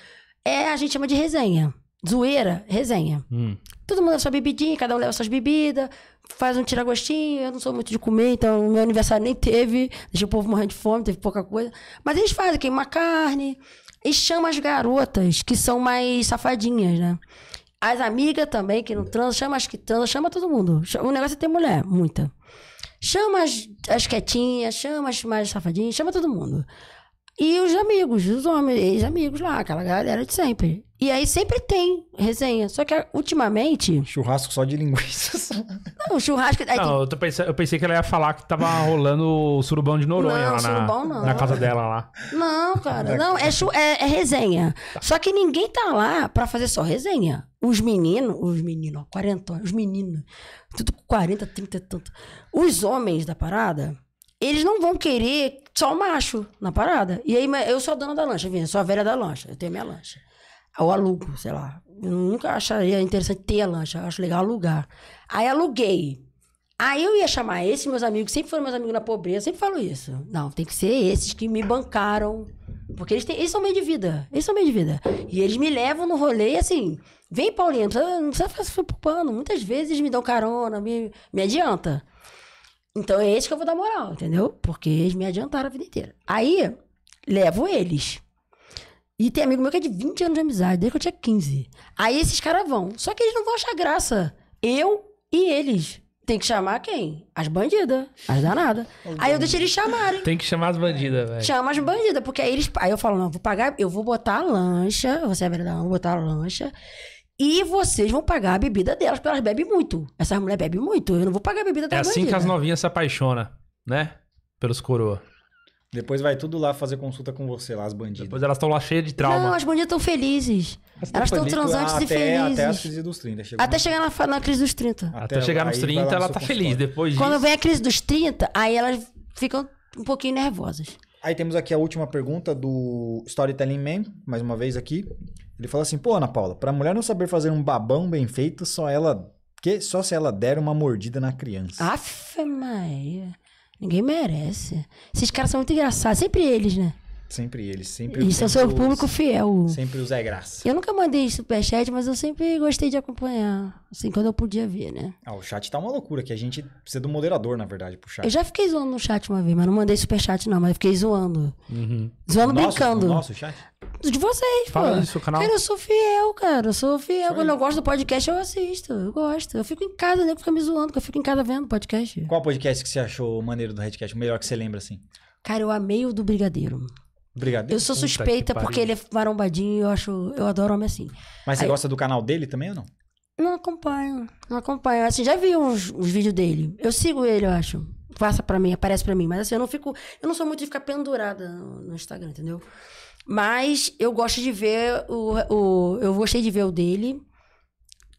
É, a gente chama de resenha. Zoeira, resenha. Hum. Todo mundo leva sua bebidinha, cada um leva suas bebidas, faz um tiragostinho. Eu não sou muito de comer, então meu aniversário nem teve. deixa o povo morrendo de fome, teve pouca coisa. Mas eles fazem, queima carne. E chama as garotas, que são mais safadinhas, né? As amigas também, que não é. transam, chama as que transam, chama todo mundo. O negócio é ter mulher, muita. Chama as, as quietinhas, chama as mais safadinhas, chama todo mundo. E os amigos, os homens, ex-amigos lá, aquela galera de sempre. E aí sempre tem resenha. Só que ultimamente. Churrasco só de linguiças. Não, churrasco. Aí não, tem... eu, pensei, eu, pensei, que ela ia falar que tava rolando o surubão de Noronha não, lá surubão, na, não. na casa dela lá. Não, cara. Não, é, é, é resenha. Tá. Só que ninguém tá lá pra fazer só resenha. Os meninos, os meninos, ó, 40, os meninos. Tudo com 40, 30 e tanto. Os homens da parada, eles não vão querer só o macho na parada. E aí eu sou a dona da lancha, eu sou a velha da lancha, eu tenho minha lancha. Eu alugo, sei lá. Eu nunca acharia interessante ter lancha, acho legal alugar. Aí aluguei. Aí eu ia chamar esses meus amigos, sempre foram meus amigos na pobreza, sempre falo isso. Não, tem que ser esses que me bancaram. Porque eles, têm, eles são meio de vida. Eles são meio de vida. E eles me levam no rolê assim. Vem, Paulinho, não precisa, ficar se preocupando. Muitas vezes me dão carona, me, me adianta. Então é esse que eu vou dar moral, entendeu? Porque eles me adiantaram a vida inteira. Aí, levo eles. E tem amigo meu que é de 20 anos de amizade, desde que eu tinha 15. Aí esses caras vão. Só que eles não vão achar graça. Eu e eles. Tem que chamar quem? As bandidas. As danadas. aí eu deixo eles chamarem. Tem que chamar as bandidas, velho. Chama as bandidas, porque aí eles. Aí eu falo, não, vou pagar, eu vou botar a lancha. Você é verdade, eu vou botar a lancha. E vocês vão pagar a bebida delas, porque elas bebem muito. Essas mulheres bebem muito. Eu não vou pagar a bebida é delas. É assim que as novinhas se apaixonam, né? Pelos coroas. Depois vai tudo lá fazer consulta com você, lá, as bandidas. Depois elas estão lá cheias de trauma. Não, as bandidas estão felizes. elas estão ah, transantes e felizes. Até a crise dos 30. até chegar na, na, crise dos 30. Até, até chegar nos 30, ela no tá feliz. Depois disso. Quando vem a crise dos 30, aí elas ficam um pouquinho nervosas. Aí temos aqui a última pergunta do Storytelling Man, mais uma vez aqui. Ele fala assim: pô, Ana Paula, pra mulher não saber fazer um babão bem feito, só ela. Que? Só se ela der uma mordida na criança. Aff, Maria. Ninguém merece. Esses caras são muito engraçados. Sempre eles, né? Sempre eles, sempre Isso é seu público fiel. Sempre o Zé Graça. Eu nunca mandei superchat, mas eu sempre gostei de acompanhar. Assim, quando eu podia ver, né? Ah, o chat tá uma loucura, que a gente precisa do moderador, na verdade, pro chat. Eu já fiquei zoando no chat uma vez, mas não mandei superchat, não, mas fiquei zoando. Uhum. Zoando nosso, brincando. No nosso chat? de vocês, Fala pô. seu canal. Cara, eu sou fiel, cara. Eu sou fiel. Quando eu gosto do podcast, eu assisto. Eu gosto. Eu fico em casa, nem né? fica me zoando, que eu fico em casa vendo podcast. Qual podcast que você achou maneiro do Redcast? O melhor que você lembra, assim? Cara, eu amei o do Brigadeiro. Brigadeiro? Eu sou suspeita porque ele é marombadinho eu acho. Eu adoro homem assim. Mas você aí... gosta do canal dele também ou não? Não acompanho. Não acompanho. Assim, já vi uns, vídeos dele. Eu sigo ele, eu acho passa para mim, aparece para mim. Mas assim, eu não fico. Eu não sou muito de ficar pendurada no Instagram, entendeu? Mas eu gosto de ver o, o. Eu gostei de ver o dele.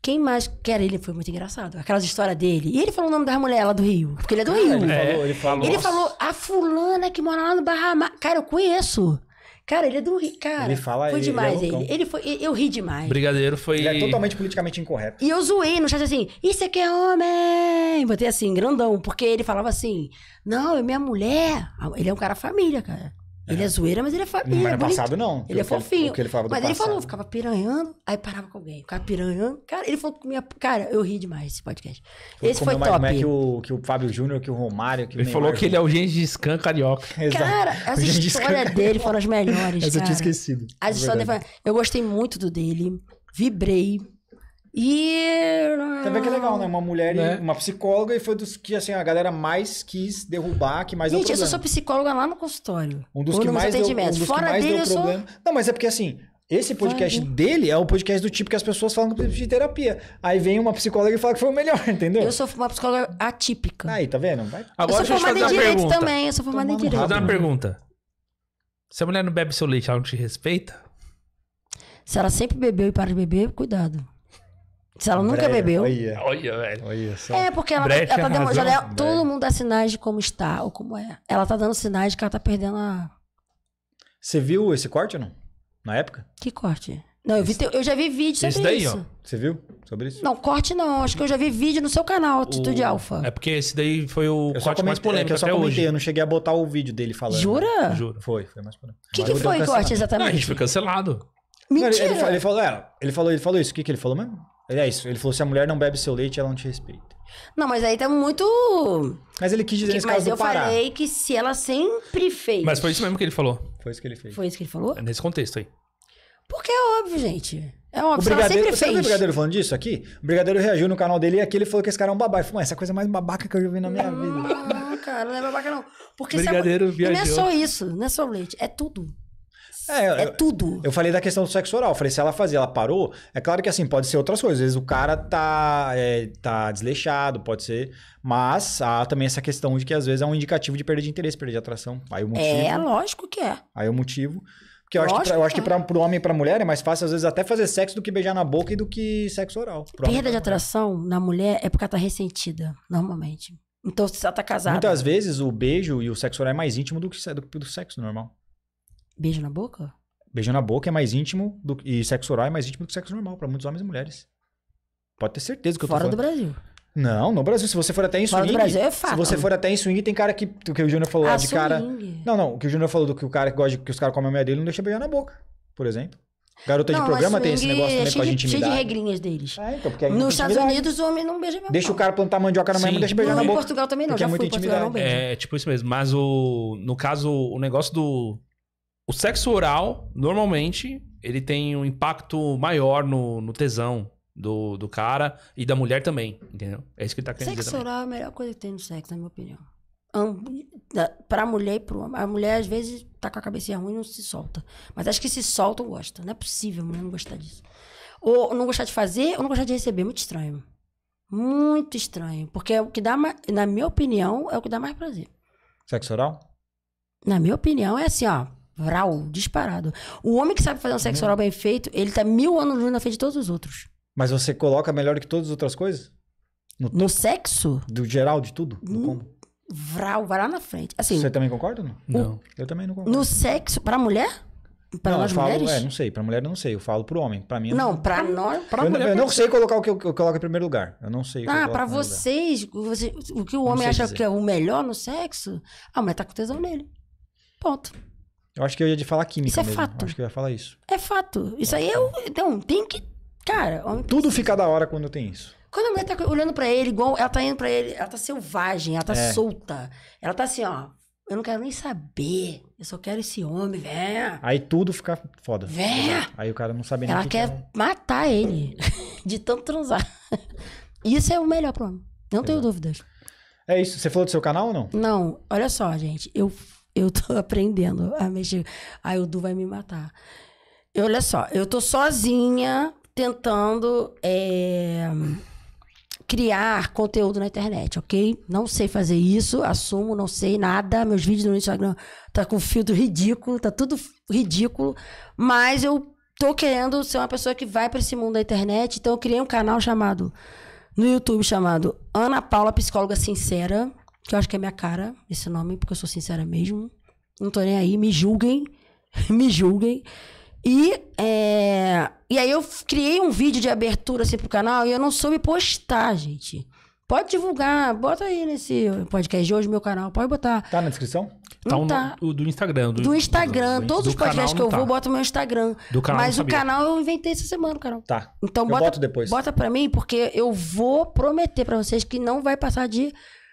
Quem mais quer ele foi muito engraçado. Aquelas histórias dele. E ele falou o nome da mulher lá do Rio. Porque ele é do Rio. Ele é, falou, ele falou. Ele falou, a fulana que mora lá no Barra Mar... Cara, eu conheço. Cara, ele é do Rio. Cara, ele fala, foi ele, demais ele, é ele. ele. foi, eu ri demais. Brigadeiro foi. Ele é totalmente politicamente incorreto. E eu zoei no chat assim: Isso aqui é homem! Botei assim, grandão, porque ele falava assim: Não, é minha mulher. Ah, ele é um cara família, cara. Ele é. é zoeira, mas ele é fofinho Mas é passado não. Ele é fofinho. Ele, ele mas ele falou, ficava piranhando, aí parava com alguém. Ficava piranhando. Cara, ele falou minha. Cara, eu ri demais esse podcast. esse foi mais, top. é que o, que o Fábio Júnior, que o Romário. Que ele o falou que ele é o Gengis Khan carioca. Cara, as histórias dele foram as melhores. essa cara. eu tinha esquecido. As é histórias dele foram... Eu gostei muito do dele. Vibrei. Também que é legal, né? Uma mulher, né? uma psicóloga, e foi dos que assim, a galera mais quis derrubar, que mais Gente, eu sou psicóloga lá no consultório. Um dos que mais deu, um dos Fora que mais dele, deu problema. Sou... Não, mas é porque assim, esse podcast dele é um podcast do tipo que as pessoas falam de terapia. Aí vem uma psicóloga e fala que foi o melhor, entendeu? Eu sou uma psicóloga atípica. Aí, tá vendo? Vai. Agora eu sou formada em direito pergunta. também, eu sou formada em direito. Vou fazer uma pergunta. Se a mulher não bebe seu leite, ela não te respeita? Se ela sempre bebeu e para de beber, cuidado. Se ela nunca Breia. bebeu. Olha, olha velho. É, porque ela, tá- ela tá dando. Razão, ela, todo mundo dá sinais de como está ou como é. Ela tá dando sinais de que ela tá perdendo a. Você viu esse corte ou não? Na época? Que corte? Não, eu, vi, eu já vi vídeo sobre isso. Daí, isso. Ó. Você viu sobre isso? Não, corte não. Acho que eu já vi vídeo no seu canal, Tito de Alfa. É porque esse daí foi o eu corte comentei, mais é polêmico é eu só até comentei, hoje. Eu não cheguei a botar o vídeo dele falando. Jura? Né? Juro. Foi, foi mais polêmico. O que, que foi o corte exatamente? Não, a gente foi cancelado. Mentira. ele, ele, falou, é, ele, falou, ele falou isso. O que, que ele falou mesmo? É isso, ele falou: se a mulher não bebe seu leite, ela não te respeita. Não, mas aí tá muito. Mas ele quis dizer que, nesse caso Mas eu falei que se ela sempre fez. Mas foi isso mesmo que ele falou. Foi isso que ele fez. Foi isso que ele falou? É nesse contexto aí. Porque é óbvio, gente. É óbvio, o brigadeiro, ela sempre você fez. o brigadeiro falando disso aqui? O brigadeiro reagiu no canal dele e aqui ele falou que esse cara é um babaca. Eu falei, essa é a coisa mais babaca que eu já vi na minha vida. Não, cara, não é babaca não. Porque brigadeiro se a... viajou. E não é só isso, não é só o leite, é tudo. É, é eu, tudo. Eu falei da questão do sexo oral. Falei, se ela fazia, ela parou. É claro que assim, pode ser outras coisas. Às vezes o cara tá, é, tá desleixado, pode ser. Mas há também essa questão de que às vezes é um indicativo de perda de interesse, perda de atração. Aí o é, motivo. É, lógico que é. Aí o motivo. Porque eu Lógico acho que, pra, eu acho que pra, né? pro homem e pra mulher é mais fácil, às vezes, até fazer sexo do que beijar na boca e do que sexo oral. Perda de atração na mulher é porque ela tá ressentida, normalmente. Então, se ela tá casada. Muitas vezes o beijo e o sexo oral é mais íntimo do que do, do sexo normal. Beijo na boca? Beijo na boca é mais íntimo do, e sexo oral é mais íntimo do que sexo normal para muitos homens e mulheres. Pode ter certeza que eu tô falando. Fora do Brasil. Não, no Brasil. Se você for até em swing. Brasil é fato. Se você for até em swing, tem cara que. O que o Júnior falou ah, de swing. cara. Não, não. O que o Júnior falou do que o cara que gosta de, que os caras comem a mulher dele não deixa beijar na boca, por exemplo. Garota não, de programa tem esse negócio também é com a gente Cheio de regrinhas deles. É, então, porque é Nos Estados Unidos, o homem não beija mesmo. Deixa o cara plantar mandioca na mão e deixa beijar não, na boca. Em Portugal também não, é já é fui, Portugal não É, tipo isso mesmo. Mas o, no caso, o negócio do o sexo oral, normalmente, ele tem um impacto maior no, no tesão do, do cara e da mulher também, entendeu? É isso que ele tá querendo sexo dizer. Sexo oral é a melhor coisa que tem no sexo, na minha opinião. Pra mulher e pro homem. A mulher, às vezes, tá com a cabeça ruim e não se solta. Mas acho que se solta ou gosta. Não é possível a mulher não gostar disso. Ou não gostar de fazer, ou não gostar de receber. Muito estranho. Muito estranho. Porque é o que dá, na minha opinião, é o que dá mais prazer. Sexo oral? Na minha opinião, é assim, ó. Vral, disparado. O homem que sabe fazer um sexo oral bem feito, ele tá mil anos luz na frente de todos os outros. Mas você coloca melhor que todas as outras coisas? No, no sexo? Do geral, de tudo? No combo? Vral, vai lá na frente. Assim, você também concorda não? Não. Eu também não concordo. No sexo, pra mulher? Pra não, nós eu falo, mulheres? É, não sei. Pra mulher eu não sei. Eu falo pro homem. Pra mim... eu Não, pra nós... Pra eu, mulher, eu não sei colocar o que eu, eu coloco em primeiro lugar. Eu não sei Ah, pra vocês, você- o que o homem acha dizer. que é o melhor no sexo, a mulher tá com tesão nele. Ponto. Eu acho que eu ia de falar química isso é mesmo. fato. acho que eu ia falar isso. É fato. Isso aí eu. Então, tem que. Cara. Tudo fica da hora quando tem isso. Quando a mulher tá olhando pra ele igual. Ela tá indo pra ele. Ela tá selvagem, ela tá é. solta. Ela tá assim, ó. Eu não quero nem saber. Eu só quero esse homem, véia. Aí tudo fica foda. Véia. Aí o cara não sabe nem Ela que quer que é matar ele de tanto transar. Isso é o melhor pro homem. Não Exato. tenho dúvidas. É isso. Você falou do seu canal ou não? Não. Olha só, gente. Eu eu tô aprendendo a mexer. Aí o Du vai me matar. E olha só, eu tô sozinha tentando é, criar conteúdo na internet, ok? Não sei fazer isso, assumo, não sei nada. Meus vídeos no Instagram tá com filtro ridículo, tá tudo ridículo. Mas eu tô querendo ser uma pessoa que vai para esse mundo da internet. Então eu criei um canal chamado no YouTube chamado Ana Paula Psicóloga Sincera que eu acho que é minha cara, esse nome, porque eu sou sincera mesmo. Não tô nem aí, me julguem. me julguem. E, é... e aí eu criei um vídeo de abertura assim pro canal e eu não soube postar, gente. Pode divulgar, bota aí nesse podcast de hoje meu canal, pode botar. Tá na descrição? tá. Um, tá. do Instagram. Do, do Instagram. Do, todos do os podcasts que eu tá. vou, boto o meu Instagram. Do canal Mas o canal eu inventei essa semana, o canal. Tá. Então eu bota, depois. Bota pra mim, porque eu vou prometer pra vocês que não vai passar de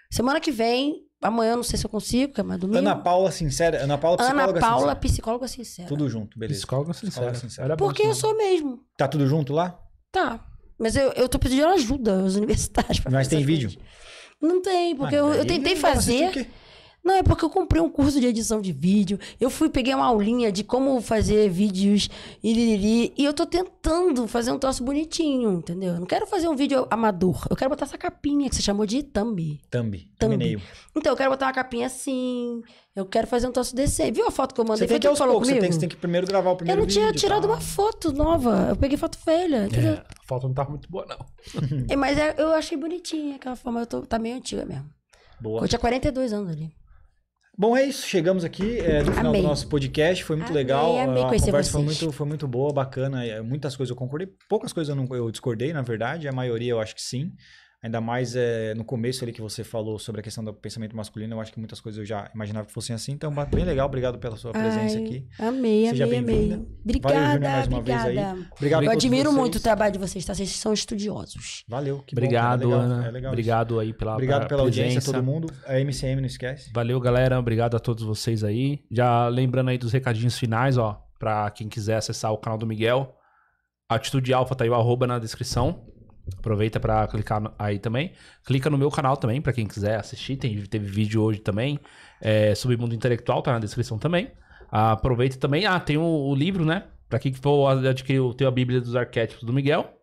Semana que vem, amanhã não sei se eu consigo, que é mais domingo. Ana Paula Sincera. Ana Paula Psicóloga Ana Paula Sincera. Psicóloga Sincera. Tudo junto, beleza. Psicóloga Sincera. Psicóloga sincera. É porque eu sou mesmo. Tá tudo junto lá? Tá. Mas eu, eu tô pedindo ajuda aos universitários. Pra Mas tem vídeo? Coisas. Não tem, porque ah, eu, eu, tentei fazer. Não, é porque eu comprei um curso de edição de vídeo, eu fui, peguei uma aulinha de como fazer vídeos e liriri, e eu tô tentando fazer um troço bonitinho, entendeu? Eu não quero fazer um vídeo amador, eu quero botar essa capinha que você chamou de thumb. Thumb, thumb. Então, eu quero botar uma capinha assim, eu quero fazer um troço desse. Viu a foto que eu mandei? Você tem que, que aos poucos, você tem, você tem, que primeiro gravar o primeiro vídeo. Eu não tinha tirado tá. uma foto nova, eu peguei foto velha, É, a foto não tava tá muito boa, não. é, mas é, eu achei bonitinha aquela forma, eu tô, tá meio antiga mesmo. Boa. Eu tinha 42 anos ali. Bom, é isso. Chegamos aqui é, no final amei. do nosso podcast. Foi muito amei, legal. Amei a conversa vocês. foi muito, foi muito boa, bacana. É, muitas coisas eu concordei, poucas coisas eu, não, eu discordei, na verdade. A maioria eu acho que sim. Ainda mais é, no começo ali que você falou sobre a questão do pensamento masculino, eu acho que muitas coisas eu já imaginava que fossem assim. Então, bem legal, obrigado pela sua presença Ai, aqui. Amei, Seja amei, amei. Obrigada, Valeu, Júnior, mais uma obrigada. vez aí. Obrigado eu admiro vocês. muito o trabalho de vocês, tá? Vocês são estudiosos. Valeu, que obrigado, bom. Obrigado, Ana. É legal obrigado isso. aí pela Obrigado pela presença. audiência, todo mundo. A MCM, não esquece. Valeu, galera. Obrigado a todos vocês aí. Já lembrando aí dos recadinhos finais, ó, para quem quiser acessar o canal do Miguel. Atitude Alfa tá aí o arroba na descrição. Aproveita para clicar aí também. Clica no meu canal também, para quem quiser assistir. Tem, teve vídeo hoje também. É, Submundo Intelectual tá na descrição também. Ah, aproveita também. Ah, tem o, o livro, né? Para quem for adquirir, tem a Bíblia dos Arquétipos do Miguel.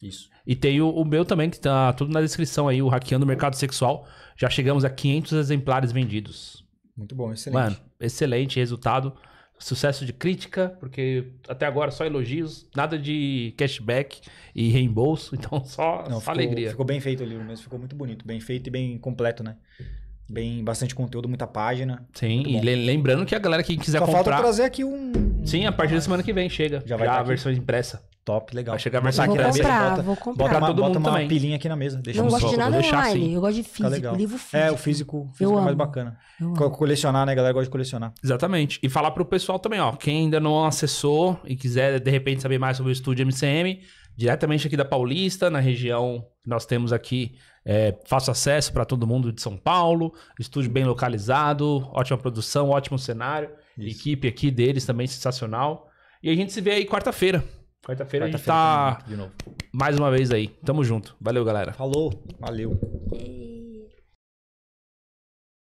Isso. E tem o, o, meu também, que tá tudo na descrição aí, o Hackeando o Mercado Sexual. Já chegamos a 500 exemplares vendidos. Muito bom, excelente. Mano, excelente resultado sucesso de crítica, porque até agora só elogios, nada de cashback e reembolso, então só, Não, só ficou, alegria. Ficou bem feito o livro mesmo, ficou muito bonito, bem feito e bem completo, né? Bem, bastante conteúdo, muita página. Sim, e lembrando que a galera que quiser só comprar... Só falta trazer aqui um... Sim, a partir da semana que vem chega, já vai tá a versão impressa. Top, legal. Vai chegar mais aqui na mesa. Bota, vou comprar. Bota, uma, pilinha bota uma também. aqui na mesa. Deixa não gosto de nada online. Assim. Eu gosto de físico, livro físico. É, o físico, físico eu é mais bacana. Co colecionar, né, galera? Gosta de colecionar. Exatamente. E falar pro pessoal também, ó. Quem ainda não acessou e quiser, de repente, saber mais sobre o estúdio MCM, diretamente aqui da Paulista, na região que nós temos aqui, é, fácil acesso para todo mundo de São Paulo. Estúdio bem localizado, ótima produção, ótimo cenário. Isso. Equipe aqui deles também sensacional. E a gente se vê aí quarta-feira. Quarta-feira Quarta a gente tá, tá mais uma vez aí. Tamo junto. Valeu, galera. Falou. Valeu. É.